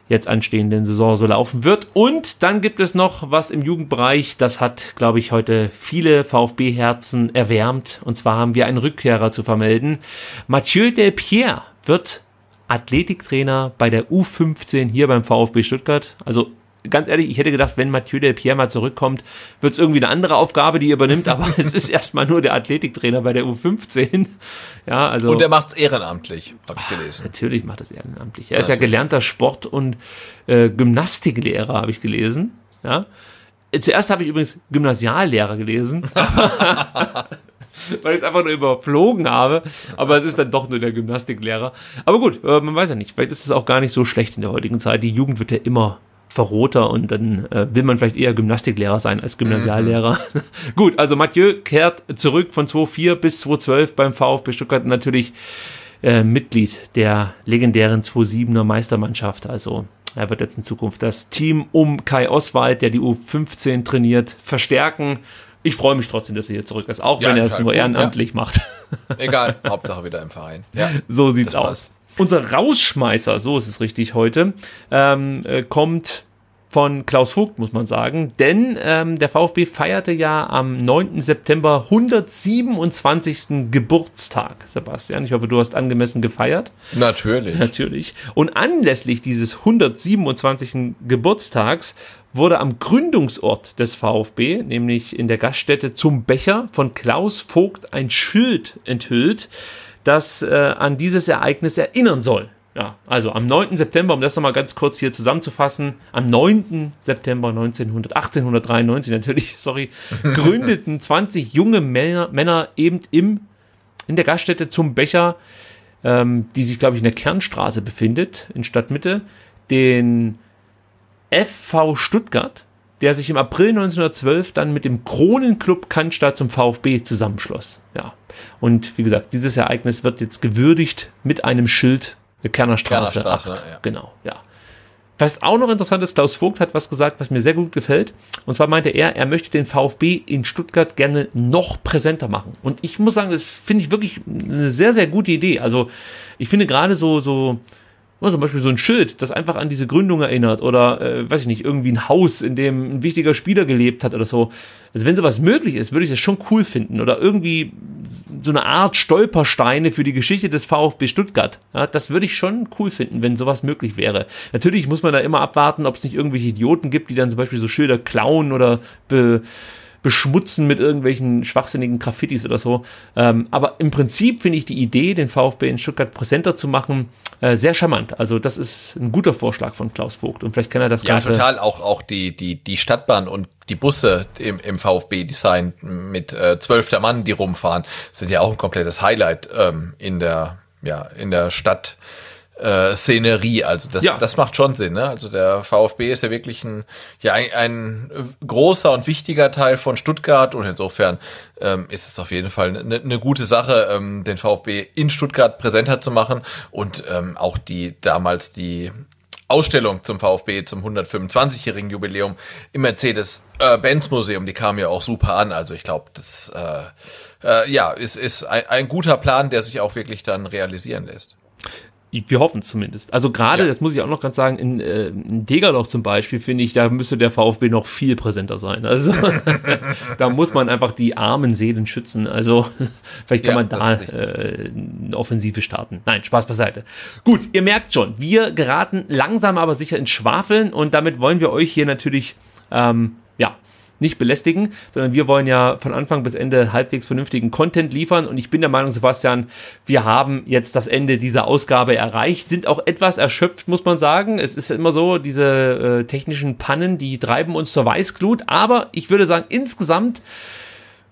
jetzt anstehenden Saison so laufen wird. Und dann gibt es noch was im Jugendbereich, das hat, glaube ich, heute viele VfB-Herzen erwärmt. Und zwar haben wir einen Rückkehrer zu vermelden. Mathieu Delpierre wird Athletiktrainer bei der U15 hier beim VfB Stuttgart. Also ganz ehrlich, ich hätte gedacht, wenn Mathieu Del Pierre mal zurückkommt, wird es irgendwie eine andere Aufgabe, die er übernimmt, aber es ist erstmal nur der Athletiktrainer bei der U15. Ja, also. Und er macht es ehrenamtlich, habe ich ah, gelesen. Ach, natürlich macht er es ehrenamtlich. Er ja, ist natürlich. ja gelernter Sport- und äh, Gymnastiklehrer, habe ich gelesen. Ja. Zuerst habe ich übrigens Gymnasiallehrer gelesen. weil ich es einfach nur überflogen habe. Aber es ist dann doch nur der Gymnastiklehrer. Aber gut, äh, man weiß ja nicht. Vielleicht ist es auch gar nicht so schlecht in der heutigen Zeit. Die Jugend wird ja immer Verroter und dann äh, will man vielleicht eher Gymnastiklehrer sein als Gymnasiallehrer. Mhm. Gut, also Mathieu kehrt zurück von 2.4 bis 2.12 beim VfB Stuttgart natürlich äh, Mitglied der legendären 2.7er Meistermannschaft. Also er wird jetzt in Zukunft das Team um Kai Oswald, der die U15 trainiert, verstärken. Ich freue mich trotzdem, dass er hier zurück ist, auch ja, wenn er es nur ehrenamtlich ja. macht. Egal, Hauptsache wieder im Verein. Ja, so sieht's aus. Unser Rausschmeißer, so ist es richtig heute, ähm, äh, kommt von Klaus Vogt, muss man sagen. Denn ähm, der VfB feierte ja am 9. September 127. Geburtstag, Sebastian. Ich hoffe, du hast angemessen gefeiert. Natürlich. Natürlich. Und anlässlich dieses 127. Geburtstags wurde am Gründungsort des VfB, nämlich in der Gaststätte zum Becher, von Klaus Vogt ein Schild enthüllt, das äh, an dieses Ereignis erinnern soll. Ja, also am 9. September, um das nochmal ganz kurz hier zusammenzufassen, am 9. September 1900, 1893 natürlich, sorry, gründeten 20 junge Männer, Männer eben im, in der Gaststätte zum Becher, ähm, die sich, glaube ich, in der Kernstraße befindet, in Stadtmitte, den FV Stuttgart der sich im April 1912 dann mit dem Kronenclub Cannstatt zum VfB zusammenschloss. Ja. Und wie gesagt, dieses Ereignis wird jetzt gewürdigt mit einem Schild der Kernerstraße, Kernerstraße 8. Ja. Genau, ja. Was auch noch interessant ist, Klaus Vogt hat was gesagt, was mir sehr gut gefällt. Und zwar meinte er, er möchte den VfB in Stuttgart gerne noch präsenter machen. Und ich muss sagen, das finde ich wirklich eine sehr, sehr gute Idee. Also ich finde gerade so, so ja, zum Beispiel so ein Schild, das einfach an diese Gründung erinnert oder, äh, weiß ich nicht, irgendwie ein Haus, in dem ein wichtiger Spieler gelebt hat oder so. Also wenn sowas möglich ist, würde ich das schon cool finden oder irgendwie so eine Art Stolpersteine für die Geschichte des VfB Stuttgart. Ja, das würde ich schon cool finden, wenn sowas möglich wäre. Natürlich muss man da immer abwarten, ob es nicht irgendwelche Idioten gibt, die dann zum Beispiel so Schilder klauen oder be beschmutzen mit irgendwelchen schwachsinnigen Graffitis oder so. Ähm, aber im Prinzip finde ich die Idee, den VfB in Stuttgart präsenter zu machen, äh, sehr charmant. Also das ist ein guter Vorschlag von Klaus Vogt und vielleicht kann er das ja, Ganze. Ja, total. Auch, auch die, die, die Stadtbahn und die Busse im, im VfB-Design mit zwölfter äh, Mann, die rumfahren, sind ja auch ein komplettes Highlight ähm, in der ja, in der Stadt äh, Szenerie. Also das, ja. das macht schon Sinn. Ne? Also der VfB ist ja wirklich ein, ja, ein, ein großer und wichtiger Teil von Stuttgart und insofern ähm, ist es auf jeden Fall eine ne, ne gute Sache, ähm, den VfB in Stuttgart präsenter zu machen und ähm, auch die damals die Ausstellung zum VfB zum 125-jährigen Jubiläum im Mercedes-Benz-Museum, äh, die kam ja auch super an. Also ich glaube, das äh, äh, ja, ist, ist ein, ein guter Plan, der sich auch wirklich dann realisieren lässt wir hoffen zumindest. Also gerade, ja. das muss ich auch noch ganz sagen, in, äh, in Degerloch zum Beispiel, finde ich, da müsste der VfB noch viel präsenter sein. Also da muss man einfach die armen Seelen schützen. Also vielleicht kann ja, man da äh, eine Offensive starten. Nein, Spaß beiseite. Gut, ihr merkt schon, wir geraten langsam aber sicher in Schwafeln und damit wollen wir euch hier natürlich ähm, nicht belästigen, sondern wir wollen ja von Anfang bis Ende halbwegs vernünftigen Content liefern. Und ich bin der Meinung, Sebastian, wir haben jetzt das Ende dieser Ausgabe erreicht, sind auch etwas erschöpft, muss man sagen. Es ist immer so, diese äh, technischen Pannen, die treiben uns zur Weißglut. Aber ich würde sagen, insgesamt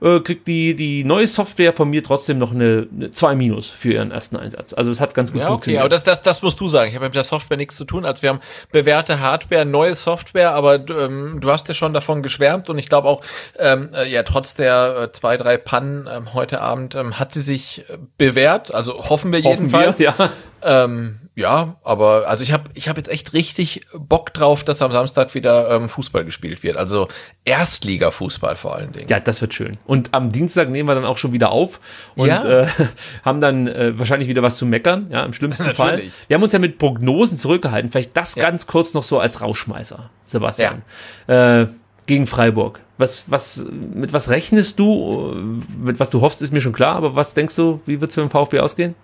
äh, kriegt die, die neue Software von mir trotzdem noch eine 2 Minus für ihren ersten Einsatz. Also es hat ganz gut ja, okay, funktioniert. Aber das, das, das musst du sagen. Ich habe mit der Software nichts zu tun. Also wir haben bewährte Hardware, neue Software, aber ähm, du hast ja schon davon geschwärmt und ich glaube auch, ähm, äh, ja, trotz der äh, zwei, drei Pannen ähm, heute Abend ähm, hat sie sich äh, bewährt. Also hoffen wir hoffen jedenfalls. Wir, ja. Ähm, ja, aber also ich habe ich hab jetzt echt richtig Bock drauf, dass am Samstag wieder ähm, Fußball gespielt wird. Also Erstliga-Fußball vor allen Dingen. Ja, das wird schön. Und am Dienstag nehmen wir dann auch schon wieder auf und ja. äh, haben dann äh, wahrscheinlich wieder was zu meckern, ja, im schlimmsten Fall. Wir haben uns ja mit Prognosen zurückgehalten. Vielleicht das ja. ganz kurz noch so als Rauschmeißer, Sebastian. Ja. Äh, gegen Freiburg. Was, was, mit was rechnest du? Äh, mit was du hoffst, ist mir schon klar, aber was denkst du, wie wird es für den VfB ausgehen?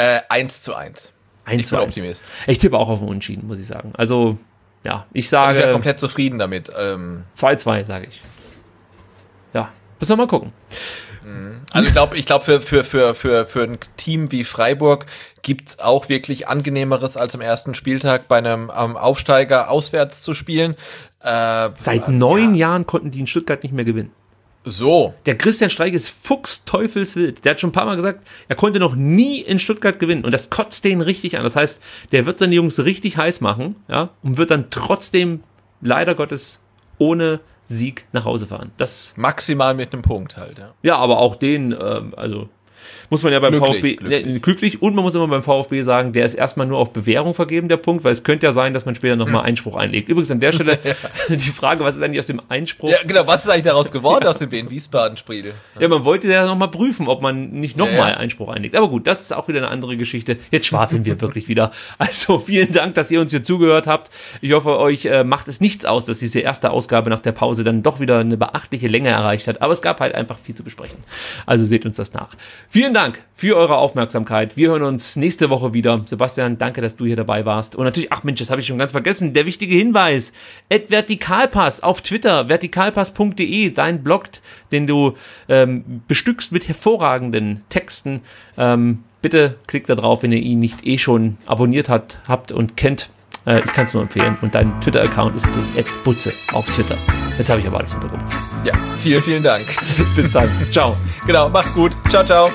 Äh, 1 zu 1. 1 ich bin 1. Optimist. Ich tippe auch auf den Unentschieden, muss ich sagen. Also, ja, ich sage. Ich bin ja komplett zufrieden damit. 2-2, ähm, sage ich. Ja, müssen wir mal gucken. Mhm. Also ich glaube, ich glaube für, für, für, für, für ein Team wie Freiburg gibt es auch wirklich angenehmeres als am ersten Spieltag bei einem ähm, Aufsteiger auswärts zu spielen. Äh, Seit neun ja. Jahren konnten die in Stuttgart nicht mehr gewinnen. So. Der Christian Streich ist fuchsteufelswild. Der hat schon ein paar Mal gesagt, er konnte noch nie in Stuttgart gewinnen. Und das kotzt den richtig an. Das heißt, der wird seine Jungs richtig heiß machen, ja, und wird dann trotzdem leider Gottes ohne Sieg nach Hause fahren. Das maximal mit einem Punkt halt. Ja, ja aber auch den, ähm, also muss man ja beim glücklich, VfB glücklich. Ne, glücklich. und man muss immer beim VfB sagen, der ist erstmal nur auf Bewährung vergeben, der Punkt, weil es könnte ja sein, dass man später nochmal Einspruch einlegt. Übrigens an der Stelle die Frage, was ist eigentlich aus dem Einspruch? Ja, genau, was ist eigentlich daraus geworden ja. aus dem BN wiesbaden spiel Ja. man wollte ja nochmal prüfen, ob man nicht nochmal ja, Einspruch einlegt. Aber gut, das ist auch wieder eine andere Geschichte. Jetzt schwafeln wir wirklich wieder. Also vielen Dank, dass ihr uns hier zugehört habt. Ich hoffe, euch äh, macht es nichts aus, dass diese erste Ausgabe nach der Pause dann doch wieder eine beachtliche Länge erreicht hat. Aber es gab halt einfach viel zu besprechen. Also seht uns das nach. Vielen Dank Dank für eure Aufmerksamkeit. Wir hören uns nächste Woche wieder. Sebastian, danke, dass du hier dabei warst. Und natürlich, ach Mensch, das habe ich schon ganz vergessen. Der wichtige Hinweis. At Vertikalpass auf Twitter, vertikalpass.de, dein Blog, den du ähm, bestückst mit hervorragenden Texten. Ähm, bitte klickt da drauf, wenn ihr ihn nicht eh schon abonniert hat, habt und kennt. Äh, ich kann es nur empfehlen. Und dein Twitter-Account ist natürlich Butze auf Twitter. Jetzt habe ich aber alles untergebracht. Ja, vielen, vielen Dank. Bis dann. Ciao. Genau, macht's gut. Ciao, ciao.